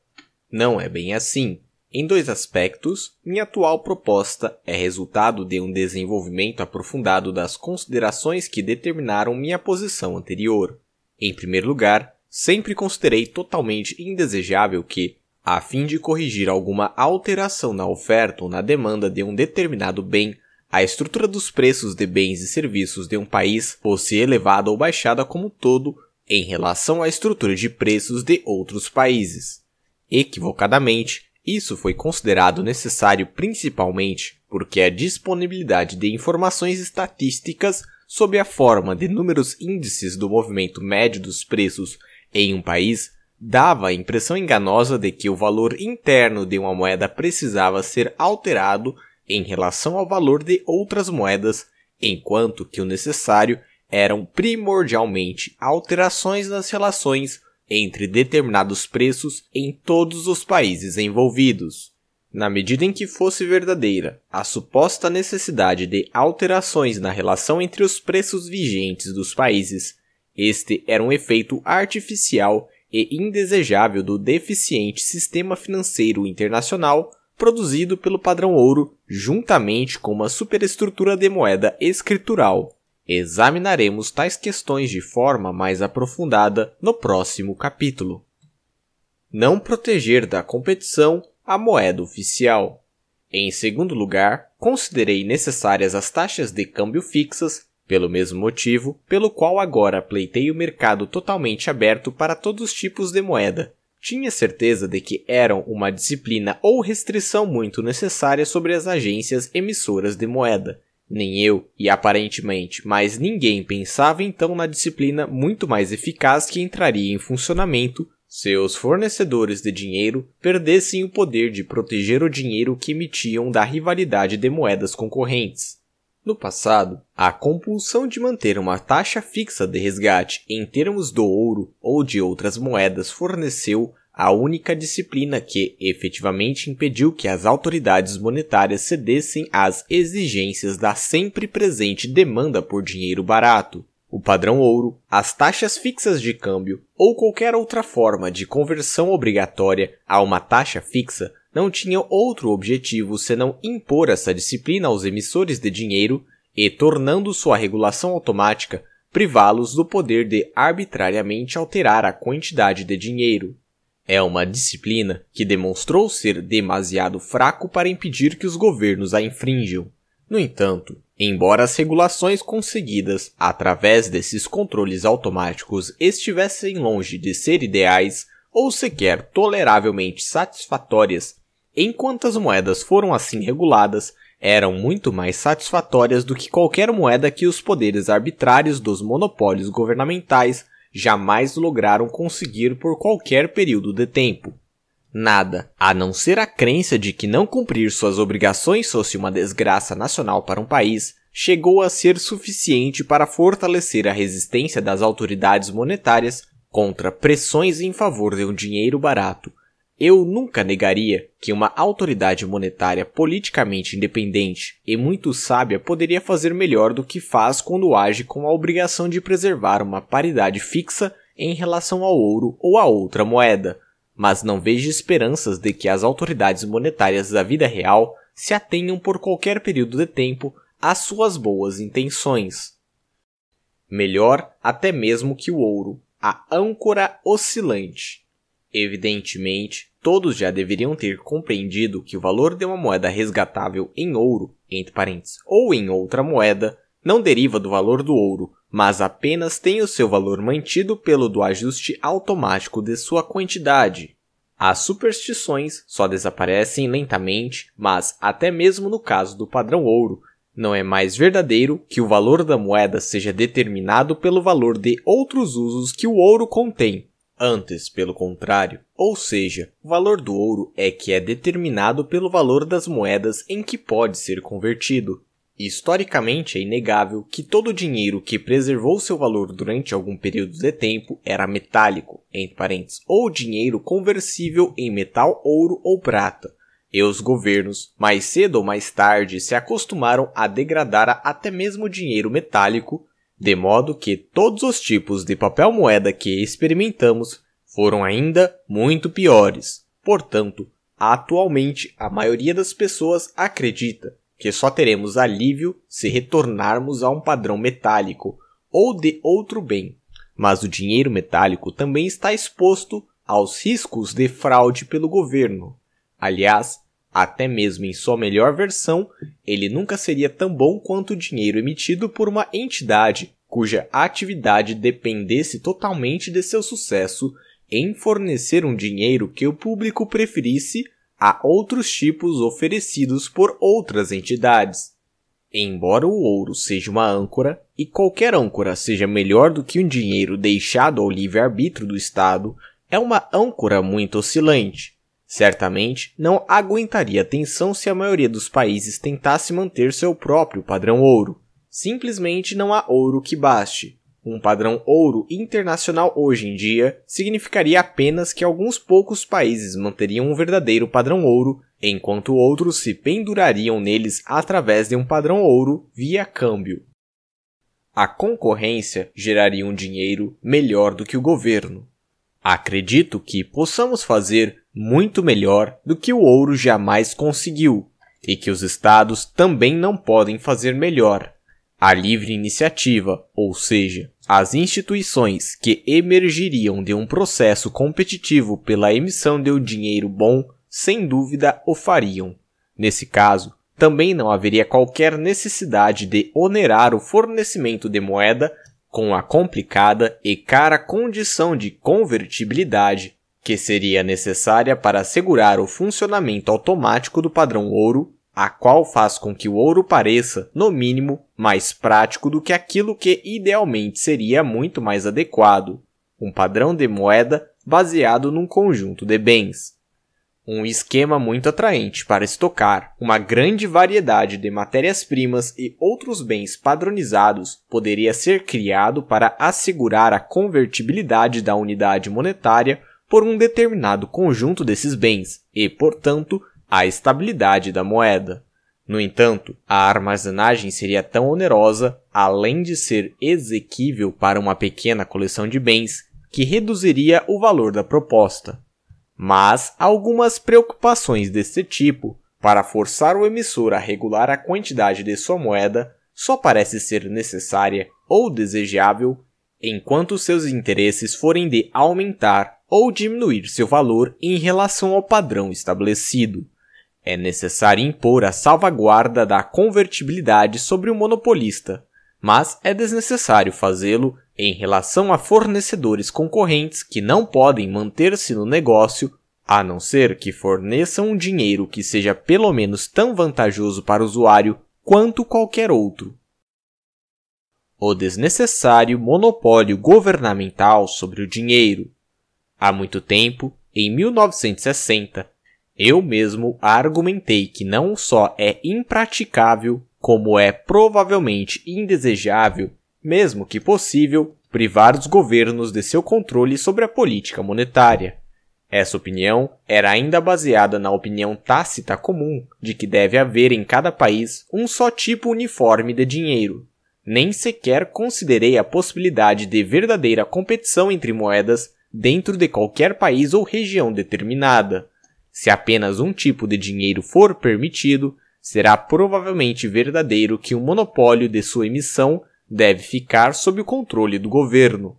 Não é bem assim. Em dois aspectos, minha atual proposta é resultado de um desenvolvimento aprofundado das considerações que determinaram minha posição anterior. Em primeiro lugar, sempre considerei totalmente indesejável que, a fim de corrigir alguma alteração na oferta ou na demanda de um determinado bem, a estrutura dos preços de bens e serviços de um país fosse elevada ou baixada como todo em relação à estrutura de preços de outros países. Equivocadamente, isso foi considerado necessário principalmente porque a disponibilidade de informações estatísticas sob a forma de números índices do movimento médio dos preços em um país dava a impressão enganosa de que o valor interno de uma moeda precisava ser alterado em relação ao valor de outras moedas, enquanto que o necessário eram primordialmente alterações nas relações entre determinados preços em todos os países envolvidos. Na medida em que fosse verdadeira a suposta necessidade de alterações na relação entre os preços vigentes dos países, este era um efeito artificial e indesejável do deficiente sistema financeiro internacional produzido pelo padrão ouro, juntamente com uma superestrutura de moeda escritural. Examinaremos tais questões de forma mais aprofundada no próximo capítulo. Não proteger da competição a moeda oficial. Em segundo lugar, considerei necessárias as taxas de câmbio fixas pelo mesmo motivo pelo qual agora pleitei o mercado totalmente aberto para todos os tipos de moeda. Tinha certeza de que eram uma disciplina ou restrição muito necessária sobre as agências emissoras de moeda. Nem eu, e aparentemente mais ninguém pensava então na disciplina muito mais eficaz que entraria em funcionamento se os fornecedores de dinheiro perdessem o poder de proteger o dinheiro que emitiam da rivalidade de moedas concorrentes. No passado, a compulsão de manter uma taxa fixa de resgate em termos do ouro ou de outras moedas forneceu a única disciplina que efetivamente impediu que as autoridades monetárias cedessem às exigências da sempre presente demanda por dinheiro barato. O padrão ouro, as taxas fixas de câmbio ou qualquer outra forma de conversão obrigatória a uma taxa fixa não tinha outro objetivo senão impor essa disciplina aos emissores de dinheiro e, tornando sua regulação automática, privá-los do poder de arbitrariamente alterar a quantidade de dinheiro. É uma disciplina que demonstrou ser demasiado fraco para impedir que os governos a infringam. No entanto, embora as regulações conseguidas através desses controles automáticos estivessem longe de ser ideais ou sequer toleravelmente satisfatórias Enquanto as moedas foram assim reguladas, eram muito mais satisfatórias do que qualquer moeda que os poderes arbitrários dos monopólios governamentais jamais lograram conseguir por qualquer período de tempo. Nada, a não ser a crença de que não cumprir suas obrigações fosse uma desgraça nacional para um país, chegou a ser suficiente para fortalecer a resistência das autoridades monetárias contra pressões em favor de um dinheiro barato. Eu nunca negaria que uma autoridade monetária politicamente independente e muito sábia poderia fazer melhor do que faz quando age com a obrigação de preservar uma paridade fixa em relação ao ouro ou a outra moeda, mas não vejo esperanças de que as autoridades monetárias da vida real se atenham por qualquer período de tempo às suas boas intenções. Melhor até mesmo que o ouro, a âncora oscilante, Evidentemente, todos já deveriam ter compreendido que o valor de uma moeda resgatável em ouro, entre parênteses, ou em outra moeda, não deriva do valor do ouro, mas apenas tem o seu valor mantido pelo do ajuste automático de sua quantidade. As superstições só desaparecem lentamente, mas até mesmo no caso do padrão ouro, não é mais verdadeiro que o valor da moeda seja determinado pelo valor de outros usos que o ouro contém, Antes, pelo contrário, ou seja, o valor do ouro é que é determinado pelo valor das moedas em que pode ser convertido. Historicamente, é inegável que todo dinheiro que preservou seu valor durante algum período de tempo era metálico, entre parênteses, ou dinheiro conversível em metal, ouro ou prata. E os governos, mais cedo ou mais tarde, se acostumaram a degradar até mesmo o dinheiro metálico de modo que todos os tipos de papel moeda que experimentamos foram ainda muito piores. Portanto, atualmente a maioria das pessoas acredita que só teremos alívio se retornarmos a um padrão metálico ou de outro bem. Mas o dinheiro metálico também está exposto aos riscos de fraude pelo governo. Aliás, até mesmo em sua melhor versão, ele nunca seria tão bom quanto o dinheiro emitido por uma entidade cuja atividade dependesse totalmente de seu sucesso em fornecer um dinheiro que o público preferisse a outros tipos oferecidos por outras entidades. Embora o ouro seja uma âncora, e qualquer âncora seja melhor do que um dinheiro deixado ao livre-arbítrio do Estado, é uma âncora muito oscilante. Certamente não aguentaria tensão se a maioria dos países tentasse manter seu próprio padrão ouro. Simplesmente não há ouro que baste. Um padrão ouro internacional hoje em dia significaria apenas que alguns poucos países manteriam um verdadeiro padrão ouro, enquanto outros se pendurariam neles através de um padrão ouro via câmbio. A concorrência geraria um dinheiro melhor do que o governo, Acredito que possamos fazer muito melhor do que o ouro jamais conseguiu, e que os estados também não podem fazer melhor. A livre iniciativa, ou seja, as instituições que emergiriam de um processo competitivo pela emissão de um dinheiro bom, sem dúvida o fariam. Nesse caso, também não haveria qualquer necessidade de onerar o fornecimento de moeda com a complicada e cara condição de convertibilidade que seria necessária para assegurar o funcionamento automático do padrão ouro, a qual faz com que o ouro pareça, no mínimo, mais prático do que aquilo que idealmente seria muito mais adequado, um padrão de moeda baseado num conjunto de bens um esquema muito atraente para estocar uma grande variedade de matérias-primas e outros bens padronizados poderia ser criado para assegurar a convertibilidade da unidade monetária por um determinado conjunto desses bens e, portanto, a estabilidade da moeda. No entanto, a armazenagem seria tão onerosa, além de ser exequível para uma pequena coleção de bens, que reduziria o valor da proposta. Mas algumas preocupações desse tipo para forçar o emissor a regular a quantidade de sua moeda só parece ser necessária ou desejável enquanto seus interesses forem de aumentar ou diminuir seu valor em relação ao padrão estabelecido. É necessário impor a salvaguarda da convertibilidade sobre o monopolista, mas é desnecessário fazê-lo em relação a fornecedores concorrentes que não podem manter-se no negócio, a não ser que forneçam um dinheiro que seja pelo menos tão vantajoso para o usuário quanto qualquer outro. O desnecessário monopólio governamental sobre o dinheiro. Há muito tempo, em 1960, eu mesmo argumentei que não só é impraticável, como é provavelmente indesejável mesmo que possível, privar os governos de seu controle sobre a política monetária. Essa opinião era ainda baseada na opinião tácita comum de que deve haver em cada país um só tipo uniforme de dinheiro. Nem sequer considerei a possibilidade de verdadeira competição entre moedas dentro de qualquer país ou região determinada. Se apenas um tipo de dinheiro for permitido, será provavelmente verdadeiro que o monopólio de sua emissão deve ficar sob o controle do governo.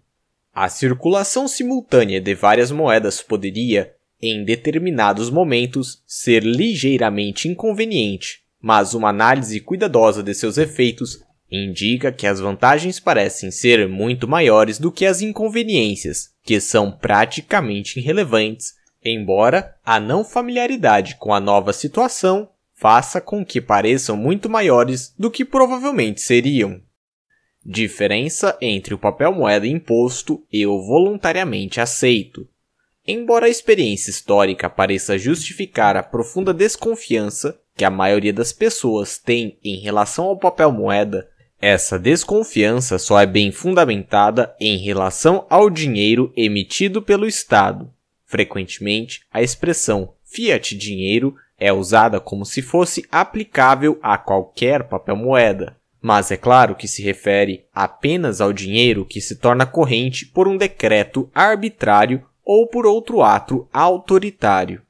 A circulação simultânea de várias moedas poderia, em determinados momentos, ser ligeiramente inconveniente, mas uma análise cuidadosa de seus efeitos indica que as vantagens parecem ser muito maiores do que as inconveniências, que são praticamente irrelevantes, embora a não familiaridade com a nova situação faça com que pareçam muito maiores do que provavelmente seriam. Diferença entre o papel moeda imposto e o voluntariamente aceito. Embora a experiência histórica pareça justificar a profunda desconfiança que a maioria das pessoas tem em relação ao papel moeda, essa desconfiança só é bem fundamentada em relação ao dinheiro emitido pelo Estado. Frequentemente, a expressão fiat dinheiro é usada como se fosse aplicável a qualquer papel moeda mas é claro que se refere apenas ao dinheiro que se torna corrente por um decreto arbitrário ou por outro ato autoritário.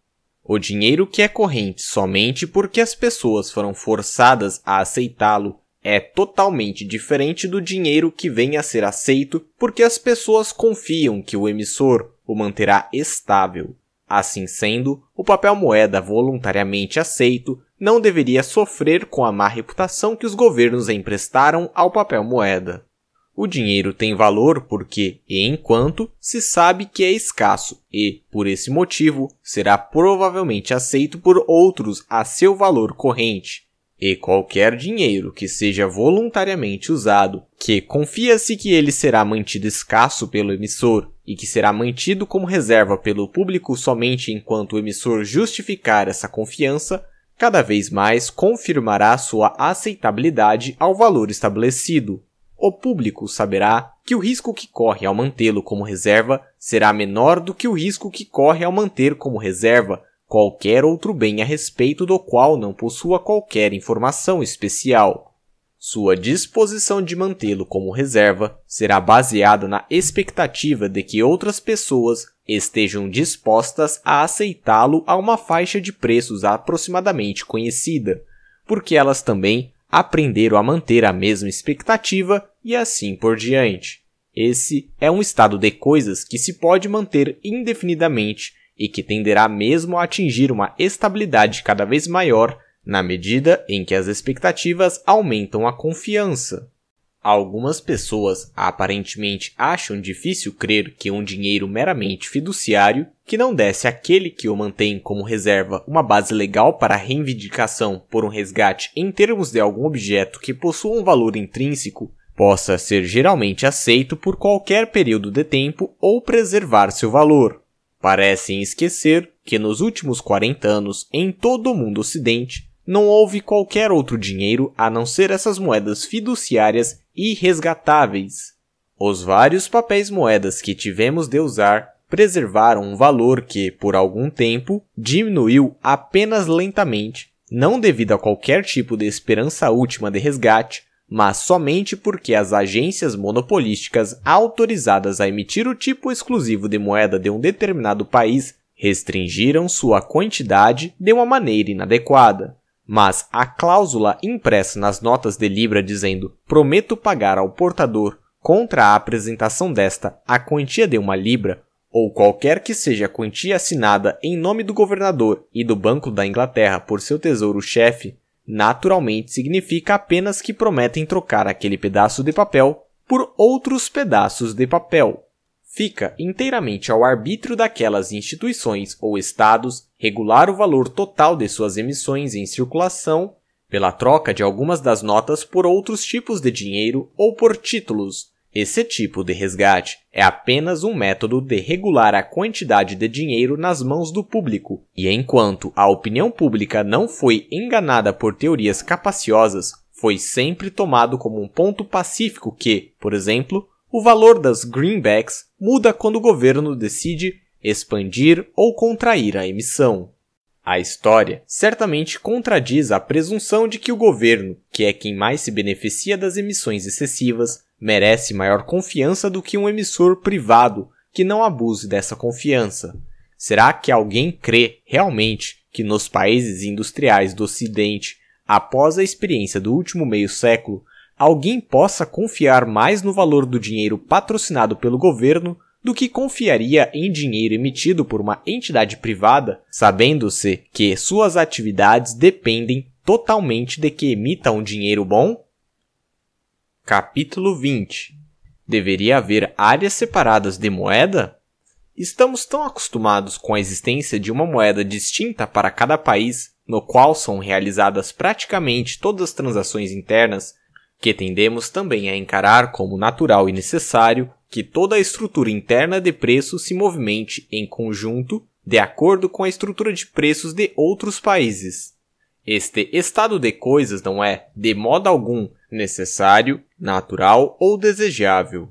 O dinheiro que é corrente somente porque as pessoas foram forçadas a aceitá-lo é totalmente diferente do dinheiro que vem a ser aceito porque as pessoas confiam que o emissor o manterá estável. Assim sendo, o papel moeda voluntariamente aceito não deveria sofrer com a má reputação que os governos emprestaram ao papel moeda. O dinheiro tem valor porque e enquanto se sabe que é escasso e, por esse motivo, será provavelmente aceito por outros a seu valor corrente. E qualquer dinheiro que seja voluntariamente usado, que confia-se que ele será mantido escasso pelo emissor e que será mantido como reserva pelo público somente enquanto o emissor justificar essa confiança, cada vez mais confirmará sua aceitabilidade ao valor estabelecido. O público saberá que o risco que corre ao mantê-lo como reserva será menor do que o risco que corre ao manter como reserva qualquer outro bem a respeito do qual não possua qualquer informação especial. Sua disposição de mantê-lo como reserva será baseada na expectativa de que outras pessoas estejam dispostas a aceitá-lo a uma faixa de preços aproximadamente conhecida, porque elas também aprenderam a manter a mesma expectativa e assim por diante. Esse é um estado de coisas que se pode manter indefinidamente e que tenderá mesmo a atingir uma estabilidade cada vez maior na medida em que as expectativas aumentam a confiança. Algumas pessoas aparentemente acham difícil crer que um dinheiro meramente fiduciário, que não desse àquele que o mantém como reserva uma base legal para reivindicação por um resgate em termos de algum objeto que possua um valor intrínseco, possa ser geralmente aceito por qualquer período de tempo ou preservar seu valor. Parecem esquecer que nos últimos 40 anos, em todo o mundo ocidente, não houve qualquer outro dinheiro a não ser essas moedas fiduciárias e resgatáveis. Os vários papéis moedas que tivemos de usar preservaram um valor que, por algum tempo, diminuiu apenas lentamente, não devido a qualquer tipo de esperança última de resgate, mas somente porque as agências monopolísticas autorizadas a emitir o tipo exclusivo de moeda de um determinado país restringiram sua quantidade de uma maneira inadequada mas a cláusula impressa nas notas de Libra dizendo prometo pagar ao portador, contra a apresentação desta, a quantia de uma Libra, ou qualquer que seja a quantia assinada em nome do governador e do Banco da Inglaterra por seu tesouro-chefe, naturalmente significa apenas que prometem trocar aquele pedaço de papel por outros pedaços de papel, fica inteiramente ao arbítrio daquelas instituições ou estados regular o valor total de suas emissões em circulação pela troca de algumas das notas por outros tipos de dinheiro ou por títulos. Esse tipo de resgate é apenas um método de regular a quantidade de dinheiro nas mãos do público, e enquanto a opinião pública não foi enganada por teorias capaciosas, foi sempre tomado como um ponto pacífico que, por exemplo, o valor das greenbacks muda quando o governo decide expandir ou contrair a emissão. A história certamente contradiz a presunção de que o governo, que é quem mais se beneficia das emissões excessivas, merece maior confiança do que um emissor privado que não abuse dessa confiança. Será que alguém crê realmente que nos países industriais do Ocidente, após a experiência do último meio século, alguém possa confiar mais no valor do dinheiro patrocinado pelo governo do que confiaria em dinheiro emitido por uma entidade privada, sabendo-se que suas atividades dependem totalmente de que emita um dinheiro bom? Capítulo 20 Deveria haver áreas separadas de moeda? Estamos tão acostumados com a existência de uma moeda distinta para cada país, no qual são realizadas praticamente todas as transações internas, que tendemos também a encarar como natural e necessário que toda a estrutura interna de preço se movimente em conjunto de acordo com a estrutura de preços de outros países. Este estado de coisas não é, de modo algum, necessário, natural ou desejável.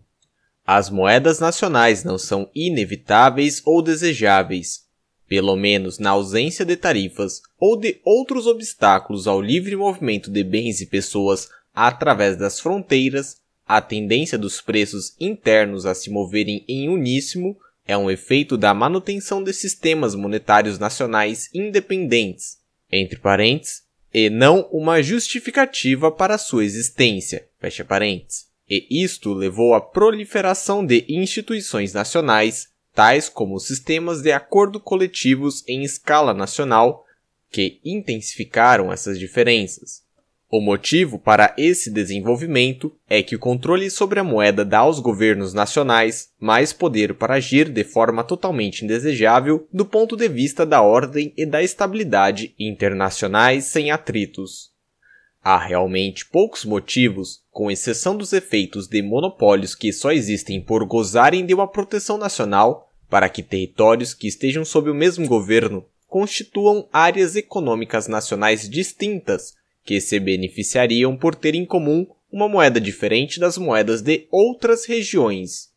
As moedas nacionais não são inevitáveis ou desejáveis, pelo menos na ausência de tarifas ou de outros obstáculos ao livre movimento de bens e pessoas através das fronteiras, a tendência dos preços internos a se moverem em uníssimo é um efeito da manutenção de sistemas monetários nacionais independentes, entre parênteses, e não uma justificativa para sua existência, fecha parênteses. E isto levou à proliferação de instituições nacionais, tais como sistemas de acordo coletivos em escala nacional, que intensificaram essas diferenças. O motivo para esse desenvolvimento é que o controle sobre a moeda dá aos governos nacionais mais poder para agir de forma totalmente indesejável do ponto de vista da ordem e da estabilidade internacionais sem atritos. Há realmente poucos motivos, com exceção dos efeitos de monopólios que só existem por gozarem de uma proteção nacional, para que territórios que estejam sob o mesmo governo constituam áreas econômicas nacionais distintas que se beneficiariam por ter em comum uma moeda diferente das moedas de outras regiões.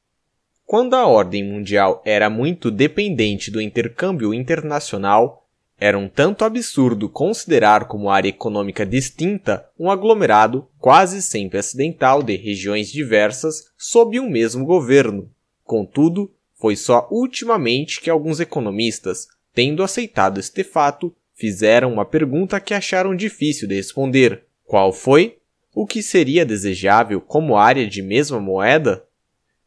Quando a ordem mundial era muito dependente do intercâmbio internacional, era um tanto absurdo considerar como área econômica distinta um aglomerado quase sempre acidental de regiões diversas sob um mesmo governo. Contudo, foi só ultimamente que alguns economistas, tendo aceitado este fato, fizeram uma pergunta que acharam difícil de responder: qual foi? O que seria desejável como área de mesma moeda?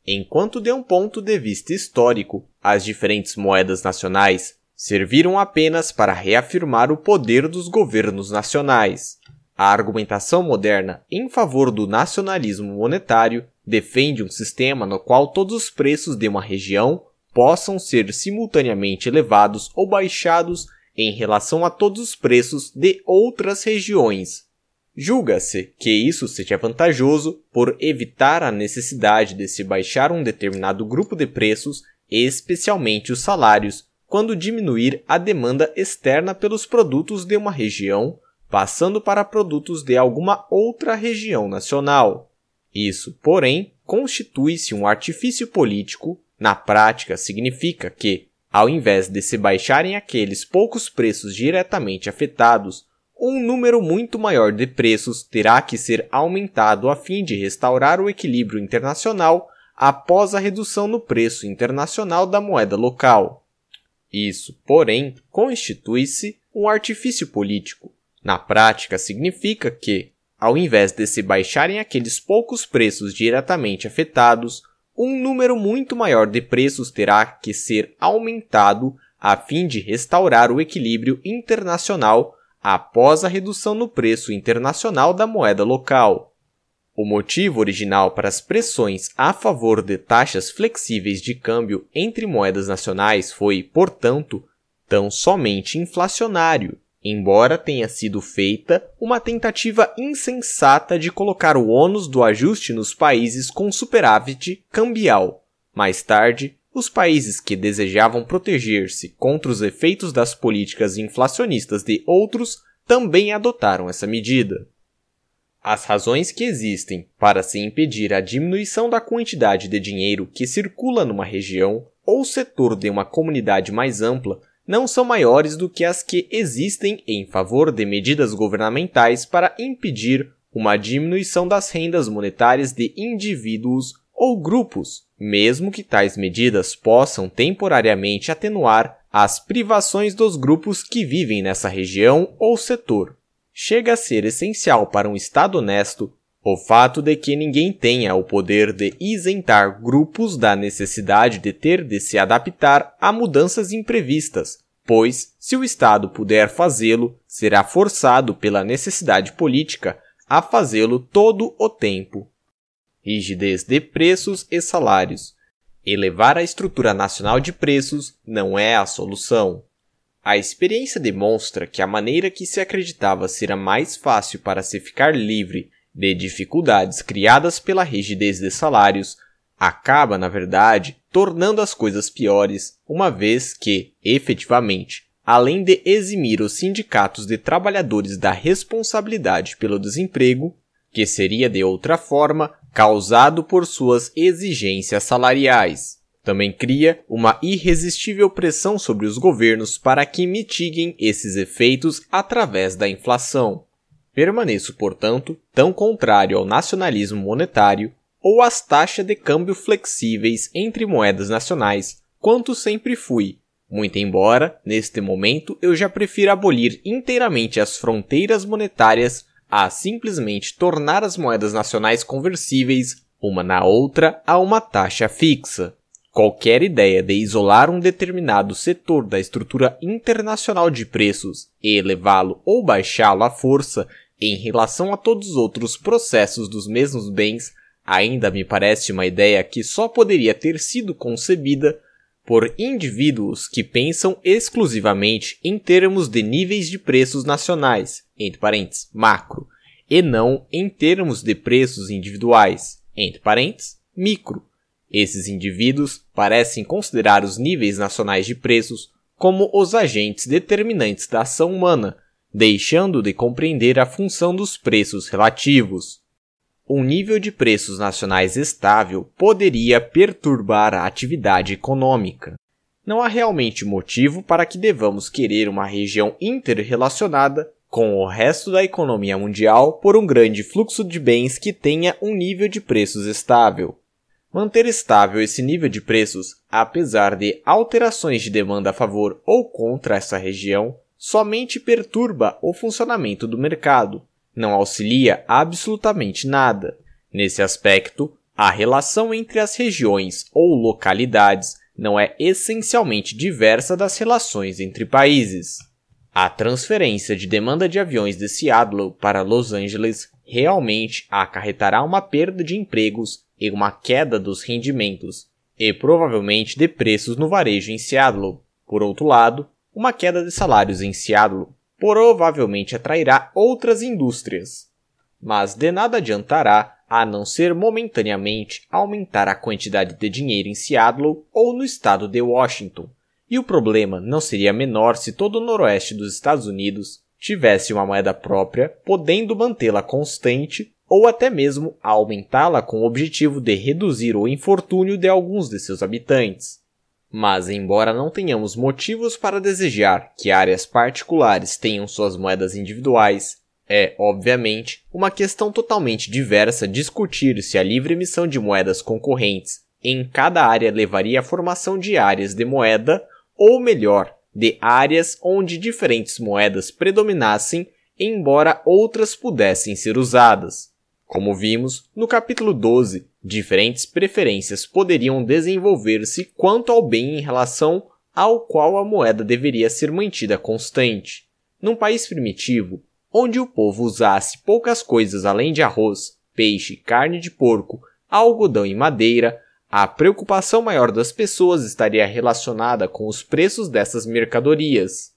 Enquanto de um ponto de vista histórico, as diferentes moedas nacionais serviram apenas para reafirmar o poder dos governos nacionais. A argumentação moderna em favor do nacionalismo monetário defende um sistema no qual todos os preços de uma região possam ser simultaneamente elevados ou baixados em relação a todos os preços de outras regiões. Julga-se que isso seja vantajoso por evitar a necessidade de se baixar um determinado grupo de preços, especialmente os salários, quando diminuir a demanda externa pelos produtos de uma região, passando para produtos de alguma outra região nacional. Isso, porém, constitui-se um artifício político. Na prática, significa que, ao invés de se baixarem aqueles poucos preços diretamente afetados, um número muito maior de preços terá que ser aumentado a fim de restaurar o equilíbrio internacional após a redução no preço internacional da moeda local. Isso, porém, constitui-se um artifício político. Na prática, significa que, ao invés de se baixarem aqueles poucos preços diretamente afetados, um número muito maior de preços terá que ser aumentado a fim de restaurar o equilíbrio internacional após a redução no preço internacional da moeda local. O motivo original para as pressões a favor de taxas flexíveis de câmbio entre moedas nacionais foi, portanto, tão somente inflacionário embora tenha sido feita uma tentativa insensata de colocar o ônus do ajuste nos países com superávit cambial. Mais tarde, os países que desejavam proteger-se contra os efeitos das políticas inflacionistas de outros também adotaram essa medida. As razões que existem para se impedir a diminuição da quantidade de dinheiro que circula numa região ou setor de uma comunidade mais ampla não são maiores do que as que existem em favor de medidas governamentais para impedir uma diminuição das rendas monetárias de indivíduos ou grupos, mesmo que tais medidas possam temporariamente atenuar as privações dos grupos que vivem nessa região ou setor. Chega a ser essencial para um Estado honesto o fato de que ninguém tenha o poder de isentar grupos da necessidade de ter de se adaptar a mudanças imprevistas, pois, se o Estado puder fazê-lo, será forçado pela necessidade política a fazê-lo todo o tempo. Rigidez de preços e salários. Elevar a estrutura nacional de preços não é a solução. A experiência demonstra que a maneira que se acreditava ser a mais fácil para se ficar livre de dificuldades criadas pela rigidez de salários, acaba, na verdade, tornando as coisas piores, uma vez que, efetivamente, além de eximir os sindicatos de trabalhadores da responsabilidade pelo desemprego, que seria de outra forma causado por suas exigências salariais. Também cria uma irresistível pressão sobre os governos para que mitiguem esses efeitos através da inflação. Permaneço, portanto, tão contrário ao nacionalismo monetário ou às taxas de câmbio flexíveis entre moedas nacionais quanto sempre fui, muito embora, neste momento, eu já prefira abolir inteiramente as fronteiras monetárias a simplesmente tornar as moedas nacionais conversíveis, uma na outra, a uma taxa fixa. Qualquer ideia de isolar um determinado setor da estrutura internacional de preços e elevá-lo ou baixá-lo à força em relação a todos os outros processos dos mesmos bens ainda me parece uma ideia que só poderia ter sido concebida por indivíduos que pensam exclusivamente em termos de níveis de preços nacionais, entre parênteses, macro, e não em termos de preços individuais, entre parênteses, micro. Esses indivíduos parecem considerar os níveis nacionais de preços como os agentes determinantes da ação humana, deixando de compreender a função dos preços relativos. Um nível de preços nacionais estável poderia perturbar a atividade econômica. Não há realmente motivo para que devamos querer uma região interrelacionada com o resto da economia mundial por um grande fluxo de bens que tenha um nível de preços estável. Manter estável esse nível de preços, apesar de alterações de demanda a favor ou contra essa região, somente perturba o funcionamento do mercado, não auxilia absolutamente nada. Nesse aspecto, a relação entre as regiões ou localidades não é essencialmente diversa das relações entre países. A transferência de demanda de aviões de Seattle para Los Angeles realmente acarretará uma perda de empregos e uma queda dos rendimentos e provavelmente de preços no varejo em Seattle. Por outro lado, uma queda de salários em Seattle provavelmente atrairá outras indústrias, mas de nada adiantará a não ser momentaneamente aumentar a quantidade de dinheiro em Seattle ou no estado de Washington. E o problema não seria menor se todo o noroeste dos Estados Unidos tivesse uma moeda própria, podendo mantê-la constante ou até mesmo aumentá-la com o objetivo de reduzir o infortúnio de alguns de seus habitantes. Mas, embora não tenhamos motivos para desejar que áreas particulares tenham suas moedas individuais, é, obviamente, uma questão totalmente diversa discutir se a livre emissão de moedas concorrentes em cada área levaria à formação de áreas de moeda, ou melhor, de áreas onde diferentes moedas predominassem, embora outras pudessem ser usadas. Como vimos no capítulo 12, diferentes preferências poderiam desenvolver-se quanto ao bem em relação ao qual a moeda deveria ser mantida constante. Num país primitivo, onde o povo usasse poucas coisas além de arroz, peixe, carne de porco, algodão e madeira, a preocupação maior das pessoas estaria relacionada com os preços dessas mercadorias.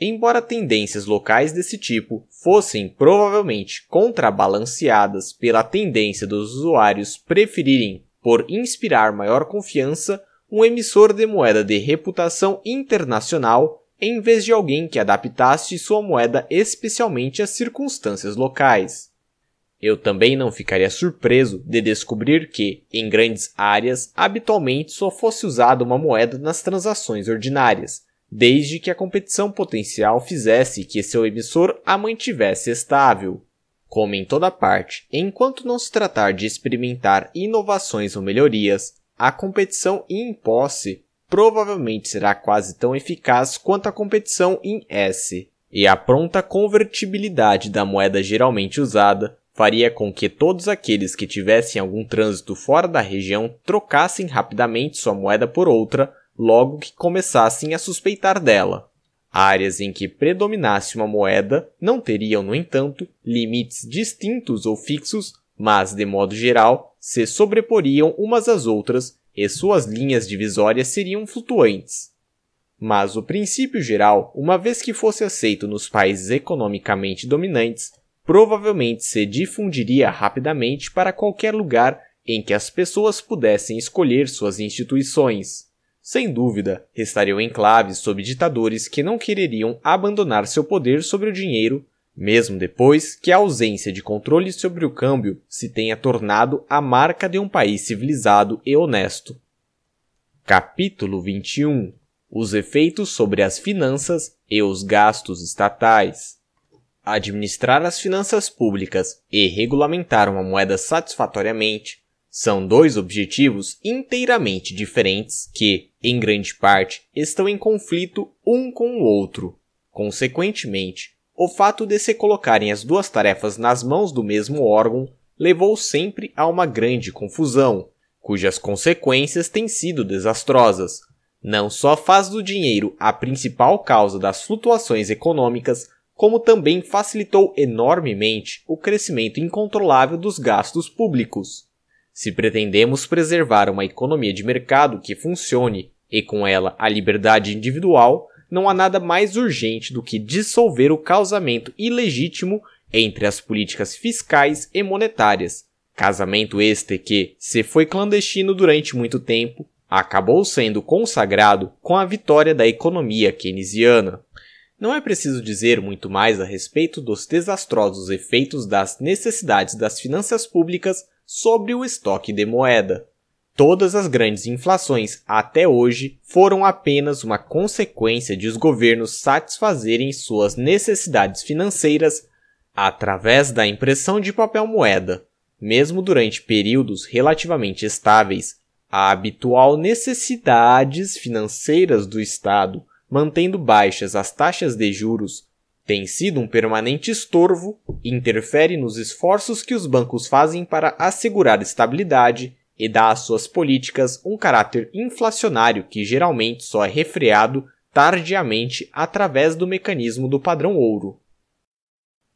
Embora tendências locais desse tipo fossem provavelmente contrabalanceadas pela tendência dos usuários preferirem, por inspirar maior confiança, um emissor de moeda de reputação internacional em vez de alguém que adaptasse sua moeda especialmente às circunstâncias locais. Eu também não ficaria surpreso de descobrir que, em grandes áreas, habitualmente só fosse usada uma moeda nas transações ordinárias, desde que a competição potencial fizesse que seu emissor a mantivesse estável. Como em toda parte, enquanto não se tratar de experimentar inovações ou melhorias, a competição em posse provavelmente será quase tão eficaz quanto a competição em S, e a pronta convertibilidade da moeda geralmente usada faria com que todos aqueles que tivessem algum trânsito fora da região trocassem rapidamente sua moeda por outra logo que começassem a suspeitar dela. Áreas em que predominasse uma moeda não teriam, no entanto, limites distintos ou fixos, mas, de modo geral, se sobreporiam umas às outras e suas linhas divisórias seriam flutuantes. Mas o princípio geral, uma vez que fosse aceito nos países economicamente dominantes, provavelmente se difundiria rapidamente para qualquer lugar em que as pessoas pudessem escolher suas instituições. Sem dúvida, restariam enclaves sob ditadores que não quereriam abandonar seu poder sobre o dinheiro, mesmo depois que a ausência de controle sobre o câmbio se tenha tornado a marca de um país civilizado e honesto. Capítulo 21 Os efeitos sobre as finanças e os gastos estatais. Administrar as finanças públicas e regulamentar uma moeda satisfatoriamente são dois objetivos inteiramente diferentes que, em grande parte, estão em conflito um com o outro. Consequentemente, o fato de se colocarem as duas tarefas nas mãos do mesmo órgão levou sempre a uma grande confusão, cujas consequências têm sido desastrosas. Não só faz do dinheiro a principal causa das flutuações econômicas, como também facilitou enormemente o crescimento incontrolável dos gastos públicos. Se pretendemos preservar uma economia de mercado que funcione e com ela a liberdade individual, não há nada mais urgente do que dissolver o causamento ilegítimo entre as políticas fiscais e monetárias. Casamento este que, se foi clandestino durante muito tempo, acabou sendo consagrado com a vitória da economia keynesiana. Não é preciso dizer muito mais a respeito dos desastrosos efeitos das necessidades das finanças públicas sobre o estoque de moeda. Todas as grandes inflações até hoje foram apenas uma consequência de os governos satisfazerem suas necessidades financeiras através da impressão de papel moeda. Mesmo durante períodos relativamente estáveis, a habitual necessidades financeiras do Estado, mantendo baixas as taxas de juros, tem sido um permanente estorvo e interfere nos esforços que os bancos fazem para assegurar estabilidade e dá às suas políticas um caráter inflacionário que geralmente só é refreado tardiamente através do mecanismo do padrão ouro.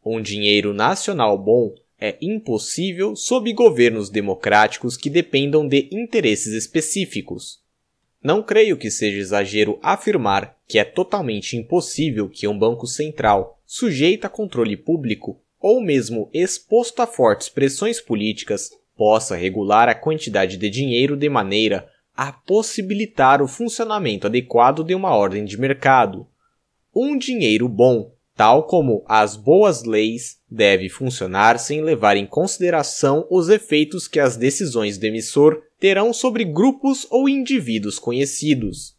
Um dinheiro nacional bom é impossível sob governos democráticos que dependam de interesses específicos, não creio que seja exagero afirmar que é totalmente impossível que um banco central, sujeito a controle público ou mesmo exposto a fortes pressões políticas, possa regular a quantidade de dinheiro de maneira a possibilitar o funcionamento adequado de uma ordem de mercado. Um dinheiro bom tal como as boas leis, devem funcionar sem levar em consideração os efeitos que as decisões do emissor terão sobre grupos ou indivíduos conhecidos.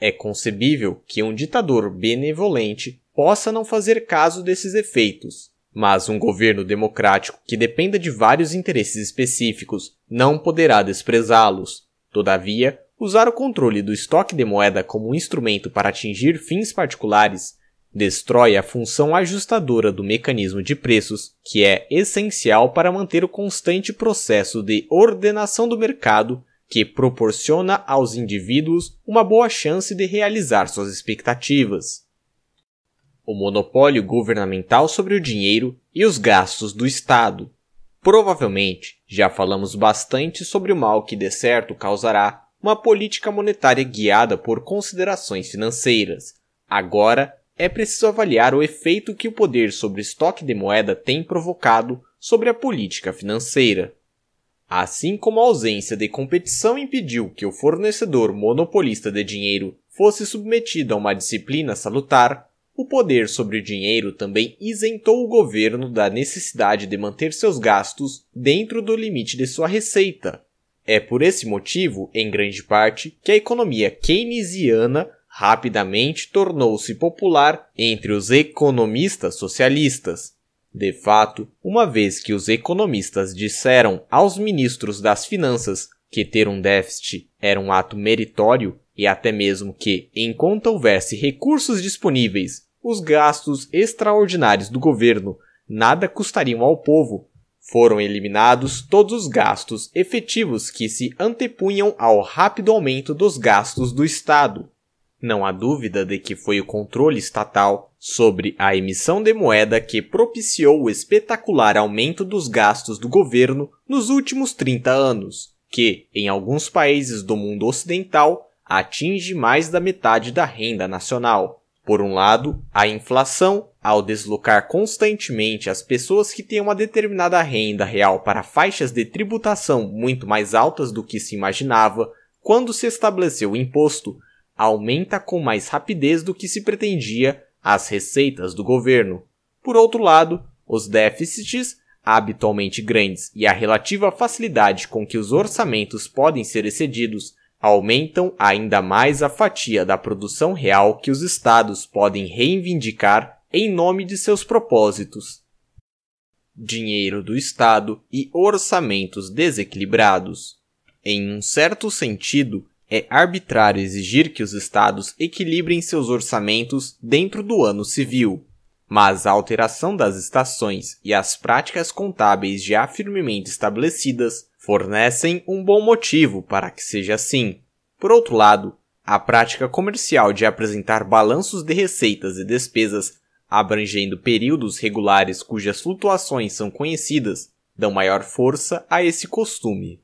É concebível que um ditador benevolente possa não fazer caso desses efeitos, mas um governo democrático que dependa de vários interesses específicos não poderá desprezá-los. Todavia, usar o controle do estoque de moeda como um instrumento para atingir fins particulares destrói a função ajustadora do mecanismo de preços, que é essencial para manter o constante processo de ordenação do mercado que proporciona aos indivíduos uma boa chance de realizar suas expectativas. O monopólio governamental sobre o dinheiro e os gastos do Estado. Provavelmente já falamos bastante sobre o mal que de certo causará uma política monetária guiada por considerações financeiras. Agora é preciso avaliar o efeito que o poder sobre o estoque de moeda tem provocado sobre a política financeira. Assim como a ausência de competição impediu que o fornecedor monopolista de dinheiro fosse submetido a uma disciplina salutar, o poder sobre o dinheiro também isentou o governo da necessidade de manter seus gastos dentro do limite de sua receita. É por esse motivo, em grande parte, que a economia keynesiana rapidamente tornou-se popular entre os economistas socialistas. De fato, uma vez que os economistas disseram aos ministros das Finanças que ter um déficit era um ato meritório e até mesmo que, enquanto houvesse recursos disponíveis, os gastos extraordinários do governo nada custariam ao povo, foram eliminados todos os gastos efetivos que se antepunham ao rápido aumento dos gastos do Estado. Não há dúvida de que foi o controle estatal sobre a emissão de moeda que propiciou o espetacular aumento dos gastos do governo nos últimos 30 anos, que, em alguns países do mundo ocidental, atinge mais da metade da renda nacional. Por um lado, a inflação, ao deslocar constantemente as pessoas que têm uma determinada renda real para faixas de tributação muito mais altas do que se imaginava, quando se estabeleceu o imposto, aumenta com mais rapidez do que se pretendia as receitas do governo. Por outro lado, os déficits, habitualmente grandes, e a relativa facilidade com que os orçamentos podem ser excedidos aumentam ainda mais a fatia da produção real que os estados podem reivindicar em nome de seus propósitos. Dinheiro do Estado e orçamentos desequilibrados. Em um certo sentido, é arbitrário exigir que os estados equilibrem seus orçamentos dentro do ano civil, mas a alteração das estações e as práticas contábeis já firmemente estabelecidas fornecem um bom motivo para que seja assim. Por outro lado, a prática comercial de apresentar balanços de receitas e despesas abrangendo períodos regulares cujas flutuações são conhecidas dão maior força a esse costume.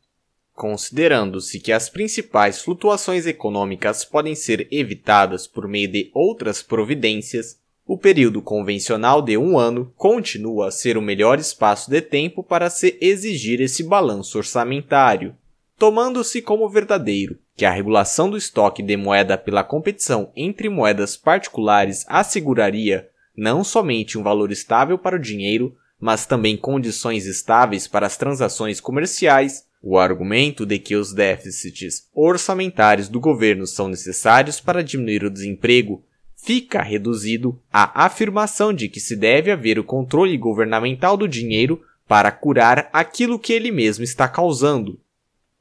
Considerando-se que as principais flutuações econômicas podem ser evitadas por meio de outras providências, o período convencional de um ano continua a ser o melhor espaço de tempo para se exigir esse balanço orçamentário, tomando-se como verdadeiro que a regulação do estoque de moeda pela competição entre moedas particulares asseguraria não somente um valor estável para o dinheiro, mas também condições estáveis para as transações comerciais o argumento de que os déficits orçamentários do governo são necessários para diminuir o desemprego fica reduzido à afirmação de que se deve haver o controle governamental do dinheiro para curar aquilo que ele mesmo está causando.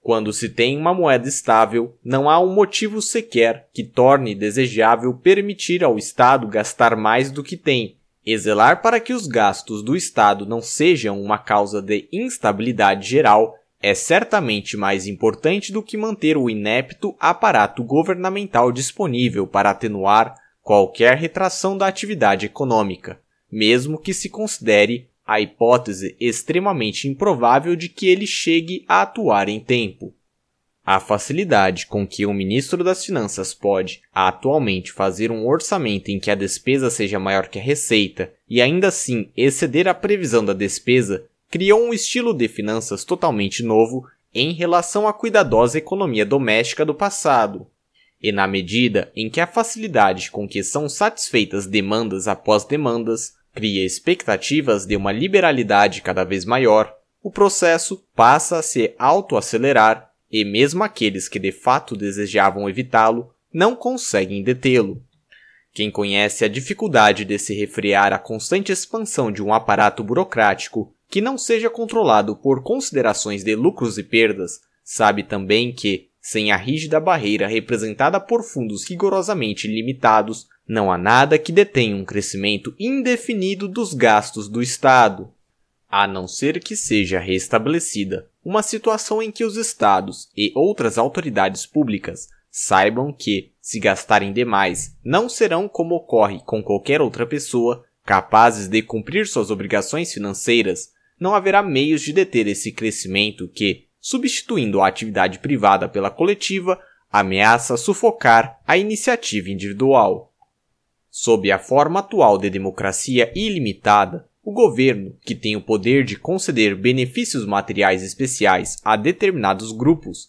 Quando se tem uma moeda estável, não há um motivo sequer que torne desejável permitir ao Estado gastar mais do que tem, e zelar para que os gastos do Estado não sejam uma causa de instabilidade geral é certamente mais importante do que manter o inepto aparato governamental disponível para atenuar qualquer retração da atividade econômica, mesmo que se considere a hipótese extremamente improvável de que ele chegue a atuar em tempo. A facilidade com que o ministro das Finanças pode, atualmente, fazer um orçamento em que a despesa seja maior que a receita e ainda assim exceder a previsão da despesa criou um estilo de finanças totalmente novo em relação à cuidadosa economia doméstica do passado. E na medida em que a facilidade com que são satisfeitas demandas após demandas cria expectativas de uma liberalidade cada vez maior, o processo passa a se autoacelerar e mesmo aqueles que de fato desejavam evitá-lo não conseguem detê-lo. Quem conhece a dificuldade de se refrear à constante expansão de um aparato burocrático que não seja controlado por considerações de lucros e perdas, sabe também que, sem a rígida barreira representada por fundos rigorosamente limitados, não há nada que detenha um crescimento indefinido dos gastos do Estado, a não ser que seja restabelecida uma situação em que os Estados e outras autoridades públicas saibam que, se gastarem demais, não serão, como ocorre com qualquer outra pessoa, capazes de cumprir suas obrigações financeiras não haverá meios de deter esse crescimento que, substituindo a atividade privada pela coletiva, ameaça sufocar a iniciativa individual. Sob a forma atual de democracia ilimitada, o governo, que tem o poder de conceder benefícios materiais especiais a determinados grupos,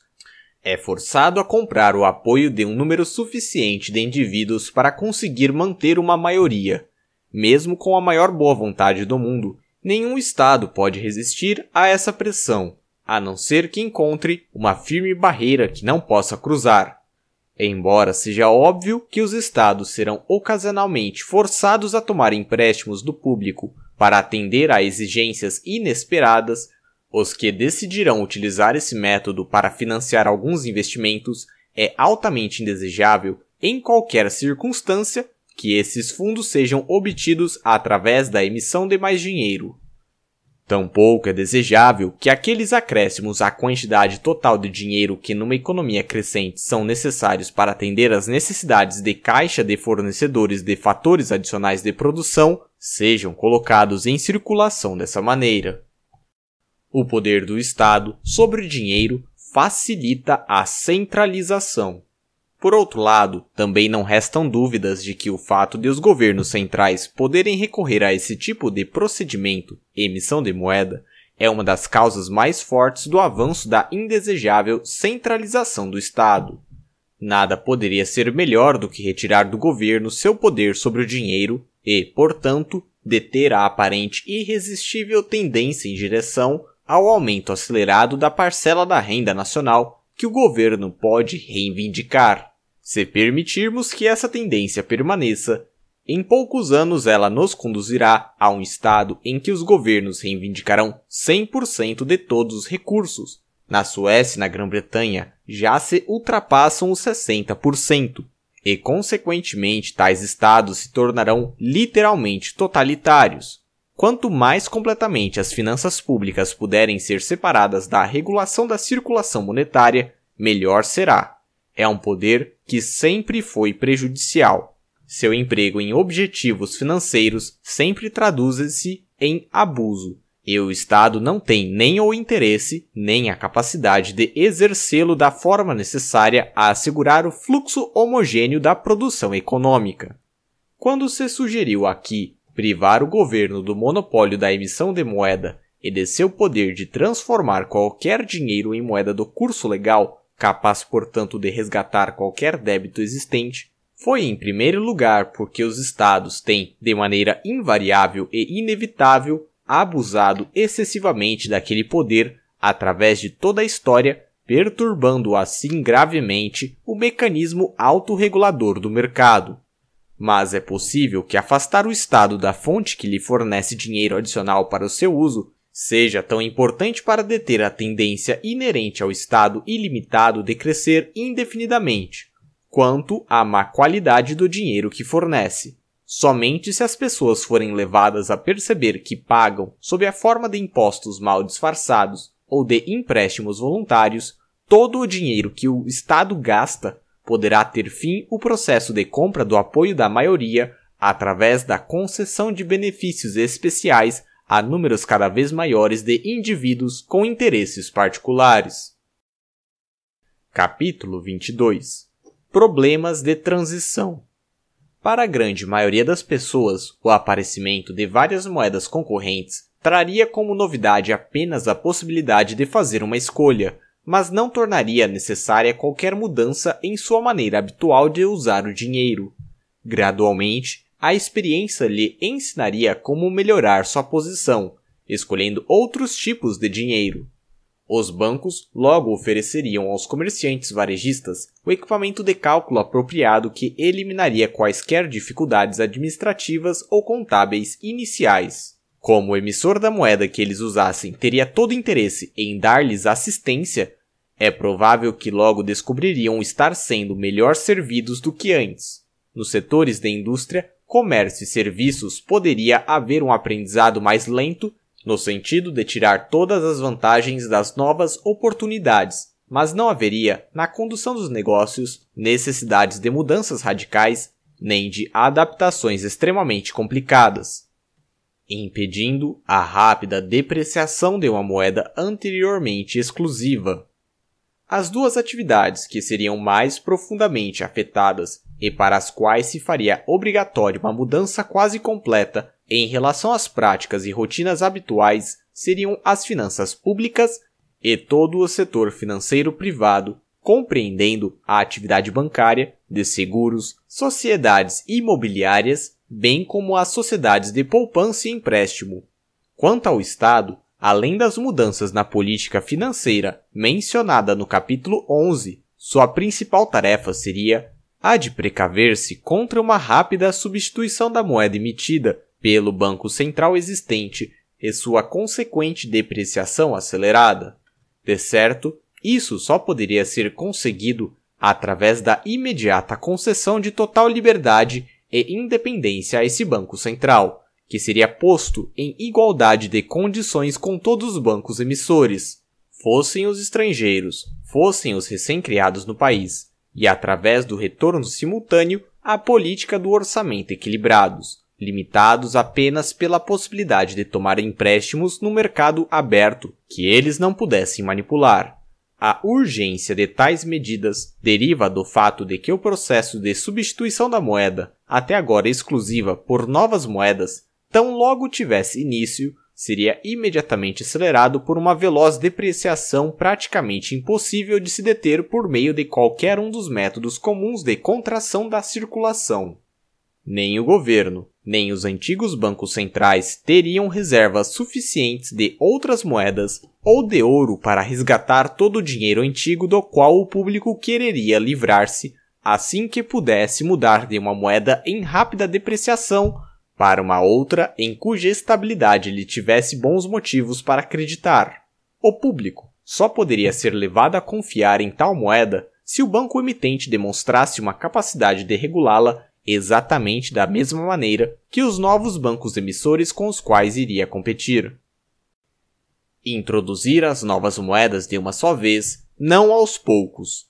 é forçado a comprar o apoio de um número suficiente de indivíduos para conseguir manter uma maioria, mesmo com a maior boa vontade do mundo, Nenhum Estado pode resistir a essa pressão, a não ser que encontre uma firme barreira que não possa cruzar. Embora seja óbvio que os Estados serão ocasionalmente forçados a tomar empréstimos do público para atender a exigências inesperadas, os que decidirão utilizar esse método para financiar alguns investimentos é altamente indesejável, em qualquer circunstância, que esses fundos sejam obtidos através da emissão de mais dinheiro. Tampouco é desejável que aqueles acréscimos à quantidade total de dinheiro que numa economia crescente são necessários para atender às necessidades de caixa de fornecedores de fatores adicionais de produção sejam colocados em circulação dessa maneira. O poder do Estado sobre o dinheiro facilita a centralização. Por outro lado, também não restam dúvidas de que o fato de os governos centrais poderem recorrer a esse tipo de procedimento, emissão de moeda, é uma das causas mais fortes do avanço da indesejável centralização do Estado. Nada poderia ser melhor do que retirar do governo seu poder sobre o dinheiro e, portanto, deter a aparente irresistível tendência em direção ao aumento acelerado da parcela da renda nacional que o governo pode reivindicar. Se permitirmos que essa tendência permaneça, em poucos anos ela nos conduzirá a um estado em que os governos reivindicarão 100% de todos os recursos. Na Suécia e na Grã-Bretanha já se ultrapassam os 60%, e consequentemente tais estados se tornarão literalmente totalitários. Quanto mais completamente as finanças públicas puderem ser separadas da regulação da circulação monetária, melhor será é um poder que sempre foi prejudicial. Seu emprego em objetivos financeiros sempre traduz-se em abuso, e o Estado não tem nem o interesse nem a capacidade de exercê-lo da forma necessária a assegurar o fluxo homogêneo da produção econômica. Quando se sugeriu aqui privar o governo do monopólio da emissão de moeda e de seu poder de transformar qualquer dinheiro em moeda do curso legal, capaz, portanto, de resgatar qualquer débito existente, foi em primeiro lugar porque os estados têm, de maneira invariável e inevitável, abusado excessivamente daquele poder através de toda a história, perturbando assim gravemente o mecanismo autorregulador do mercado. Mas é possível que afastar o Estado da fonte que lhe fornece dinheiro adicional para o seu uso seja tão importante para deter a tendência inerente ao estado ilimitado de crescer indefinidamente, quanto à má qualidade do dinheiro que fornece. Somente se as pessoas forem levadas a perceber que pagam, sob a forma de impostos mal disfarçados ou de empréstimos voluntários, todo o dinheiro que o Estado gasta, poderá ter fim o processo de compra do apoio da maioria através da concessão de benefícios especiais a números cada vez maiores de indivíduos com interesses particulares. Capítulo 22 Problemas de transição. Para a grande maioria das pessoas, o aparecimento de várias moedas concorrentes traria como novidade apenas a possibilidade de fazer uma escolha, mas não tornaria necessária qualquer mudança em sua maneira habitual de usar o dinheiro. Gradualmente, a experiência lhe ensinaria como melhorar sua posição, escolhendo outros tipos de dinheiro. Os bancos logo ofereceriam aos comerciantes varejistas o equipamento de cálculo apropriado que eliminaria quaisquer dificuldades administrativas ou contábeis iniciais. Como o emissor da moeda que eles usassem teria todo interesse em dar-lhes assistência, é provável que logo descobririam estar sendo melhor servidos do que antes. Nos setores de indústria, comércio e serviços poderia haver um aprendizado mais lento, no sentido de tirar todas as vantagens das novas oportunidades, mas não haveria, na condução dos negócios, necessidades de mudanças radicais nem de adaptações extremamente complicadas, impedindo a rápida depreciação de uma moeda anteriormente exclusiva. As duas atividades que seriam mais profundamente afetadas e para as quais se faria obrigatória uma mudança quase completa em relação às práticas e rotinas habituais seriam as finanças públicas e todo o setor financeiro privado, compreendendo a atividade bancária, de seguros, sociedades imobiliárias, bem como as sociedades de poupança e empréstimo. Quanto ao Estado, Além das mudanças na política financeira mencionada no capítulo 11, sua principal tarefa seria a de precaver-se contra uma rápida substituição da moeda emitida pelo Banco Central existente e sua consequente depreciação acelerada. De certo, isso só poderia ser conseguido através da imediata concessão de total liberdade e independência a esse Banco Central, que seria posto em igualdade de condições com todos os bancos emissores, fossem os estrangeiros, fossem os recém-criados no país, e através do retorno simultâneo à política do orçamento equilibrados, limitados apenas pela possibilidade de tomar empréstimos no mercado aberto que eles não pudessem manipular. A urgência de tais medidas deriva do fato de que o processo de substituição da moeda, até agora exclusiva por novas moedas, tão logo tivesse início, seria imediatamente acelerado por uma veloz depreciação praticamente impossível de se deter por meio de qualquer um dos métodos comuns de contração da circulação. Nem o governo, nem os antigos bancos centrais teriam reservas suficientes de outras moedas ou de ouro para resgatar todo o dinheiro antigo do qual o público quereria livrar-se assim que pudesse mudar de uma moeda em rápida depreciação para uma outra em cuja estabilidade ele tivesse bons motivos para acreditar. O público só poderia ser levado a confiar em tal moeda se o banco emitente demonstrasse uma capacidade de regulá-la exatamente da mesma maneira que os novos bancos emissores com os quais iria competir. Introduzir as novas moedas de uma só vez, não aos poucos.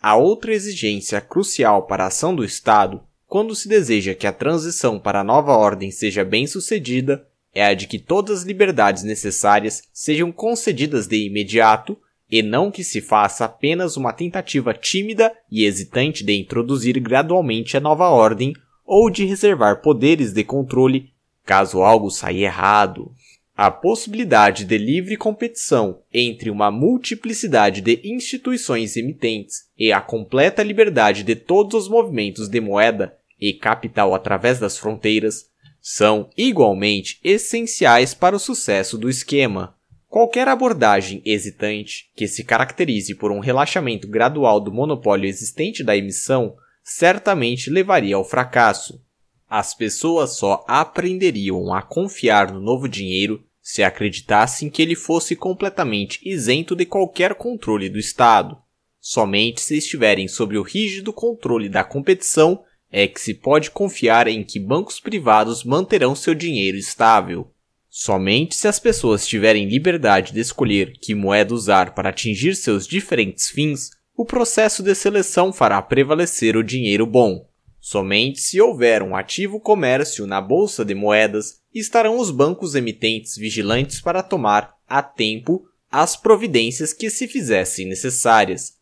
A outra exigência crucial para a ação do Estado quando se deseja que a transição para a nova ordem seja bem sucedida, é a de que todas as liberdades necessárias sejam concedidas de imediato e não que se faça apenas uma tentativa tímida e hesitante de introduzir gradualmente a nova ordem ou de reservar poderes de controle caso algo saia errado. A possibilidade de livre competição entre uma multiplicidade de instituições emitentes e a completa liberdade de todos os movimentos de moeda e capital através das fronteiras são igualmente essenciais para o sucesso do esquema. Qualquer abordagem hesitante que se caracterize por um relaxamento gradual do monopólio existente da emissão certamente levaria ao fracasso. As pessoas só aprenderiam a confiar no novo dinheiro se acreditassem que ele fosse completamente isento de qualquer controle do Estado. Somente se estiverem sob o rígido controle da competição é que se pode confiar em que bancos privados manterão seu dinheiro estável. Somente se as pessoas tiverem liberdade de escolher que moeda usar para atingir seus diferentes fins, o processo de seleção fará prevalecer o dinheiro bom. Somente se houver um ativo comércio na bolsa de moedas, estarão os bancos emitentes vigilantes para tomar, a tempo, as providências que se fizessem necessárias,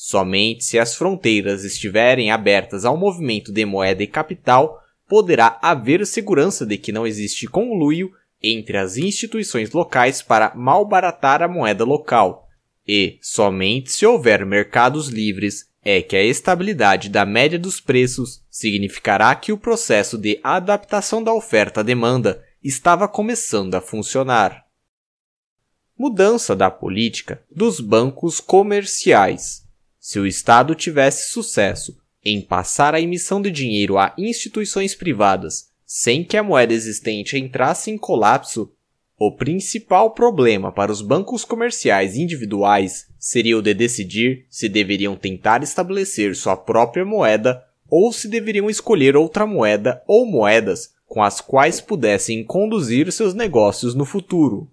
Somente se as fronteiras estiverem abertas ao movimento de moeda e capital, poderá haver segurança de que não existe conluio entre as instituições locais para malbaratar a moeda local. E, somente se houver mercados livres, é que a estabilidade da média dos preços significará que o processo de adaptação da oferta à demanda estava começando a funcionar. Mudança da política dos bancos comerciais. Se o Estado tivesse sucesso em passar a emissão de dinheiro a instituições privadas sem que a moeda existente entrasse em colapso, o principal problema para os bancos comerciais individuais seria o de decidir se deveriam tentar estabelecer sua própria moeda ou se deveriam escolher outra moeda ou moedas com as quais pudessem conduzir seus negócios no futuro.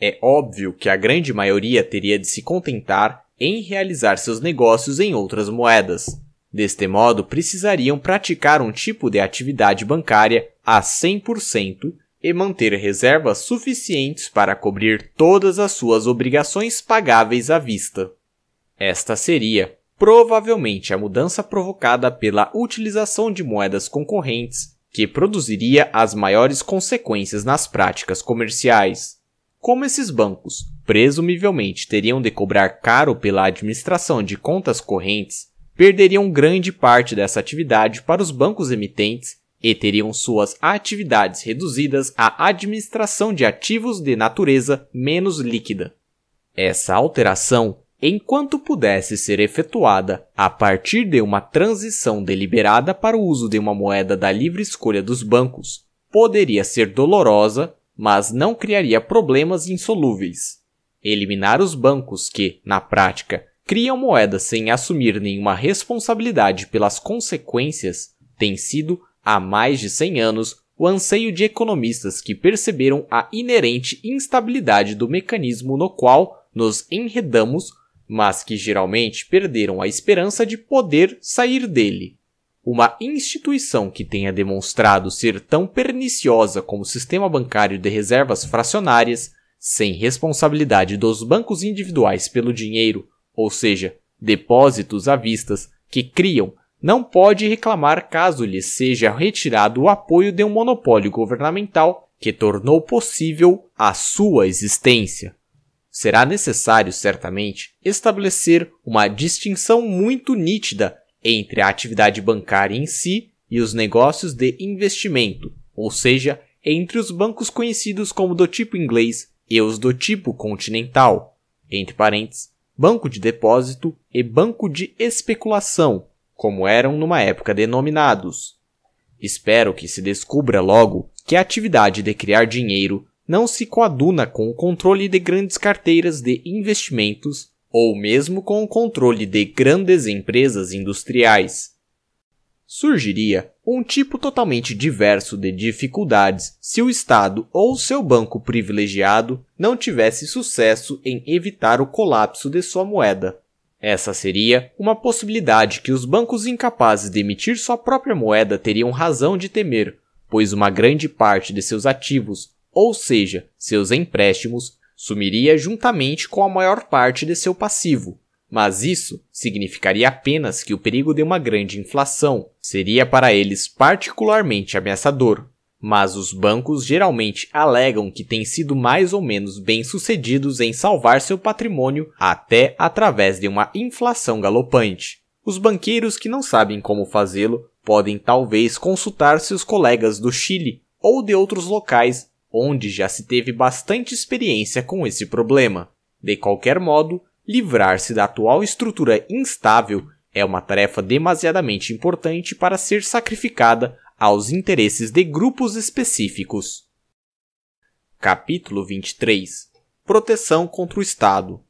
É óbvio que a grande maioria teria de se contentar em realizar seus negócios em outras moedas. Deste modo, precisariam praticar um tipo de atividade bancária a 100% e manter reservas suficientes para cobrir todas as suas obrigações pagáveis à vista. Esta seria, provavelmente, a mudança provocada pela utilização de moedas concorrentes que produziria as maiores consequências nas práticas comerciais. Como esses bancos, presumivelmente, teriam de cobrar caro pela administração de contas correntes, perderiam grande parte dessa atividade para os bancos emitentes e teriam suas atividades reduzidas à administração de ativos de natureza menos líquida. Essa alteração, enquanto pudesse ser efetuada a partir de uma transição deliberada para o uso de uma moeda da livre escolha dos bancos, poderia ser dolorosa mas não criaria problemas insolúveis. Eliminar os bancos que, na prática, criam moeda sem assumir nenhuma responsabilidade pelas consequências tem sido, há mais de 100 anos, o anseio de economistas que perceberam a inerente instabilidade do mecanismo no qual nos enredamos, mas que geralmente perderam a esperança de poder sair dele. Uma instituição que tenha demonstrado ser tão perniciosa como o sistema bancário de reservas fracionárias, sem responsabilidade dos bancos individuais pelo dinheiro, ou seja, depósitos à vistas, que criam, não pode reclamar caso lhe seja retirado o apoio de um monopólio governamental que tornou possível a sua existência. Será necessário, certamente, estabelecer uma distinção muito nítida entre a atividade bancária em si e os negócios de investimento, ou seja, entre os bancos conhecidos como do tipo inglês e os do tipo continental, entre parênteses, banco de depósito e banco de especulação, como eram numa época denominados. Espero que se descubra logo que a atividade de criar dinheiro não se coaduna com o controle de grandes carteiras de investimentos ou mesmo com o controle de grandes empresas industriais. Surgiria um tipo totalmente diverso de dificuldades se o Estado ou seu banco privilegiado não tivesse sucesso em evitar o colapso de sua moeda. Essa seria uma possibilidade que os bancos incapazes de emitir sua própria moeda teriam razão de temer, pois uma grande parte de seus ativos, ou seja, seus empréstimos, sumiria juntamente com a maior parte de seu passivo, mas isso significaria apenas que o perigo de uma grande inflação seria para eles particularmente ameaçador. Mas os bancos geralmente alegam que têm sido mais ou menos bem-sucedidos em salvar seu patrimônio até através de uma inflação galopante. Os banqueiros que não sabem como fazê-lo podem talvez consultar seus colegas do Chile ou de outros locais onde já se teve bastante experiência com esse problema. De qualquer modo, livrar-se da atual estrutura instável é uma tarefa demasiadamente importante para ser sacrificada aos interesses de grupos específicos. Capítulo 23 Proteção contra o Estado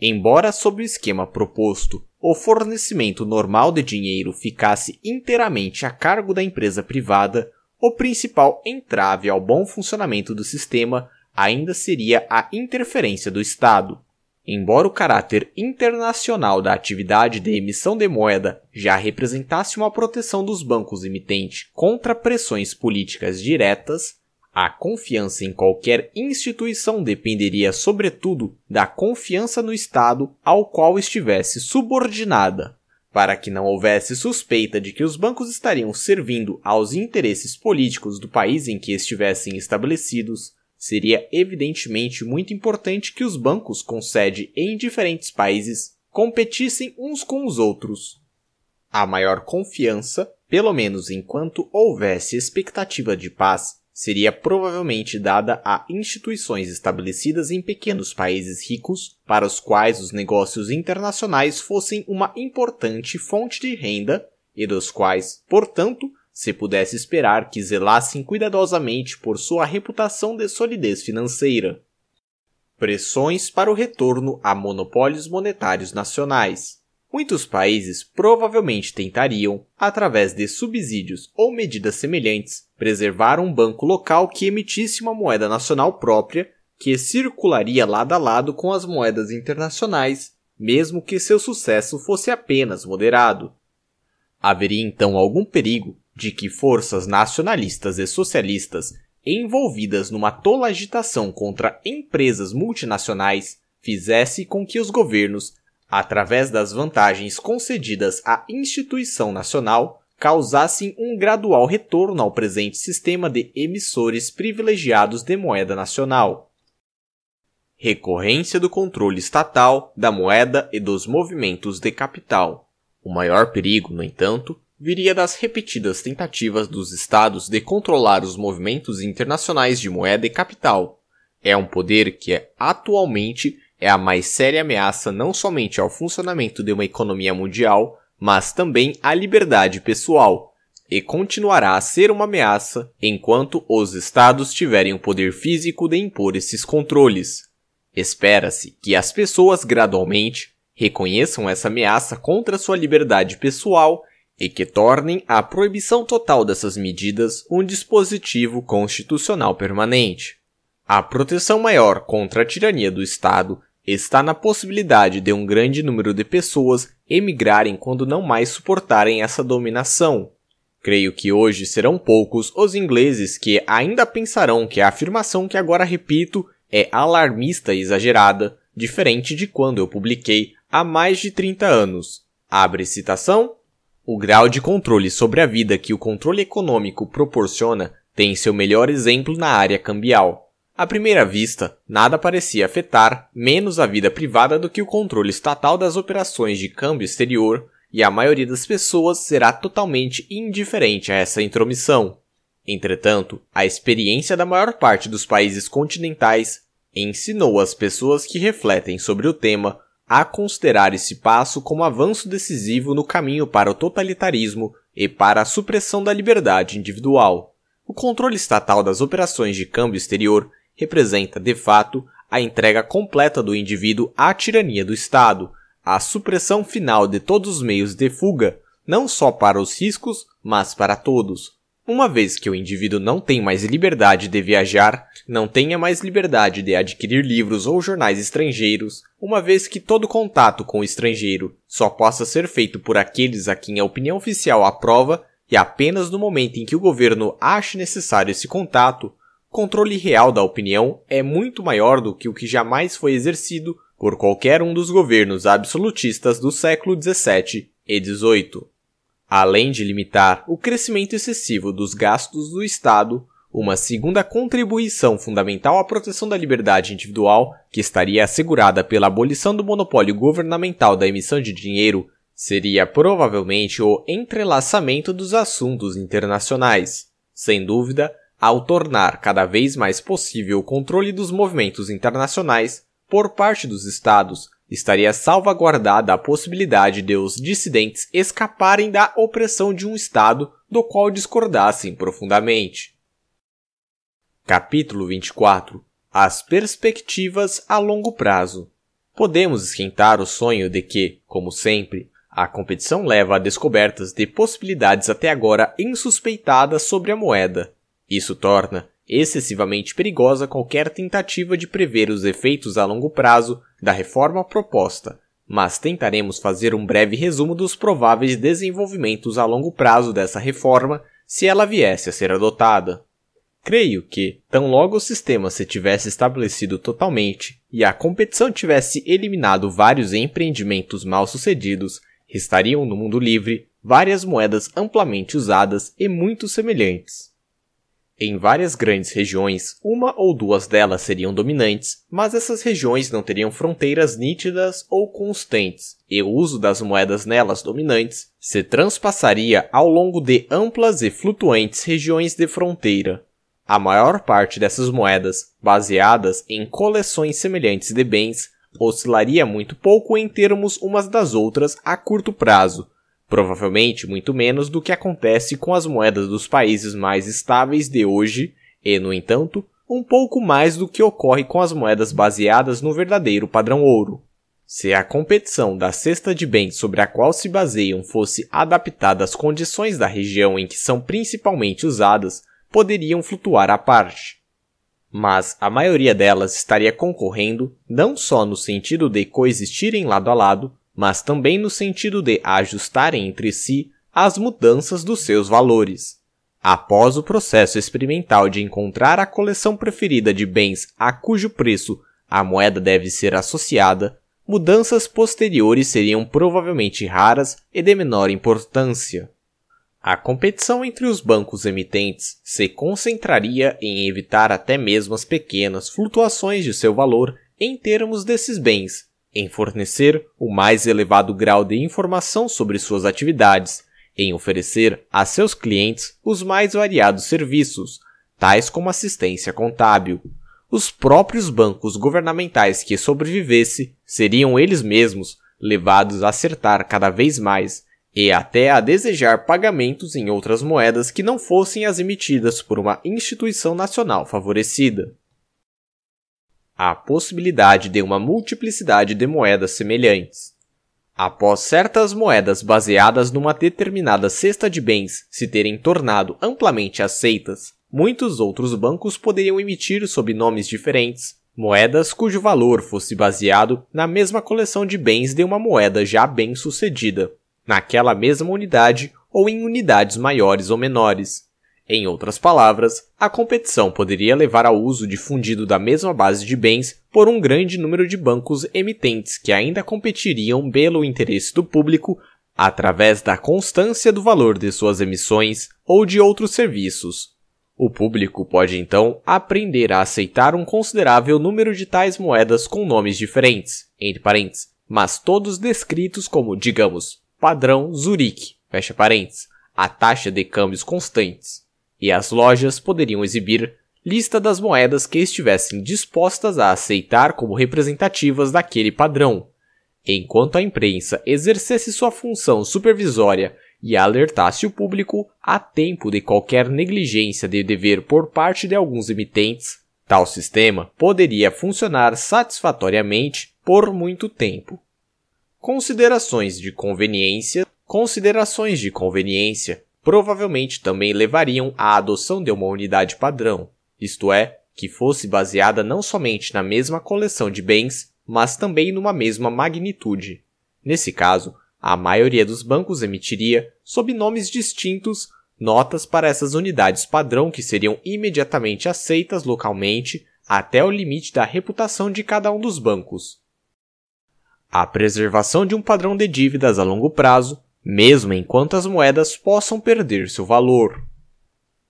Embora sob o esquema proposto, o fornecimento normal de dinheiro ficasse inteiramente a cargo da empresa privada, o principal entrave ao bom funcionamento do sistema ainda seria a interferência do Estado. Embora o caráter internacional da atividade de emissão de moeda já representasse uma proteção dos bancos emitentes contra pressões políticas diretas, a confiança em qualquer instituição dependeria, sobretudo, da confiança no Estado ao qual estivesse subordinada. Para que não houvesse suspeita de que os bancos estariam servindo aos interesses políticos do país em que estivessem estabelecidos, seria evidentemente muito importante que os bancos com sede em diferentes países competissem uns com os outros. A maior confiança, pelo menos enquanto houvesse expectativa de paz, seria provavelmente dada a instituições estabelecidas em pequenos países ricos, para os quais os negócios internacionais fossem uma importante fonte de renda e dos quais, portanto, se pudesse esperar que zelassem cuidadosamente por sua reputação de solidez financeira. Pressões para o retorno a monopólios monetários nacionais. Muitos países provavelmente tentariam, através de subsídios ou medidas semelhantes, preservar um banco local que emitisse uma moeda nacional própria que circularia lado a lado com as moedas internacionais, mesmo que seu sucesso fosse apenas moderado. Haveria então algum perigo de que forças nacionalistas e socialistas envolvidas numa tola agitação contra empresas multinacionais fizesse com que os governos através das vantagens concedidas à instituição nacional, causassem um gradual retorno ao presente sistema de emissores privilegiados de moeda nacional. Recorrência do controle estatal da moeda e dos movimentos de capital. O maior perigo, no entanto, viria das repetidas tentativas dos estados de controlar os movimentos internacionais de moeda e capital. É um poder que é atualmente é a mais séria ameaça não somente ao funcionamento de uma economia mundial, mas também à liberdade pessoal, e continuará a ser uma ameaça enquanto os estados tiverem o poder físico de impor esses controles. Espera-se que as pessoas gradualmente reconheçam essa ameaça contra sua liberdade pessoal e que tornem a proibição total dessas medidas um dispositivo constitucional permanente. A proteção maior contra a tirania do Estado está na possibilidade de um grande número de pessoas emigrarem quando não mais suportarem essa dominação. Creio que hoje serão poucos os ingleses que ainda pensarão que a afirmação que agora repito é alarmista e exagerada, diferente de quando eu publiquei há mais de 30 anos. Abre citação? O grau de controle sobre a vida que o controle econômico proporciona tem seu melhor exemplo na área cambial. À primeira vista, nada parecia afetar menos a vida privada do que o controle estatal das operações de câmbio exterior, e a maioria das pessoas será totalmente indiferente a essa intromissão. Entretanto, a experiência da maior parte dos países continentais ensinou as pessoas que refletem sobre o tema a considerar esse passo como avanço decisivo no caminho para o totalitarismo e para a supressão da liberdade individual. O controle estatal das operações de câmbio exterior representa, de fato, a entrega completa do indivíduo à tirania do Estado, a supressão final de todos os meios de fuga, não só para os riscos, mas para todos. Uma vez que o indivíduo não tem mais liberdade de viajar, não tenha mais liberdade de adquirir livros ou jornais estrangeiros, uma vez que todo contato com o estrangeiro só possa ser feito por aqueles a quem a opinião oficial aprova e apenas no momento em que o governo ache necessário esse contato, controle real da opinião é muito maior do que o que jamais foi exercido por qualquer um dos governos absolutistas do século XVII e XVIII. Além de limitar o crescimento excessivo dos gastos do Estado, uma segunda contribuição fundamental à proteção da liberdade individual, que estaria assegurada pela abolição do monopólio governamental da emissão de dinheiro, seria provavelmente o entrelaçamento dos assuntos internacionais. Sem dúvida, ao tornar cada vez mais possível o controle dos movimentos internacionais por parte dos estados, estaria salvaguardada a possibilidade de os dissidentes escaparem da opressão de um estado do qual discordassem profundamente. Capítulo 24 As perspectivas a longo prazo. Podemos esquentar o sonho de que, como sempre, a competição leva a descobertas de possibilidades até agora insuspeitadas sobre a moeda, isso torna excessivamente perigosa qualquer tentativa de prever os efeitos a longo prazo da reforma proposta, mas tentaremos fazer um breve resumo dos prováveis desenvolvimentos a longo prazo dessa reforma se ela viesse a ser adotada. Creio que, tão logo o sistema se tivesse estabelecido totalmente e a competição tivesse eliminado vários empreendimentos mal sucedidos, restariam no mundo livre várias moedas amplamente usadas e muito semelhantes. Em várias grandes regiões, uma ou duas delas seriam dominantes, mas essas regiões não teriam fronteiras nítidas ou constantes, e o uso das moedas nelas dominantes se transpassaria ao longo de amplas e flutuantes regiões de fronteira. A maior parte dessas moedas, baseadas em coleções semelhantes de bens, oscilaria muito pouco em termos umas das outras a curto prazo, provavelmente muito menos do que acontece com as moedas dos países mais estáveis de hoje, e, no entanto, um pouco mais do que ocorre com as moedas baseadas no verdadeiro padrão ouro. Se a competição da cesta de bens sobre a qual se baseiam fosse adaptada às condições da região em que são principalmente usadas, poderiam flutuar à parte. Mas a maioria delas estaria concorrendo não só no sentido de coexistirem lado a lado, mas também no sentido de ajustarem entre si as mudanças dos seus valores. Após o processo experimental de encontrar a coleção preferida de bens a cujo preço a moeda deve ser associada, mudanças posteriores seriam provavelmente raras e de menor importância. A competição entre os bancos emitentes se concentraria em evitar até mesmo as pequenas flutuações de seu valor em termos desses bens, em fornecer o mais elevado grau de informação sobre suas atividades, em oferecer a seus clientes os mais variados serviços, tais como assistência contábil. Os próprios bancos governamentais que sobrevivesse seriam eles mesmos levados a acertar cada vez mais e até a desejar pagamentos em outras moedas que não fossem as emitidas por uma instituição nacional favorecida a possibilidade de uma multiplicidade de moedas semelhantes. Após certas moedas baseadas numa determinada cesta de bens se terem tornado amplamente aceitas, muitos outros bancos poderiam emitir sob nomes diferentes moedas cujo valor fosse baseado na mesma coleção de bens de uma moeda já bem sucedida, naquela mesma unidade ou em unidades maiores ou menores. Em outras palavras, a competição poderia levar ao uso difundido da mesma base de bens por um grande número de bancos emitentes que ainda competiriam pelo interesse do público através da constância do valor de suas emissões ou de outros serviços. O público pode então aprender a aceitar um considerável número de tais moedas com nomes diferentes, entre parênteses, mas todos descritos como, digamos, padrão Zurique, fecha parênteses, a taxa de câmbios constantes e as lojas poderiam exibir lista das moedas que estivessem dispostas a aceitar como representativas daquele padrão, enquanto a imprensa exercesse sua função supervisória e alertasse o público a tempo de qualquer negligência de dever por parte de alguns emitentes, tal sistema poderia funcionar satisfatoriamente por muito tempo. Considerações de conveniência Considerações de conveniência provavelmente também levariam à adoção de uma unidade padrão, isto é, que fosse baseada não somente na mesma coleção de bens, mas também numa mesma magnitude. Nesse caso, a maioria dos bancos emitiria, sob nomes distintos, notas para essas unidades padrão que seriam imediatamente aceitas localmente até o limite da reputação de cada um dos bancos. A preservação de um padrão de dívidas a longo prazo mesmo enquanto as moedas possam perder seu valor.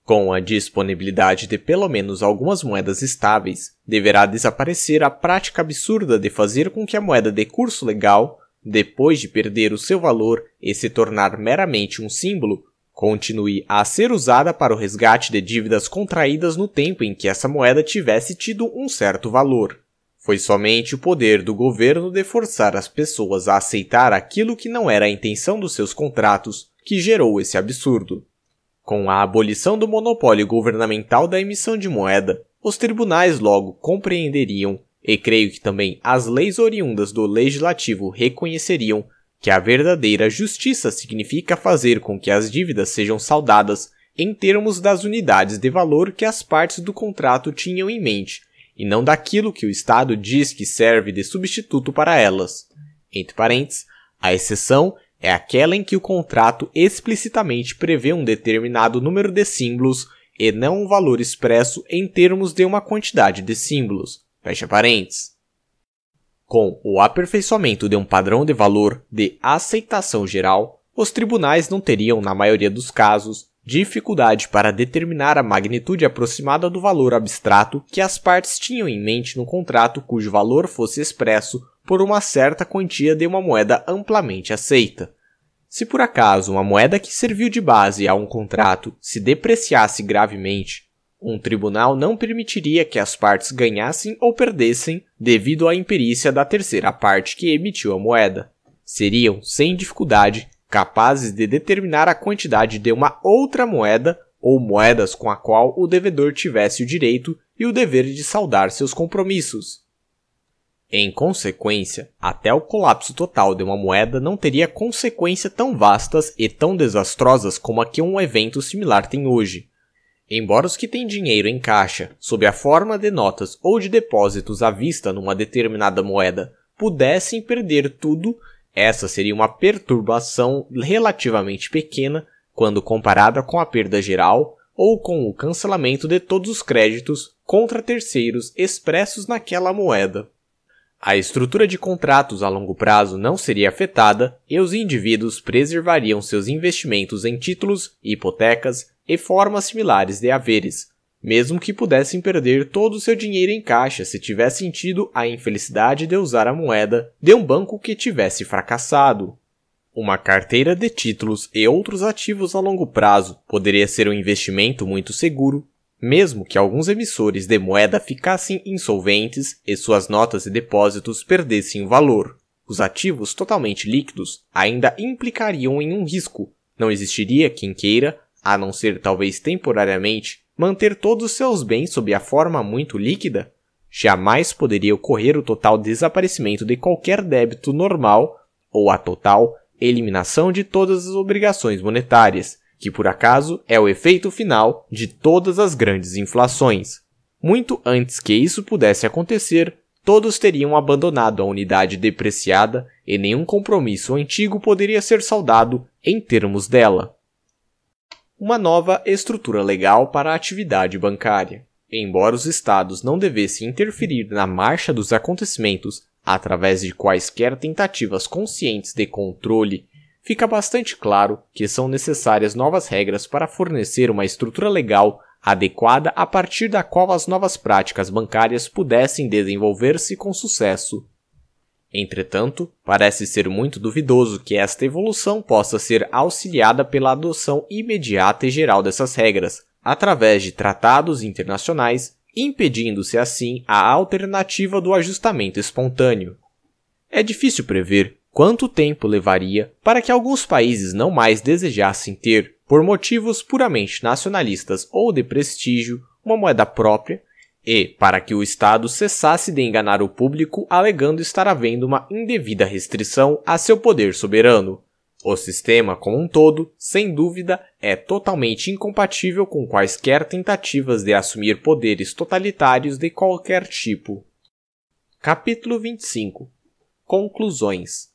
Com a disponibilidade de pelo menos algumas moedas estáveis, deverá desaparecer a prática absurda de fazer com que a moeda de curso legal, depois de perder o seu valor e se tornar meramente um símbolo, continue a ser usada para o resgate de dívidas contraídas no tempo em que essa moeda tivesse tido um certo valor. Foi somente o poder do governo de forçar as pessoas a aceitar aquilo que não era a intenção dos seus contratos que gerou esse absurdo. Com a abolição do monopólio governamental da emissão de moeda, os tribunais logo compreenderiam, e creio que também as leis oriundas do legislativo reconheceriam, que a verdadeira justiça significa fazer com que as dívidas sejam saldadas em termos das unidades de valor que as partes do contrato tinham em mente e não daquilo que o Estado diz que serve de substituto para elas. Entre parênteses, a exceção é aquela em que o contrato explicitamente prevê um determinado número de símbolos e não um valor expresso em termos de uma quantidade de símbolos. Fecha parênteses. Com o aperfeiçoamento de um padrão de valor de aceitação geral, os tribunais não teriam, na maioria dos casos, dificuldade para determinar a magnitude aproximada do valor abstrato que as partes tinham em mente no contrato cujo valor fosse expresso por uma certa quantia de uma moeda amplamente aceita. Se por acaso uma moeda que serviu de base a um contrato se depreciasse gravemente, um tribunal não permitiria que as partes ganhassem ou perdessem devido à imperícia da terceira parte que emitiu a moeda. Seriam, sem dificuldade, capazes de determinar a quantidade de uma outra moeda ou moedas com a qual o devedor tivesse o direito e o dever de saldar seus compromissos. Em consequência, até o colapso total de uma moeda não teria consequências tão vastas e tão desastrosas como a que um evento similar tem hoje. Embora os que têm dinheiro em caixa, sob a forma de notas ou de depósitos à vista numa determinada moeda, pudessem perder tudo, essa seria uma perturbação relativamente pequena quando comparada com a perda geral ou com o cancelamento de todos os créditos contra terceiros expressos naquela moeda. A estrutura de contratos a longo prazo não seria afetada e os indivíduos preservariam seus investimentos em títulos, hipotecas e formas similares de haveres, mesmo que pudessem perder todo o seu dinheiro em caixa se tivessem tido a infelicidade de usar a moeda de um banco que tivesse fracassado. Uma carteira de títulos e outros ativos a longo prazo poderia ser um investimento muito seguro, mesmo que alguns emissores de moeda ficassem insolventes e suas notas e depósitos perdessem valor. Os ativos totalmente líquidos ainda implicariam em um risco. Não existiria quem queira, a não ser talvez temporariamente, manter todos seus bens sob a forma muito líquida, jamais poderia ocorrer o total desaparecimento de qualquer débito normal ou a total eliminação de todas as obrigações monetárias, que por acaso é o efeito final de todas as grandes inflações. Muito antes que isso pudesse acontecer, todos teriam abandonado a unidade depreciada e nenhum compromisso antigo poderia ser saudado em termos dela uma nova estrutura legal para a atividade bancária. Embora os estados não devessem interferir na marcha dos acontecimentos através de quaisquer tentativas conscientes de controle, fica bastante claro que são necessárias novas regras para fornecer uma estrutura legal adequada a partir da qual as novas práticas bancárias pudessem desenvolver-se com sucesso Entretanto, parece ser muito duvidoso que esta evolução possa ser auxiliada pela adoção imediata e geral dessas regras, através de tratados internacionais, impedindo-se assim a alternativa do ajustamento espontâneo. É difícil prever quanto tempo levaria para que alguns países não mais desejassem ter, por motivos puramente nacionalistas ou de prestígio, uma moeda própria e para que o Estado cessasse de enganar o público alegando estar havendo uma indevida restrição a seu poder soberano. O sistema, como um todo, sem dúvida, é totalmente incompatível com quaisquer tentativas de assumir poderes totalitários de qualquer tipo. Capítulo 25 Conclusões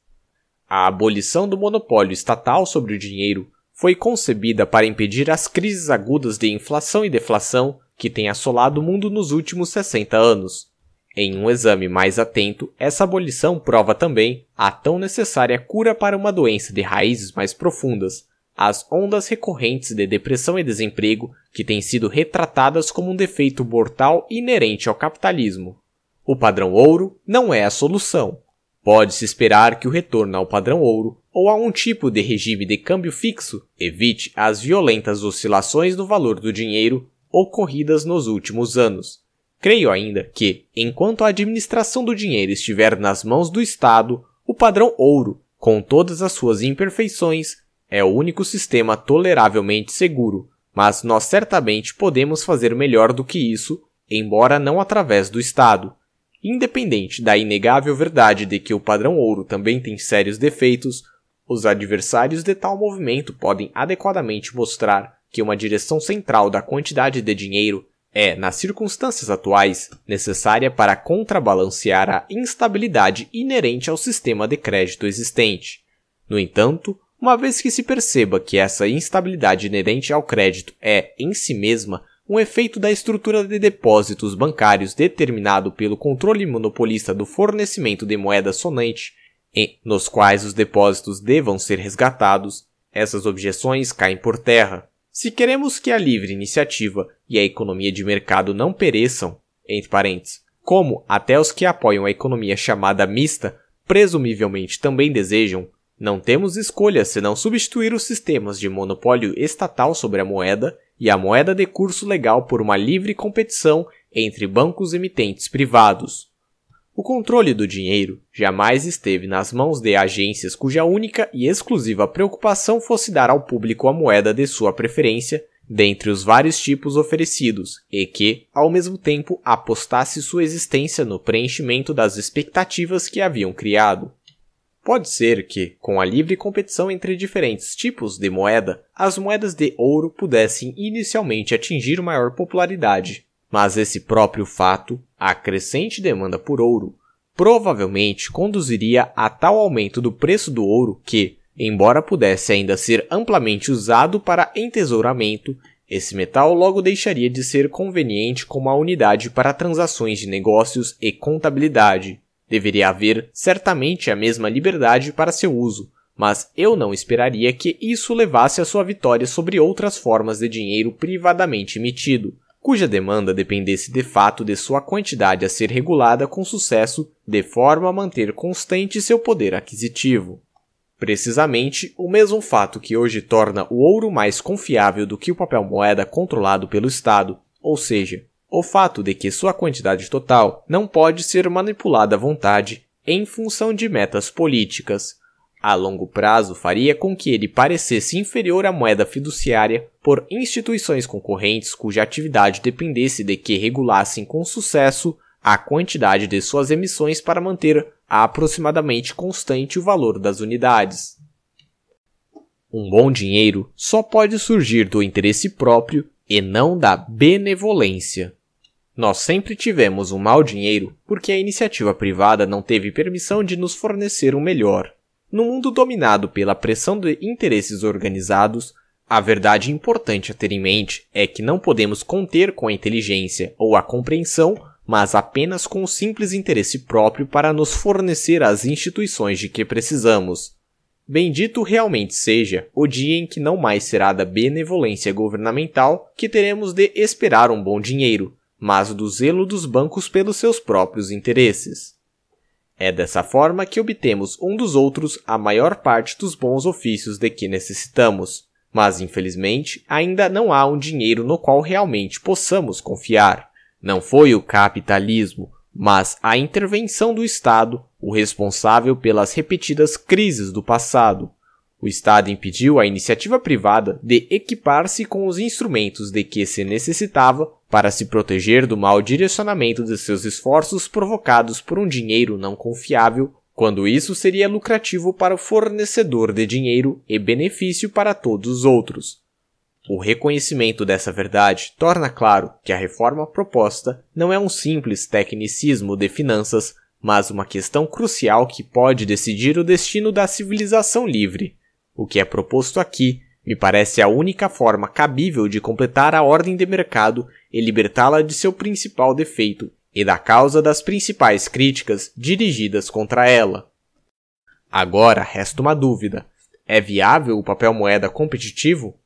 A abolição do monopólio estatal sobre o dinheiro foi concebida para impedir as crises agudas de inflação e deflação que tem assolado o mundo nos últimos 60 anos. Em um exame mais atento, essa abolição prova também a tão necessária cura para uma doença de raízes mais profundas, as ondas recorrentes de depressão e desemprego que têm sido retratadas como um defeito mortal inerente ao capitalismo. O padrão ouro não é a solução. Pode-se esperar que o retorno ao padrão ouro ou a um tipo de regime de câmbio fixo evite as violentas oscilações no valor do dinheiro ocorridas nos últimos anos. Creio ainda que, enquanto a administração do dinheiro estiver nas mãos do Estado, o padrão ouro, com todas as suas imperfeições, é o único sistema toleravelmente seguro, mas nós certamente podemos fazer melhor do que isso, embora não através do Estado. Independente da inegável verdade de que o padrão ouro também tem sérios defeitos, os adversários de tal movimento podem adequadamente mostrar que uma direção central da quantidade de dinheiro é, nas circunstâncias atuais, necessária para contrabalancear a instabilidade inerente ao sistema de crédito existente. No entanto, uma vez que se perceba que essa instabilidade inerente ao crédito é, em si mesma, um efeito da estrutura de depósitos bancários determinado pelo controle monopolista do fornecimento de moeda sonante, nos quais os depósitos devam ser resgatados, essas objeções caem por terra. Se queremos que a livre iniciativa e a economia de mercado não pereçam, entre parênteses, como até os que apoiam a economia chamada mista presumivelmente também desejam, não temos escolha senão substituir os sistemas de monopólio estatal sobre a moeda e a moeda de curso legal por uma livre competição entre bancos emitentes privados. O controle do dinheiro jamais esteve nas mãos de agências cuja única e exclusiva preocupação fosse dar ao público a moeda de sua preferência, dentre os vários tipos oferecidos, e que, ao mesmo tempo, apostasse sua existência no preenchimento das expectativas que haviam criado. Pode ser que, com a livre competição entre diferentes tipos de moeda, as moedas de ouro pudessem inicialmente atingir maior popularidade, mas esse próprio fato, a crescente demanda por ouro, provavelmente conduziria a tal aumento do preço do ouro que, embora pudesse ainda ser amplamente usado para entesouramento, esse metal logo deixaria de ser conveniente como a unidade para transações de negócios e contabilidade. Deveria haver certamente a mesma liberdade para seu uso, mas eu não esperaria que isso levasse à sua vitória sobre outras formas de dinheiro privadamente emitido, cuja demanda dependesse de fato de sua quantidade a ser regulada com sucesso, de forma a manter constante seu poder aquisitivo. Precisamente, o mesmo fato que hoje torna o ouro mais confiável do que o papel moeda controlado pelo Estado, ou seja, o fato de que sua quantidade total não pode ser manipulada à vontade em função de metas políticas, a longo prazo faria com que ele parecesse inferior à moeda fiduciária por instituições concorrentes cuja atividade dependesse de que regulassem com sucesso a quantidade de suas emissões para manter aproximadamente constante o valor das unidades. Um bom dinheiro só pode surgir do interesse próprio e não da benevolência. Nós sempre tivemos um mau dinheiro porque a iniciativa privada não teve permissão de nos fornecer um melhor. No mundo dominado pela pressão de interesses organizados, a verdade importante a ter em mente é que não podemos conter com a inteligência ou a compreensão, mas apenas com o simples interesse próprio para nos fornecer as instituições de que precisamos. Bendito realmente seja o dia em que não mais será da benevolência governamental que teremos de esperar um bom dinheiro, mas do zelo dos bancos pelos seus próprios interesses. É dessa forma que obtemos um dos outros a maior parte dos bons ofícios de que necessitamos, mas infelizmente ainda não há um dinheiro no qual realmente possamos confiar. Não foi o capitalismo, mas a intervenção do Estado o responsável pelas repetidas crises do passado, o Estado impediu a iniciativa privada de equipar-se com os instrumentos de que se necessitava para se proteger do mau direcionamento de seus esforços provocados por um dinheiro não confiável, quando isso seria lucrativo para o fornecedor de dinheiro e benefício para todos os outros. O reconhecimento dessa verdade torna claro que a reforma proposta não é um simples tecnicismo de finanças, mas uma questão crucial que pode decidir o destino da civilização livre. O que é proposto aqui me parece a única forma cabível de completar a ordem de mercado e libertá-la de seu principal defeito e da causa das principais críticas dirigidas contra ela. Agora resta uma dúvida: é viável o papel moeda competitivo?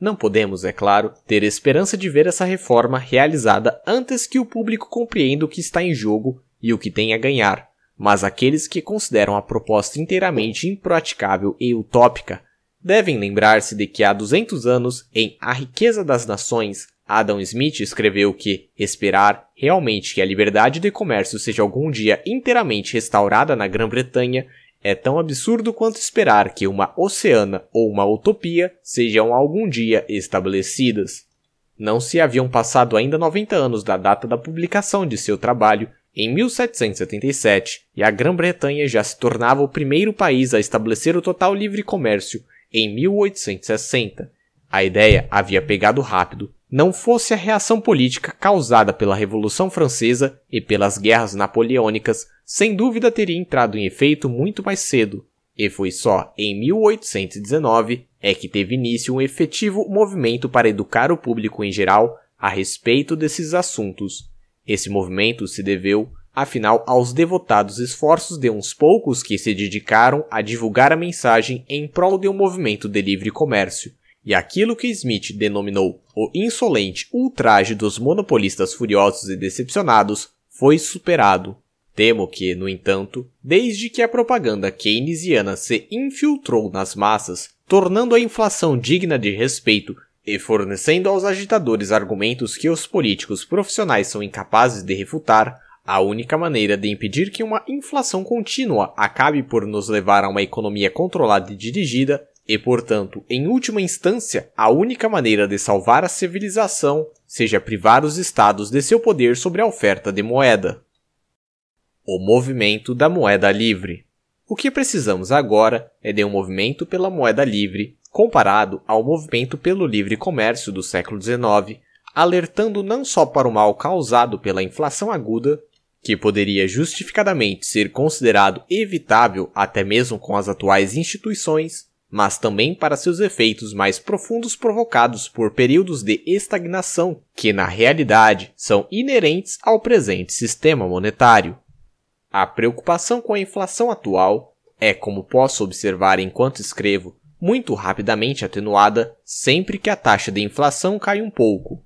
Não podemos, é claro, ter esperança de ver essa reforma realizada antes que o público compreenda o que está em jogo e o que tem a ganhar. Mas aqueles que consideram a proposta inteiramente impraticável e utópica devem lembrar-se de que há 200 anos, em A Riqueza das Nações, Adam Smith escreveu que esperar realmente que a liberdade de comércio seja algum dia inteiramente restaurada na Grã-Bretanha é tão absurdo quanto esperar que uma oceana ou uma utopia sejam algum dia estabelecidas. Não se haviam passado ainda 90 anos da data da publicação de seu trabalho em 1777, e a Grã-Bretanha já se tornava o primeiro país a estabelecer o total livre comércio em 1860. A ideia havia pegado rápido, não fosse a reação política causada pela Revolução Francesa e pelas guerras napoleônicas, sem dúvida teria entrado em efeito muito mais cedo. E foi só em 1819 é que teve início um efetivo movimento para educar o público em geral a respeito desses assuntos. Esse movimento se deveu, afinal, aos devotados esforços de uns poucos que se dedicaram a divulgar a mensagem em prol de um movimento de livre comércio, e aquilo que Smith denominou o insolente ultraje dos monopolistas furiosos e decepcionados foi superado. Temo que, no entanto, desde que a propaganda keynesiana se infiltrou nas massas, tornando a inflação digna de respeito e fornecendo aos agitadores argumentos que os políticos profissionais são incapazes de refutar, a única maneira de impedir que uma inflação contínua acabe por nos levar a uma economia controlada e dirigida, e portanto, em última instância, a única maneira de salvar a civilização seja privar os estados de seu poder sobre a oferta de moeda. O movimento da moeda livre. O que precisamos agora é de um movimento pela moeda livre comparado ao movimento pelo livre comércio do século XIX, alertando não só para o mal causado pela inflação aguda, que poderia justificadamente ser considerado evitável até mesmo com as atuais instituições, mas também para seus efeitos mais profundos provocados por períodos de estagnação que, na realidade, são inerentes ao presente sistema monetário. A preocupação com a inflação atual é, como posso observar enquanto escrevo, muito rapidamente atenuada sempre que a taxa de inflação cai um pouco.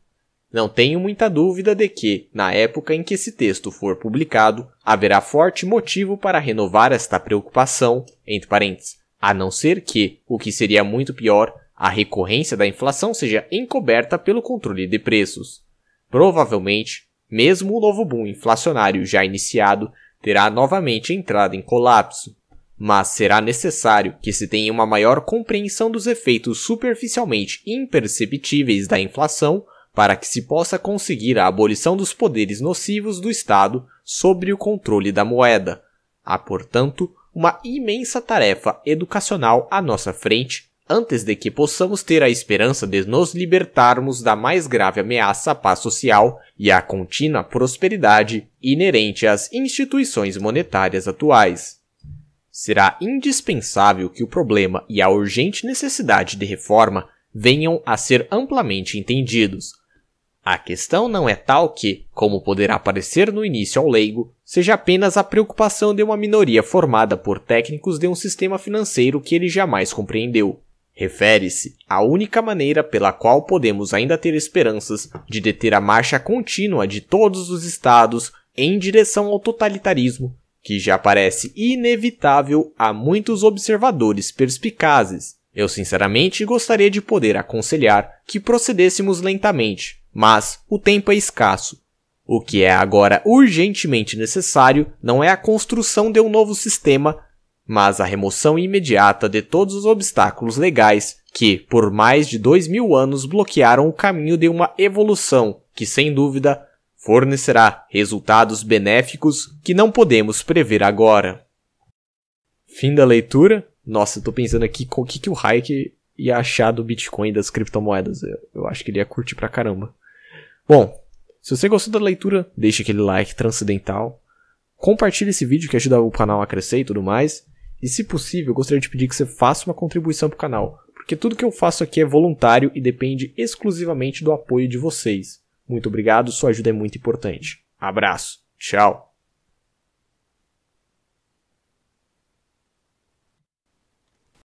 Não tenho muita dúvida de que, na época em que esse texto for publicado, haverá forte motivo para renovar esta preocupação, entre parênteses, a não ser que, o que seria muito pior, a recorrência da inflação seja encoberta pelo controle de preços. Provavelmente, mesmo o novo boom inflacionário já iniciado terá novamente entrado em colapso mas será necessário que se tenha uma maior compreensão dos efeitos superficialmente imperceptíveis da inflação para que se possa conseguir a abolição dos poderes nocivos do Estado sobre o controle da moeda. Há, portanto, uma imensa tarefa educacional à nossa frente antes de que possamos ter a esperança de nos libertarmos da mais grave ameaça à paz social e à contínua prosperidade inerente às instituições monetárias atuais será indispensável que o problema e a urgente necessidade de reforma venham a ser amplamente entendidos. A questão não é tal que, como poderá parecer no início ao leigo, seja apenas a preocupação de uma minoria formada por técnicos de um sistema financeiro que ele jamais compreendeu. Refere-se à única maneira pela qual podemos ainda ter esperanças de deter a marcha contínua de todos os estados em direção ao totalitarismo que já parece inevitável a muitos observadores perspicazes. Eu sinceramente gostaria de poder aconselhar que procedêssemos lentamente, mas o tempo é escasso. O que é agora urgentemente necessário não é a construção de um novo sistema, mas a remoção imediata de todos os obstáculos legais que, por mais de dois mil anos, bloquearam o caminho de uma evolução que, sem dúvida, fornecerá resultados benéficos que não podemos prever agora. Fim da leitura. Nossa, eu tô pensando aqui o que, que o Hayek ia achar do Bitcoin e das criptomoedas. Eu, eu acho que ele ia curtir pra caramba. Bom, se você gostou da leitura, deixa aquele like transcendental. Compartilhe esse vídeo que ajuda o canal a crescer e tudo mais. E se possível, eu gostaria de pedir que você faça uma contribuição pro canal, porque tudo que eu faço aqui é voluntário e depende exclusivamente do apoio de vocês. Muito obrigado, sua ajuda é muito importante. Abraço. Tchau.